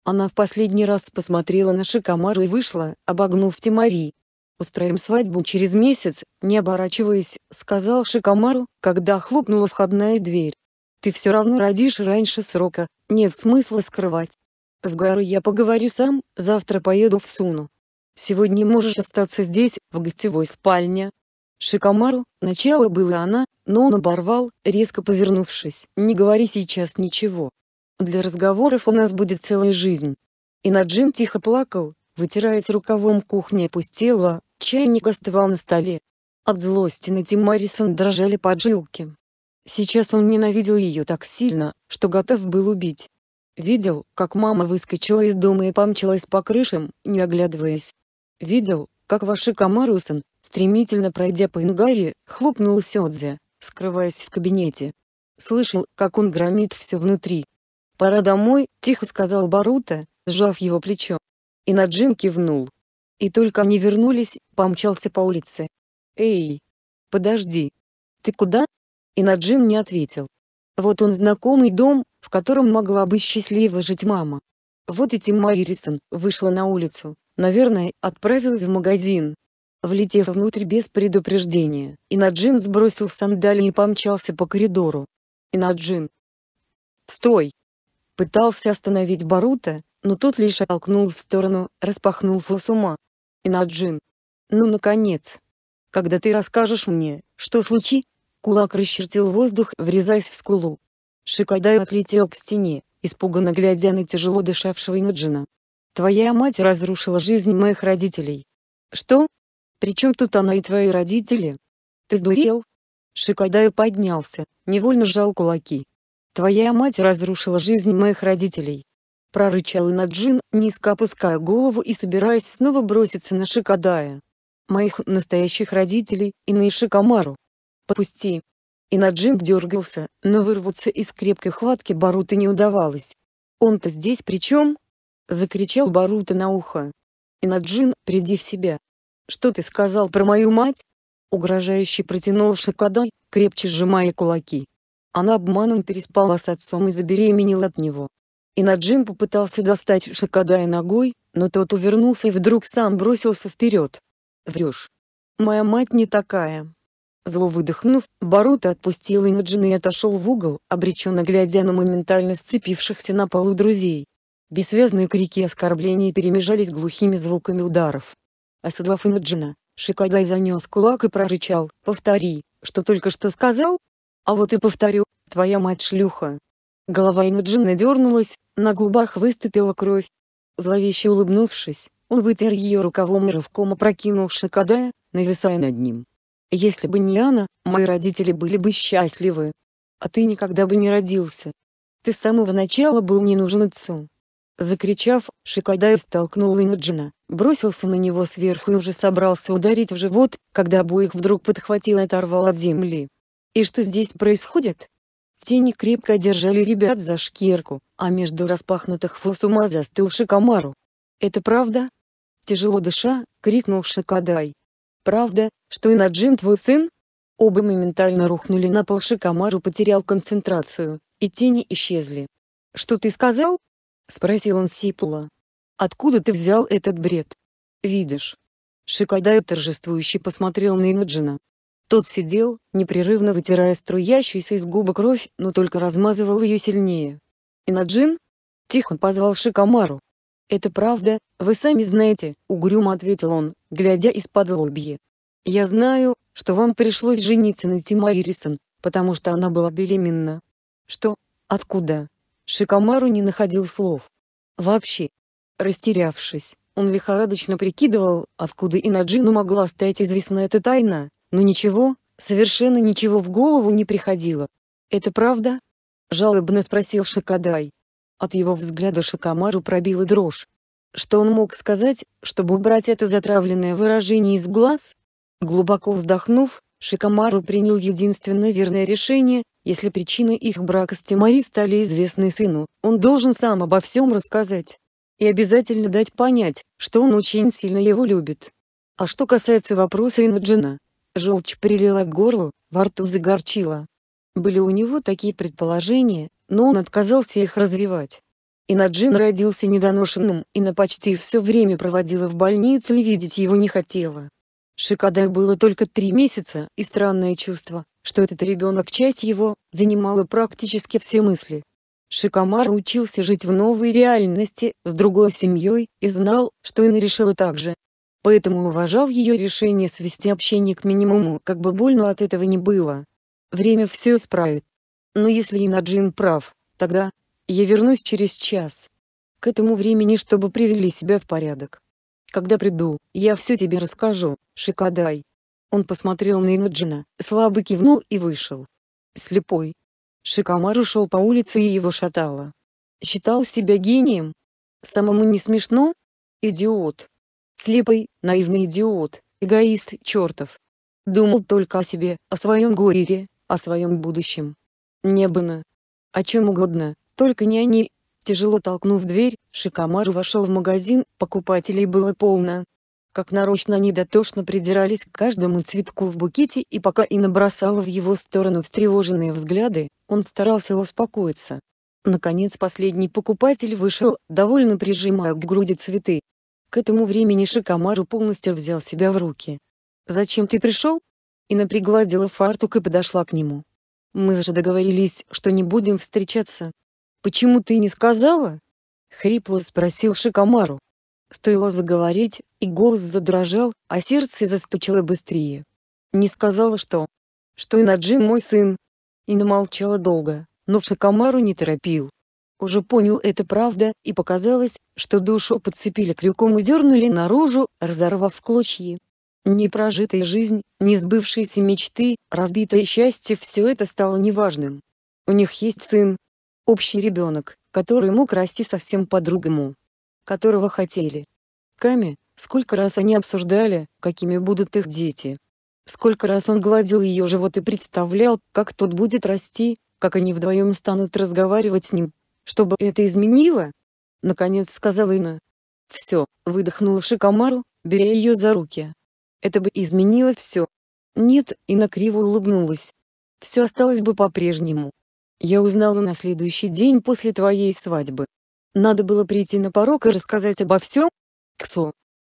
Она в последний раз посмотрела на Шикамару и вышла, обогнув Тимари. «Устроим свадьбу через месяц», — не оборачиваясь, сказал Шикамару, когда хлопнула входная дверь. «Ты все равно родишь раньше срока, нет смысла скрывать. С Гару я поговорю сам, завтра поеду в Суну. Сегодня можешь остаться здесь, в гостевой спальне». Шикамару, начало было она, но он оборвал, резко повернувшись, «Не говори сейчас ничего, для разговоров у нас будет целая жизнь. И Наджин тихо плакал, вытираясь рукавом кухня опустела, чайник остывал на столе. От злости на Тим Моррисон дрожали поджилки. Сейчас он ненавидел ее так сильно, что готов был убить. Видел, как мама выскочила из дома и помчалась по крышам, не оглядываясь. Видел, как Вашика Марусан, стремительно пройдя по Ингаре, хлопнул Сёдзе, скрываясь в кабинете. Слышал, как он громит все внутри. «Пора домой», — тихо сказал Барута, сжав его плечо. И Наджим кивнул. И только они вернулись, помчался по улице. «Эй! Подожди! Ты куда?» И Наджим не ответил. Вот он знакомый дом, в котором могла бы счастливо жить мама. Вот и Тима Ирисон вышла на улицу, наверное, отправилась в магазин. Влетев внутрь без предупреждения, Инаджин сбросил сандалии и помчался по коридору. «Инаджин!» «Стой!» пытался остановить Барута, но тот лишь оттолкнул в сторону, распахнул Фусума. Наджин. Ну, наконец! Когда ты расскажешь мне, что случи?» Кулак расчертил воздух, врезаясь в скулу. Шикадай отлетел к стене, испуганно глядя на тяжело дышавшего Наджина. «Твоя мать разрушила жизнь моих родителей». «Что? Причем тут она и твои родители? Ты сдурел?» Шикадай поднялся, невольно сжал кулаки. «Твоя мать разрушила жизнь моих родителей!» Прорычал Наджин, низко опуская голову и собираясь снова броситься на Шикадая. «Моих настоящих родителей, и на Ишикамару!» «Попусти!» Инаджин дергался, но вырваться из крепкой хватки Барута не удавалось. «Он-то здесь при чем?» — закричал Барута на ухо. «Инаджин, приди в себя!» «Что ты сказал про мою мать?» — угрожающе протянул Шикадай, крепче сжимая кулаки. Она обманом переспала с отцом и забеременела от него. И Наджим попытался достать Шакадая ногой, но тот увернулся и вдруг сам бросился вперед. «Врешь. Моя мать не такая». Зло выдохнув, Барута отпустил Инаджина и отошел в угол, обреченно глядя на моментально сцепившихся на полу друзей. Бессвязные крики оскорблений перемежались глухими звуками ударов. Оседлав Инаджина, Шикадай занес кулак и прорычал «Повтори, что только что сказал?» А вот и повторю, твоя мать шлюха. Голова Инуджина дернулась, на губах выступила кровь. Зловеще улыбнувшись, он вытер ее рукавом и рывком опрокинул Шакадая, нависая над ним. «Если бы не она, мои родители были бы счастливы. А ты никогда бы не родился. Ты с самого начала был не нужен отцу». Закричав, Шикадай столкнул Инуджина, бросился на него сверху и уже собрался ударить в живот, когда обоих вдруг подхватил и оторвал от земли. И что здесь происходит? тени крепко держали ребят за шкирку, а между распахнутых фусума застыл Шикамару. «Это правда?» Тяжело дыша, крикнул Шикадай. «Правда, что Инаджин твой сын?» Оба моментально рухнули на пол Шикамару потерял концентрацию, и тени исчезли. «Что ты сказал?» Спросил он Сипла. «Откуда ты взял этот бред?» «Видишь». Шикадай торжествующе посмотрел на Инаджина. Тот сидел, непрерывно вытирая струящуюся из губы кровь, но только размазывал ее сильнее. «Инаджин?» — тихо позвал Шикамару. «Это правда, вы сами знаете», — угрюмо ответил он, глядя из-под лобья. «Я знаю, что вам пришлось жениться на Тима Ирисон, потому что она была беременна». «Что? Откуда?» Шикамару не находил слов. «Вообще». Растерявшись, он лихорадочно прикидывал, откуда Инаджину могла стать известна эта тайна, но ничего, совершенно ничего в голову не приходило. «Это правда?» — жалобно спросил Шакадай. От его взгляда Шакамару пробила дрожь. Что он мог сказать, чтобы убрать это затравленное выражение из глаз? Глубоко вздохнув, Шикамару принял единственное верное решение, если причины их брака с Тимари стали известны сыну, он должен сам обо всем рассказать. И обязательно дать понять, что он очень сильно его любит. А что касается вопроса Инаджина, Желчь прилила к горлу, во рту загорчила. Были у него такие предположения, но он отказался их развивать. Инаджин родился недоношенным, и на почти все время проводила в больнице и видеть его не хотела. Шикадай было только три месяца, и странное чувство, что этот ребенок часть его, занимала практически все мысли. Шикамар учился жить в новой реальности, с другой семьей, и знал, что Инна решила так же, поэтому уважал ее решение свести общение к минимуму, как бы больно от этого не было. Время все исправит. Но если Инаджин прав, тогда я вернусь через час. К этому времени, чтобы привели себя в порядок. Когда приду, я все тебе расскажу, Шикадай. Он посмотрел на Инаджина, слабо кивнул и вышел. Слепой. Шикамар ушел по улице и его шатало. Считал себя гением? Самому не смешно? Идиот. Слепой, наивный идиот, эгоист чертов. Думал только о себе, о своем горе, о своем будущем. Не бы О чем угодно, только не они. Тяжело толкнув дверь, Шикамару вошел в магазин, покупателей было полно. Как нарочно они дотошно придирались к каждому цветку в букете и пока и набросала в его сторону встревоженные взгляды, он старался успокоиться. Наконец последний покупатель вышел, довольно прижимая к груди цветы, к этому времени Шикамару полностью взял себя в руки. «Зачем ты пришел?» И напригладила фартук и подошла к нему. «Мы же договорились, что не будем встречаться. Почему ты не сказала?» Хрипло спросил Шикамару. Стоило заговорить, и голос задрожал, а сердце заскочило быстрее. Не сказала что. Что Инаджин мой сын. И молчала долго, но Шикамару не торопил уже понял это правда, и показалось, что душу подцепили крюком и дернули наружу, разорвав в клочья. Непрожитая жизнь, не сбывшиеся мечты, разбитое счастье – все это стало неважным. У них есть сын, общий ребенок, который мог расти совсем по-другому, которого хотели. Ками, сколько раз они обсуждали, какими будут их дети. Сколько раз он гладил ее живот и представлял, как тот будет расти, как они вдвоем станут разговаривать с ним, чтобы это изменило?» Наконец сказала Инна. «Все», — выдохнула Шикамару, беря ее за руки. «Это бы изменило все». «Нет», — Инна криво улыбнулась. «Все осталось бы по-прежнему. Я узнала на следующий день после твоей свадьбы. Надо было прийти на порог и рассказать обо всем?» «Ксо».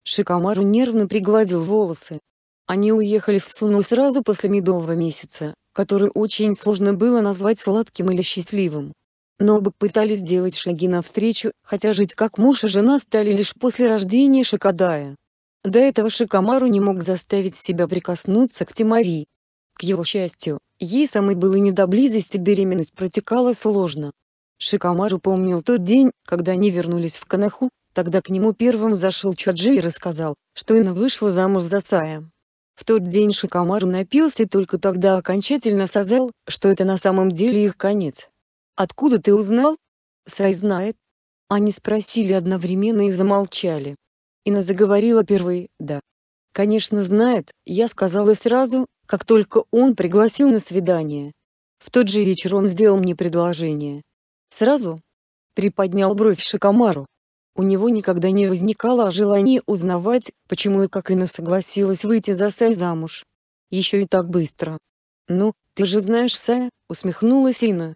Шикамару нервно пригладил волосы. Они уехали в Суну сразу после медового месяца, который очень сложно было назвать сладким или счастливым. Но оба пытались сделать шаги навстречу, хотя жить как муж и жена стали лишь после рождения Шикадая. До этого Шикамару не мог заставить себя прикоснуться к Тимари. К его счастью, ей самой было не до близости беременность протекала сложно. Шикамару помнил тот день, когда они вернулись в Канаху, тогда к нему первым зашел Чаджи и рассказал, что Инна вышла замуж за Сая. В тот день Шикамару напился и только тогда окончательно созал, что это на самом деле их конец. «Откуда ты узнал?» «Сай знает». Они спросили одновременно и замолчали. Ина заговорила первой, «Да». «Конечно знает», я сказала сразу, как только он пригласил на свидание. В тот же вечер он сделал мне предложение. «Сразу?» Приподнял бровь Шакамару. У него никогда не возникало желания узнавать, почему и как Ина согласилась выйти за Сай замуж. Еще и так быстро. «Ну, ты же знаешь Сая», — усмехнулась Ина.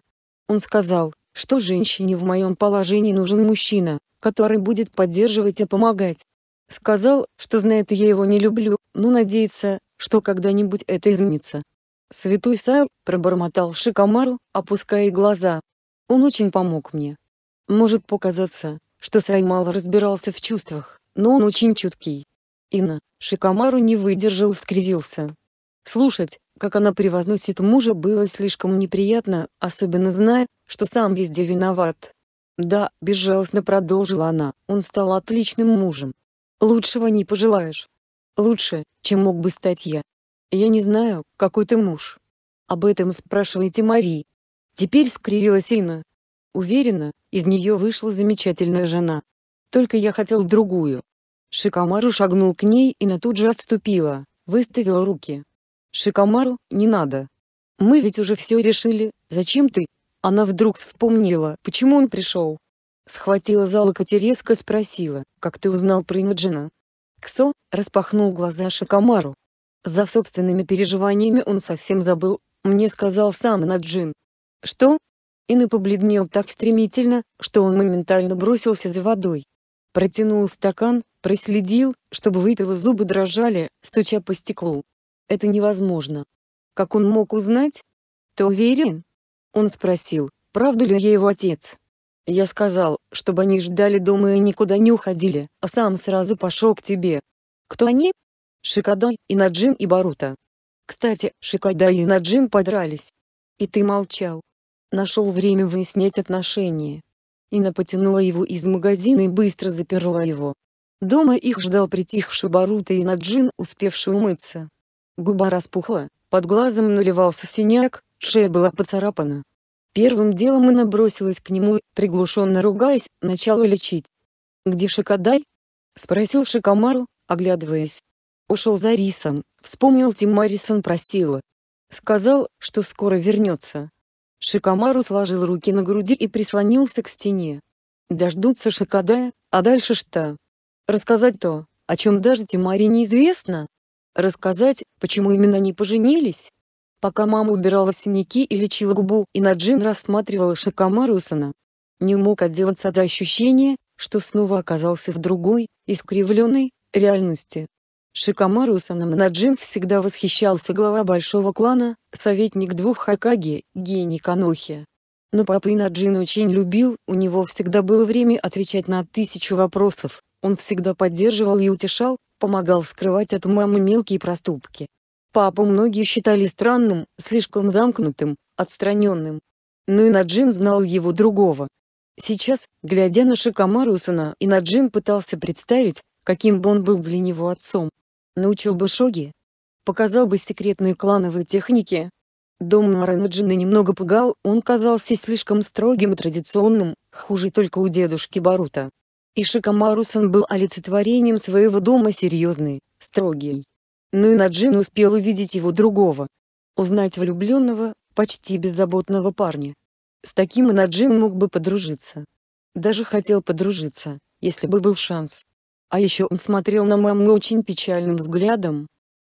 Он сказал, что женщине в моем положении нужен мужчина, который будет поддерживать и помогать. Сказал, что знает я его не люблю, но надеется, что когда-нибудь это изменится. Святой Саул, пробормотал Шикамару, опуская глаза. Он очень помог мне. Может показаться, что Сай мало разбирался в чувствах, но он очень чуткий. Инна, Шикамару не выдержал, скривился. Слушать, как она превозносит мужа было слишком неприятно, особенно зная, что сам везде виноват. «Да», — безжалостно продолжила она, — «он стал отличным мужем. Лучшего не пожелаешь. Лучше, чем мог бы стать я. Я не знаю, какой ты муж». «Об этом спрашиваете Мари». Теперь скривилась Инна. Уверена, из нее вышла замечательная жена. Только я хотел другую. Шикомару шагнул к ней и на тут же отступила, выставила руки. Шикомару, не надо. Мы ведь уже все решили, зачем ты? Она вдруг вспомнила, почему он пришел. Схватила за локоть и резко спросила, как ты узнал про Иноджина? Ксо, распахнул глаза Шикомару. За собственными переживаниями он совсем забыл, мне сказал сам Наджин. Что? Ина побледнел так стремительно, что он моментально бросился за водой. Протянул стакан, проследил, чтобы выпила зубы дрожали, стуча по стеклу. Это невозможно. Как он мог узнать? Ты уверен? Он спросил, Правда ли я его отец. Я сказал, чтобы они ждали дома и никуда не уходили, а сам сразу пошел к тебе. Кто они? Шикадай, Инаджин и Барута. Кстати, Шикадай и Инаджин подрались. И ты молчал. Нашел время выяснять отношения. Ина потянула его из магазина и быстро заперла его. Дома их ждал притихший Барута и Наджин, успевший умыться. Губа распухла, под глазом наливался синяк, шея была поцарапана. Первым делом она бросилась к нему, приглушенно ругаясь, начала лечить. «Где Шикадай?» — спросил Шикамару, оглядываясь. Ушел за рисом, вспомнил Тимарисон просила. Сказал, что скоро вернется. Шикамару сложил руки на груди и прислонился к стене. Дождутся Шикадая, а дальше что? Рассказать то, о чем даже Тимари неизвестно? Рассказать, почему именно они поженились? Пока мама убирала синяки и лечила губу, Инаджин рассматривала Шакама Русана. Не мог отделаться от ощущения, что снова оказался в другой, искривленной, реальности. Шикамару Наджин всегда восхищался глава большого клана, советник двух Хакаги, гений Канохи. Но папа Наджин очень любил, у него всегда было время отвечать на тысячу вопросов, он всегда поддерживал и утешал, помогал скрывать от мамы мелкие проступки. Папу многие считали странным, слишком замкнутым, отстраненным. Но ну и Наджин знал его другого. Сейчас, глядя на Шика и Наджин, пытался представить, каким бы он был для него отцом. Научил бы Шоги, показал бы секретные клановые техники. Дом Маранаджина немного пугал, он казался слишком строгим и традиционным, хуже только у дедушки Барута. И шикамару был олицетворением своего дома серьезный, строгий. Но ну и Инаджин успел увидеть его другого. Узнать влюбленного, почти беззаботного парня. С таким Наджин мог бы подружиться. Даже хотел подружиться, если бы был шанс. А еще он смотрел на маму очень печальным взглядом.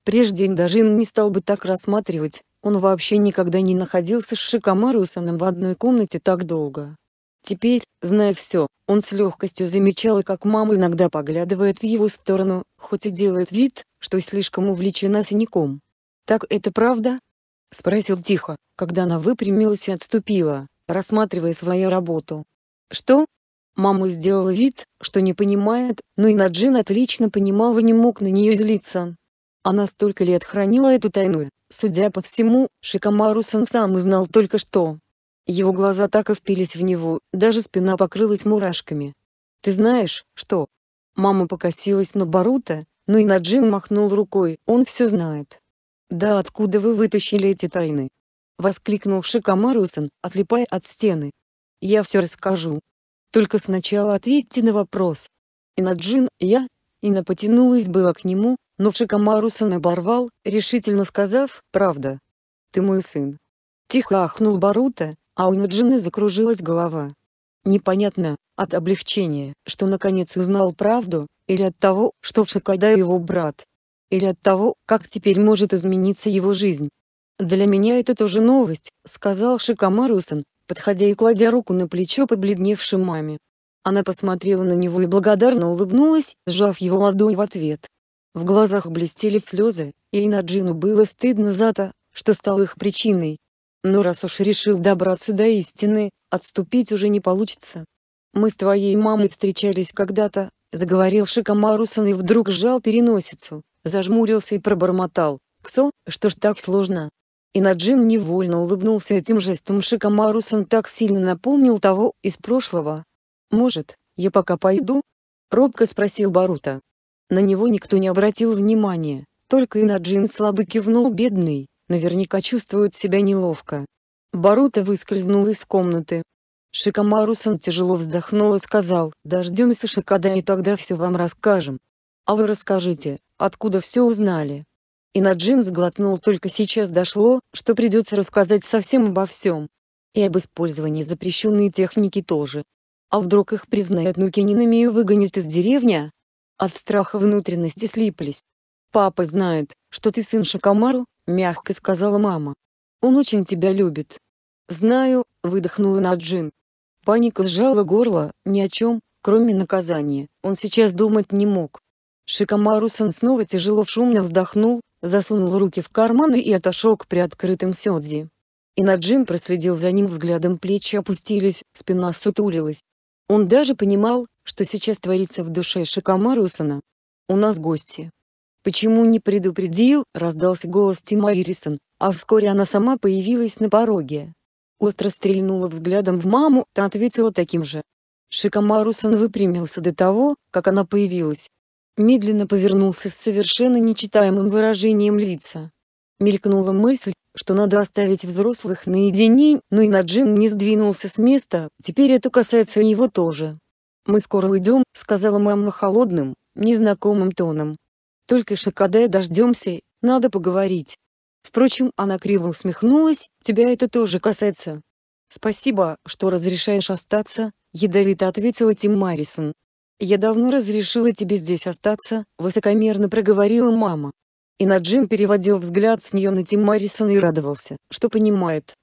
Прежде Наджин не стал бы так рассматривать, он вообще никогда не находился с Шикамарусаном в одной комнате так долго. Теперь, зная все, он с легкостью замечал, как мама иногда поглядывает в его сторону, хоть и делает вид, что слишком увлечена синяком. «Так это правда?» — спросил тихо, когда она выпрямилась и отступила, рассматривая свою работу. «Что?» Мама сделала вид, что не понимает, но и Наджин отлично понимал и не мог на нее злиться. Она столько лет хранила эту тайну, судя по всему, Шикамару-сан сам узнал только что. Его глаза так и впились в него, даже спина покрылась мурашками. «Ты знаешь, что?» Мама покосилась на Барута, но ну и Наджим махнул рукой, он все знает. «Да откуда вы вытащили эти тайны?» Воскликнул Шикамарусан, отлипая от стены. «Я все расскажу. Только сначала ответьте на вопрос». И Наджин, я, и Ина потянулась было к нему, но Шикамарусан оборвал, решительно сказав, «Правда. Ты мой сын». Тихо ахнул Барута, а у Юджины закружилась голова. Непонятно, от облегчения, что наконец узнал правду, или от того, что в Шикада его брат. Или от того, как теперь может измениться его жизнь. «Для меня это тоже новость», — сказал Шикамарусан, подходя и кладя руку на плечо побледневшей маме. Она посмотрела на него и благодарно улыбнулась, сжав его ладонь в ответ. В глазах блестели слезы, и Инаджину было стыдно за то, что стал их причиной, но ну, раз уж решил добраться до истины, отступить уже не получится. Мы с твоей мамой встречались когда-то, заговорил Шикамарусон и вдруг сжал переносицу, зажмурился и пробормотал. «Ксо, что ж так сложно?» Инаджин невольно улыбнулся этим жестом Шикамарусон так сильно напомнил того, из прошлого. «Может, я пока пойду?» Робко спросил Барута. На него никто не обратил внимания, только Инаджин слабо кивнул бедный, наверняка чувствуют себя неловко. Барута выскользнул из комнаты. Шикамарусан тяжело вздохнул и сказал, «Дождемся Шикада и тогда все вам расскажем. А вы расскажите, откуда все узнали?» Инаджин сглотнул только сейчас дошло, что придется рассказать совсем обо всем. И об использовании запрещенной техники тоже. А вдруг их признают нукининами и выгонят из деревни? От страха внутренности слиплись. Папа знает, что ты сын Шакамару, мягко сказала мама. Он очень тебя любит. Знаю, выдохнула Наджин. Паника сжала горло, ни о чем, кроме наказания, он сейчас думать не мог. шикамару снова тяжело шумно вздохнул, засунул руки в карманы и отошел к приоткрытым сёдзи. Наджин проследил за ним взглядом, плечи опустились, спина сутулилась. Он даже понимал, что сейчас творится в душе шикамару «У нас гости», «Почему не предупредил?» — раздался голос Тима Ирисон, а вскоре она сама появилась на пороге. Остро стрельнула взглядом в маму, та ответила таким же. Шикамарусон выпрямился до того, как она появилась. Медленно повернулся с совершенно нечитаемым выражением лица. Мелькнула мысль, что надо оставить взрослых наедине, но и Наджин не сдвинулся с места, теперь это касается и его тоже. «Мы скоро уйдем», — сказала мама холодным, незнакомым тоном, только Шакаде дождемся, надо поговорить. Впрочем, она криво усмехнулась, тебя это тоже касается. Спасибо, что разрешаешь остаться, ядовито ответила Тим Маррисон. Я давно разрешила тебе здесь остаться, высокомерно проговорила мама. И Джим переводил взгляд с нее на Тим Маррисон и радовался, что понимает.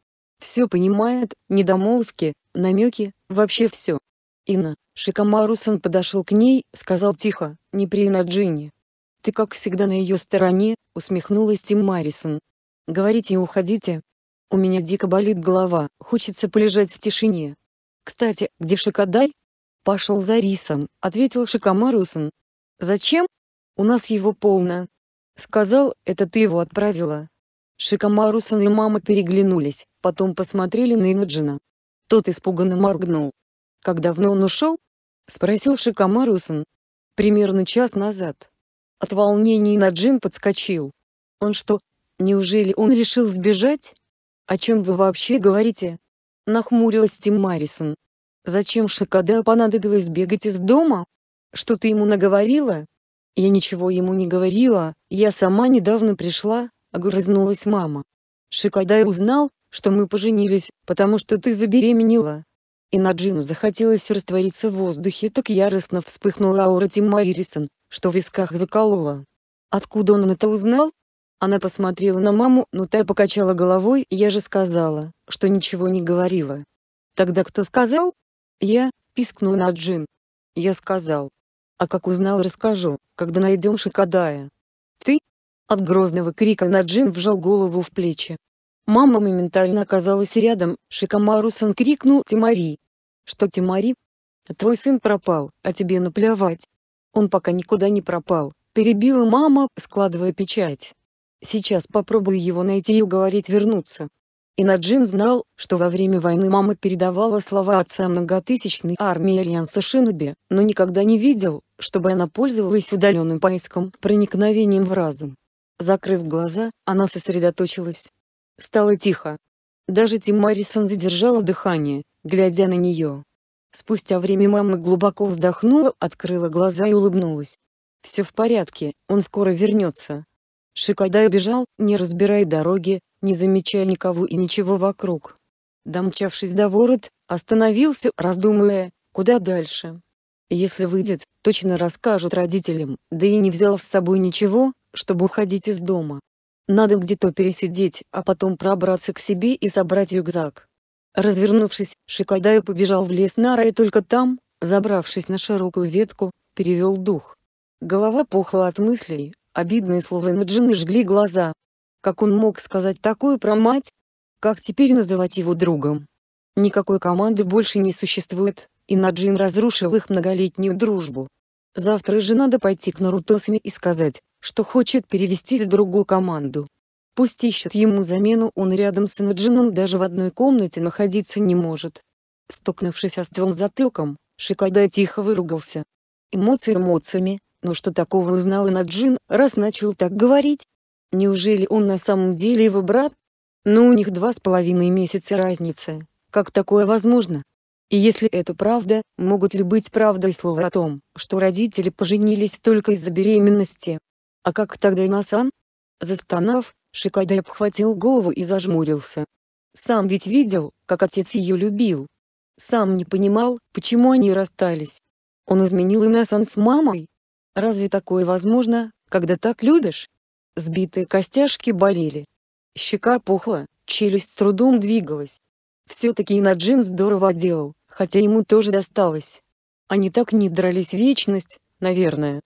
Все понимает, недомолвки, намеки, вообще все. Ина Шикамарусон подошел к ней, сказал тихо, не при Наджине. «Ты, как всегда, на ее стороне», — усмехнулась Тим Маррисон. «Говорите и уходите. У меня дико болит голова, хочется полежать в тишине». «Кстати, где Шикадай?» «Пошел за рисом», — ответил Шикамарусон. «Зачем?» «У нас его полно». «Сказал, это ты его отправила». Шикамарусон и мама переглянулись, потом посмотрели на Инаджина. Тот испуганно моргнул. «Как давно он ушел?» — спросил Шикамарусон. «Примерно час назад», от волнения Наджин подскочил. Он что, неужели он решил сбежать? О чем вы вообще говорите? Нахмурилась Тим Маррисон. Зачем Шикада понадобилось бегать из дома? Что ты ему наговорила? Я ничего ему не говорила, я сама недавно пришла, огрызнулась мама. Шикадай узнал, что мы поженились, потому что ты забеременела. И Наджину захотелось раствориться в воздухе, так яростно вспыхнула аура Тим Маррисон что в висках заколола. Откуда он это узнал? Она посмотрела на маму, но та покачала головой, я же сказала, что ничего не говорила. Тогда кто сказал? Я, пискнула на Джин. Я сказал. А как узнал, расскажу, когда найдем Шикадая. Ты? От грозного крика Наджин вжал голову в плечи. Мама моментально оказалась рядом, Шикамарусан крикнул Тимари. Что Тимари? Твой сын пропал, а тебе наплевать. Он пока никуда не пропал, перебила мама, складывая печать. Сейчас попробую его найти и уговорить вернуться. Инаджин знал, что во время войны мама передавала слова отца многотысячной армии Альянса Шиноби, но никогда не видел, чтобы она пользовалась удаленным поиском, проникновением в разум. Закрыв глаза, она сосредоточилась. Стало тихо. Даже Тим Маррисон задержала дыхание, глядя на нее. Спустя время мама глубоко вздохнула, открыла глаза и улыбнулась. «Все в порядке, он скоро вернется». Шикадай бежал, не разбирая дороги, не замечая никого и ничего вокруг. Домчавшись до ворот, остановился, раздумывая, куда дальше. Если выйдет, точно расскажут родителям, да и не взял с собой ничего, чтобы уходить из дома. Надо где-то пересидеть, а потом пробраться к себе и собрать рюкзак. Развернувшись, Шикадай побежал в лес Нара и только там, забравшись на широкую ветку, перевел дух. Голова пухла от мыслей, обидные слова Наджины жгли глаза. Как он мог сказать такое про мать? Как теперь называть его другом? Никакой команды больше не существует, и Наджин разрушил их многолетнюю дружбу. Завтра же надо пойти к Нарутосами и сказать, что хочет перевестись в другую команду. Пусть ищет ему замену, он рядом с Инуджином даже в одной комнате находиться не может. Стукнувшись о ствол затылком, Шикадай тихо выругался. Эмоции эмоциями, но что такого узнал Инаджин, раз начал так говорить? Неужели он на самом деле его брат? Но ну, у них два с половиной месяца разница. как такое возможно? И если это правда, могут ли быть правдой слова о том, что родители поженились только из-за беременности? А как тогда Инасан? Застонав, Шикадай обхватил голову и зажмурился. Сам ведь видел, как отец ее любил. Сам не понимал, почему они расстались. Он изменил и Насан с мамой. Разве такое возможно, когда так любишь? Сбитые костяшки болели. Щека пухла, челюсть с трудом двигалась. Все-таки Инаджин здорово отделал, хотя ему тоже досталось. Они так не дрались вечность, наверное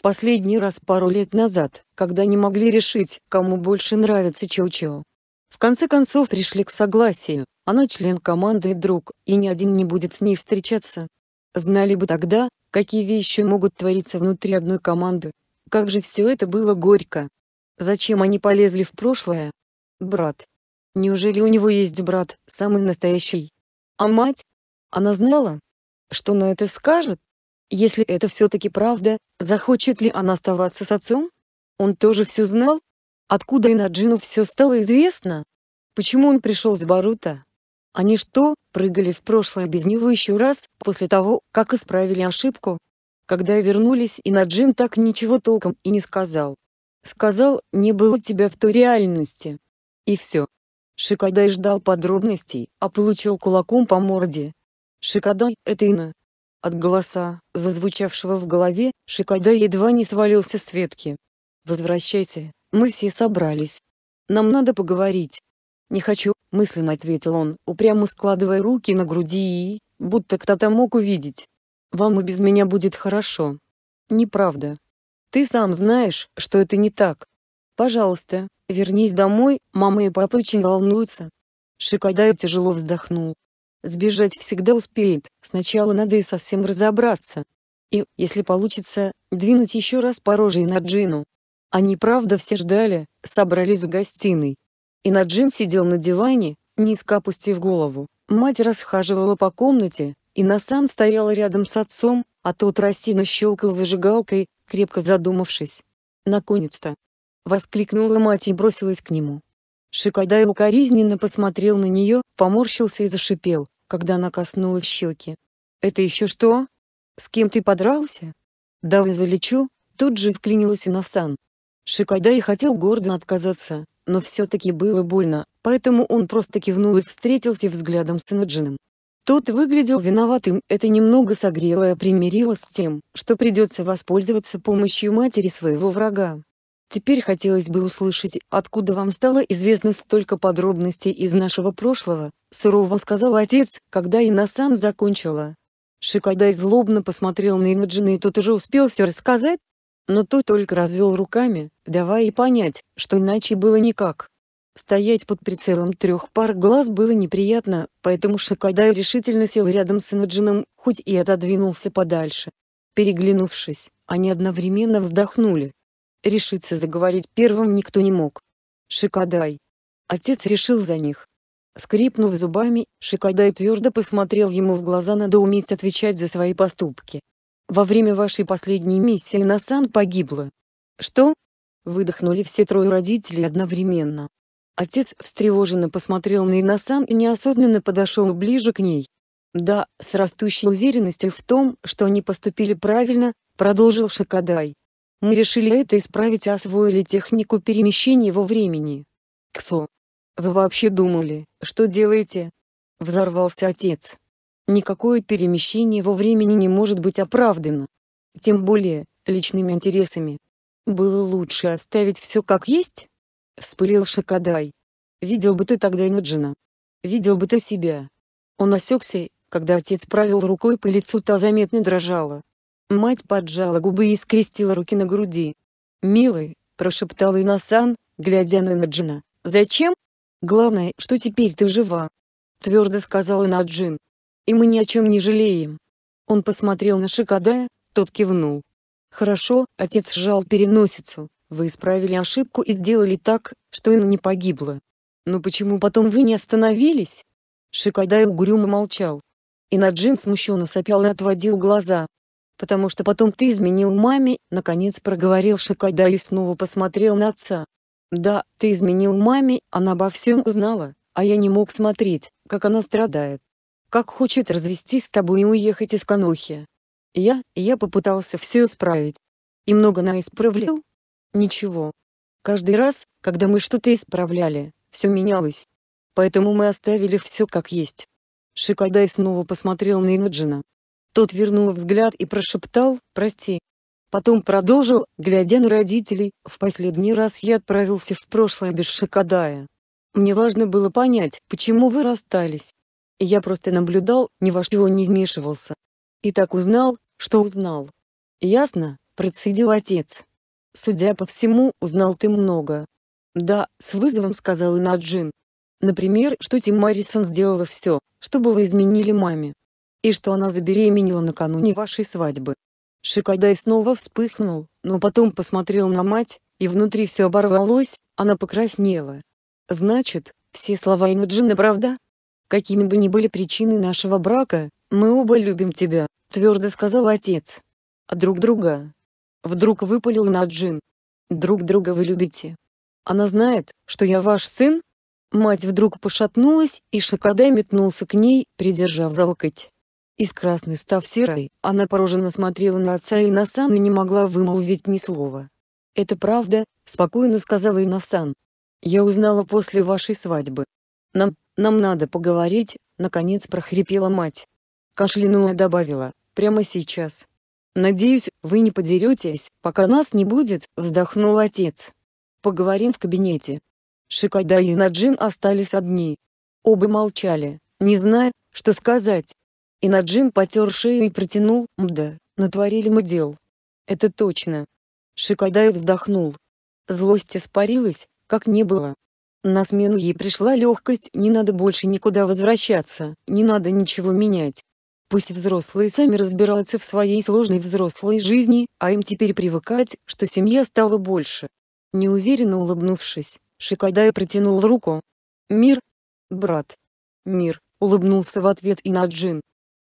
в последний раз пару лет назад, когда не могли решить, кому больше нравится Чоу-Чоу. В конце концов пришли к согласию, она член команды и друг, и ни один не будет с ней встречаться. Знали бы тогда, какие вещи могут твориться внутри одной команды. Как же все это было горько. Зачем они полезли в прошлое? Брат. Неужели у него есть брат, самый настоящий? А мать? Она знала? Что на это скажет? Если это все-таки правда, захочет ли она оставаться с отцом? Он тоже все знал? Откуда Инаджину все стало известно? Почему он пришел с Барута? Они что, прыгали в прошлое без него еще раз, после того, как исправили ошибку? Когда вернулись, Инаджин так ничего толком и не сказал. Сказал, не было тебя в той реальности. И все. Шикадай ждал подробностей, а получил кулаком по морде. Шикадай — это Ина. От голоса, зазвучавшего в голове, Шикада едва не свалился с ветки. «Возвращайте, мы все собрались. Нам надо поговорить». «Не хочу», — мысленно ответил он, упрямо складывая руки на груди и... будто кто-то мог увидеть. «Вам и без меня будет хорошо». «Неправда. Ты сам знаешь, что это не так. Пожалуйста, вернись домой, мама и папа очень волнуются». Шикадай тяжело вздохнул. Сбежать всегда успеет, сначала надо и совсем разобраться. И, если получится, двинуть еще раз по роже и на Джину. Они правда все ждали, собрались у гостиной. И Наджин сидел на диване, низко опустив голову. Мать расхаживала по комнате, и Насан стояла рядом с отцом, а тот рассеянно щелкал зажигалкой, крепко задумавшись. «Наконец-то!» — воскликнула мать и бросилась к нему. Шикадай укоризненно посмотрел на нее, поморщился и зашипел, когда она коснулась щеки. «Это еще что? С кем ты подрался?» «Давай залечу», тут же вклинилась Инасан. Шикадай хотел гордо отказаться, но все-таки было больно, поэтому он просто кивнул и встретился взглядом с Инаджином. Тот выглядел виноватым, это немного согрело и примирило с тем, что придется воспользоваться помощью матери своего врага. Теперь хотелось бы услышать, откуда вам стало известно столько подробностей из нашего прошлого, сурово сказал отец, когда Инасан закончила. Шикадай злобно посмотрел на Инаджина и тот уже успел все рассказать, но тот только развел руками, давая и понять, что иначе было никак. Стоять под прицелом трех пар глаз было неприятно, поэтому Шикадай решительно сел рядом с Инаджином, хоть и отодвинулся подальше. Переглянувшись, они одновременно вздохнули. Решиться заговорить первым никто не мог. Шикадай. Отец решил за них. Скрипнув зубами, Шикадай твердо посмотрел ему в глаза «надо уметь отвечать за свои поступки. Во время вашей последней миссии Насан погибла». «Что?» Выдохнули все трое родителей одновременно. Отец встревоженно посмотрел на Инасан и неосознанно подошел ближе к ней. «Да, с растущей уверенностью в том, что они поступили правильно», — продолжил Шикадай. Мы решили это исправить и освоили технику перемещения во времени. Ксо. Вы вообще думали, что делаете? Взорвался отец. Никакое перемещение во времени не может быть оправдано. Тем более, личными интересами. Было лучше оставить все как есть? Вспылил Шакадай. Видел бы ты тогда Инуджина. Видел бы ты себя. Он осекся, когда отец правил рукой по лицу, та заметно дрожала. Мать поджала губы и скрестила руки на груди. «Милый», — прошептал Инасан, глядя на Наджина, — «зачем? Главное, что теперь ты жива». Твердо сказал Наджин. «И мы ни о чем не жалеем». Он посмотрел на Шикадая, тот кивнул. «Хорошо», — отец сжал переносицу, — «вы исправили ошибку и сделали так, что Инна не погибла». «Но почему потом вы не остановились?» Шикадай угрюмо молчал. Инаджин смущенно сопел и отводил глаза потому что потом ты изменил маме», — наконец проговорил Шикада и снова посмотрел на отца. «Да, ты изменил маме, она обо всем узнала, а я не мог смотреть, как она страдает. Как хочет развестись с тобой и уехать из Канохи. Я, я попытался все исправить. И много на исправлял? Ничего. Каждый раз, когда мы что-то исправляли, все менялось. Поэтому мы оставили все как есть. Шикадай снова посмотрел на Инаджина. Тот вернул взгляд и прошептал «Прости». Потом продолжил, глядя на родителей, «В последний раз я отправился в прошлое без Шакадая. Мне важно было понять, почему вы расстались. Я просто наблюдал, ни во что не вмешивался. И так узнал, что узнал». «Ясно», — процедил отец. «Судя по всему, узнал ты много». «Да», — с вызовом сказал Инаджин. «Например, что Тим Маррисон сделала все, чтобы вы изменили маме и что она забеременела накануне вашей свадьбы. Шикадай снова вспыхнул, но потом посмотрел на мать, и внутри все оборвалось, она покраснела. Значит, все слова Инуджина правда? Какими бы ни были причины нашего брака, мы оба любим тебя, твердо сказал отец. А друг друга? Вдруг выпалил Наджин. Друг друга вы любите. Она знает, что я ваш сын? Мать вдруг пошатнулась, и Шикадай метнулся к ней, придержав за локоть. Из красной став серой, она пораженно смотрела на отца и на сан и не могла вымолвить ни слова. «Это правда», — спокойно сказала Инасан. «Я узнала после вашей свадьбы. Нам, нам надо поговорить», — наконец прохрипела мать. Кашлянула добавила, «прямо сейчас». «Надеюсь, вы не подеретесь, пока нас не будет», — вздохнул отец. «Поговорим в кабинете». Шикада и Наджин остались одни. Оба молчали, не зная, что сказать. И Наджин потер шею и протянул, мда, натворили мы дел. Это точно. Шикадаев вздохнул. Злость испарилась, как не было. На смену ей пришла легкость, не надо больше никуда возвращаться, не надо ничего менять. Пусть взрослые сами разбираются в своей сложной взрослой жизни, а им теперь привыкать, что семья стала больше. Неуверенно улыбнувшись, Шикадай протянул руку. «Мир?» «Брат». «Мир», — улыбнулся в ответ Инаджин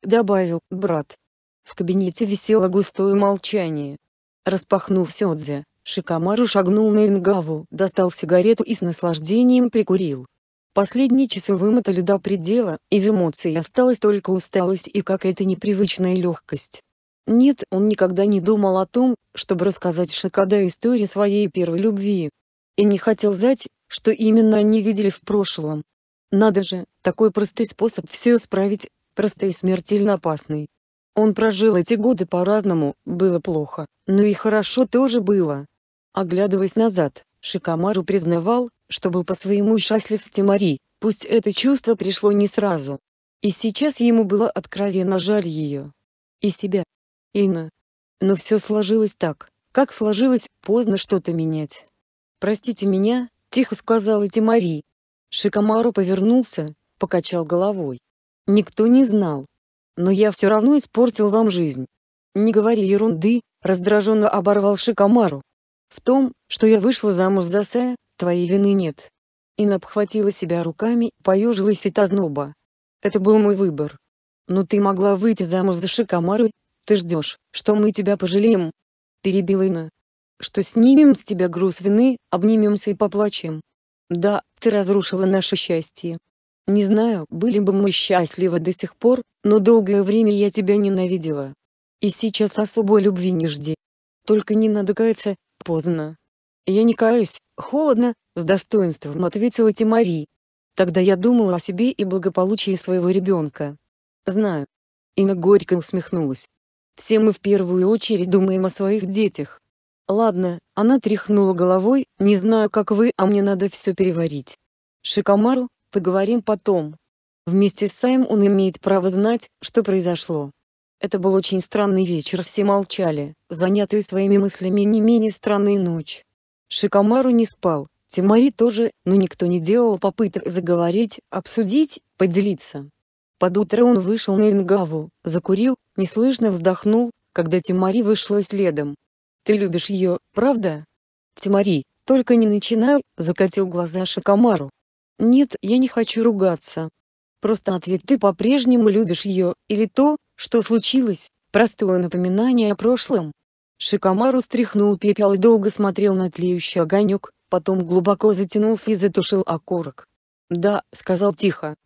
добавил брат. В кабинете висело густое молчание. Распахнув Сёдзе, Шикамару шагнул на Ингаву, достал сигарету и с наслаждением прикурил. Последние часы вымотали до предела, из эмоций осталась только усталость и какая-то непривычная легкость. Нет, он никогда не думал о том, чтобы рассказать Шикада историю своей первой любви. И не хотел знать, что именно они видели в прошлом. Надо же, такой простой способ все исправить, просто и смертельно опасный. Он прожил эти годы по-разному, было плохо, но ну и хорошо тоже было. Оглядываясь назад, Шикамару признавал, что был по-своему счастлив с Тимари, пусть это чувство пришло не сразу. И сейчас ему было откровенно жаль ее. И себя. Инна. Но все сложилось так, как сложилось, поздно что-то менять. «Простите меня», — тихо сказала Тимари. Шикамару повернулся, покачал головой. Никто не знал. Но я все равно испортил вам жизнь. Не говори ерунды, раздраженно оборвал Шикамару. В том, что я вышла замуж за Сэ, твоей вины нет. Ин обхватила себя руками, поежилась и тазноба. Это был мой выбор. Но ты могла выйти замуж за Шикамару. Ты ждешь, что мы тебя пожалеем? Перебила Ина. Что снимем с тебя груз вины, обнимемся и поплачем. Да, ты разрушила наше счастье. Не знаю, были бы мы счастливы до сих пор, но долгое время я тебя ненавидела. И сейчас особой любви не жди. Только не надо каяться, поздно. Я не каюсь, холодно, с достоинством ответила Тимари. Тогда я думала о себе и благополучии своего ребенка. Знаю. Инна горько усмехнулась. Все мы в первую очередь думаем о своих детях. Ладно, она тряхнула головой, не знаю как вы, а мне надо все переварить. Шикомару, Поговорим потом. Вместе с Сайм он имеет право знать, что произошло. Это был очень странный вечер, все молчали, занятые своими мыслями не менее странная ночь. Шикамару не спал, Тимари тоже, но никто не делал попыток заговорить, обсудить, поделиться. Под утро он вышел на Ингаву, закурил, неслышно вздохнул, когда Тимари вышла следом. «Ты любишь ее, правда?» «Тимари, только не начинай», — закатил глаза Шакамару. «Нет, я не хочу ругаться. Просто ответ ты по-прежнему любишь ее, или то, что случилось, простое напоминание о прошлом». Шикомару стряхнул пепел и долго смотрел на тлеющий огонек, потом глубоко затянулся и затушил окурок. «Да», — сказал тихо.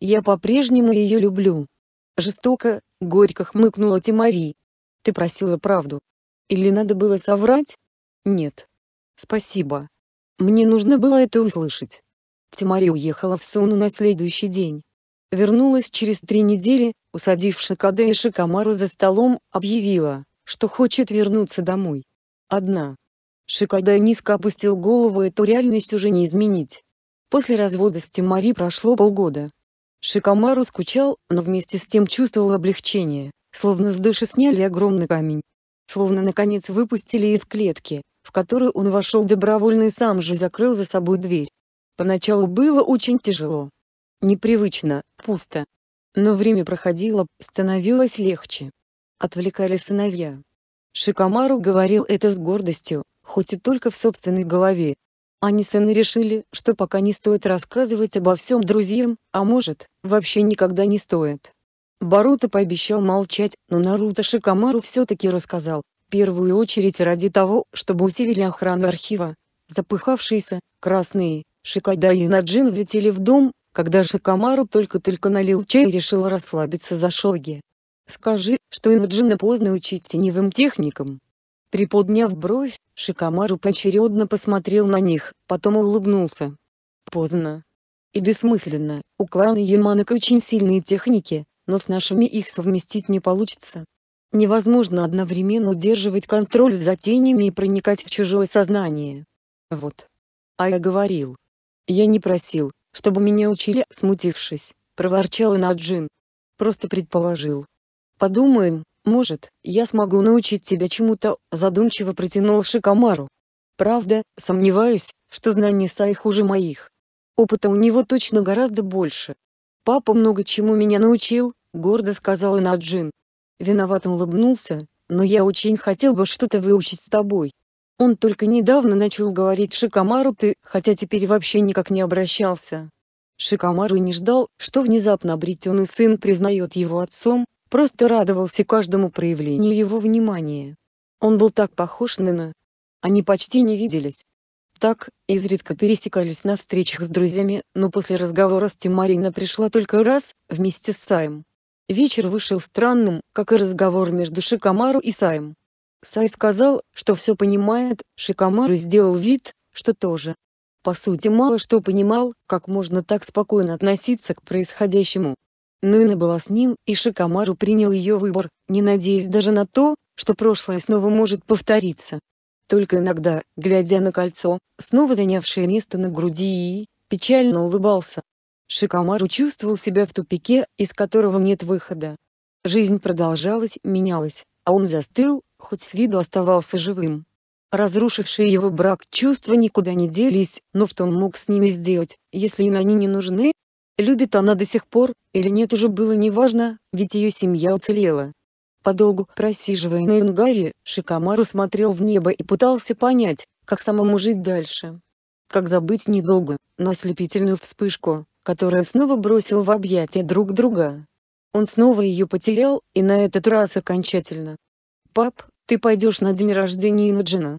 «Я по-прежнему ее люблю». Жестоко, горько хмыкнула Тимари. «Ты просила правду. Или надо было соврать?» «Нет». «Спасибо. Мне нужно было это услышать» реальности уехала в сону на следующий день. Вернулась через три недели, усадив Шакаде и Шикамару за столом, объявила, что хочет вернуться домой. Одна. Шикаде низко опустил голову эту реальность уже не изменить. После развода с Тимари прошло полгода. Шикамару скучал, но вместе с тем чувствовал облегчение, словно с души сняли огромный камень. Словно наконец выпустили из клетки, в которую он вошел добровольно и сам же закрыл за собой дверь. Поначалу было очень тяжело. Непривычно, пусто. Но время проходило, становилось легче. Отвлекали сыновья. Шикомару говорил это с гордостью, хоть и только в собственной голове. Они сыны решили, что пока не стоит рассказывать обо всем друзьям, а может, вообще никогда не стоит. Баруто пообещал молчать, но Наруто Шикомару все-таки рассказал, в первую очередь ради того, чтобы усилили охрану архива. Запыхавшиеся, красные, Шикада и Наджин влетели в дом, когда Шикамару только-только налил чай и решил расслабиться за шоги. «Скажи, что Инаджина поздно учить теневым техникам». Приподняв бровь, Шикамару поочередно посмотрел на них, потом улыбнулся. «Поздно. И бессмысленно, у клана Яманака очень сильные техники, но с нашими их совместить не получится. Невозможно одновременно удерживать контроль за тенями и проникать в чужое сознание. Вот. А я говорил, «Я не просил, чтобы меня учили», — смутившись, проворчал Наджин. «Просто предположил». «Подумаем, может, я смогу научить тебя чему-то», — задумчиво протянул Шикамару. «Правда, сомневаюсь, что знания Сай хуже моих. Опыта у него точно гораздо больше». «Папа много чему меня научил», — гордо сказал Наджин. Виноват улыбнулся, «но я очень хотел бы что-то выучить с тобой». Он только недавно начал говорить Шикамару «ты», хотя теперь вообще никак не обращался. Шикамару не ждал, что внезапно обретенный сын признает его отцом, просто радовался каждому проявлению его внимания. Он был так похож на Нина. Они почти не виделись. Так, изредка пересекались на встречах с друзьями, но после разговора с Тим пришла только раз, вместе с Саем. Вечер вышел странным, как и разговор между Шикамару и Саем. Сай сказал, что все понимает, Шикамару сделал вид, что тоже. По сути мало что понимал, как можно так спокойно относиться к происходящему. Но Инна была с ним, и Шикамару принял ее выбор, не надеясь даже на то, что прошлое снова может повториться. Только иногда, глядя на кольцо, снова занявшее место на груди и печально улыбался. Шикамару чувствовал себя в тупике, из которого нет выхода. Жизнь продолжалась, менялась, а он застыл, хоть с виду оставался живым. Разрушившие его брак чувства никуда не делись, но что он мог с ними сделать, если и они не нужны? Любит она до сих пор, или нет уже было неважно, ведь ее семья уцелела. Подолгу просиживая на Ингаве Шикамару смотрел в небо и пытался понять, как самому жить дальше. Как забыть недолго, но ослепительную вспышку, которая снова бросила в объятия друг друга. Он снова ее потерял, и на этот раз окончательно. «Пап, ты пойдешь на день рождения Инаджина?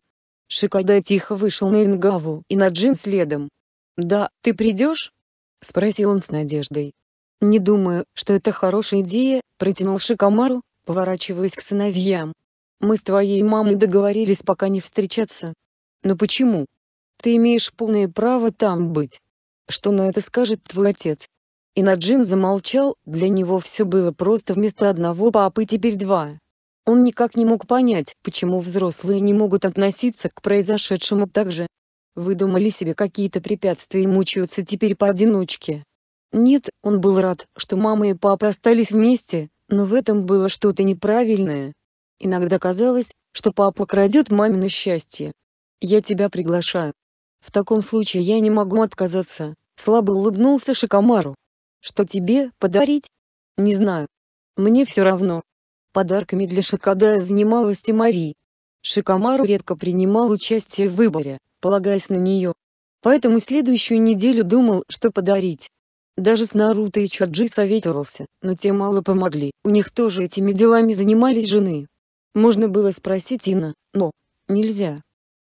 Шикада тихо вышел на Ингаву, и Наджин следом. «Да, ты придешь?» — спросил он с надеждой. «Не думаю, что это хорошая идея», — протянул Шикамару, поворачиваясь к сыновьям. «Мы с твоей мамой договорились пока не встречаться». «Но почему? Ты имеешь полное право там быть. Что на это скажет твой отец?» Инаджин замолчал, для него все было просто вместо одного папы теперь два. Он никак не мог понять, почему взрослые не могут относиться к произошедшему так же. Выдумали себе какие-то препятствия и мучаются теперь поодиночке. Нет, он был рад, что мама и папа остались вместе, но в этом было что-то неправильное. Иногда казалось, что папа крадет мамино счастье. «Я тебя приглашаю. В таком случае я не могу отказаться», — слабо улыбнулся Шикомару. «Что тебе подарить?» «Не знаю. Мне все равно», Подарками для Шикадая занималась и Мари. Шикамару редко принимал участие в выборе, полагаясь на нее. Поэтому следующую неделю думал, что подарить. Даже с Наруто и Чаджи советовался, но те мало помогли, у них тоже этими делами занимались жены. Можно было спросить Ина, но нельзя.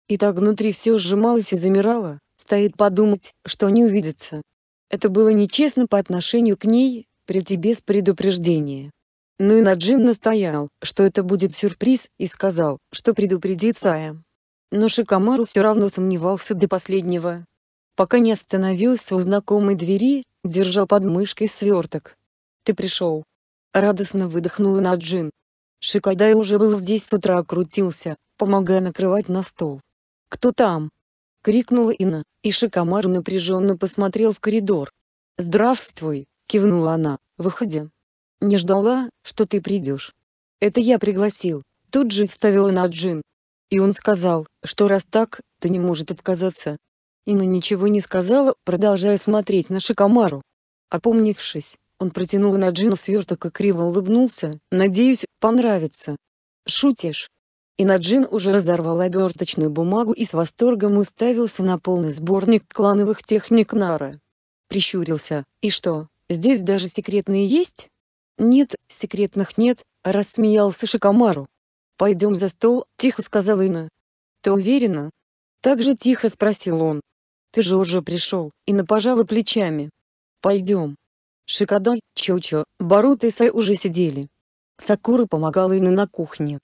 И так внутри все сжималось и замирало, стоит подумать, что они увидятся. Это было нечестно по отношению к ней, при тебе с предупреждения. Ну и Наджин настоял, что это будет сюрприз, и сказал, что предупредит Сая. Но Шикамару все равно сомневался до последнего. Пока не остановился у знакомой двери, держал под мышкой сверток. «Ты пришел!» Радостно выдохнула Наджин. Шикадай уже был здесь с утра крутился, помогая накрывать на стол. «Кто там?» — крикнула Инна, и Шикамару напряженно посмотрел в коридор. «Здравствуй!» — кивнула она, выходя. Не ждала, что ты придешь. Это я пригласил. Тут же вставила на Джин. И он сказал, что раз так, то не может отказаться. Инна ничего не сказала, продолжая смотреть на Шикомару. Опомнившись, он протянул на Джину сверток и криво улыбнулся, надеюсь, понравится. Шутишь? И Наджин уже разорвал оберточную бумагу и с восторгом уставился на полный сборник клановых техник Нара. Прищурился, и что, здесь даже секретные есть? «Нет, секретных нет», — рассмеялся Шикомару. «Пойдем за стол», — тихо сказала Инна. «Ты уверена?» Так же тихо спросил он. «Ты же уже пришел», — Инна пожала плечами. «Пойдем». Шикадаль, Чочо, Барут и Сай уже сидели. Сакура помогала Инна на кухне.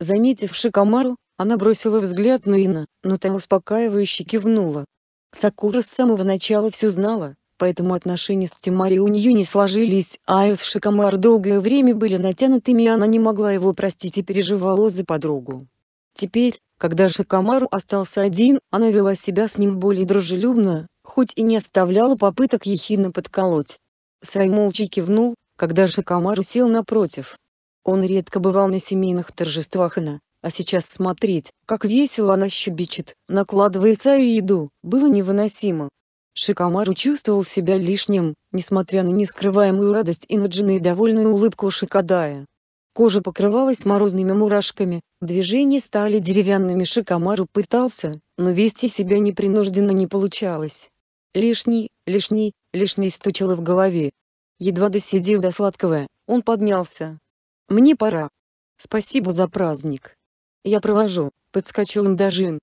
Заметив Шикомару, она бросила взгляд на Инна, но та успокаивающе кивнула. Сакура с самого начала все знала, поэтому отношения с Тимари у нее не сложились, а с Шикамар долгое время были натянутыми и она не могла его простить и переживала за подругу. Теперь, когда Шикамару остался один, она вела себя с ним более дружелюбно, хоть и не оставляла попыток ехидно подколоть. Сай молча кивнул, когда Шикамару сел напротив. Он редко бывал на семейных торжествах она, а сейчас смотреть, как весело она щебечет, накладывая Саю еду, было невыносимо, Шикамару чувствовал себя лишним, несмотря на нескрываемую радость и и довольную улыбку Шикадая. Кожа покрывалась морозными мурашками, движения стали деревянными Шикамару пытался, но вести себя непринужденно не получалось. «Лишний, лишний, лишний» стучало в голове. Едва досидев до сладкого, он поднялся. «Мне пора. Спасибо за праздник. Я провожу», — подскочил Индажин.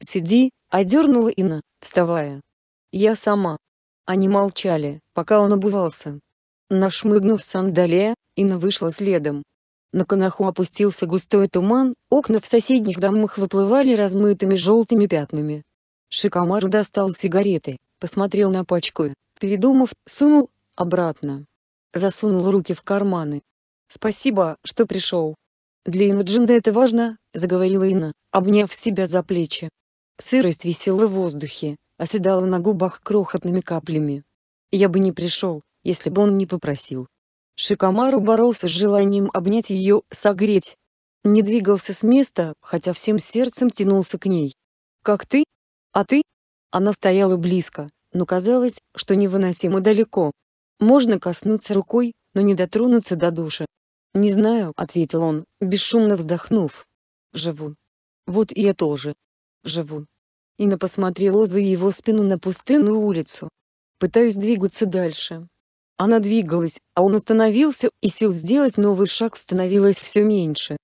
«Сиди», — одернула Ина, вставая. Я сама. Они молчали, пока он обувался. Нашмыгнув сандале, Инна вышла следом. На канаху опустился густой туман, окна в соседних домах выплывали размытыми желтыми пятнами. Шикамару достал сигареты, посмотрел на пачку, передумав, сунул обратно. Засунул руки в карманы. «Спасибо, что пришел». «Для Инаджинда это важно», — заговорила Инна, обняв себя за плечи. Сырость висела в воздухе, оседала на губах крохотными каплями. Я бы не пришел, если бы он не попросил. Шикамару боролся с желанием обнять ее, согреть. Не двигался с места, хотя всем сердцем тянулся к ней. «Как ты? А ты?» Она стояла близко, но казалось, что невыносимо далеко. Можно коснуться рукой, но не дотронуться до души. «Не знаю», — ответил он, бесшумно вздохнув. «Живу». «Вот и я тоже. Живу». Инна посмотрела за его спину на пустынную улицу. «Пытаюсь двигаться дальше». Она двигалась, а он остановился, и сил сделать новый шаг становилось все меньше.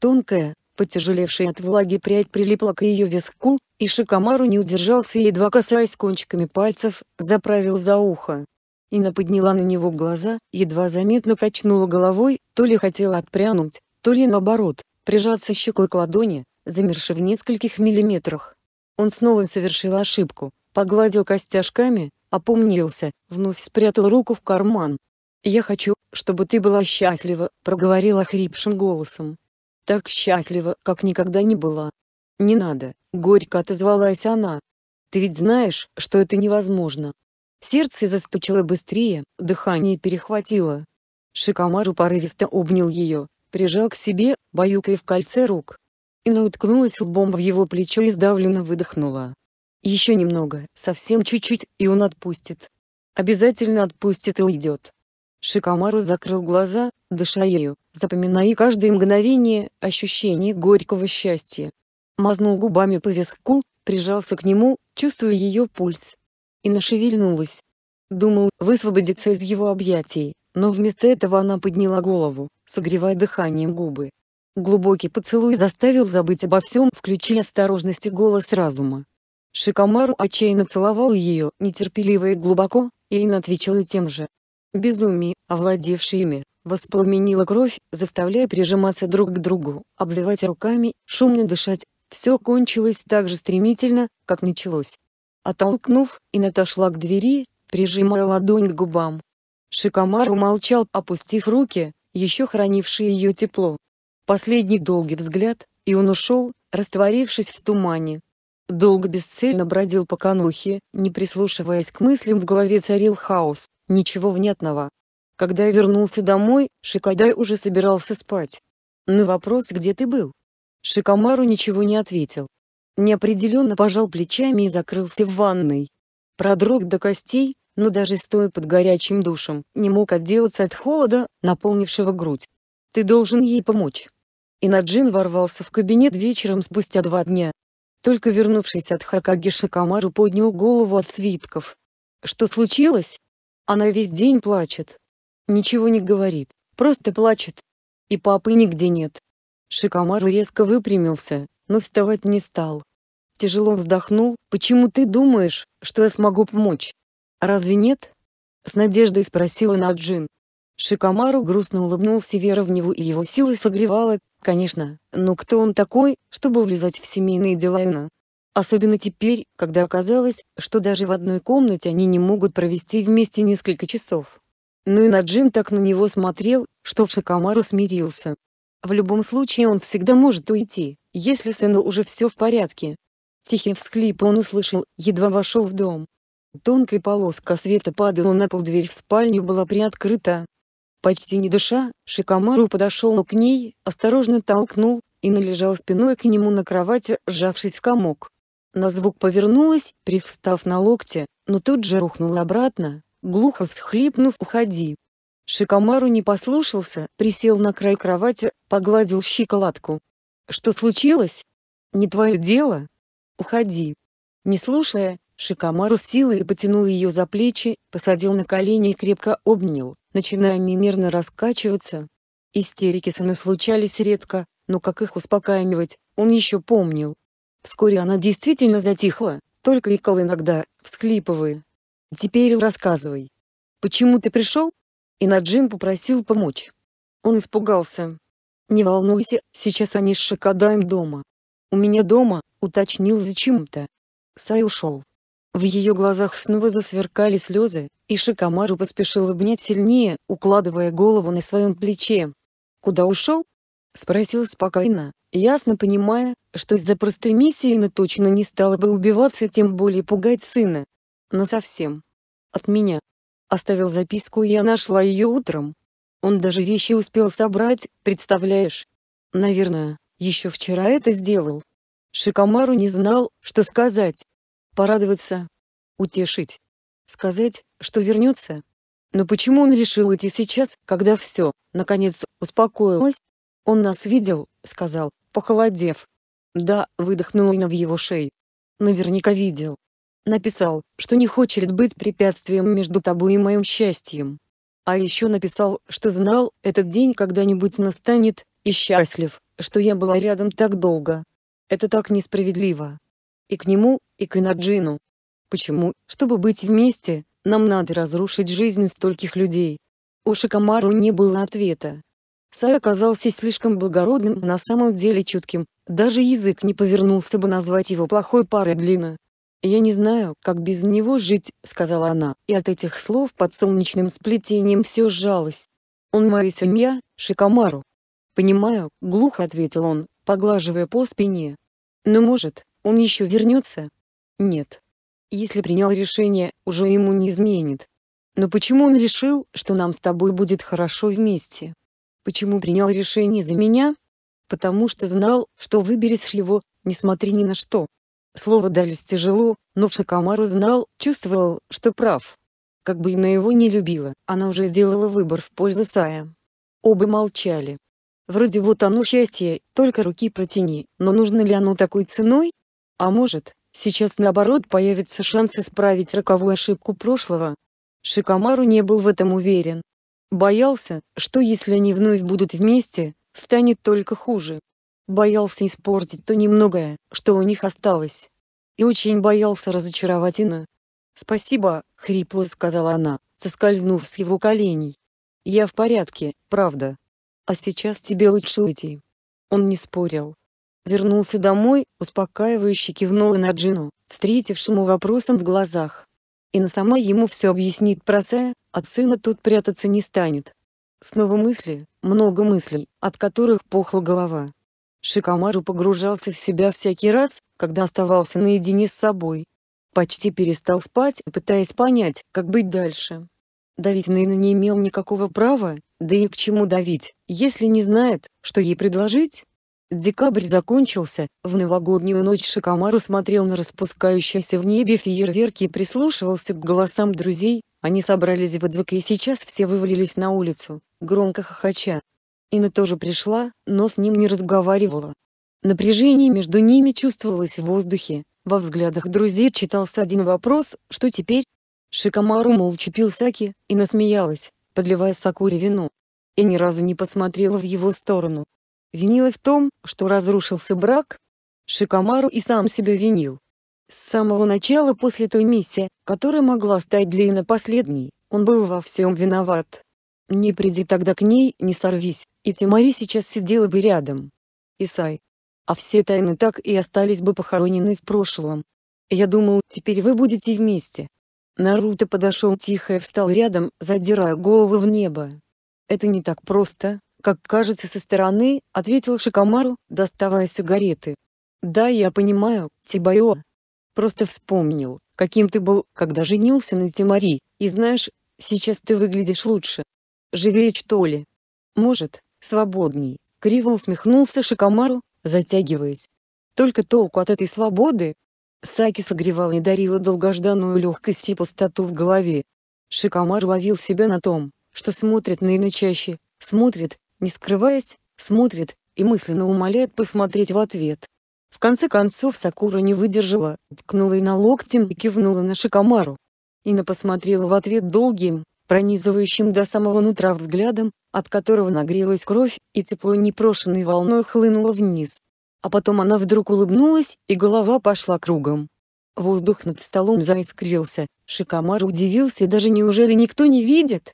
Тонкая, потяжелевшая от влаги прядь прилипла к ее виску, и Шикомару не удержался и, едва касаясь кончиками пальцев, заправил за ухо. Инна подняла на него глаза, едва заметно качнула головой, то ли хотела отпрянуть, то ли наоборот, прижаться щекой к ладони, замерши в нескольких миллиметрах. Он снова совершил ошибку, погладил костяшками, опомнился, вновь спрятал руку в карман. «Я хочу, чтобы ты была счастлива», — проговорила хрипшим голосом. «Так счастлива, как никогда не была». «Не надо», — горько отозвалась она. «Ты ведь знаешь, что это невозможно». Сердце застучало быстрее, дыхание перехватило. Шикомару порывисто обнял ее, прижал к себе, баюкая в кольце рук. Ина уткнулась лбом в его плечо и сдавленно выдохнула. Еще немного, совсем чуть-чуть, и он отпустит. Обязательно отпустит и уйдет. Шикамару закрыл глаза, дыша ею, запоминая каждое мгновение ощущение горького счастья. Мазнул губами по виску, прижался к нему, чувствуя ее пульс. Ина шевельнулась. Думал, высвободиться из его объятий, но вместо этого она подняла голову, согревая дыханием губы. Глубокий поцелуй заставил забыть обо всем, включая осторожность и голос разума. Шикамару отчаянно целовал ее, нетерпеливо и глубоко, и Эйн отвечала тем же. Безумие, овладевшее ими, воспламенило кровь, заставляя прижиматься друг к другу, обливать руками, шумно дышать. Все кончилось так же стремительно, как началось. Оттолкнув, Эйн отошла к двери, прижимая ладонь к губам. Шикамару молчал, опустив руки, еще хранившие ее тепло, Последний долгий взгляд, и он ушел, растворившись в тумане. Долго бесцельно бродил по канухе, не прислушиваясь к мыслям в голове царил хаос, ничего внятного. Когда я вернулся домой, Шикадай уже собирался спать. На вопрос «Где ты был?» Шикамару ничего не ответил. Неопределенно пожал плечами и закрылся в ванной. Продрог до костей, но даже стоя под горячим душем, не мог отделаться от холода, наполнившего грудь. «Ты должен ей помочь» и Наджин ворвался в кабинет вечером спустя два дня. Только вернувшись от Хакаги Шакамару поднял голову от свитков. «Что случилось?» «Она весь день плачет. Ничего не говорит, просто плачет. И папы нигде нет». Шикамару резко выпрямился, но вставать не стал. Тяжело вздохнул, «Почему ты думаешь, что я смогу помочь? Разве нет?» С надеждой спросила Наджин. Шикомару грустно улыбнулся вера в него и его силы согревала, конечно, но кто он такой, чтобы влезать в семейные дела Ина? Особенно теперь, когда оказалось, что даже в одной комнате они не могут провести вместе несколько часов. Но ну и Наджин так на него смотрел, что Шикомару смирился. В любом случае он всегда может уйти, если сыну уже все в порядке. Тихий всхлип он услышал, едва вошел в дом. Тонкая полоска света падала на пол, дверь в спальню была приоткрыта, Почти не дыша, Шикамару подошел к ней, осторожно толкнул, и належал спиной к нему на кровати, сжавшись в комок. На звук повернулась, привстав на локте, но тут же рухнула обратно, глухо всхлипнув «Уходи!». Шикамару не послушался, присел на край кровати, погладил щиколотку. «Что случилось? Не твое дело? Уходи!» Не слушая, Шикамару силой потянул ее за плечи, посадил на колени и крепко обнял, начиная мимерно раскачиваться. Истерики сыну случались редко, но как их успокаивать, он еще помнил. Вскоре она действительно затихла, только икал иногда, всхлипывая. «Теперь рассказывай. Почему ты пришел?» И Наджин попросил помочь. Он испугался. «Не волнуйся, сейчас они с Шакадаем дома». «У меня дома», — уточнил зачем-то. Сай ушел. В ее глазах снова засверкали слезы, и Шикамару поспешил обнять сильнее, укладывая голову на своем плече. «Куда ушел?» — спросил спокойно, ясно понимая, что из-за простой миссии она точно не стала бы убиваться тем более пугать сына. совсем. От меня. Оставил записку и я нашла ее утром. Он даже вещи успел собрать, представляешь? Наверное, еще вчера это сделал. Шикамару не знал, что сказать порадоваться, утешить, сказать, что вернется. Но почему он решил идти сейчас, когда все, наконец, успокоилось? Он нас видел, сказал, похолодев. Да, выдохнула Инна в его шее. Наверняка видел. Написал, что не хочет быть препятствием между тобой и моим счастьем. А еще написал, что знал, этот день когда-нибудь настанет, и счастлив, что я была рядом так долго. Это так несправедливо. И к нему, и Канаджину. Почему, чтобы быть вместе, нам надо разрушить жизнь стольких людей? У Шакамару не было ответа. Сай оказался слишком благородным, на самом деле чутким, даже язык не повернулся бы назвать его плохой парой Длина. «Я не знаю, как без него жить», — сказала она, и от этих слов под солнечным сплетением все сжалось. «Он моя семья, Шикамару». «Понимаю», — глухо ответил он, поглаживая по спине. «Но может, он еще вернется?» Нет. Если принял решение, уже ему не изменит. Но почему он решил, что нам с тобой будет хорошо вместе? Почему принял решение за меня? Потому что знал, что выберешь его, несмотря ни на что. Слово дались тяжело, но Шакамару знал, чувствовал, что прав. Как бы она его не любила, она уже сделала выбор в пользу Сая. Оба молчали. Вроде вот оно счастье, только руки протяни, но нужно ли оно такой ценой? А может, Сейчас наоборот появится шанс исправить роковую ошибку прошлого. Шикамару не был в этом уверен. Боялся, что если они вновь будут вместе, станет только хуже. Боялся испортить то немногое, что у них осталось. И очень боялся разочаровать Ина. «Спасибо», — хрипло сказала она, соскользнув с его коленей. «Я в порядке, правда. А сейчас тебе лучше уйти». Он не спорил. Вернулся домой, успокаивающе кивнула на Джину, встретившему вопросом в глазах. Инна сама ему все объяснит про Сэ, от сына тут прятаться не станет. Снова мысли, много мыслей, от которых пухла голова. Шикомару погружался в себя всякий раз, когда оставался наедине с собой. Почти перестал спать, пытаясь понять, как быть дальше. Давить на не имел никакого права, да и к чему давить, если не знает, что ей предложить. Декабрь закончился, в новогоднюю ночь Шикамару смотрел на распускающиеся в небе фейерверки и прислушивался к голосам друзей, они собрались в Адзуке и сейчас все вывалились на улицу, громко хохоча. Инна тоже пришла, но с ним не разговаривала. Напряжение между ними чувствовалось в воздухе, во взглядах друзей читался один вопрос «Что теперь?». Шикамару молча пил саки, и насмеялась, подливая Сакуре вину. И ни разу не посмотрела в его сторону. Винила в том, что разрушился брак, Шикамару и сам себя винил. С самого начала после той миссии, которая могла стать для Ина последней, он был во всем виноват. Не приди тогда к ней, не сорвись, и Тимари сейчас сидела бы рядом. Исай. А все тайны так и остались бы похоронены в прошлом. Я думал, теперь вы будете вместе. Наруто подошел тихо и встал рядом, задирая голову в небо. Это не так просто, как кажется со стороны, ответил Шикамару, доставая сигареты. Да, я понимаю, Тибайо. Просто вспомнил, каким ты был, когда женился на Тимари, и знаешь, сейчас ты выглядишь лучше. Живее, что ли? Может, свободней, криво усмехнулся Шикамару, затягиваясь. Только толку от этой свободы? Саки согревала и дарила долгожданную легкость и пустоту в голове. Шикамар ловил себя на том, что смотрит на чаще, смотрит, не скрываясь, смотрит и мысленно умоляет посмотреть в ответ. В конце концов Сакура не выдержала, ткнула и на локтем и кивнула на Шикамару. Ина посмотрела в ответ долгим, пронизывающим до самого нутра взглядом, от которого нагрелась кровь, и тепло непрошенной волной хлынуло вниз. А потом она вдруг улыбнулась, и голова пошла кругом. Воздух над столом заискрился, Шикамар удивился даже неужели никто не видит?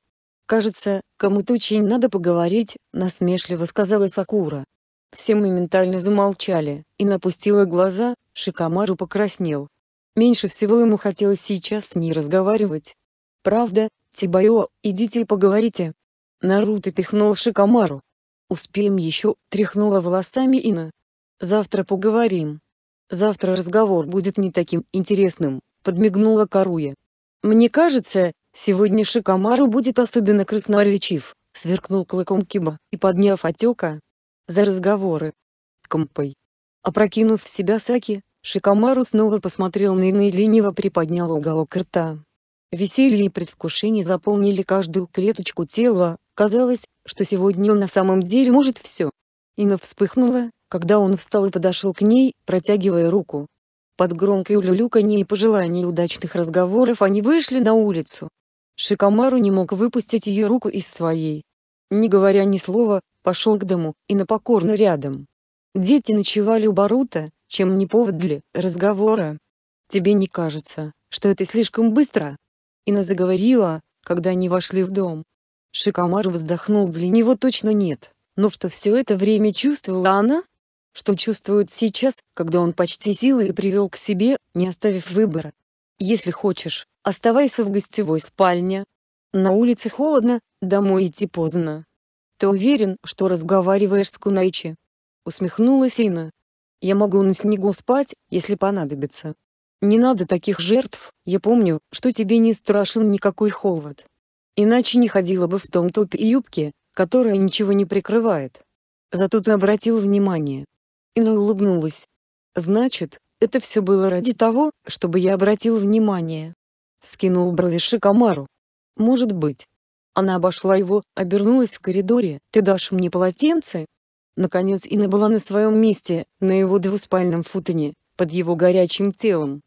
«Кажется, кому-то очень надо поговорить», — насмешливо сказала Сакура. Все моментально замолчали, и напустила глаза, Шикамару покраснел. Меньше всего ему хотелось сейчас с ней разговаривать. «Правда, Тибайо, идите и поговорите». Наруто пихнул Шикамару. «Успеем еще», — тряхнула волосами Ина. «Завтра поговорим. Завтра разговор будет не таким интересным», — подмигнула Каруя. «Мне кажется, «Сегодня Шикамару будет особенно красноречив», — сверкнул клыком Киба, и подняв отека, за разговоры. Компой. Опрокинув в себя Саки, Шикамару снова посмотрел на Ины и лениво приподнял уголок рта. Веселье и предвкушение заполнили каждую клеточку тела, казалось, что сегодня он на самом деле может все. Ина вспыхнула, когда он встал и подошел к ней, протягивая руку. Под громкое улюлюканье и пожелание удачных разговоров они вышли на улицу. Шикамару не мог выпустить ее руку из своей. Не говоря ни слова, пошел к дому, и на покорно рядом. Дети ночевали у Барута, чем не повод для разговора. «Тебе не кажется, что это слишком быстро?» Ина заговорила, когда они вошли в дом. Шикамару вздохнул, для него точно нет, но что все это время чувствовала она? Что чувствует сейчас, когда он почти силой привел к себе, не оставив выбора? Если хочешь, Оставайся в гостевой спальне. На улице холодно, домой идти поздно. Ты уверен, что разговариваешь с Кунайчи? Усмехнулась Ина. Я могу на снегу спать, если понадобится. Не надо таких жертв, я помню, что тебе не страшен никакой холод. Иначе не ходила бы в том топе и юбке, которая ничего не прикрывает. Зато ты обратил внимание. Ина улыбнулась. Значит, это все было ради того, чтобы я обратил внимание. Вскинул брови Камару. «Может быть». Она обошла его, обернулась в коридоре. «Ты дашь мне полотенце?» Наконец Инна была на своем месте, на его двуспальном футоне, под его горячим телом.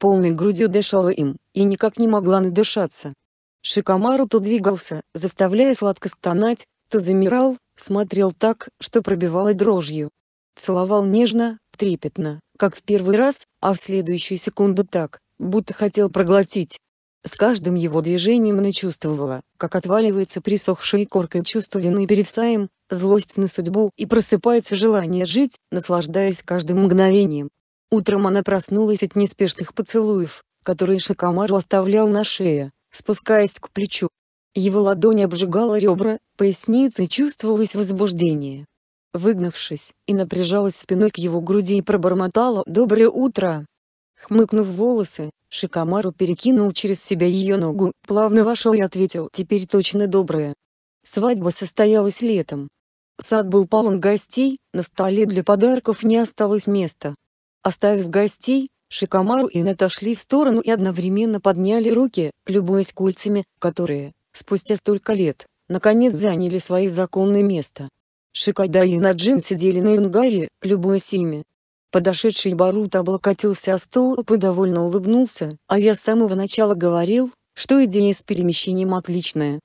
Полной грудью дышала им, и никак не могла надышаться. Шикамару то двигался, заставляя сладко стонать, то замирал, смотрел так, что пробивало дрожью. Целовал нежно, трепетно, как в первый раз, а в следующую секунду так, будто хотел проглотить. С каждым его движением она чувствовала, как отваливается присохшая корка чувство вины перед Саем, злость на судьбу и просыпается желание жить, наслаждаясь каждым мгновением. Утром она проснулась от неспешных поцелуев, которые Шакамару оставлял на шее, спускаясь к плечу. Его ладонь обжигала ребра, пояснице чувствовалось возбуждение. Выгнувшись, и напряжалась спиной к его груди и пробормотала «Доброе утро!» Хмыкнув волосы, Шикамару перекинул через себя ее ногу, плавно вошел и ответил «Теперь точно добрая». Свадьба состоялась летом. Сад был полон гостей, на столе для подарков не осталось места. Оставив гостей, Шикамару и отошли в сторону и одновременно подняли руки, любуясь кольцами, которые, спустя столько лет, наконец заняли свои законные места. Шикада и Наджин сидели на ингаре, любуясь ими. Подошедший Барут облокотился о стол и довольно улыбнулся, а я с самого начала говорил, что идея с перемещением отличная,